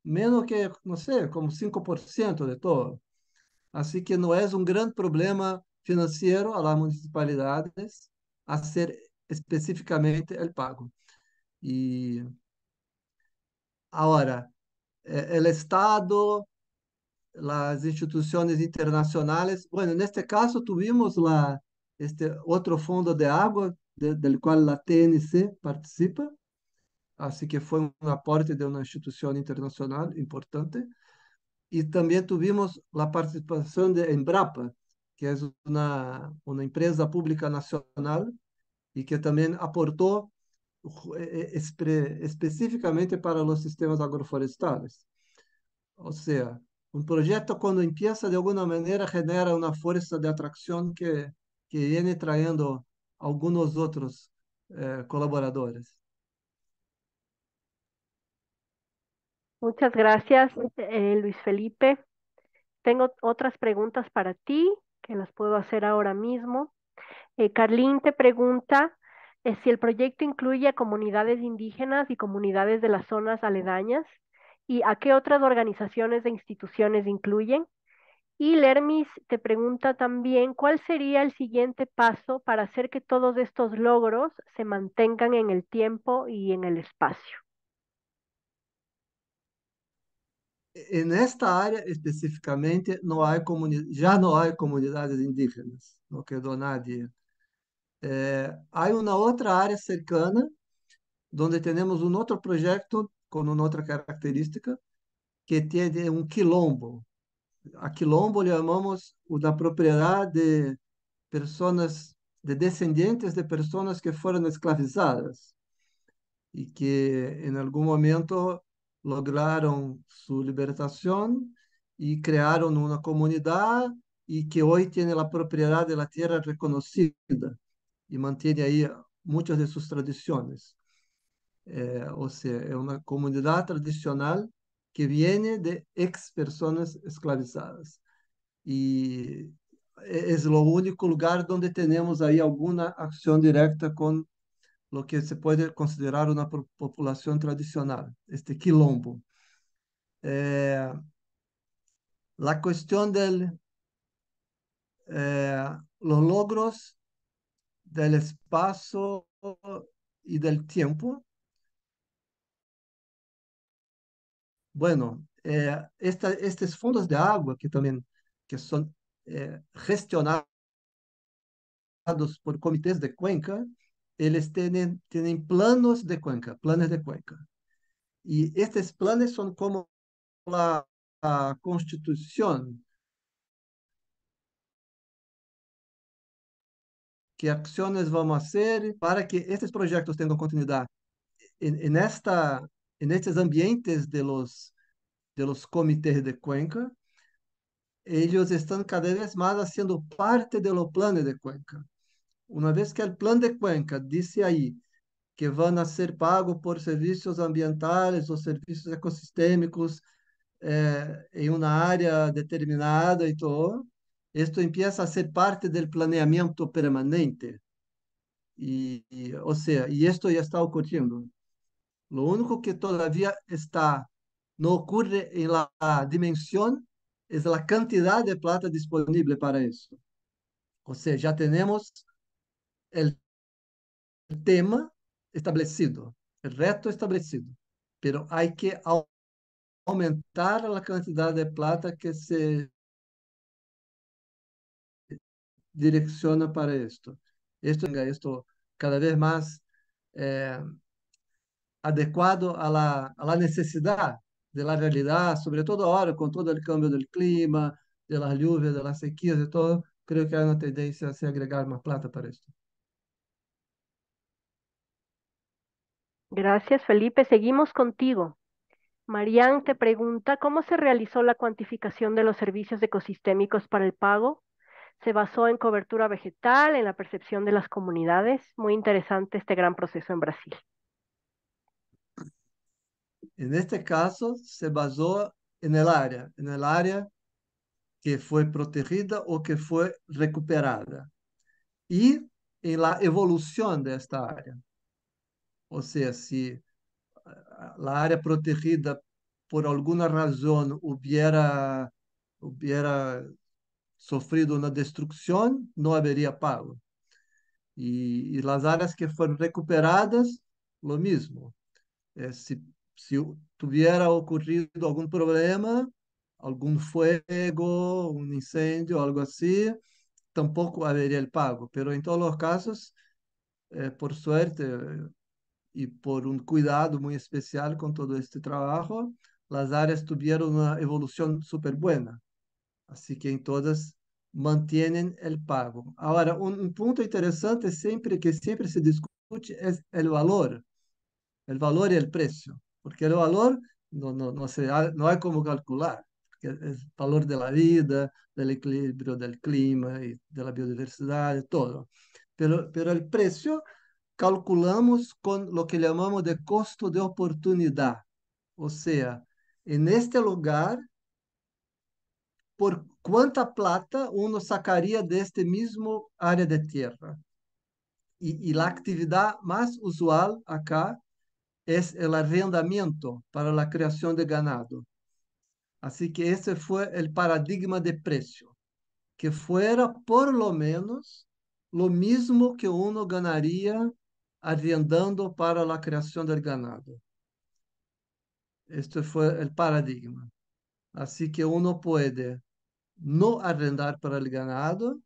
menos que, no sé, como 5% de todo. Así que no es un gran problema financiero a las municipalidades hacer específicamente el pago. e agora o é, é Estado, as instituições internacionais. bueno, neste caso tuvimos lá este outro fundo de água, do qual a TNC participa, assim que foi um aporte de uma instituição internacional importante. E também tuvimos a participação de Embrapa, que é uma uma empresa pública nacional e que também aportou. Eh, eh, específicamente para los sistemas agroforestales. O sea, un proyecto cuando empieza de alguna manera genera una fuerza de atracción que, viene trayendo algunos otros eh, colaboradores. Muchas gracias, Luis Felipe. Tengo otras preguntas para ti que las puedo hacer ahora mismo. Eh, Carlín te pregunta, eh, si el proyecto incluye a comunidades indígenas y comunidades de las zonas aledañas, y a qué otras organizaciones e instituciones incluyen. Y Lermis te pregunta también cuál sería el siguiente paso para hacer que todos estos logros se mantengan en el tiempo y en el espacio. En esta área específicamente no hay ya no hay comunidades indígenas, no quedó nadie. Eh, é, hay una otra área cercana donde tenemos un otro proyecto con una otra característica que tiene un quilombo. A quilombo le llamamos una propiedad de personas, de descendientes de personas que fueron esclavizadas y que en algún momento lograron su libertación y crearon una comunidad y que hoy tiene la propiedad de la tierra reconocida. y mantiene ahí muchas de sus tradiciones. Eh, o sea, es una comunidad tradicional que viene de ex personas esclavizadas. Y e-, es lo único lugar donde tenemos ahí alguna acción directa con lo que se puede considerar una población tradicional, este quilombo. Eh, la cuestión de eh, los logros del espacio y del tiempo. Bueno, eh, estos fondos de agua que también que son eh, gestionados por comités de cuenca, ellos tienen, tienen planos de cuenca, planes de cuenca. Y estos planes son como la constitución que ações vamos fazer para que esses projetos tenham continuidade. E, nestes ambientes de los, de los comitês de Cuenca, eles estão cada vez mais sendo parte do plano de Cuenca. Uma vez que o plano de Cuenca disse aí que vão ser pagos por serviços ambientais ou serviços ecossistêmicos eh, em uma área determinada e tudo, esto empieza a ser parte del planeamiento permanente. Y, y, o sea, y esto ya está ocurriendo. Lo único que todavía está, no ocurre en la, dimensão, dimensión es la cantidad de plata disponible para eso. O sea, ya tenemos el tema establecido, el reto establecido, pero hay que aumentar la cantidad de plata que se direcciona para esto. Esto tenga esto cada vez más eh, adecuado a la, a la, necesidad de la realidad, sobre todo ahora con todo el cambio del clima, de las lluvias, de las sequías de todo, creo que hay una tendencia a agregar más plata para esto. Gracias, Felipe. Seguimos contigo. Marian te pregunta, ¿cómo se realizó la cuantificación de los servicios ecosistémicos para el pago? Se basó en cobertura vegetal, en la percepción de las comunidades. Muy interesante este gran proceso en Brasil. En este caso, se basó en el área, en el área que fue protegida o que fue recuperada y en la evolución de esta área. O sea, si ah, la área protegida por alguna razón hubiera, hubiera sofrido una destrucción, no habría pago. Y, e, e las áreas que fueron recuperadas, lo mismo. si, si tuviera ocurrido algún problema, algún fuego, un um incendio, algo así, tampoco habría el pago. Pero en em todos los casos, por suerte y e por un um cuidado muy especial con todo este trabajo, las áreas tuvieron una evolución súper buena. assim que em todas mantienen el pago. Agora um ponto interessante interesante é sempre que sempre se discute é o valor, o valor e o preço, porque o valor não não não se, não é como calcular, que es valor de la vida, do equilíbrio do clima e da biodiversidade, todo. Pero, pero el calculamos com o que chamamos de costo de oportunidade, ou seja, em este lugar por quanta plata uno sacaria deste mesmo área de terra. E, e a atividade mais usual acá é o arrendamento para a criação de ganado. Assim que esse foi o paradigma de preço, que fuera por lo menos lo mesmo que uno ganaria arrendando para a criação de ganado. Este foi o paradigma. Así que uno puede no arrendar para el ganado,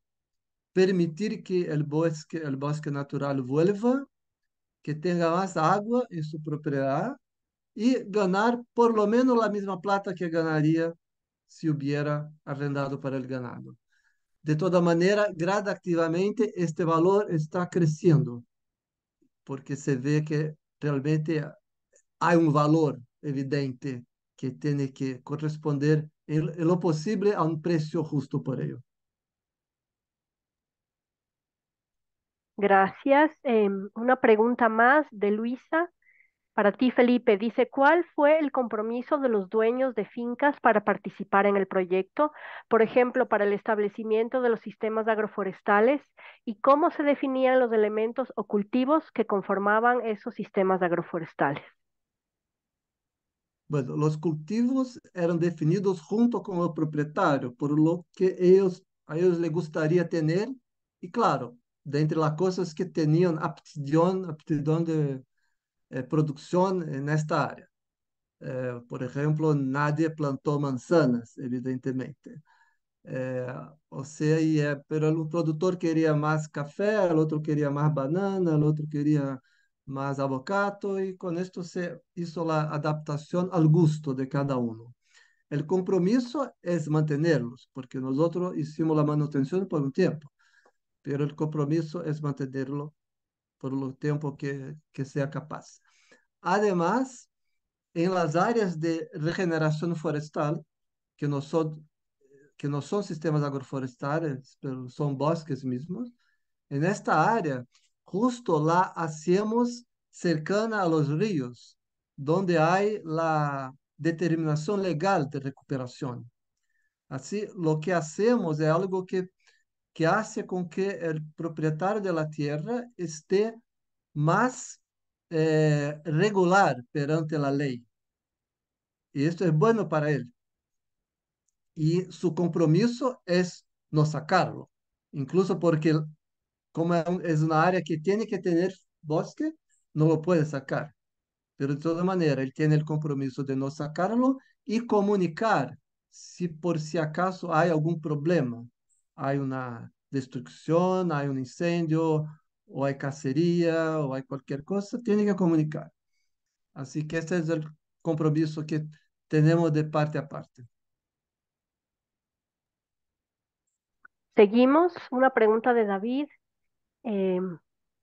permitir que el bosque, natural vuelva, que tenga más agua en su propiedad y ganar por lo menos la misma plata que ganaría si hubiera arrendado para el ganado. De toda manera, gradativamente este valor está creciendo, porque se ve que realmente hay un valor evidente que tiene que corresponder lo posible a un precio justo por ello. Gracias. Em, una pregunta más de Luisa. Para ti, Felipe, dice, ¿cuál fue el compromiso de los dueños de fincas para participar en el proyecto? Por ejemplo, para el establecimiento de los sistemas agroforestales y cómo se definían los elementos o cultivos que conformaban esos sistemas agroforestales. Bueno, los cultivos eran definidos junto con el propietario por lo que ellos, a ellos les gustaría tener y claro, de entre las cosas que tenían aptidão aptitud de eh, producción en esta área. Eh, por ejemplo, nadie plantó manzanas, evidentemente. Eh, o sea, y, eh, pero un productor quería más café, el otro quería más banana, el otro quería más abocato y con esto se hizo la adaptación al gusto de cada uno. El compromiso es mantenerlos, porque nosotros hicimos la manutención por un tiempo, pero el compromiso es mantenerlo por el tiempo que, que sea capaz. Además, en las áreas de regeneración forestal, que no que no son sistemas agroforestales, pero son bosques mismos, en esta área Justo la hacemos cercana a los ríos, donde hay la determinación legal de recuperación. Así, lo que hacemos es algo que, que hace con que el propietario de la tierra esté más eh, regular perante la ley. Y esto es bueno para él. Y su compromiso es no sacarlo, incluso porque como es una área que tiene que tener bosque, no lo puede sacar. Pero de todas maneras, él tiene el compromiso de no sacarlo y comunicar si por si acaso hay algún problema. Hay una destrucción, hay un incendio, o hay cacería, o hay cualquier cosa, tiene que comunicar. Así que este es el compromiso que tenemos de parte a parte. Seguimos. Una pregunta de David. Eh,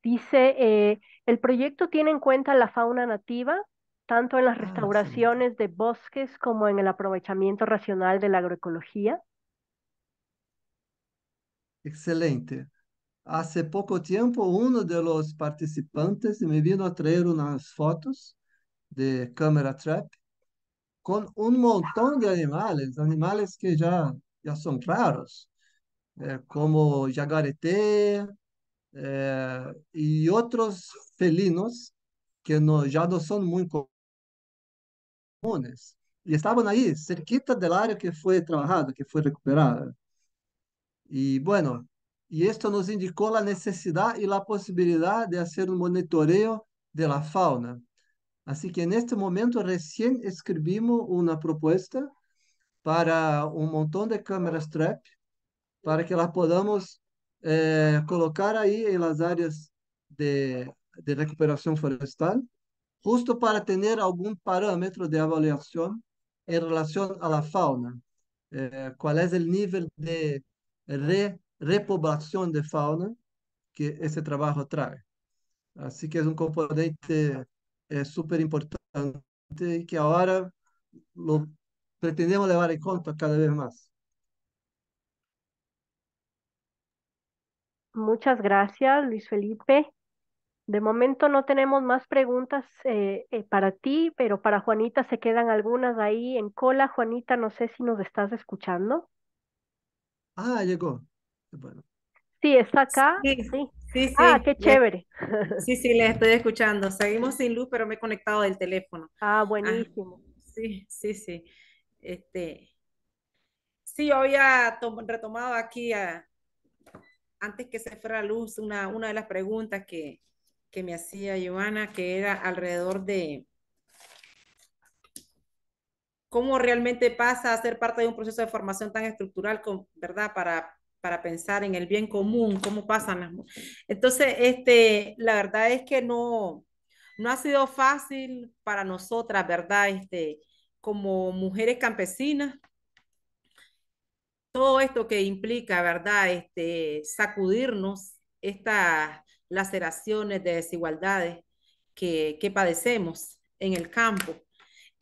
dice, eh, el proyecto tiene en cuenta la fauna nativa, tanto en las ah, restauraciones de bosques como en el aprovechamiento racional de la agroecología. Excelente. Hace poco tiempo uno de los participantes me vino a traer unas fotos de Cámara Trap con un montón de animales, animales que ya, ya son raros, eh, como jaguarete. É, eh, y otros felinos que no, ya no son muy comunes. Y estaban ahí, cerquita del área que fue trabajada, que fue recuperada. Y bueno, y esto nos indicó la necesidad y la posibilidad de hacer un monitoreo de la fauna. Así assim que en este momento recién escribimos una propuesta para un montón de cámaras trap para que las podamos Eh, colocar ahí en las áreas de, recuperación forestal, justo para tener algún parámetro de en relación a la fauna. Eh, ¿Cuál es el nivel de repoblación de fauna que ese trabajo trae? Así que es un componente eh, súper importante que ahora lo pretendemos llevar en cuenta cada vez más. Muchas gracias, Luis Felipe. De momento no tenemos más preguntas eh, eh, para ti, pero para Juanita se quedan algunas ahí en cola. Juanita, no sé si nos estás escuchando. Ah, llegó. Bueno. Sí, está acá. Sí, sí. Ah, qué chévere. Sí, sí, le estoy escuchando. Seguimos sin luz, pero me he conectado del teléfono. Ah, ah buenísimo. sí, sí, sí. Este, sí, yo había retomado aquí a, antes que se fuera la luz, una, una de las preguntas que, me hacía Joana, que era alrededor de cómo realmente pasa a ser parte de un proceso de formación tan estructural, ¿verdad? Para, para pensar en el bien común, cómo pasan las... Entonces, este, la verdad es que no, no ha sido fácil para nosotras, ¿verdad? Este, como mujeres campesinas, todo esto que implica, ¿verdad? Este, sacudirnos estas laceraciones de desigualdades que, padecemos en el campo.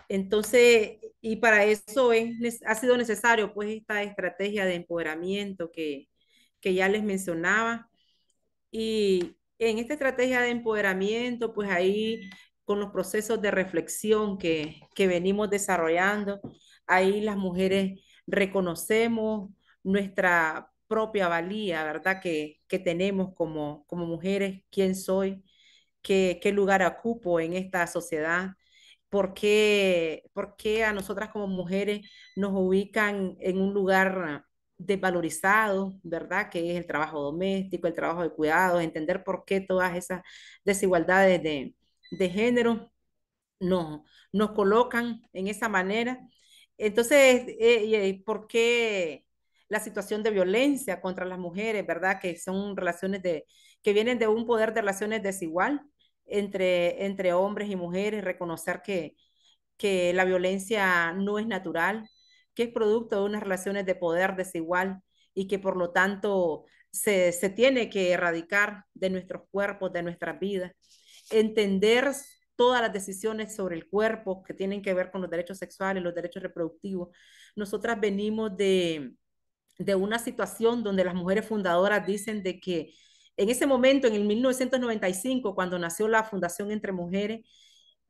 Entonces, y para eso ha sido necesario pues esta estrategia de empoderamiento que, ya les mencionaba. Y en esta estrategia de empoderamiento, pues ahí con los procesos de reflexión que, que venimos desarrollando, ahí las mujeres reconocemos nuestra propia valía, ¿verdad? Que, tenemos como, como mujeres, quién soy, qué, qué lugar ocupo en esta sociedad, por qué, a nosotras como mujeres nos ubican en un lugar desvalorizado, ¿verdad? Que es el trabajo doméstico, el trabajo de cuidado, entender por qué todas esas desigualdades de, género nos, nos colocan en esa manera entonces, eh, eh, ¿por qué la situación de violencia contra las mujeres, verdad? Que son relaciones de, que vienen de un poder de relaciones desigual entre, entre hombres y mujeres, reconocer que, que la violencia no es natural, que es producto de unas relaciones de poder desigual y que por lo tanto se, se tiene que erradicar de nuestros cuerpos, de nuestras vidas. Entender todas las decisiones sobre el cuerpo que tienen que ver con los derechos sexuales, los derechos reproductivos. Nosotras venimos de, de una situación donde las mujeres fundadoras dicen de que en ese momento, en el 1995, cuando nació la Fundación Entre Mujeres,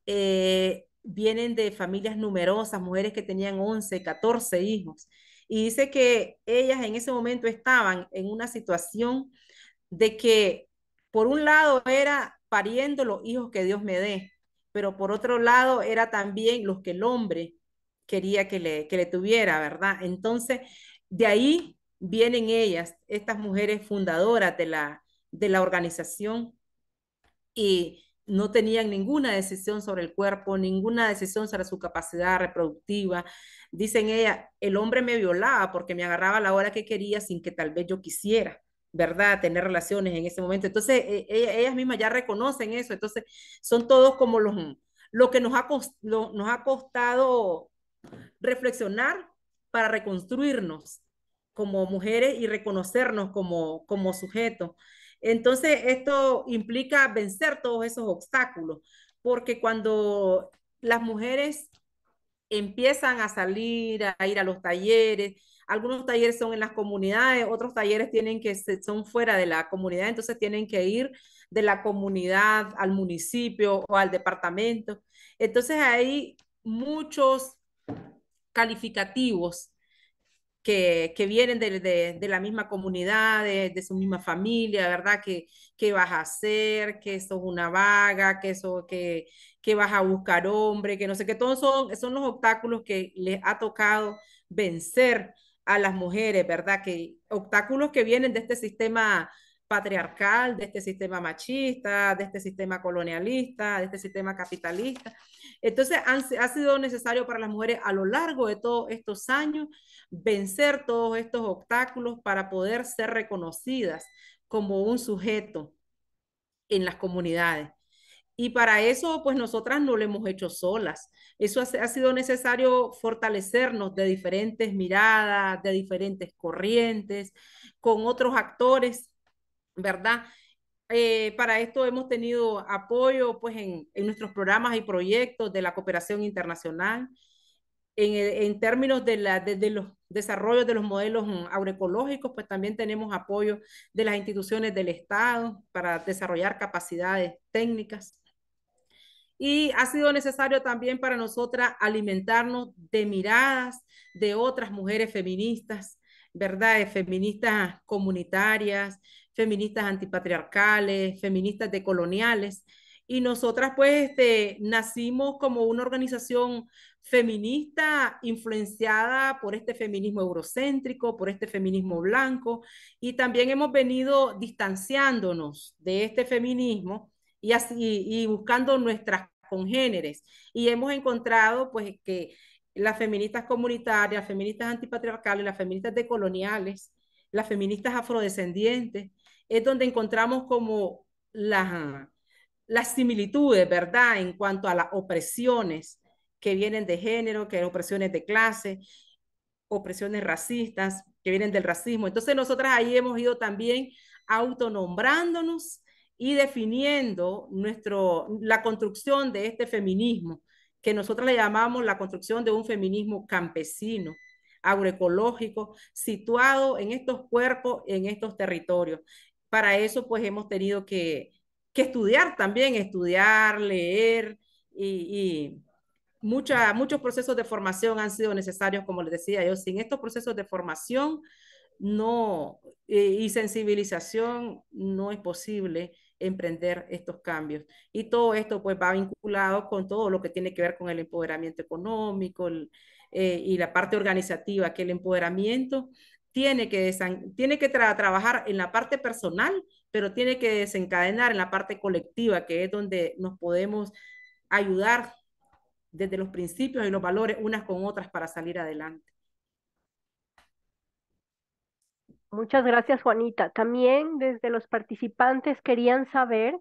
eh, vienen de familias numerosas, mujeres que tenían 11, 14 hijos. Y dice que ellas en ese momento estaban en una situación de que, por un lado, era pariendo los hijos que Dios me dé, pero por otro lado era también los que el hombre quería que le, le tuviera, ¿verdad? Entonces, de ahí vienen ellas, estas mujeres fundadoras de la, de la organización y no tenían ninguna decisión sobre el cuerpo, ninguna decisión sobre su capacidad reproductiva. Dicen ellas, el hombre me violaba porque me agarraba a la hora que quería sin que tal vez yo quisiera. ¿verdad? Tener relaciones en ese momento. Entonces, e, e, ellas mismas ya reconocen eso. Entonces, son todos como los, lo que nos ha, nos ha costado reflexionar para reconstruirnos como mujeres y reconocernos como, como sujetos. Entonces, esto implica vencer todos esos obstáculos, porque cuando las mujeres empiezan a salir, a ir a los talleres, algunos talleres son en las comunidades, otros talleres tienen que son fuera de la comunidad, entonces tienen que ir de la comunidad al municipio o al departamento. Entonces hay muchos calificativos que, vienen de, de, la misma comunidad, de, su misma familia, ¿verdad? ¿Qué vas a hacer, que es una vaga, que, eso que, vas a buscar hombre, que no sé qué, todos son, son los obstáculos que les ha tocado vencer a las mujeres, ¿verdad? Que obstáculos que vienen de este sistema patriarcal, de este sistema machista, de este sistema colonialista, de este sistema capitalista. Entonces, ha sido necesario para las mujeres a lo largo de todos estos años vencer todos estos obstáculos para poder ser reconocidas como un sujeto en las comunidades. Y para eso, pues nosotras no lo hemos hecho solas. Eso ha, sido necesario fortalecernos de diferentes miradas, de diferentes corrientes, con otros actores, ¿verdad? Eh, para esto hemos tenido apoyo pues, en, en, nuestros programas y proyectos de la cooperación internacional, en, términos de, la, de, los desarrollos de los modelos mm, agroecológicos, pues también tenemos apoyo de las instituciones del Estado para desarrollar capacidades técnicas. Y ha sido necesario también para nosotras alimentarnos de miradas de otras mujeres feministas, ¿verdad? Eh, feministas comunitarias, feministas antipatriarcales, feministas decoloniales. Y nosotras pues este, nacimos como una organización feminista influenciada por este feminismo eurocéntrico, por este feminismo blanco, y también hemos venido distanciándonos de este feminismo y, así, y buscando nuestras congéneres. Y hemos encontrado pues que las feministas comunitarias, las feministas antipatriarcales, las feministas decoloniales, las feministas afrodescendientes, es donde encontramos como las, las similitudes, ¿verdad? En cuanto a las opresiones que vienen de género, que son opresiones de clase, opresiones racistas, que vienen del racismo. Entonces nosotras ahí hemos ido también autonombrándonos y definiendo nuestro, la construcción de este feminismo, que nosotros le llamamos la construcción de un feminismo campesino, agroecológico, situado en estos cuerpos, en estos territorios. Para eso, pues hemos tenido que, estudiar también, estudiar, leer y, muchos procesos de formación han sido necesarios, como les decía yo, sin estos procesos de formación no, eh, y sensibilización no es posible emprender estos cambios. Y todo esto pues va vinculado con todo lo que tiene que ver con el empoderamiento económico eh, y la parte organizativa, que el empoderamiento tiene que, tiene que trabajar en la parte personal, pero tiene que desencadenar en la parte colectiva, que es donde nos podemos ayudar desde los principios y los valores unas con otras para salir adelante. Muchas gracias, Juanita. También desde los participantes querían saber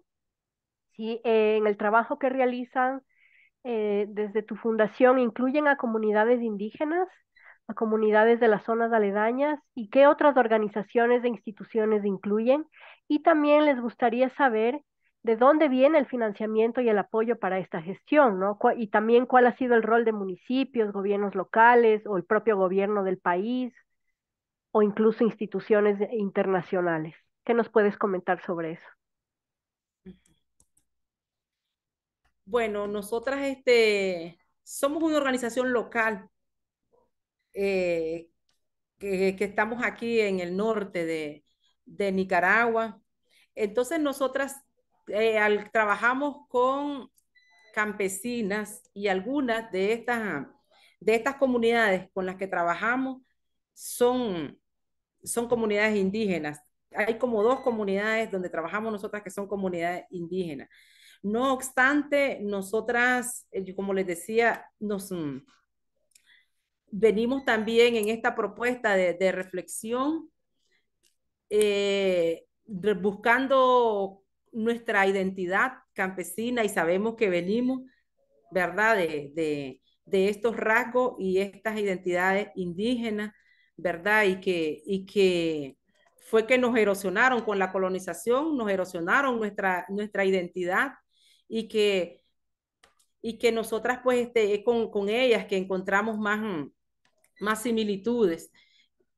si eh, en el trabajo que realizan eh, desde tu fundación incluyen a comunidades indígenas, a comunidades de las zonas aledañas y qué otras organizaciones e instituciones incluyen. Y también les gustaría saber de dónde viene el financiamiento y el apoyo para esta gestión, ¿no? Y también cuál ha sido el rol de municipios, gobiernos locales o el propio gobierno del país o incluso instituciones internacionales. ¿Qué nos puedes comentar sobre eso? Bueno, nosotras este, somos una organización local eh, que, estamos aquí en el norte de, Nicaragua. Entonces nosotras eh, al, trabajamos con campesinas y algunas de estas, de estas comunidades con las que trabajamos son son comunidades indígenas. Hay como dos comunidades donde trabajamos nosotras que son comunidades indígenas. No obstante, nosotras, eh, como les decía, nos mm, venimos también en esta propuesta de, reflexión eh, buscando nuestra identidad campesina y sabemos que venimos, ¿verdad?, de estos rasgos y estas identidades indígenas ¿verdad? Y que, y que fue que nos erosionaron con la colonización, nos erosionaron nuestra, nuestra identidad y que, y que nosotras pues este, con, ellas que encontramos más, más similitudes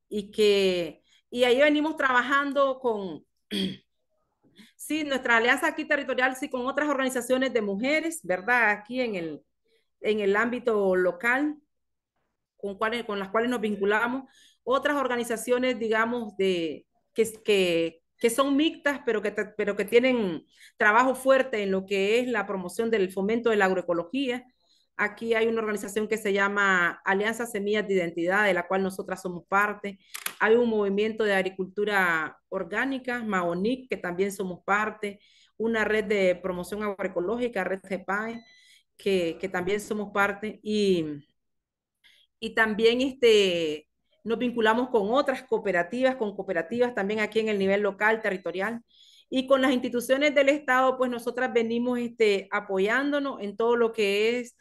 y que y ahí venimos trabajando con, sí, nuestra alianza aquí territorial, sí, con otras organizaciones de mujeres, ¿verdad? Aquí en el, en el ámbito local con, con las cuales nos vinculamos, otras organizaciones, digamos, de, que, que, que son mixtas, pero que, pero que tienen trabajo fuerte en lo que es la promoción del fomento de la agroecología. Aquí hay una organización que se llama Alianza Semillas de Identidad, de la cual nosotras somos parte. Hay un movimiento de agricultura orgánica, Maonic, que también somos parte. Una red de promoción agroecológica, Red GEPAE, que, que también somos parte. Y y también este, nos vinculamos con otras cooperativas, con cooperativas también aquí en el nivel local, territorial. Y con las instituciones del Estado, pues nosotras venimos este, apoyándonos en todo lo que es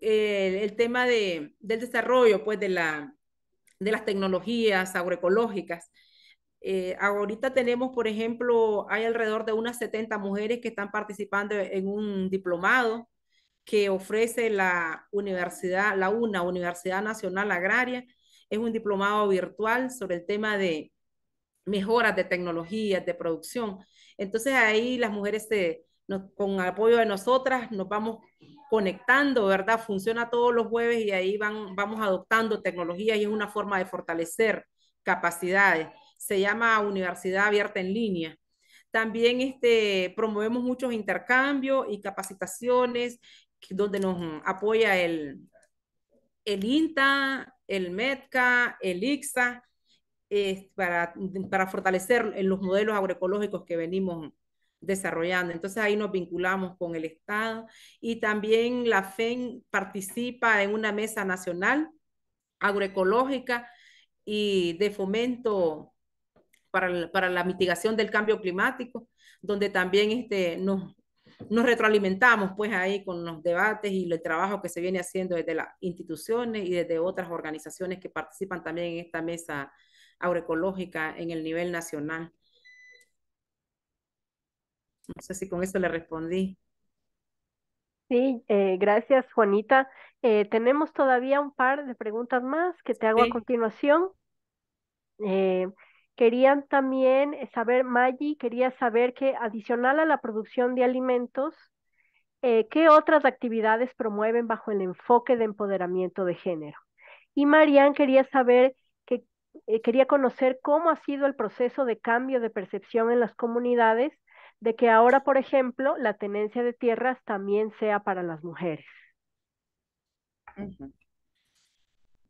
eh, el tema de, del desarrollo, pues de, la, de las tecnologías agroecológicas. Eh, ahorita tenemos, por ejemplo, hay alrededor de unas 70 mujeres que están participando en un diplomado que ofrece la universidad, la UNA, Universidad Nacional Agraria. Es un diplomado virtual sobre el tema de mejoras de tecnologías, de producción. Entonces ahí las mujeres con apoyo de nosotras nos vamos conectando, ¿verdad? Funciona todos los jueves y ahí van, vamos adoptando tecnologías y es una forma de fortalecer capacidades. Se llama Universidad Abierta en Línea. También este, promovemos muchos intercambios y capacitaciones donde nos apoya el, el INTA, el METCA, el Ixa eh, para, para fortalecer los modelos agroecológicos que venimos desarrollando. Entonces ahí nos vinculamos con el Estado y también la FEN participa en una mesa nacional agroecológica y de fomento para, para la mitigación del cambio climático, donde también este, nos, nos retroalimentamos pues ahí con los debates y el trabajo que se viene haciendo desde las instituciones y desde otras organizaciones que participan también en esta mesa agroecológica en el nivel nacional. No sé si con eso le respondí. Sí, eh, gracias Juanita. Eh, tenemos todavía un par de preguntas más que te hago a continuación. Eh, Querían también eh, saber, Maggie quería saber que adicional a la producción de alimentos, eh, ¿qué otras actividades promueven bajo el enfoque de empoderamiento de género? Y marian quería saber que eh, quería conocer cómo ha sido el proceso de cambio de percepción en las comunidades de que ahora, por ejemplo, la tenencia de tierras también sea para las mujeres.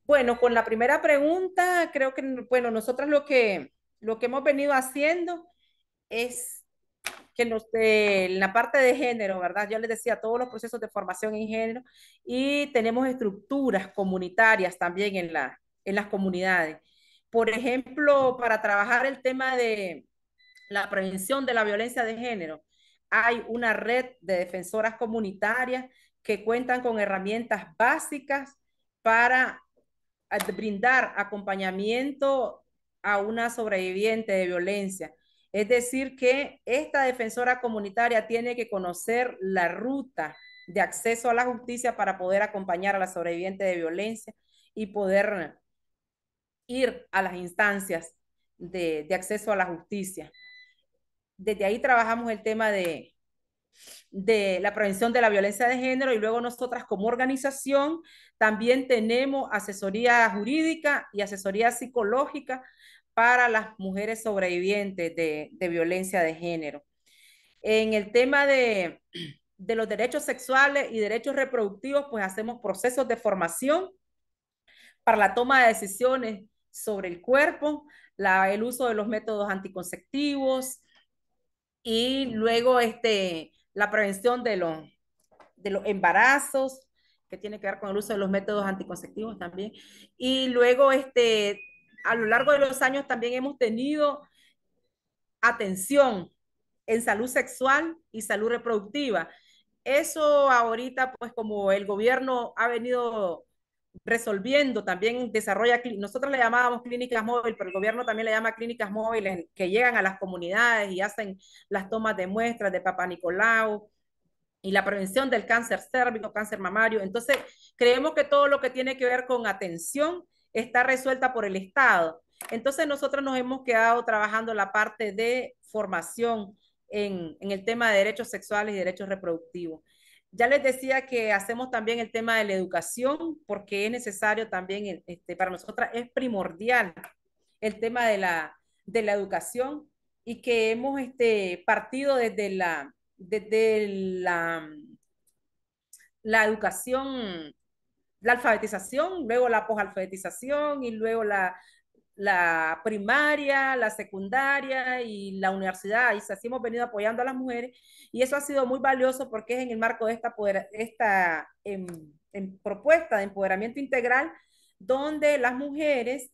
Bueno, con la primera pregunta, creo que, bueno, nosotras lo que, lo que hemos venido haciendo es que en eh, la parte de género, ¿verdad? Yo les decía todos los procesos de formación en género y tenemos estructuras comunitarias también en, la, en las comunidades. Por ejemplo, para trabajar el tema de la prevención de la violencia de género, hay una red de defensoras comunitarias que cuentan con herramientas básicas para eh, brindar acompañamiento a una sobreviviente de violencia. Es decir, que esta defensora comunitaria tiene que conocer la ruta de acceso a la justicia para poder acompañar a la sobreviviente de violencia y poder ir a las instancias de, acceso a la justicia. Desde ahí trabajamos el tema de, de la prevención de la violencia de género y luego nosotras como organización también tenemos asesoría jurídica y asesoría psicológica para las mujeres sobrevivientes de, violencia de género. En el tema de, los derechos sexuales y derechos reproductivos, pues hacemos procesos de formación para la toma de decisiones sobre el cuerpo, la, el uso de los métodos anticonceptivos y luego este, la prevención de de los embarazos, que tiene que ver con el uso de los métodos anticonceptivos también, y luego este, a lo largo de los años también hemos tenido atención en salud sexual y salud reproductiva. Eso ahorita, pues como el gobierno ha venido resolviendo, también desarrolla, nosotros le llamábamos clínicas móviles, pero el gobierno también le llama clínicas móviles que llegan a las comunidades y hacen las tomas de muestras de Papa Nicolau y la prevención del cáncer cérvico, cáncer mamario. Entonces, creemos que todo lo que tiene que ver con atención está resuelta por el Estado. Entonces nosotros nos hemos quedado trabajando la parte de formación en, el tema de derechos sexuales y derechos reproductivos. Ya les decía que hacemos también el tema de la educación, porque es necesario también, este, para nosotras es primordial el tema de la, de la educación y que hemos este, partido desde la, desde la, la educación la alfabetización, luego la posalfabetización y luego la, primaria, la secundaria y la universidad. Y así hemos venido apoyando a las mujeres y eso ha sido muy valioso porque es en el marco de esta, esta em, em, propuesta de empoderamiento integral donde las mujeres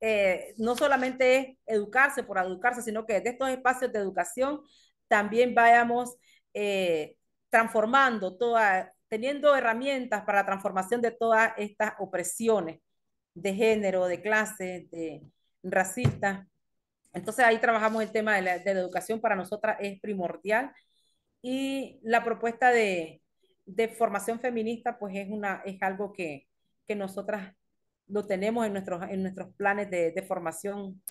eh, no solamente es educarse por educarse, sino que de estos espacios de educación también vayamos eh, transformando toda teniendo herramientas para la transformación de todas estas opresiones de género, de clase, de racistas. Entonces ahí trabajamos el tema de la, de educación, para nosotras es primordial. Y la propuesta de, de formación feminista, pues es, una, es algo que, que nosotras lo tenemos en nuestros, en nuestros planes de, de formación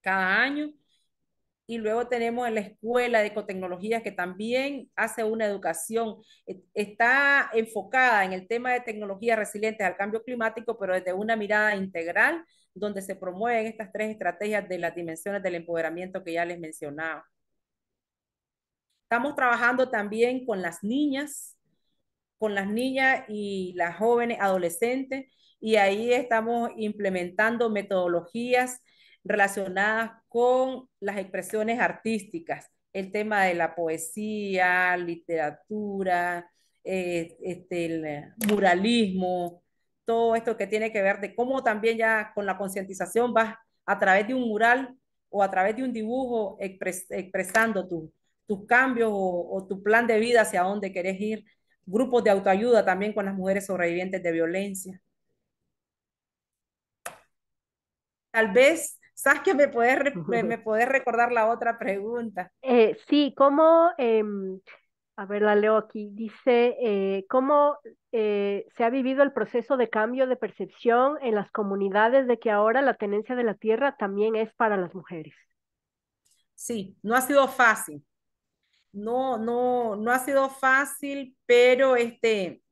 cada año y luego tenemos la Escuela de Ecotecnologías que también hace una educación, eh, está enfocada en el tema de tecnologías resilientes al cambio climático, pero desde una mirada integral donde se promueven estas tres estrategias de las dimensiones del empoderamiento que ya les mencionaba. Estamos trabajando también con las niñas, con las niñas y las jóvenes adolescentes, y ahí estamos implementando metodologías relacionadas con las expresiones artísticas, el tema de la poesía, literatura, eh, este, el muralismo, todo esto que tiene que ver de cómo también ya con la concientización vas a través de un mural o a través de un dibujo expresando tus cambios o, o, tu plan de vida hacia dónde querés ir. Grupos de autoayuda también con las mujeres sobrevivientes de violencia. Tal vez Saskia, ¿me me puedes recordar la otra pregunta? Eh, sí, ¿cómo, em, a ver, la leo aquí, dice, eh, ¿cómo eh, se ha vivido el proceso de cambio de percepción en las comunidades de que ahora la tenencia de la tierra también es para las mujeres? Sí, no ha sido fácil. No, no, no ha sido fácil, pero este,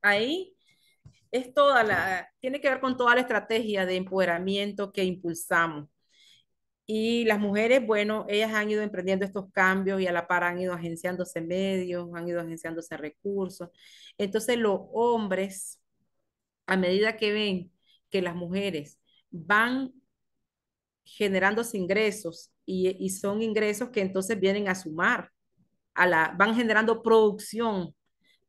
ahí es toda la, tiene que ver con toda la estrategia de empoderamiento que impulsamos. Y las mujeres, bueno, ellas han ido emprendiendo estos cambios y a la par han ido agenciándose medios, han ido agenciándose recursos. Entonces los hombres, a medida que ven que las mujeres van generando ingresos y, y son ingresos que entonces vienen a sumar, a la, van generando producción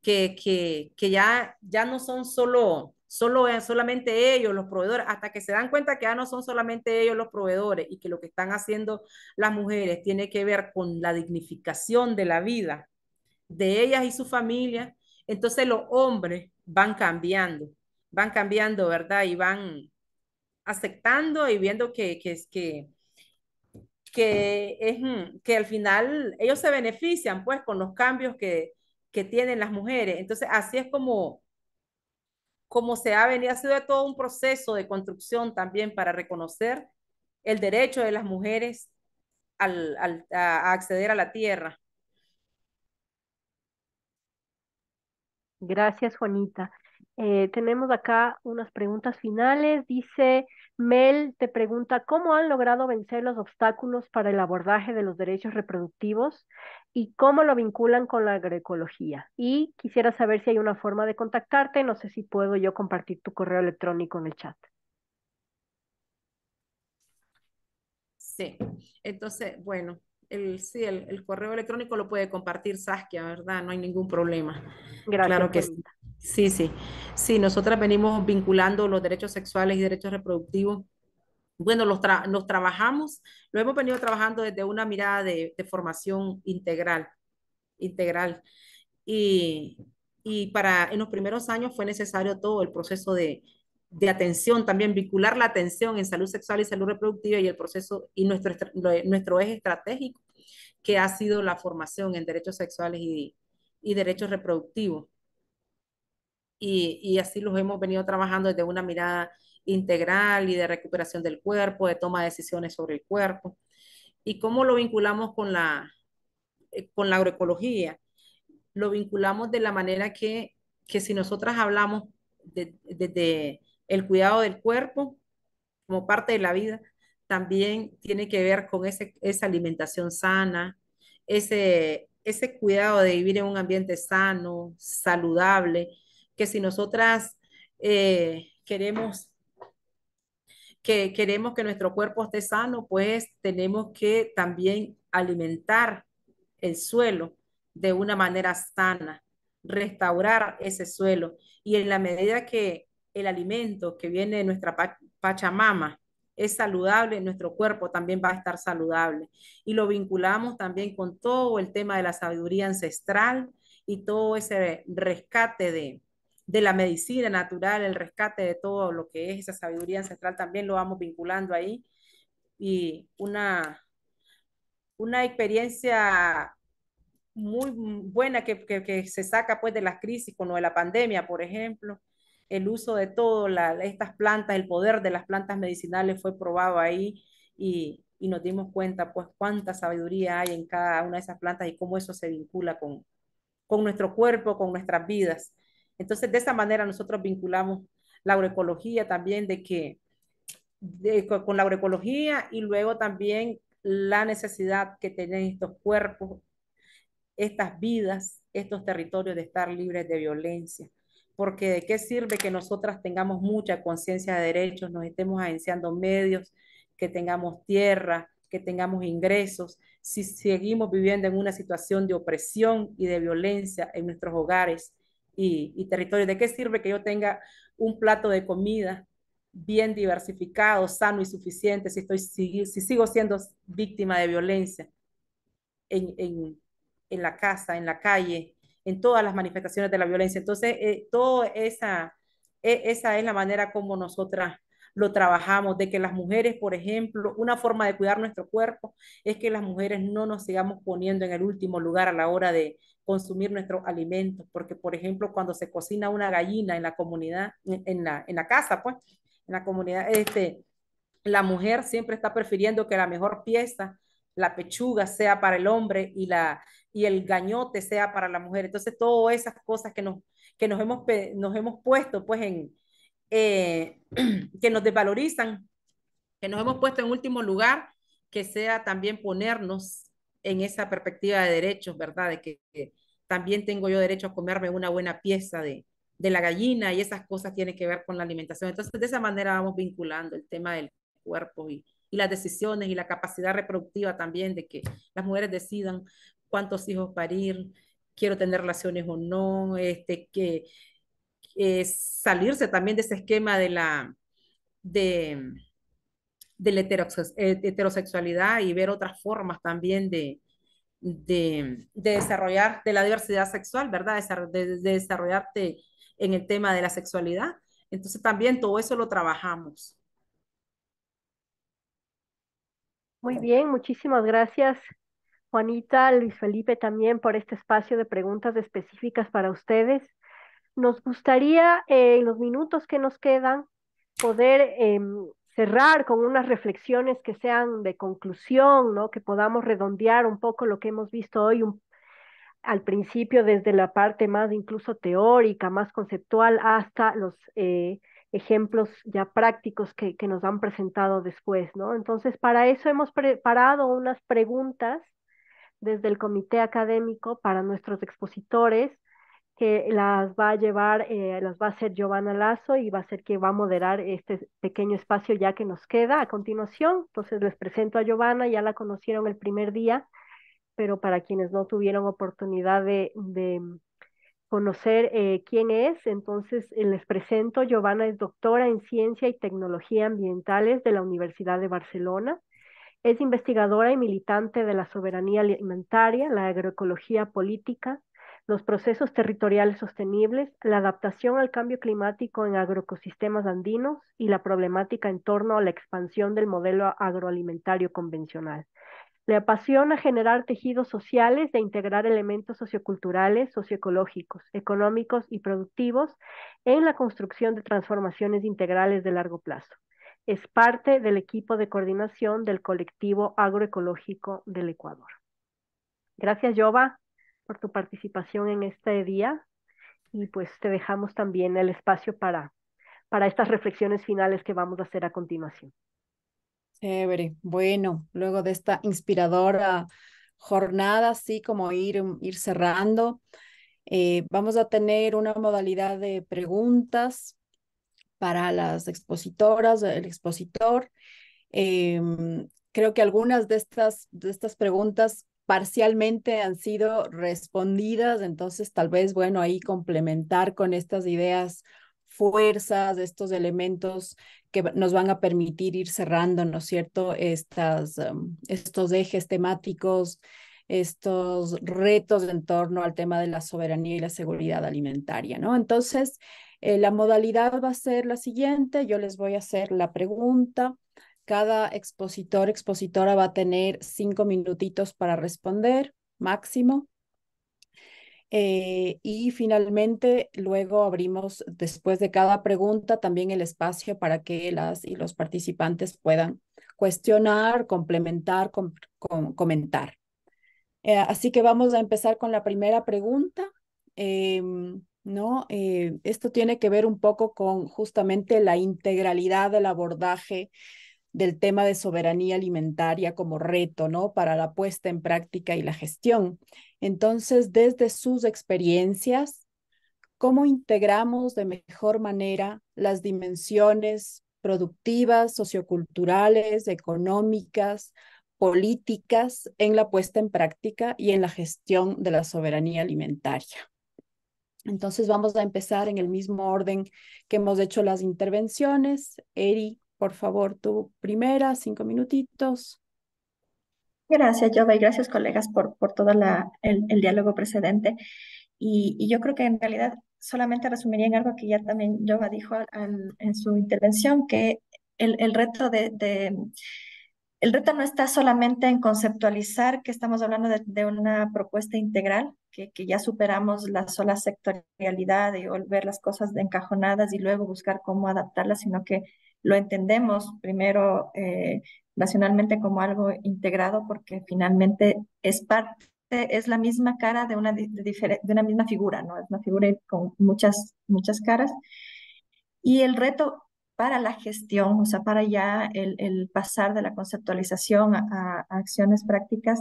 que, ya, ya no son solo, solo eh, solamente ellos los proveedores, hasta que se dan cuenta que ya no son solamente ellos los proveedores y que lo que están haciendo las mujeres tiene que ver con la dignificación de la vida de ellas y su familia, entonces los hombres van cambiando, van cambiando, ¿verdad? Y van aceptando y viendo que, que, es que, que, es, mm, que al final ellos se benefician pues con los cambios que, que tienen las mujeres. Entonces, así es como, como se ha venido, ha sido todo un proceso de construcción también para reconocer el derecho de las mujeres a acceder a la tierra. Gracias, Juanita. Eh, tenemos acá unas preguntas finales. Dice Mel, te pregunta, ¿cómo han logrado vencer los obstáculos para el abordaje de los derechos reproductivos y cómo lo vinculan con la agroecología? Y quisiera saber si hay una forma de contactarte. No sé si puedo yo compartir tu correo electrónico en el chat. Sí, entonces, bueno, el, sí, el, correo electrónico lo puede compartir Saskia, ¿verdad? No hay ningún problema. Claro que sí. Sí, sí. Sí, nosotras venimos vinculando los derechos sexuales y derechos reproductivos. Bueno, los, trabajamos, lo hemos venido trabajando desde una mirada de, formación integral, integral. Y, y para, en los primeros años fue necesario todo el proceso de, de atención también, vincular la atención en salud sexual y salud reproductiva y el proceso y nuestro, nuestro eje estratégico, que ha sido la formación en derechos sexuales y, derechos reproductivos. Y, así los hemos venido trabajando desde una mirada integral y de recuperación del cuerpo, de toma de decisiones sobre el cuerpo, y cómo lo vinculamos con la, eh, con la agroecología. Lo vinculamos de la manera que, que si nosotras hablamos desde de, el cuidado del cuerpo como parte de la vida también tiene que ver con esa alimentación sana, ese, ese cuidado de vivir en un ambiente sano, saludable, que si nosotras eh, queremos que queremos que nuestro cuerpo esté sano, pues tenemos que también alimentar el suelo de una manera sana, restaurar ese suelo. Y en la medida que el alimento que viene de nuestra Pachamama es saludable, nuestro cuerpo también va a estar saludable. Y lo vinculamos también con todo el tema de la sabiduría ancestral y todo ese rescate de, la medicina natural, el rescate de todo lo que es esa sabiduría ancestral, también lo vamos vinculando ahí. Y una, una experiencia muy buena que, se saca pues de las crisis, como de la pandemia, por ejemplo, el uso de todas estas plantas, el poder de las plantas medicinales fue probado ahí y, nos dimos cuenta pues cuánta sabiduría hay en cada una de esas plantas y cómo eso se vincula con, nuestro cuerpo, con nuestras vidas. Entonces, de esa manera nosotros vinculamos la agroecología también de que con la agroecología y luego también la necesidad que tienen estos cuerpos, estas vidas, estos territorios de estar libres de violencia porque de qué sirve que nosotras tengamos mucha conciencia de derechos, nos estemos agenciando medios, que tengamos tierra, que tengamos ingresos, si seguimos viviendo en una situación de opresión y de violencia en nuestros hogares y, territorios, ¿de qué sirve que yo tenga un plato de comida bien diversificado, sano y suficiente si, estoy, sigo siendo víctima de violencia en, en la casa, en la calle, en todas las manifestaciones de la violencia. Entonces, eh, toda esa, e, esa es la manera como nosotras lo trabajamos, de que las mujeres, por ejemplo, una forma de cuidar nuestro cuerpo es que las mujeres no nos sigamos poniendo en el último lugar a la hora de consumir nuestros alimentos, porque, por ejemplo, cuando se cocina una gallina en la comunidad, en la, casa, pues, en la comunidad, este, la mujer siempre está prefiriendo que la mejor pieza, la pechuga, sea para el hombre y la, y el gañote sea para la mujer. Entonces, todas esas cosas que nos, que nos, hemos, nos hemos puesto, pues, en, eh, que nos desvalorizan, que nos hemos puesto en último lugar, que sea también ponernos en esa perspectiva de derechos, ¿verdad? De que, también tengo yo derecho a comerme una buena pieza de, de la gallina y esas cosas tienen que ver con la alimentación. Entonces, de esa manera vamos vinculando el tema del cuerpo y, y las decisiones y la capacidad reproductiva también de que las mujeres decidan cuántos hijos parir, quiero tener relaciones o no, este, que salirse también de ese esquema de la, de, eh, heterosexualidad y ver otras formas también de, de, desarrollar, de la diversidad sexual, ¿verdad? de, desarrollarte en el tema de la sexualidad. Entonces también todo eso lo trabajamos. Muy bien, muchísimas gracias Juanita, Luis Felipe también por este espacio de preguntas específicas para ustedes. Nos gustaría eh, en los minutos que nos quedan poder em, cerrar con unas reflexiones que sean de conclusión, ¿no? que podamos redondear un poco lo que hemos visto hoy al principio desde la parte más incluso teórica, más conceptual, hasta los eh, ejemplos ya prácticos que, que, nos han presentado después. ¿no? Entonces, para eso hemos preparado unas preguntas desde el comité académico para nuestros expositores, que las va a llevar, eh, las va a hacer Giovanna Lazo y va a ser quien va a moderar este pequeño espacio ya que nos queda a continuación. Entonces les presento a Giovanna, ya la conocieron el primer día, pero para quienes no tuvieron oportunidad de, conocer eh, quién es, entonces eh, les presento, Giovanna es doctora en Ciencia y Tecnología Ambientales de la Universidad de Barcelona. Es investigadora y militante de la soberanía alimentaria, la agroecología política, los procesos territoriales sostenibles, la adaptación al cambio climático en agroecosistemas andinos y la problemática en torno a la expansión del modelo agroalimentario convencional. Le apasiona generar tejidos sociales e integrar elementos socioculturales, socioecológicos, económicos y productivos en la construcción de transformaciones integrales de largo plazo. Es parte del equipo de coordinación del colectivo agroecológico del Ecuador. Gracias, Yoba, por tu participación en este día y pues te dejamos también el espacio para, para estas reflexiones finales que vamos a hacer a continuación. Chévere. Bueno, luego de esta inspiradora jornada, así como ir, ir cerrando, eh, vamos a tener una modalidad de preguntas para las expositoras, el expositor. Em, creo que algunas de estas, de estas preguntas parcialmente han sido respondidas, entonces tal vez, bueno, ahí complementar con estas ideas fuerzas, estos elementos que nos van a permitir ir cerrando, ¿no es cierto?, estas, em, estos ejes temáticos, estos retos en torno al tema de la soberanía y la seguridad alimentaria, ¿no? Entonces, eh, la modalidad va a ser la siguiente, yo les voy a hacer la pregunta. Cada expositor, expositora va a tener cinco minutitos para responder, máximo. Eh, y finalmente, luego abrimos, después de cada pregunta, también el espacio para que las y los participantes puedan cuestionar, complementar, comentar. Eh, así que vamos a empezar con la primera pregunta. Em, ¿no? Eh, esto tiene que ver un poco con justamente la integralidad del abordaje del tema de soberanía alimentaria como reto, Para la puesta en práctica y la gestión. Entonces, desde sus experiencias, ¿cómo integramos de mejor manera las dimensiones productivas, socioculturales, económicas, políticas en la puesta en práctica y en la gestión de la soberanía alimentaria? Entonces vamos a empezar en el mismo orden que hemos hecho las intervenciones. Eri, por favor, tu primera, cinco minutitos. Gracias, Jova, y gracias, colegas, por, por todo la, el, diálogo precedente. Y, yo creo que en realidad solamente resumiría en algo que ya también Jova dijo en su intervención, que el, el reto de el reto no está solamente en conceptualizar que estamos hablando de, una propuesta integral, que, ya superamos la sola sectorialidad y volver las cosas encajonadas y luego buscar cómo adaptarlas, sino que lo entendemos primero eh, nacionalmente como algo integrado porque finalmente es parte es la misma cara de una, de una misma figura, ¿no? Es una figura con muchas, muchas caras. Y el reto para la gestión, o sea, para ya el, el pasar de la conceptualización a, acciones prácticas,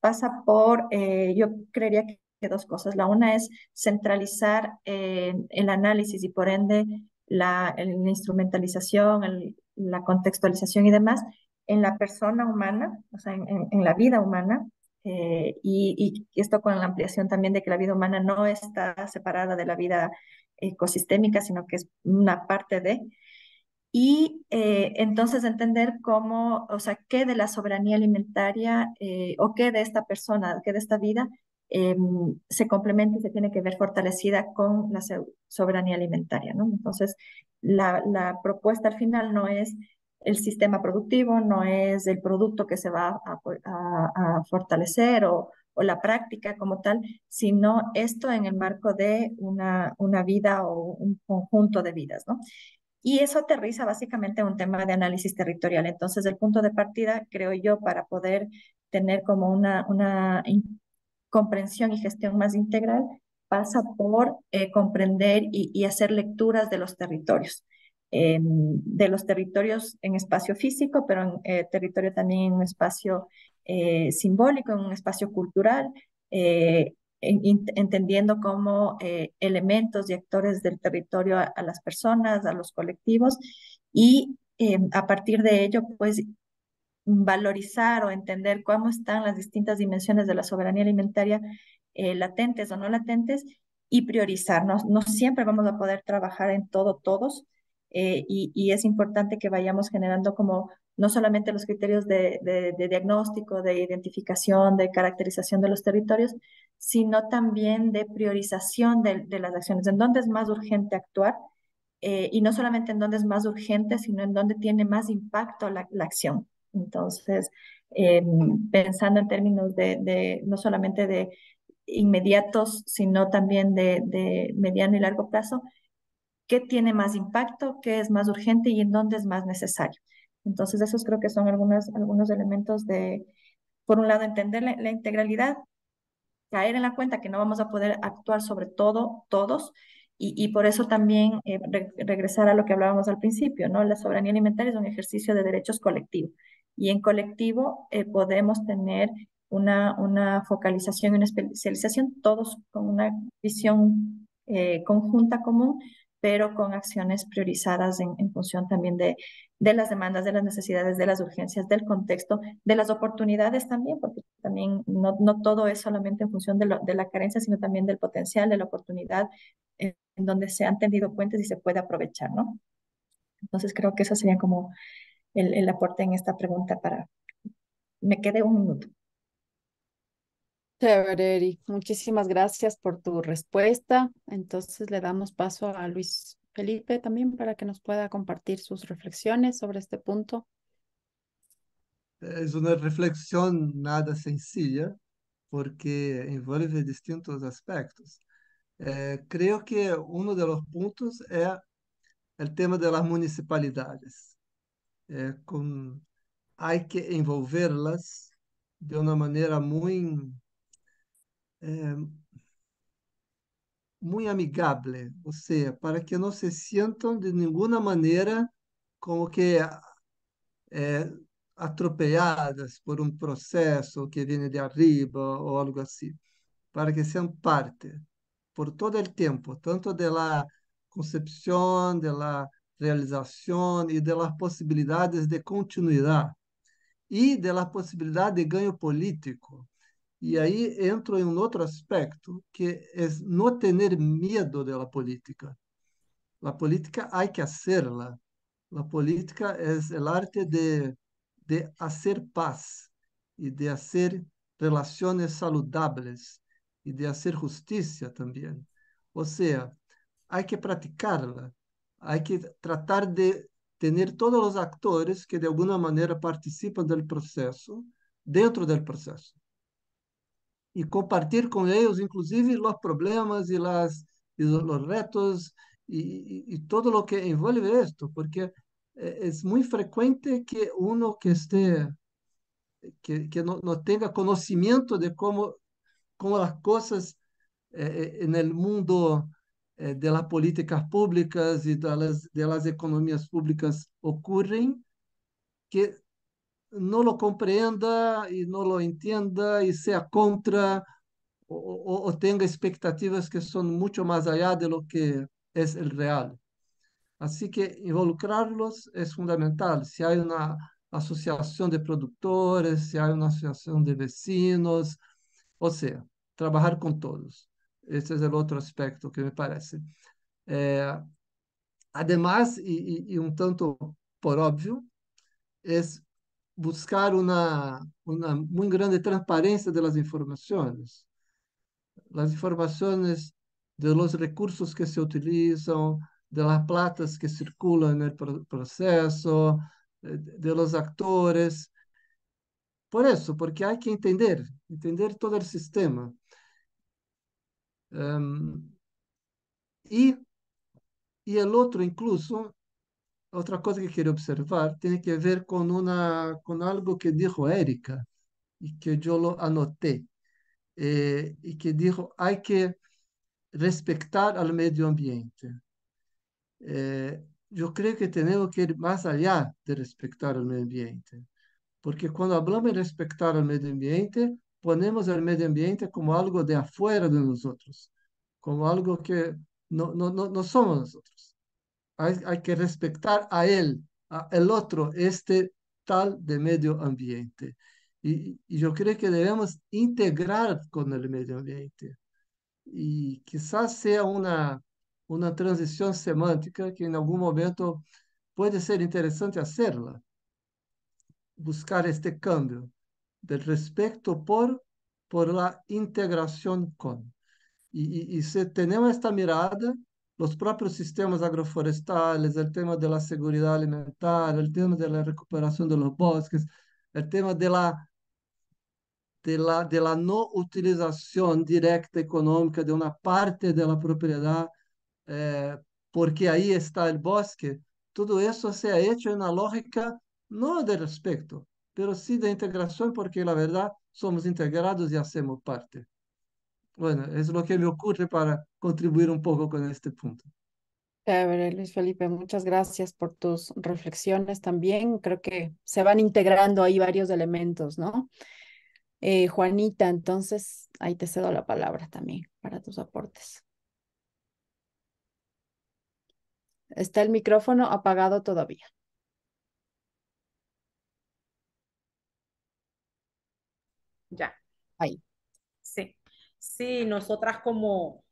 pasa por, eh, yo creería que dos cosas. La una es centralizar eh, el análisis y por ende la, la instrumentalización, la contextualización y demás en la persona humana, o sea, en, la vida humana, eh, y, y, esto con la ampliación también de que la vida humana no está separada de la vida ecosistémica, sino que es una parte de, y eh, entonces entender cómo, o sea, qué de la soberanía alimentaria eh, o qué de esta persona, qué de esta vida eh, se complementa y se tiene que ver fortalecida con la soberanía alimentaria, ¿no? Entonces, la, la, propuesta al final no es el sistema productivo, no es el producto que se va a, a fortalecer o, o la práctica como tal, sino esto en el marco de una, una vida o un conjunto de vidas, ¿no? Y eso aterriza básicamente a un tema de análisis territorial. Entonces, el punto de partida, creo yo, para poder tener como una, comprensión y gestión más integral, pasa por eh, comprender y, hacer lecturas de los territorios. de los territorios en espacio físico, pero en eh, territorio también en un espacio eh, simbólico, en un espacio cultural, entendiendo como eh, elementos y actores del territorio a, las personas, a los colectivos, y eh, a partir de ello, pues valorizar o entender cómo están las distintas dimensiones de la soberanía alimentaria eh, latentes o no latentes y priorizarnos. No, siempre vamos a poder trabajar en todo todos y, y, es importante que vayamos generando como no solamente los criterios de, diagnóstico, de identificación, de caracterización de los territorios, sino también de priorización de, las acciones, en dónde es más urgente actuar eh, y no solamente en dónde es más urgente, sino en dónde tiene más impacto la, acción. Entonces, em, pensando en términos de, no solamente de inmediatos, sino también de mediano y largo plazo, qué tiene más impacto, qué es más urgente y en dónde es más necesario. Entonces, esos creo que son algunos elementos de, por un lado, entender la, integralidad, caer en la cuenta que no vamos a poder actuar sobre todo, todos, y, por eso también eh, regresar a lo que hablábamos al principio, ¿no? La soberanía alimentaria es un ejercicio de derechos colectivos, y en colectivo eh, podemos tener una, una focalización y una especialización, todos con una visión eh, conjunta común, pero con acciones priorizadas en función también de de las demandas, de las necesidades, de las urgencias, del contexto, de las oportunidades también, porque también no, todo es solamente en función de, la carencia, sino también del potencial, de la oportunidad, eh, en donde se han tendido puentes y se puede aprovechar, ¿no? Entonces creo que eso sería como el, el aporte en esta pregunta para... Me quedé un minuto. Chévere, Muchísimas gracias por tu respuesta. Entonces le damos paso a Luis. Felipe también para que nos pueda compartir sus reflexiones sobre este punto. Es una reflexión nada sencilla porque envuelve distintos aspectos. Eh, creo que uno de los puntos es el tema de las municipalidades. Eh, hay que envolverlas de una manera muy, eh, muito amigável, ou seja, para que não se sintam de nenhuma maneira como que é, atropeladas por um processo que vem de arriba ou algo assim, para que sejam parte por todo o tempo, tanto da concepção, da realização e das possibilidades de continuidade e da possibilidade de ganho político, e aí entro em um outro aspecto, que é não ter medo da política. A política há que hacerla. A política é o arte de, de hacer paz e de fazer relações saludáveis e de fazer justiça também. Ou seja, há que praticá-la, há que tratar de ter todos os actores que de alguma maneira participam do processo dentro do processo e compartilhar com eles, inclusive, os problemas e as os retos e, e, todo o que envolve isto, porque é, é muito frequente que uno que esté que, que não, tenha conhecimento de como como as coisas eh, no mundo eh, de políticas públicas e das de economias públicas ocorrem, que não lo compreenda e não lo entenda e seja contra ou, ou, tenha expectativas que são muito mais allá de lo que é o real. Assim que involucrá-los é fundamental. Se há uma associação de produtores, se há uma associação de vecinos, ou seja, trabalhar com todos. Esse é o outro aspecto que me parece. É, además, e, e, e um tanto por óbvio, é buscar una, una muy grande transparencia de las informaciones. Las informaciones de los recursos que se utilizan, de las platas que circulan en el proceso, eh, de los actores. Por eso, porque hay que entender, entender todo el sistema. Em, y, y el otro incluso otra cosa que quiero observar tiene que ver con, una, con algo que dijo Erika y que yo lo anoté, eh, y que dijo, hay que respetar al medio ambiente. Eh, yo creo que tenemos que ir más allá de respetar al medio ambiente, porque cuando hablamos de respetar al medio ambiente, ponemos al medio ambiente como algo de afuera de nosotros, como algo que no, no, no somos nosotros. Hay, que respetar a él, al otro, este tal de medio ambiente. Y, yo creo que debemos integrar con el medio ambiente. Y quizás sea una, una transición semántica que en algún momento puede ser interesante hacerla. Buscar este cambio del respeto por, por la integración con. y si tenemos esta mirada, los propios sistemas agroforestales, el tema de la seguridad alimentaria, el tema de la recuperación de los bosques, el tema de la, de la, no utilización directa económica de una parte de la propiedad, eh, porque ahí está el bosque, todo eso se ha hecho en una lógica no de respeto, pero sí de integración, porque la verdad somos integrados y hacemos parte. Bueno, es lo que me ocurre para contribuir un poco con este punto. Chévere, Luis Felipe, muchas gracias por tus reflexiones también. Creo que se van integrando ahí varios elementos, ¿no? Eh, Juanita, entonces ahí te cedo la palabra también para tus aportes. Está el micrófono apagado todavía. Ya. Ahí. Sí, nosotras como,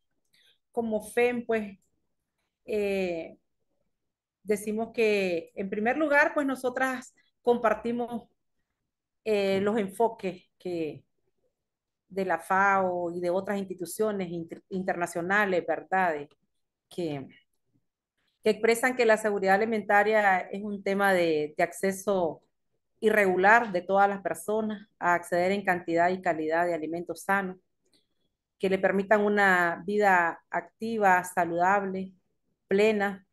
como FEM, pues, eh, decimos que, en primer lugar, pues nosotras compartimos eh, los enfoques que de la FAO y de otras instituciones internacionales, ¿verdad? que, que, expresan que la seguridad alimentaria es un tema de acceso irregular de todas las personas a acceder en cantidad y calidad de alimentos sanos que le permitan una vida activa, saludable, plena.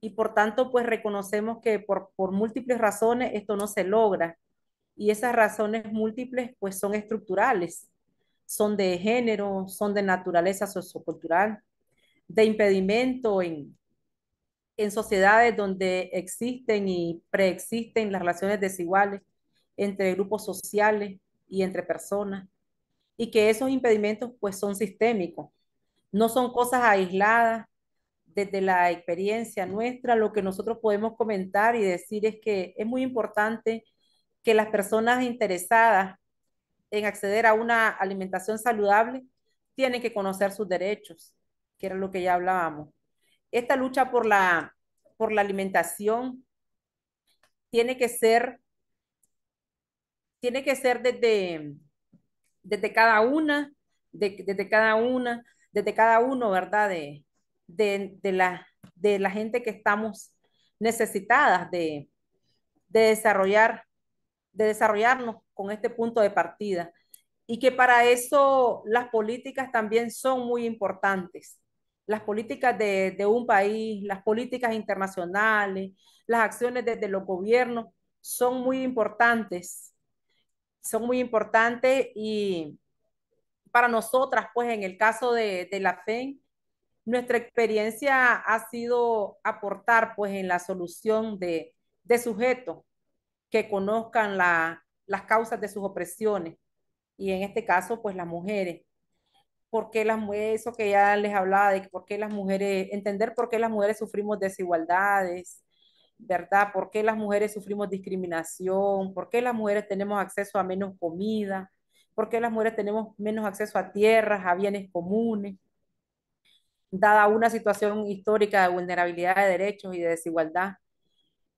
Y por tanto, pues reconocemos que por, múltiples razones esto no se logra. Y esas razones múltiples pues son estructurales, son de género, son de naturaleza sociocultural, de impedimento en, en sociedades donde existen y preexisten las relaciones desiguales entre grupos sociales y entre personas, y que esos impedimentos pues son sistémicos, no son cosas aisladas. Desde la experiencia nuestra, lo que nosotros podemos comentar y decir es que es muy importante que las personas interesadas en acceder a una alimentación saludable tienen que conocer sus derechos, que era lo que ya hablábamos. Esta lucha por la, por la alimentación tiene que ser, tiene que ser desde, desde cada una, de, desde cada una, desde cada uno, ¿verdad? De, la, de la gente que estamos necesitadas de, desarrollar, de desarrollarnos con este punto de partida. Y que para eso las políticas también son muy importantes. Las políticas de, de un país, las políticas internacionales, las acciones desde los gobiernos son muy importantes son muy importantes y para nosotras, pues en el caso de, la FEN, nuestra experiencia ha sido aportar pues en la solución de, de sujetos que conozcan la, las causas de sus opresiones y en este caso pues las mujeres. porque las mujeres, eso que ya les hablaba de por qué las mujeres, entender por qué las mujeres sufrimos desigualdades, ¿verdad? ¿Por qué las mujeres sufrimos discriminación? ¿Por qué las mujeres tenemos acceso a menos comida? ¿Por qué las mujeres tenemos menos acceso a tierras, a bienes comunes? Dada una situación histórica de vulnerabilidad de derechos y de desigualdad.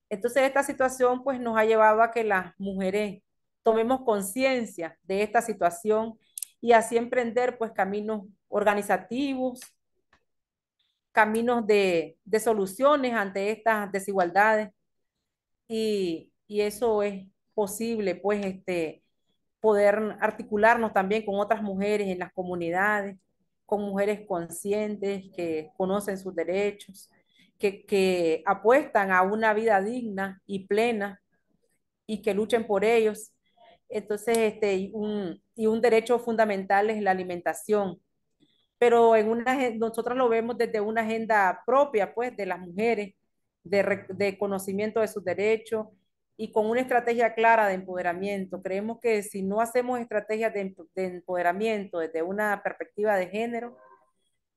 Entonces, esta situación pues, nos ha llevado a que las mujeres tomemos conciencia de esta situación y así emprender pues, caminos organizativos caminos de, soluciones ante estas desigualdades y, eso es posible, pues, este, poder articularnos también con otras mujeres en las comunidades, con mujeres conscientes que conocen sus derechos, que, apuestan a una vida digna y plena y que luchen por ellos. Entonces, este, y un derecho fundamental es la alimentación pero en una, nosotras lo vemos desde una agenda propia, pues, de las mujeres, de, conocimiento de sus derechos y con una estrategia clara de empoderamiento. Creemos que si no hacemos estrategias de, empoderamiento desde una perspectiva de género,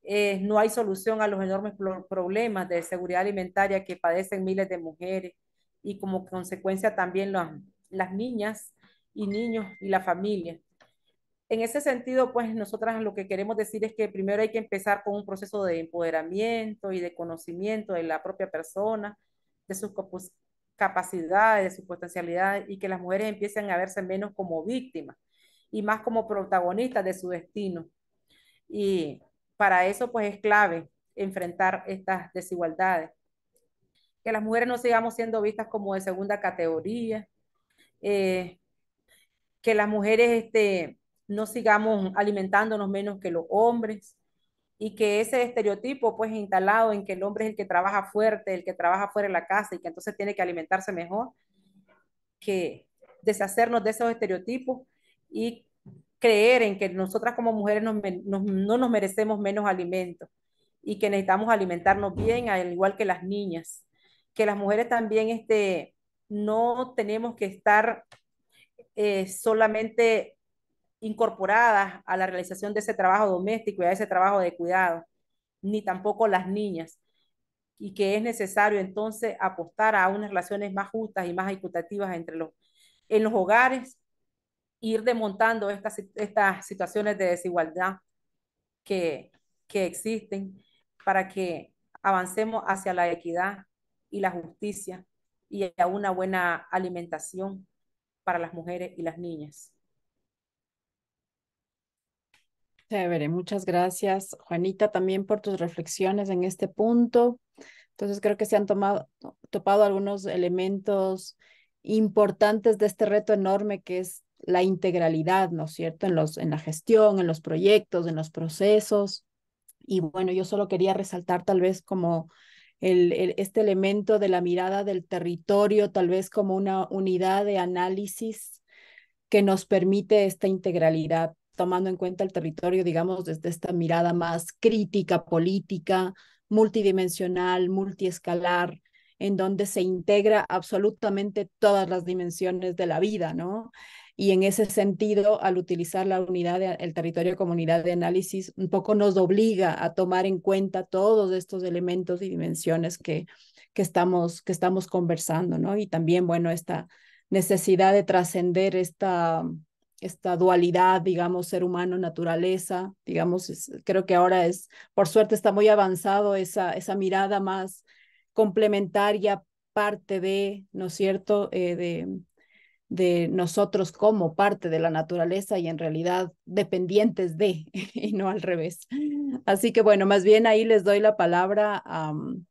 eh, no hay solución a los enormes problemas de seguridad alimentaria que padecen miles de mujeres y como consecuencia también las niñas y niños y la familia. En ese sentido, pues nosotras lo que queremos decir es que primero hay que empezar con un proceso de empoderamiento y de conocimiento de la propia persona, de sus capacidades, de su potencialidades y que las mujeres empiecen a verse menos como víctimas y más como protagonistas de su destino. Y para eso pues es clave enfrentar estas desigualdades. Que las mujeres no sigamos siendo vistas como de segunda categoría, eh, que las mujeres este, no sigamos alimentándonos menos que los hombres y que ese estereotipo pues instalado en que el hombre es el que trabaja fuerte, el que trabaja fuera de la casa y que entonces tiene que alimentarse mejor, que deshacernos de esos estereotipos y creer en que nosotras como mujeres no nos merecemos menos alimento y que necesitamos alimentarnos bien, al igual que las niñas, que las mujeres también este, no tenemos que estar eh, solamente incorporadas a la realización de ese trabajo doméstico y a ese trabajo de cuidado, ni tampoco las niñas, y que es necesario entonces apostar a unas relaciones más justas y más equitativas entre los, en los hogares, ir desmontando estas, estas situaciones de desigualdad que, que existen para que avancemos hacia la equidad y la justicia y a una buena alimentación para las mujeres y las niñas. Chévere, muchas gracias, Juanita, también por tus reflexiones en este punto. Entonces, creo que se han tomado, topado algunos elementos importantes de este reto enorme que es la integralidad, ¿no es cierto?, en, los, en la gestión, en los proyectos, en los procesos. Y bueno, yo solo quería resaltar tal vez como este elemento de la mirada del territorio, tal vez como una unidad de análisis que nos permite esta integralidad tomando en cuenta el territorio, digamos, desde esta mirada más crítica, política, multidimensional, multiescalar, en donde se integra absolutamente todas las dimensiones de la vida, ¿no? Y en ese sentido, al utilizar la unidad, el territorio como unidad de análisis, un poco nos obliga a tomar en cuenta todos estos elementos y dimensiones que, que, estamos, que estamos conversando, ¿no? Y también, bueno, esta necesidad de trascender esta esta dualidad, digamos, ser humano, naturaleza, digamos, creo que ahora es, por suerte está muy avanzado esa, esa mirada más complementaria, parte de, ¿no es cierto?, eh, de, de nosotros como parte de la naturaleza y en realidad dependientes de, y no al revés. Así que bueno, más bien ahí les doy la palabra a, mm,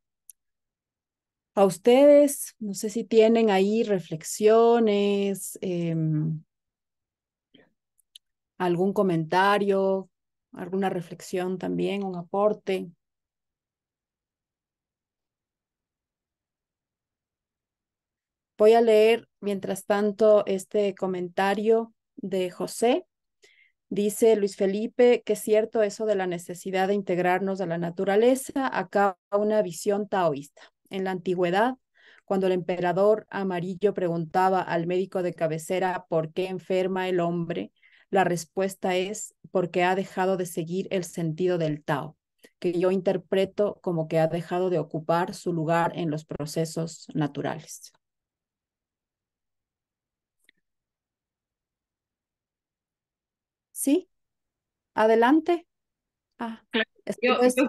ustedes. No sé si tienen ahí reflexiones, em, algún comentario, alguna reflexión también, un aporte. Voy a leer, mientras tanto, este comentario de José. Dice Luis Felipe que es cierto eso de la necesidad de integrarnos a la naturaleza, acá una visión taoísta. En la antigüedad, cuando el emperador amarillo preguntaba al médico de cabecera por qué enferma el hombre, la respuesta es porque ha dejado de seguir el sentido del Tao, que yo interpreto como que ha dejado de ocupar su lugar en los procesos naturales. ¿Sí? Adelante. Ah, es, yo, es, es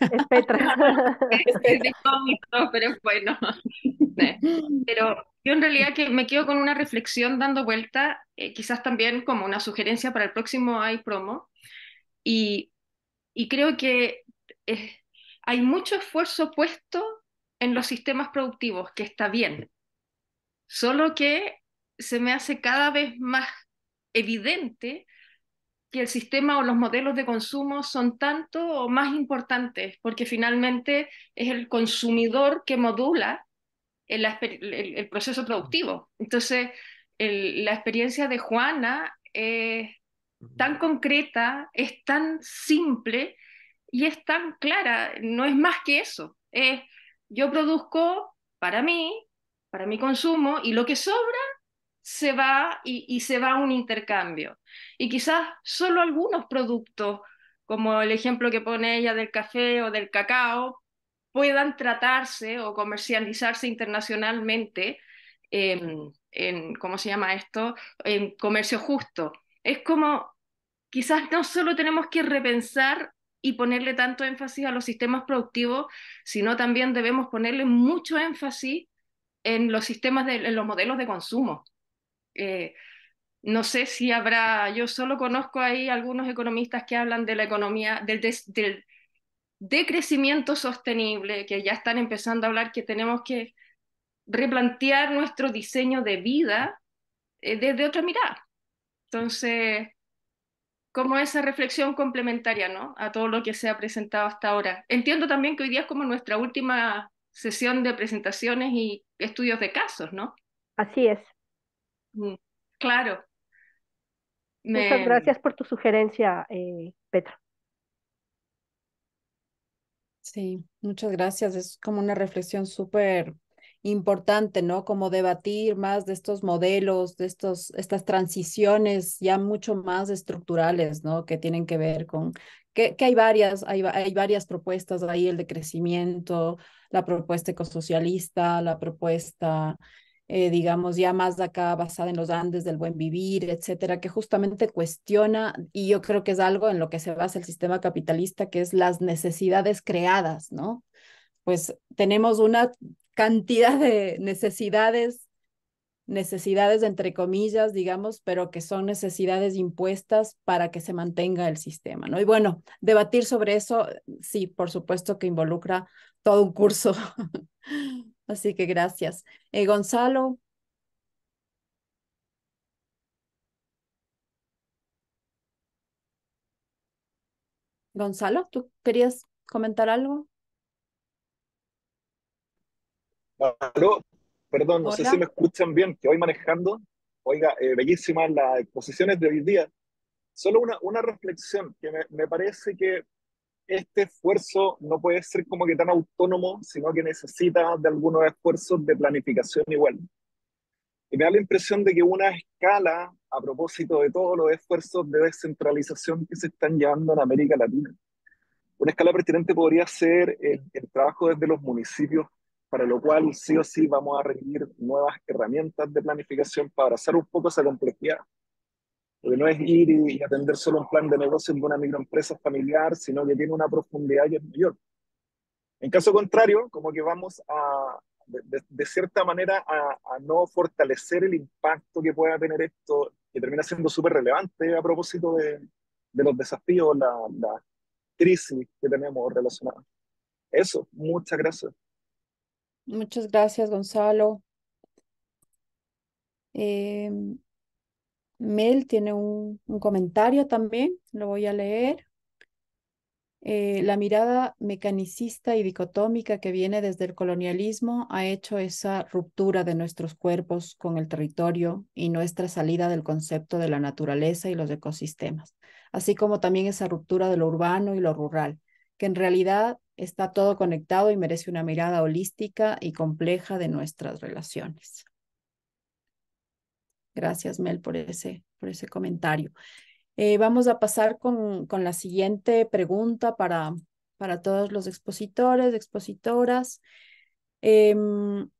pero bueno. Pero yo en realidad que me quedo con una reflexión dando vuelta, eh, quizás también como una sugerencia para el próximo hay promo. Y, creo que eh, hay mucho esfuerzo puesto en los sistemas productivos, que está bien. Solo que se me hace cada vez más evidente que el sistema o los modelos de consumo son tanto o más importantes, porque finalmente es el consumidor que modula el, proceso productivo. Entonces, la experiencia de Juana es tan concreta, es tan simple y es tan clara, no es más que eso. Es, yo produzco para mí, para mi consumo, y lo que sobra se va y, se va un intercambio. Y quizás solo algunos productos, como el ejemplo que pone ella del café o del cacao, puedan tratarse o comercializarse internacionalmente en, ¿cómo se llama esto?, en comercio justo. Es como, quizás no solo tenemos que repensar y ponerle tanto énfasis a los sistemas productivos, sino también debemos ponerle mucho énfasis en los sistemas, en los modelos de consumo. Eh, no sé si habrá, yo solo conozco ahí algunos economistas que hablan de la economía, del, decrecimiento sostenible, que ya están empezando a hablar que tenemos que replantear nuestro diseño de vida eh, desde otra mirada. Entonces, como esa reflexión complementaria ¿no? a todo lo que se ha presentado hasta ahora. Entiendo también que hoy día es como nuestra última sesión de presentaciones y estudios de casos, ¿no? Así es claro. Muchas gracias por tu sugerencia, eh, Petra. Sí, muchas gracias. Es como una reflexión súper importante, ¿no? Como debatir más de estos modelos, de estos, estas transiciones ya mucho más estructurales, ¿no? Que tienen que ver con que, hay varias, hay, hay, varias propuestas ahí, el de crecimiento, la propuesta ecosocialista, la propuesta eh, digamos, ya más de acá basada en los Andes, del buen vivir, etcétera, que justamente cuestiona, y yo creo que es algo en lo que se basa el sistema capitalista, que es las necesidades creadas, ¿no? Pues tenemos una cantidad de necesidades, necesidades entre comillas, digamos, pero que son necesidades impuestas para que se mantenga el sistema, ¿no? Y bueno, debatir sobre eso, sí, por supuesto que involucra todo un curso. Así que gracias. Eh, Gonzalo. Gonzalo, ¿tú querías comentar algo? perdón, no sé si me escuchan bien, que voy manejando. Oiga, eh, bellísimas las exposiciones de hoy día. Solo una, una reflexión que me, me parece que este esfuerzo no puede ser como que tan autónomo, sino que necesita de algunos esfuerzos de planificación igual. Y me da la impresión de que una escala, a propósito de todos los esfuerzos de descentralización que se están llevando en América Latina, una escala pertinente podría ser eh, el, trabajo desde los municipios, para lo cual sí o sí vamos a requerir nuevas herramientas de planificación para abrazar un poco esa complejidad. Porque no es ir y, atender solo un plan de negocio en una microempresa familiar, sino que tiene una profundidad que es mayor. En caso contrario, como que vamos a, de, cierta manera, a, no fortalecer el impacto que pueda tener esto, que termina siendo súper relevante a propósito de, los desafíos, la, crisis que tenemos relacionada. Eso, muchas gracias. Muchas gracias, Gonzalo. Eh, Mel tiene un, comentario también, lo voy a leer. Eh, la mirada mecanicista y dicotómica que viene desde el colonialismo ha hecho esa ruptura de nuestros cuerpos con el territorio y nuestra salida del concepto de la naturaleza y los ecosistemas, así como también esa ruptura de lo urbano y lo rural, que en realidad está todo conectado y merece una mirada holística y compleja de nuestras relaciones. Gracias, Mel, por ese, por ese comentario. Eh, vamos a pasar con, la siguiente pregunta para, para todos los expositores, expositoras. Em,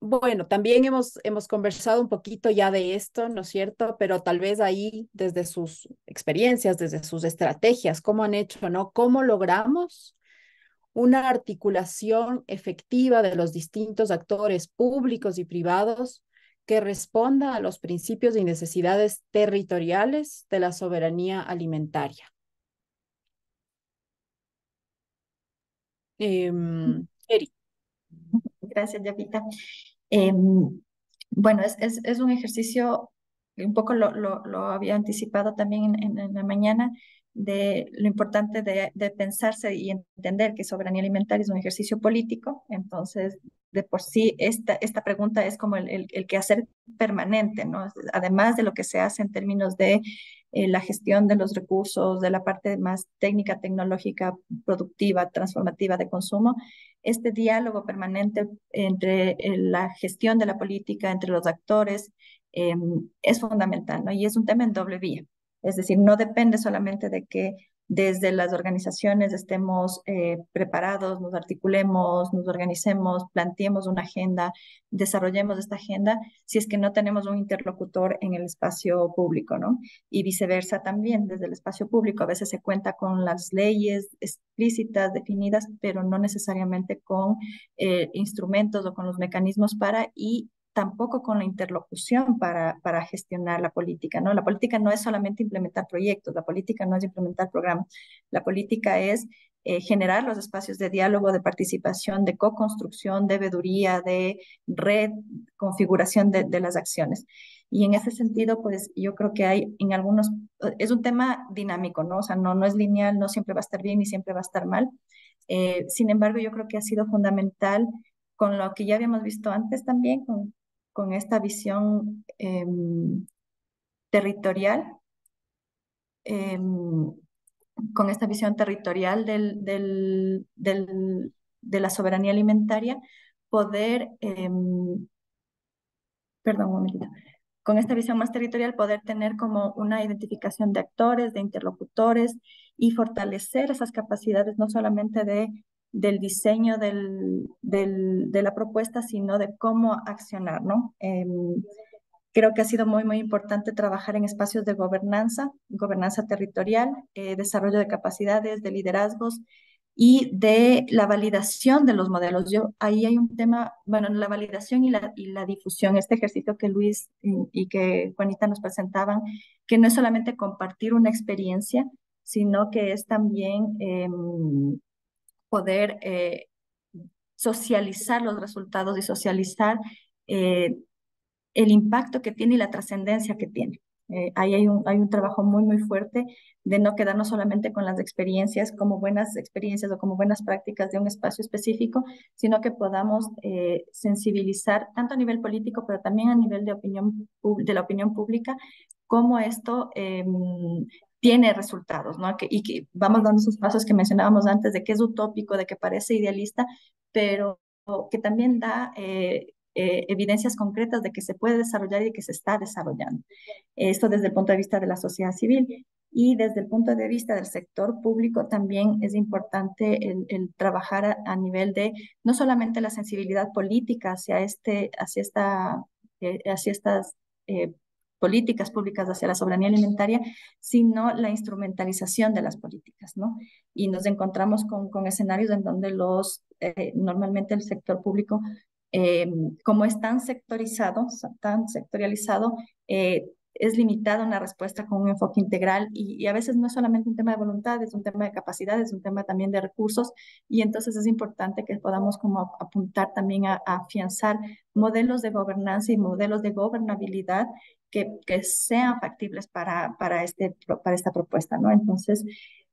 bueno, también hemos, hemos conversado un poquito ya de esto, ¿no es cierto? Pero tal vez ahí desde sus experiencias, desde sus estrategias, cómo han hecho, ¿no? ¿Cómo logramos una articulación efectiva de los distintos actores públicos y privados que responda a los principios y necesidades territoriales de la soberanía alimentaria. Em, Gracias, Yapita. Em, bueno, es, es, un ejercicio, un poco lo, había anticipado también en, la mañana, de lo importante de, de, pensarse y entender que soberanía alimentaria es un ejercicio político, entonces de por sí esta, esta pregunta es como el, el, el quehacer permanente, ¿no? Además de lo que se hace en términos de eh, la gestión de los recursos, de la parte más técnica, tecnológica, productiva, transformativa de consumo, este diálogo permanente entre eh, la gestión de la política, entre los actores, eh, es fundamental, ¿no? Y es un tema en doble vía. Es decir, no depende solamente de que desde las organizaciones estemos eh, preparados, nos articulemos, nos organicemos, planteemos una agenda, desarrollemos esta agenda, si es que no tenemos un interlocutor en el espacio público, ¿no? Y viceversa también, desde el espacio público a veces se cuenta con las leyes explícitas, definidas, pero no necesariamente con eh, instrumentos o con los mecanismos para y tampoco con la interlocución para, para gestionar la política, ¿no? La política no es solamente implementar proyectos, la política no es implementar programas, la política es eh, generar los espacios de diálogo, de participación, de co-construcción, de veeduría, de red, configuración de, las acciones. Y en ese sentido, pues yo creo que hay en algunos, es un tema dinámico, ¿no? O sea, no, no es lineal, no siempre va a estar bien y siempre va a estar mal. Eh, sin embargo, yo creo que ha sido fundamental con lo que ya habíamos visto antes también, con, Em, em, con esta visión territorial, con esta visión territorial del, de la soberanía alimentaria, poder, em, perdón un momentito, con esta visión más territorial poder tener como una identificación de actores, de interlocutores y fortalecer esas capacidades no solamente de del diseño de la propuesta, sino de cómo accionar, ¿no? Eh, creo que ha sido muy, muy importante trabajar en espacios de gobernanza, gobernanza territorial, eh, desarrollo de capacidades, de liderazgos y de la validación de los modelos. Yo, ahí hay un tema, bueno, la validación y la, difusión, este ejercicio que Luis y, que Juanita nos presentaban, que no es solamente compartir una experiencia, sino que es también em, poder eh, socializar los resultados y socializar eh, el impacto que tiene y la trascendencia que tiene. Eh, ahí hay un, hay un trabajo muy, muy fuerte de no quedarnos solamente con las experiencias como buenas experiencias o como buenas prácticas de un espacio específico, sino que podamos sensibilizar tanto a nivel político, pero también a nivel de, opinión, de la opinión pública, cómo esto em, tiene resultados, ¿no? y que vamos dando esos pasos que mencionábamos antes de que es utópico, de que parece idealista, pero que también da eh, eh, evidencias concretas de que se puede desarrollar y que se está desarrollando. Esto desde el punto de vista de la sociedad civil. Y desde el punto de vista del sector público también es importante el, trabajar a, nivel de no solamente la sensibilidad política hacia, este, hacia, esta, eh, hacia estas eh, políticas públicas hacia la soberanía alimentaria, sino la instrumentalización de las políticas, ¿no? Y nos encontramos con, escenarios en donde los, eh, normalmente el sector público, em, como es tan sectorizado, tan sectorializado, eh, es en una respuesta con un enfoque integral y, a veces no es solamente un tema de voluntad, es un tema de capacidades, es un tema también de recursos y entonces es importante que podamos como apuntar también a afianzar modelos de gobernanza y modelos de gobernabilidad que, sean factibles para, para, este, para esta propuesta, ¿no? Entonces,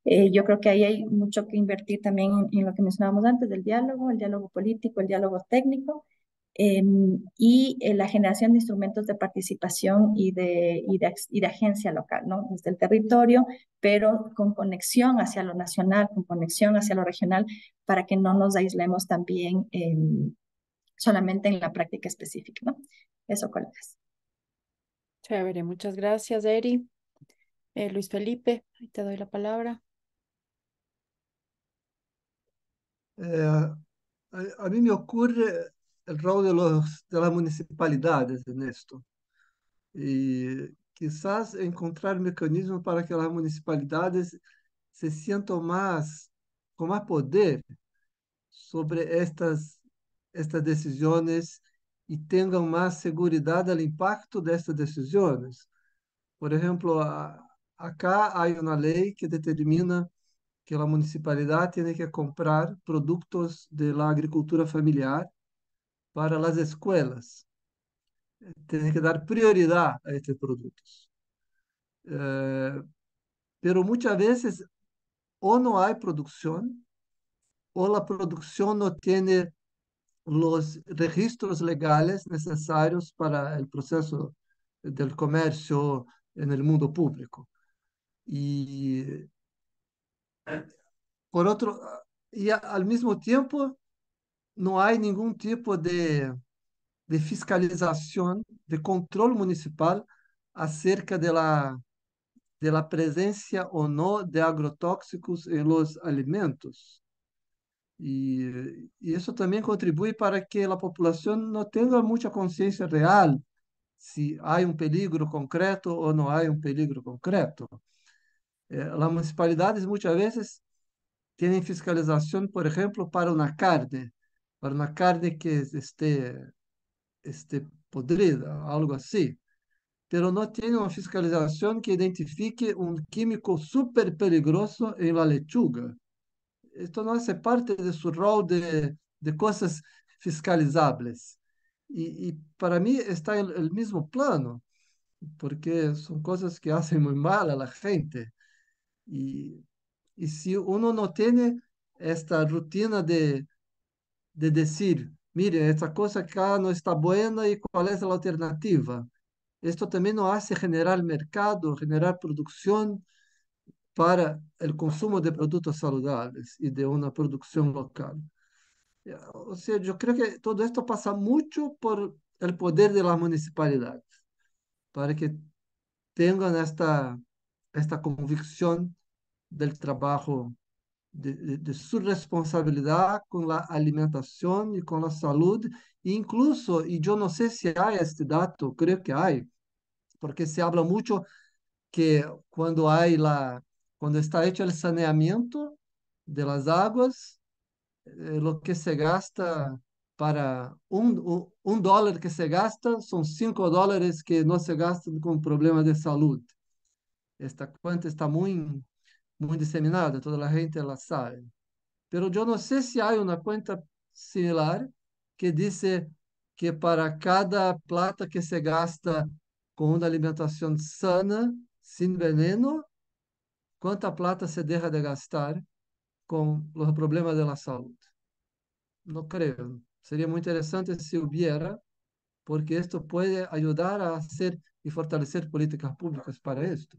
eh, yo creo que ahí hay mucho que invertir también en, lo que mencionábamos antes del diálogo, el diálogo político, el diálogo técnico em, y eh, la generación de instrumentos de participación y de, y de, y de, agencia local, ¿no? Desde el territorio, pero con conexión hacia lo nacional, con conexión hacia lo regional, para que no nos aislemos también em, solamente en la práctica específica, ¿no? Eso, colegas. Chévere, muchas gracias, Eri. Eh, Luis Felipe, ahí te doy la palabra. Eh, a, mí me ocurre el rol de, los, las municipalidades en esto. Y quizás encontrar mecanismos para que las municipalidades se sientan más, con más poder sobre estas, estas decisiones e tenham mais segurança do impacto destas decisões. Por exemplo, acá há uma lei que determina que a municipalidade tem que comprar produtos de agricultura familiar para as escolas. Tem que dar prioridade a estes produtos. Eh, muitas vezes ou não há produção ou a produção não tem los registros legales necesarios para el proceso del comercio en el mundo público. Y por otro, y al mismo tiempo, no hay ningún tipo de, fiscalización, de control municipal acerca de la, de la presencia o no de agrotóxicos en los alimentos. E isso também contribui para que a população não tenha muita consciência real se há um peligro concreto ou não há um peligro concreto. Eh, municipalidades muitas vezes têm fiscalização, por exemplo, para uma carne, para uma carne que esté, este podrida, algo assim. pero não tem uma fiscalização que identifique um químico súper peligroso em la lechuga esto no hace parte de su rol de, cosas fiscalizables. Y, para mí está en el mismo plano, porque son cosas que hacen muy mal a la gente. Y, si uno no tiene esta rutina de, de decir, mire, esta cosa acá no está buena y cuál es la alternativa. Esto también no hace generar mercado, generar producción, para el consumo de productos saludables y de una producción local. O sea, yo creo que todo esto pasa mucho por el poder de las municipalidades, para que tengan esta, esta convicción del trabajo, de, su responsabilidad con la alimentación y con la salud, incluso, y yo no sé si hay este dato, creo que hay, porque se habla mucho que cuando hay la, quando está hecho el saneamiento de las aguas, eh, lo que se gasta para um, dólar que se gasta, são cinco dólares que não se gastam com problemas de saúde. Esta conta está muito, muito disseminada, toda a gente ela sabe. Pero eu não sei se há uma conta similar que diz que para cada plata que se gasta com uma alimentação sana, sem veneno, ¿Cuánta plata se deja de gastar con los problemas de la salud? No creo. Sería muy interesante si hubiera, porque esto puede ayudar a hacer y e fortalecer políticas públicas para esto.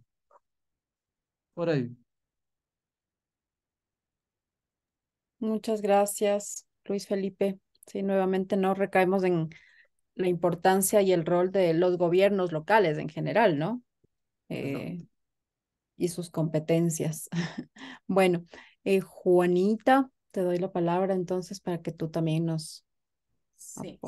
Por ahí. Muchas gracias, Luis Felipe. Sí, nuevamente no recaemos en la importancia y el rol de los gobiernos locales en general, ¿no? Eh, y sus competencias. bueno, eh, Juanita, te doy la palabra entonces para que tú también nos... Sí.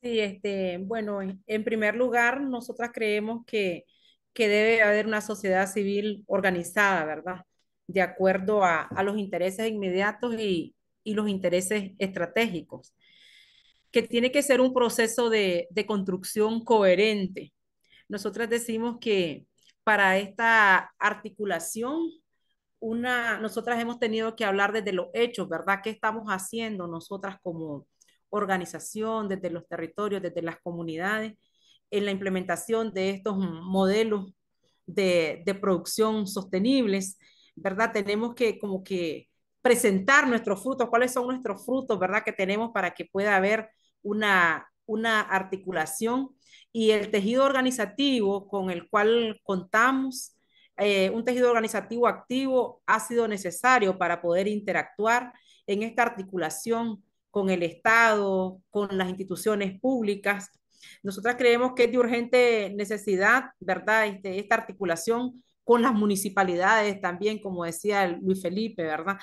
sí este, bueno, en primer lugar, nosotras creemos que, que debe haber una sociedad civil organizada, ¿verdad? De acuerdo a, los intereses inmediatos y, los intereses estratégicos, que tiene que ser un proceso de, de construcción coherente. Nosotras decimos que, para esta articulación, una, nosotras hemos tenido que hablar desde los hechos, ¿verdad? ¿Qué estamos haciendo nosotras como organización, desde los territorios, desde las comunidades, en la implementación de estos modelos de, producción sostenibles, ¿verdad? Tenemos que como que presentar nuestros frutos, cuáles son nuestros frutos, ¿verdad? Que tenemos para que pueda haber una, una articulación y el tejido organizativo con el cual contamos, eh, un tejido organizativo activo ha sido necesario para poder interactuar en esta articulación con el Estado, con las instituciones públicas. Nosotras creemos que es de urgente necesidad, ¿verdad? Este, esta articulación con las municipalidades también, como decía Luis Felipe, ¿verdad?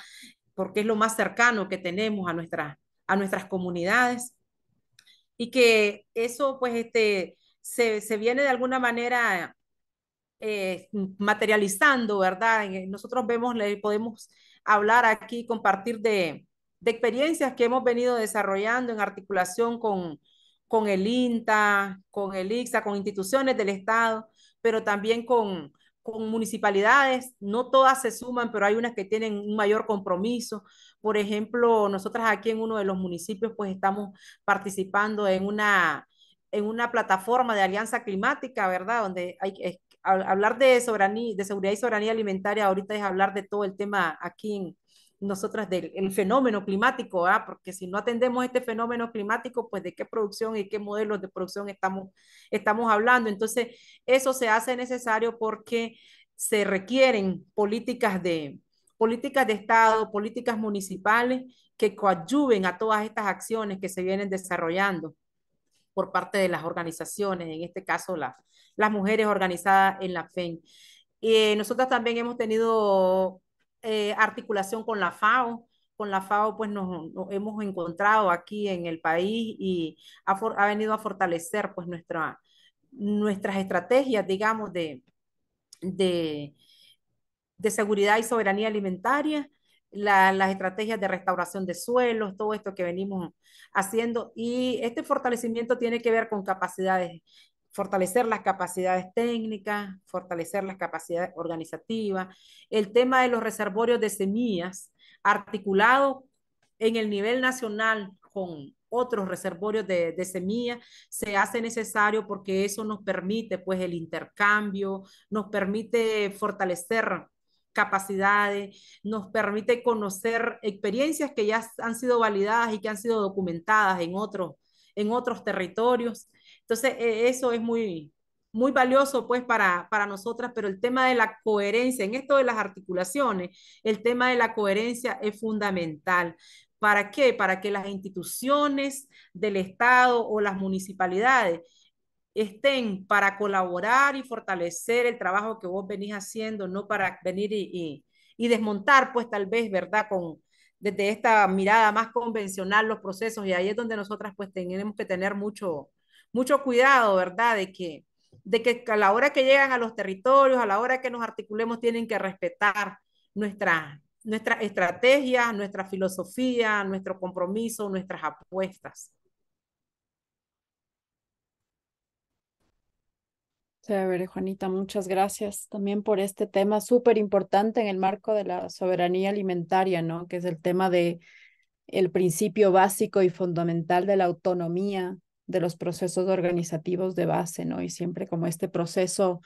Porque es lo más cercano que tenemos a, a nuestras comunidades y que eso pues este, se, viene de alguna manera eh, materializando, ¿verdad? Eh, nosotros vemos, le podemos hablar aquí, compartir de, experiencias que hemos venido desarrollando en articulación con, con el INTA, con el IXA, con instituciones del Estado, pero también con con municipalidades, no todas se suman, pero hay unas que tienen un mayor compromiso. Por ejemplo, nosotras aquí en uno de los municipios, pues estamos participando en una, en una plataforma de alianza climática, ¿verdad? Donde hay que hablar de, soberanía, de seguridad y soberanía alimentaria, ahorita es hablar de todo el tema aquí en, nosotras del fenómeno climático, porque si no atendemos este fenómeno climático, pues de qué producción y qué modelos de producción estamos, estamos hablando. Entonces, eso se hace necesario porque se requieren políticas de, políticas de Estado, políticas municipales que coadyuven a todas estas acciones que se vienen desarrollando por parte de las organizaciones, en este caso las mujeres organizadas en la FEN. Eh, nosotras también hemos tenido eh, articulación con la FAO. Con la FAO, pues nos, hemos encontrado aquí en el país y ha, venido a fortalecer pues nuestra, nuestras estrategias, digamos, de, de, seguridad y soberanía alimentaria. las estrategias de restauración de suelos, todo esto que venimos haciendo. Y este fortalecimiento tiene que ver con capacidades fortalecer las capacidades técnicas, fortalecer las capacidades organizativas, el tema de los reservorios de semillas articulado en el nivel nacional con otros reservorios de, semillas se hace necesario porque eso nos permite pues el intercambio, nos permite fortalecer capacidades, nos permite conocer experiencias que ya han sido validadas y que han sido documentadas en otros en otros territorios entonces, eh, eso es muy, muy valioso pues para, para nosotras, pero el tema de la coherencia, en esto de las articulaciones, el tema de la coherencia es fundamental. ¿Para qué? Para que las instituciones del Estado o las municipalidades estén para colaborar y fortalecer el trabajo que vos venís haciendo, no para venir y, y, y desmontar, pues tal vez, ¿verdad? Con, desde esta mirada más convencional los procesos y ahí es donde nosotras pues tenemos que tener mucho, mucho cuidado, ¿verdad? De que, de que a la hora que llegan a los territorios, a la hora que nos articulemos, tienen que respetar nuestra, nuestra estrategia, nuestra filosofía, nuestro compromiso, nuestras apuestas. Chévere, Juanita, muchas gracias también por este tema súper importante en el marco de la soberanía alimentaria, ¿no? Que es el tema de el principio básico y fundamental de la autonomía de los procesos organizativos de base, ¿no? Y siempre como este proceso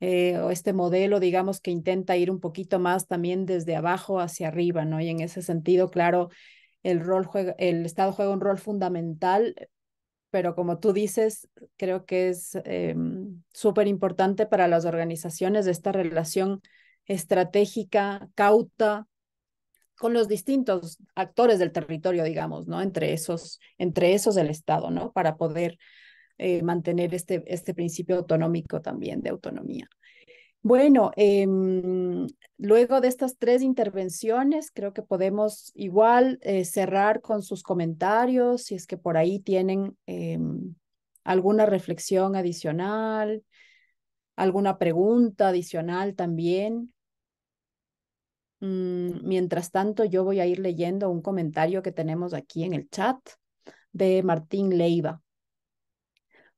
eh, o este modelo, digamos, que intenta ir un poquito más también desde abajo hacia arriba, ¿no? Y en ese sentido, claro, el, rol el Estado juega un rol fundamental, pero como tú dices, creo que es em, súper importante para las organizaciones esta relación estratégica, cauta, con los distintos actores del territorio, digamos, ¿no? Entre esos, entre esos del Estado, ¿no? Para poder eh, mantener este, este principio autonómico también de autonomía. Bueno, em, luego de estas tres intervenciones, creo que podemos igual eh, cerrar con sus comentarios, si es que por ahí tienen em, alguna reflexión adicional, alguna pregunta adicional también. Mm, mientras tanto, yo voy a ir leyendo un comentario que tenemos aquí en el chat de Martín Leiva.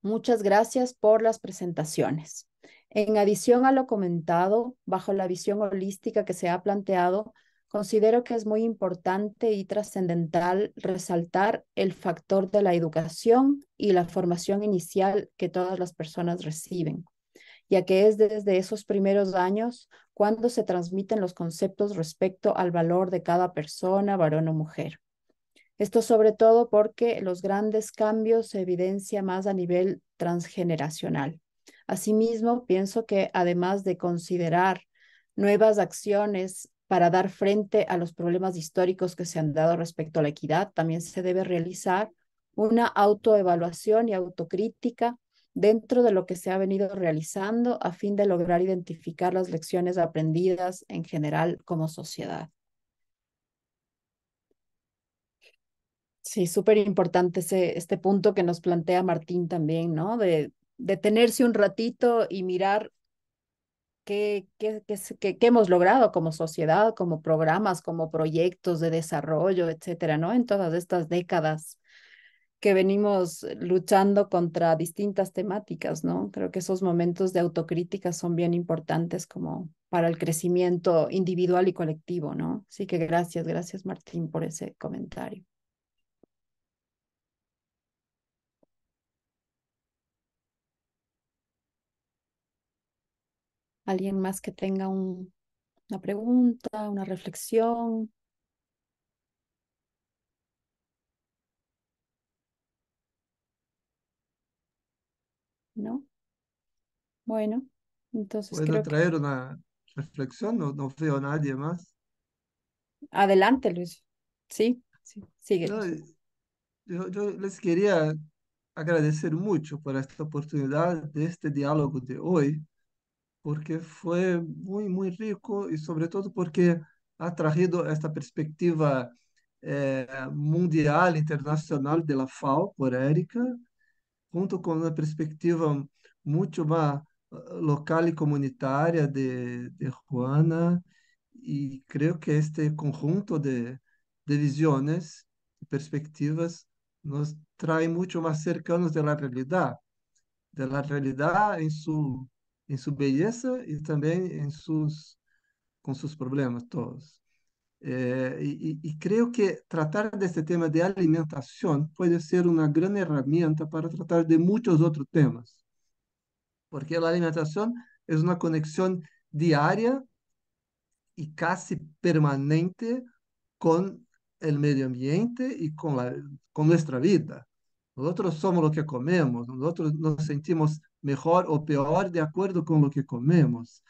Muchas gracias por las presentaciones. En adición a lo comentado, bajo la visión holística que se ha planteado, considero que es muy importante y trascendental resaltar el factor de la educación y la formación inicial que todas las personas reciben ya que es desde esos primeros años cuando se transmiten los conceptos respecto al valor de cada persona, varón o mujer. Esto sobre todo porque los grandes cambios se evidencian más a nivel transgeneracional. Asimismo, pienso que además de considerar nuevas acciones para dar frente a los problemas históricos que se han dado respecto a la equidad, también se debe realizar una autoevaluación y autocrítica dentro de lo que se ha venido realizando a fin de lograr identificar las lecciones aprendidas en general como sociedad. Sí, súper importante este punto que nos plantea Martín también, ¿no? De detenerse un ratito y mirar qué, qué, hemos logrado como sociedad, como programas, como proyectos de desarrollo, etcétera, ¿no? En todas estas décadas que venimos luchando contra distintas temáticas, ¿no? Creo que esos momentos de autocrítica son bien importantes como para el crecimiento individual y colectivo, ¿no? Así que gracias, gracias Martín por ese comentario. ¿Alguien más que tenga una pregunta, una reflexión? ¿no? Bueno, entonces ¿Puedo traer una reflexión? No, no veo a nadie más. Adelante, Luis. Sí, sí sigue. yo, les quería agradecer mucho por esta oportunidad de este diálogo de hoy, porque fue muy, muy rico y sobre todo porque ha traído esta perspectiva eh, mundial, internacional de la FAO por Erika junto com uma perspectiva muito mais eh, local e comunitária de, de Juana e creio que este conjunto de, de visões e perspectivas nos traz muito mais cercanos da realidade, da realidade em sua em sua beleza e também em seus com seus problemas todos. Eh, y, creo que tratar de este tema de alimentación puede ser una gran herramienta para tratar de muchos otros temas, porque la alimentación es una conexión diaria y casi permanente con el medio ambiente y con, la, con nuestra vida. Nosotros somos lo que comemos, nosotros nos sentimos mejor o peor de acuerdo con lo que comemos.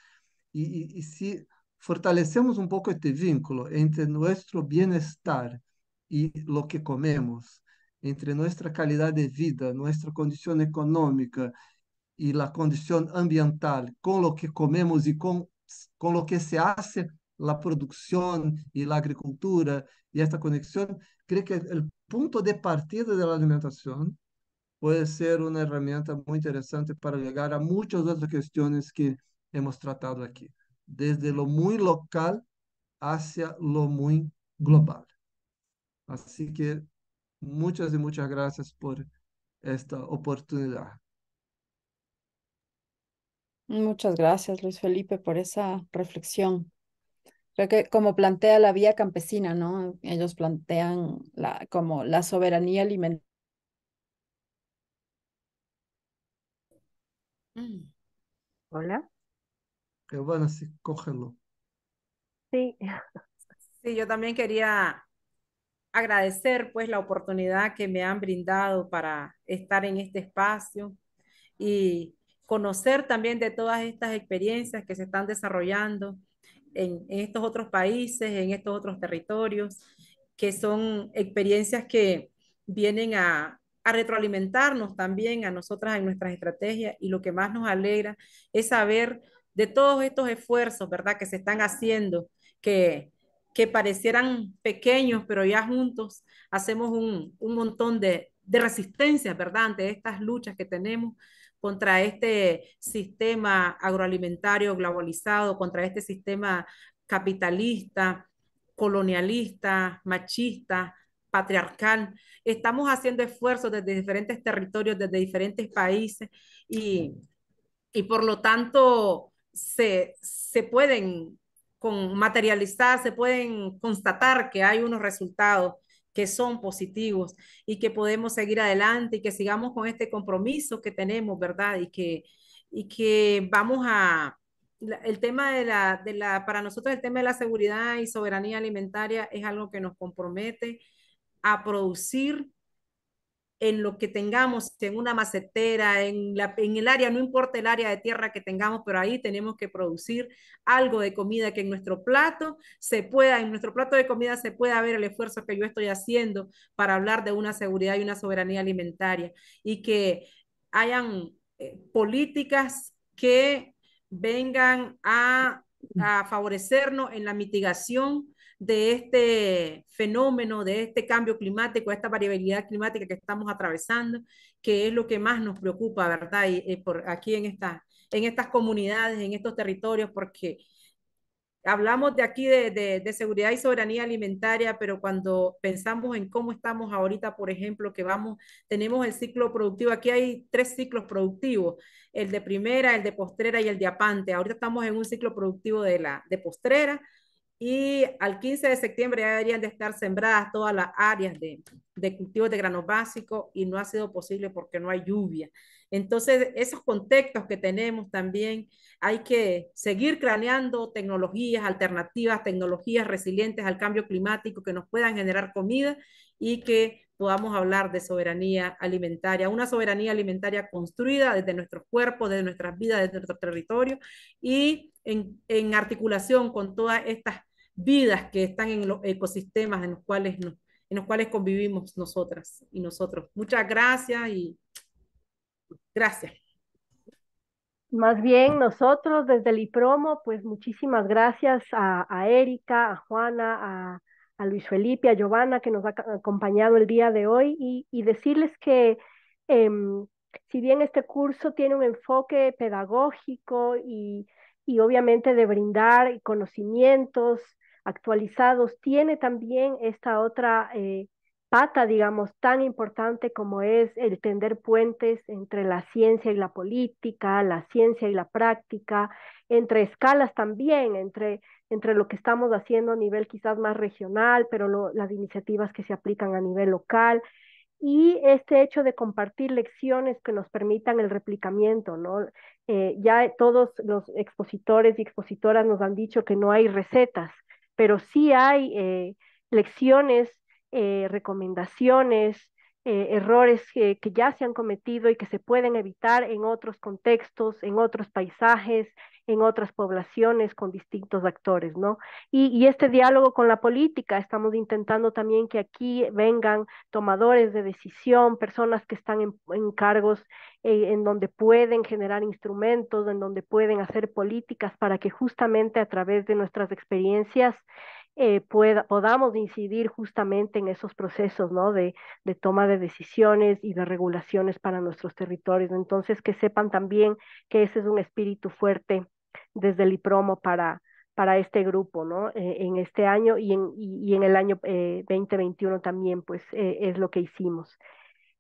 y, y si fortalecemos un poco este vínculo entre nuestro bienestar y lo que comemos, entre nuestra calidad de vida, nuestra condición económica y la condición ambiental, con lo que comemos y con, lo que se hace la producción y la agricultura y esta conexión, creo que el punto de partida de la alimentación puede ser una herramienta muy interesante para llegar a muchas otras cuestiones que hemos tratado aquí desde lo muy local hacia lo muy global. Así que muchas y muchas gracias por esta oportunidad. Muchas gracias, Luis Felipe, por esa reflexión. Creo que como plantea la vía campesina, ¿no? Ellos plantean la, como la soberanía alimentaria. Hola que bueno, sí, Sí. Sí, yo también quería agradecer pues la oportunidad que me han brindado para estar en este espacio y conocer también de todas estas experiencias que se están desarrollando en, en estos otros países, en estos otros territorios, que son experiencias que vienen a, a retroalimentarnos también a nosotras en nuestras estrategias y lo que más nos alegra es saber de todos estos esfuerzos, ¿verdad?, que se están haciendo, que, parecieran pequeños, pero ya juntos hacemos un, montón de, de resistencias, ¿verdad?, ante estas luchas que tenemos contra este sistema agroalimentario globalizado, contra este sistema capitalista, colonialista, machista, patriarcal. Estamos haciendo esfuerzos desde diferentes territorios, desde diferentes países y, y por lo tanto se, pueden con materializar, se pueden constatar que hay unos resultados que son positivos y que podemos seguir adelante y que sigamos con este compromiso que tenemos, ¿verdad? Y que, y que vamos a, el tema de la, de la, para nosotros el tema de la seguridad y soberanía alimentaria es algo que nos compromete a producir en lo que tengamos, en una macetera, en, la, en el área, no importa el área de tierra que tengamos, pero ahí tenemos que producir algo de comida que en nuestro plato se pueda, en nuestro plato de comida se pueda ver el esfuerzo que yo estoy haciendo para hablar de una seguridad y una soberanía alimentaria y que hayan eh, políticas que vengan a, a favorecernos en la mitigación de este fenómeno, de este cambio climático, esta variabilidad climática que estamos atravesando, que es lo que más nos preocupa, ¿verdad? Y, eh, por aquí en, esta, en estas comunidades, en estos territorios, porque hablamos de aquí de, seguridad y soberanía alimentaria, pero cuando pensamos en cómo estamos ahorita, por ejemplo, que vamos, tenemos el ciclo productivo, aquí hay tres ciclos productivos, el de primera, el de postrera y el de apante. Ahorita estamos en un ciclo productivo de la de postrera, y al 15 de septiembre ya deberían de estar sembradas todas las áreas de, de cultivos de grano básico y no ha sido posible porque no hay lluvia. Entonces, esos contextos que tenemos también, hay que seguir craneando tecnologías alternativas, tecnologías resilientes al cambio climático que nos puedan generar comida y que podamos hablar de soberanía alimentaria, una soberanía alimentaria construida desde nuestros cuerpos, desde nuestras vidas, desde nuestro territorio y en, en articulación con todas estas vidas que están en los ecosistemas en los cuales, en los cuales convivimos nosotras y nosotros. Muchas gracias y gracias. Más bien nosotros desde el IPROMO, pues muchísimas gracias a, Erika, a Juana, a, Luis Felipe, a Giovanna que nos ha acompañado el día de hoy y, y decirles que em, si bien este curso tiene un enfoque pedagógico y, y obviamente de brindar conocimientos actualizados, tiene también esta otra eh, pata, digamos, tan importante como es el tender puentes entre la ciencia y la política, la ciencia y la práctica, entre escalas también, entre, entre lo que estamos haciendo a nivel quizás más regional, pero las iniciativas que se aplican a nivel local. Y este hecho de compartir lecciones que nos permitan el replicamiento, ¿no? Eh, ya todos los expositores y expositoras nos han dicho que no hay recetas, pero sí hay eh, lecciones, eh, recomendaciones, eh, errores que, ya se han cometido y que se pueden evitar en otros contextos, en otros paisajes, en otras poblaciones con distintos actores, ¿no? Y, este diálogo con la política, estamos intentando también que aquí vengan tomadores de decisión, personas que están en, cargos eh, en donde pueden generar instrumentos, en donde pueden hacer políticas para que justamente a través de nuestras experiencias eh, podamos incidir justamente en esos procesos ¿no? de, toma de decisiones y de regulaciones para nuestros territorios. Entonces, que sepan también que ese es un espíritu fuerte desde el IPROMO para, para este grupo, ¿no? Eh, en este año y en, el año 2021 eh, también, pues es lo que hicimos.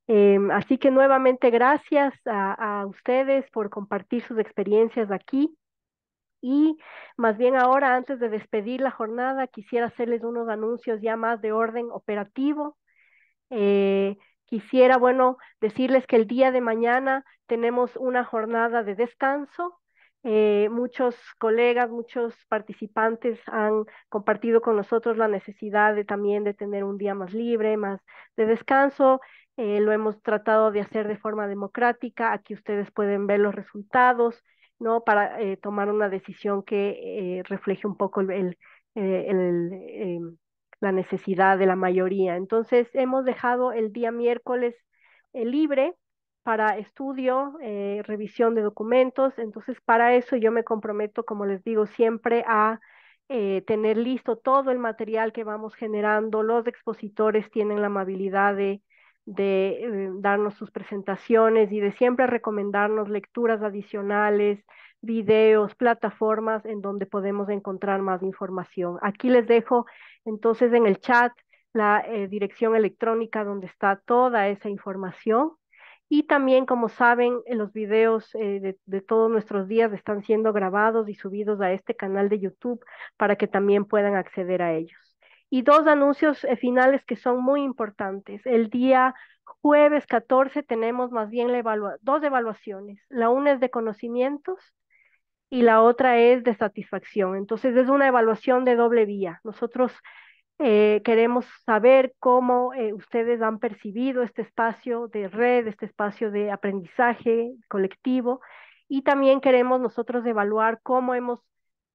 Em, así que nuevamente gracias a, a, ustedes por compartir sus experiencias aquí y más bien ahora, antes de despedir la jornada, quisiera hacerles unos anuncios ya más de orden operativo. Eh, quisiera, bueno, decirles que el día de mañana tenemos una jornada de descanso. Eh, muchos colegas, muchos participantes han compartido con nosotros la necesidad de también de tener un día más libre, más de descanso. Eh, lo hemos tratado de hacer de forma democrática. Aquí ustedes pueden ver los resultados. ¿no? Para eh, tomar una decisión que eh, refleje un poco el, eh, la necesidad de la mayoría. Entonces, hemos dejado el día miércoles libre para estudio, revisión de documentos. Entonces, para eso yo me comprometo, como les digo, siempre a tener listo todo el material que vamos generando. Los expositores tienen la amabilidad de de eh, darnos sus presentaciones y de siempre recomendarnos lecturas adicionales, videos, plataformas en donde podemos encontrar más información. Aquí les dejo entonces en el chat la eh, dirección electrónica donde está toda esa información. Y también, como saben, los videos eh, de, todos nuestros días están siendo grabados y subidos a este canal de YouTube para que también puedan acceder a ellos y dos anuncios eh, finales que son muy importantes. El día jueves 14 tenemos más bien la dos evaluaciones. La una es de conocimientos y la otra es de satisfacción. Entonces es una evaluación de doble vía. Nosotros eh, queremos saber cómo eh, ustedes han percibido este espacio de red, este espacio de aprendizaje colectivo y también queremos nosotros evaluar cómo hemos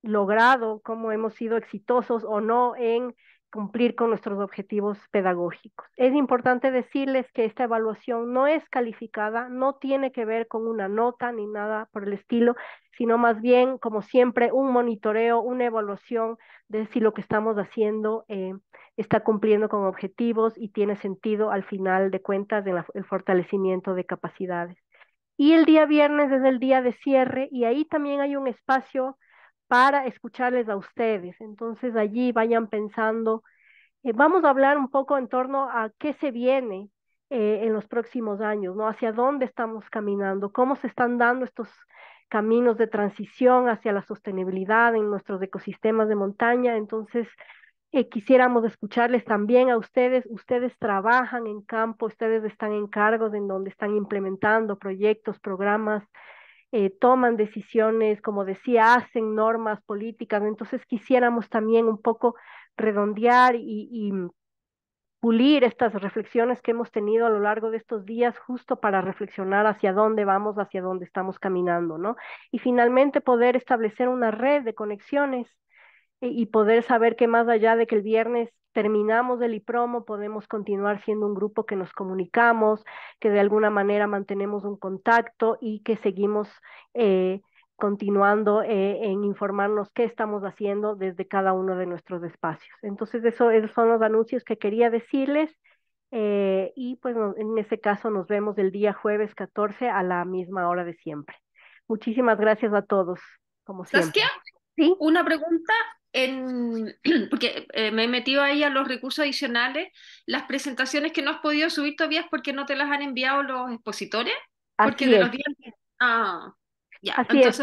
logrado, cómo hemos sido exitosos o no en cumplir con nuestros objetivos pedagógicos. Es importante decirles que esta evaluación no es calificada, no tiene que ver con una nota ni nada por el estilo, sino más bien, como siempre, un monitoreo, una evaluación de si lo que estamos haciendo eh, está cumpliendo con objetivos y tiene sentido al final de cuentas en el fortalecimiento de capacidades. Y el día viernes es el día de cierre y ahí también hay un espacio para escucharles a ustedes. Entonces allí vayan pensando. Eh, vamos a hablar un poco en torno a qué se viene eh, en los próximos años, ¿no? Hacia dónde estamos caminando, cómo se están dando estos caminos de transición hacia la sostenibilidad en nuestros ecosistemas de montaña. Entonces, eh, quisiéramos escucharles también a ustedes. Ustedes trabajan en campo, ustedes están en cargos en donde están implementando proyectos, programas, eh, toman decisiones, como decía, hacen normas políticas. Entonces quisiéramos también un poco redondear y, y pulir estas reflexiones que hemos tenido a lo largo de estos días justo para reflexionar hacia dónde vamos, hacia dónde estamos caminando, ¿no? Y finalmente poder establecer una red de conexiones y poder saber que más allá de que el viernes terminamos el IPROMO, podemos continuar siendo un grupo que nos comunicamos, que de alguna manera mantenemos un contacto y que seguimos eh, continuando eh, en informarnos qué estamos haciendo desde cada uno de nuestros espacios. Entonces, eso, esos son los anuncios que quería decirles. Eh, y pues en ese caso nos vemos el día jueves 14 a la misma hora de siempre. Muchísimas gracias a todos, como una pregunta, en, porque eh, me he metido ahí a los recursos adicionales, las presentaciones que no has podido subir todavía es porque no te las han enviado los expositores, Así porque de los ah, entonces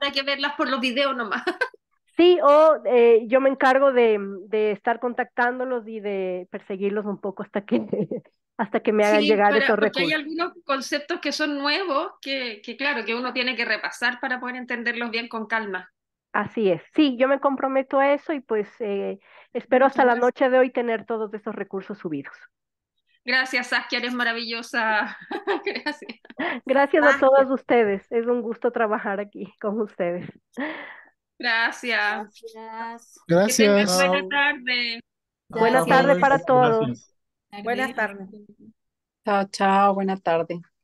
hay que verlas por los videos nomás. Sí, o eh, yo me encargo de, de, estar contactándolos y de perseguirlos un poco hasta que, hasta que me hagan llegar esos recursos. hay algunos conceptos que son nuevos, que, que claro, que uno tiene que repasar para poder entenderlos bien con calma. Así es. Sí, yo me comprometo a eso y pues eh, espero hasta la noche de hoy tener todos esos recursos subidos. Gracias, Saskia, eres maravillosa. Gracias. Gracias a todos ustedes. Es un gusto trabajar aquí con ustedes. Gracias. Gracias. Buenas tardes. Buenas tardes para todos. Buenas tardes. Chao, chao, buena tarde.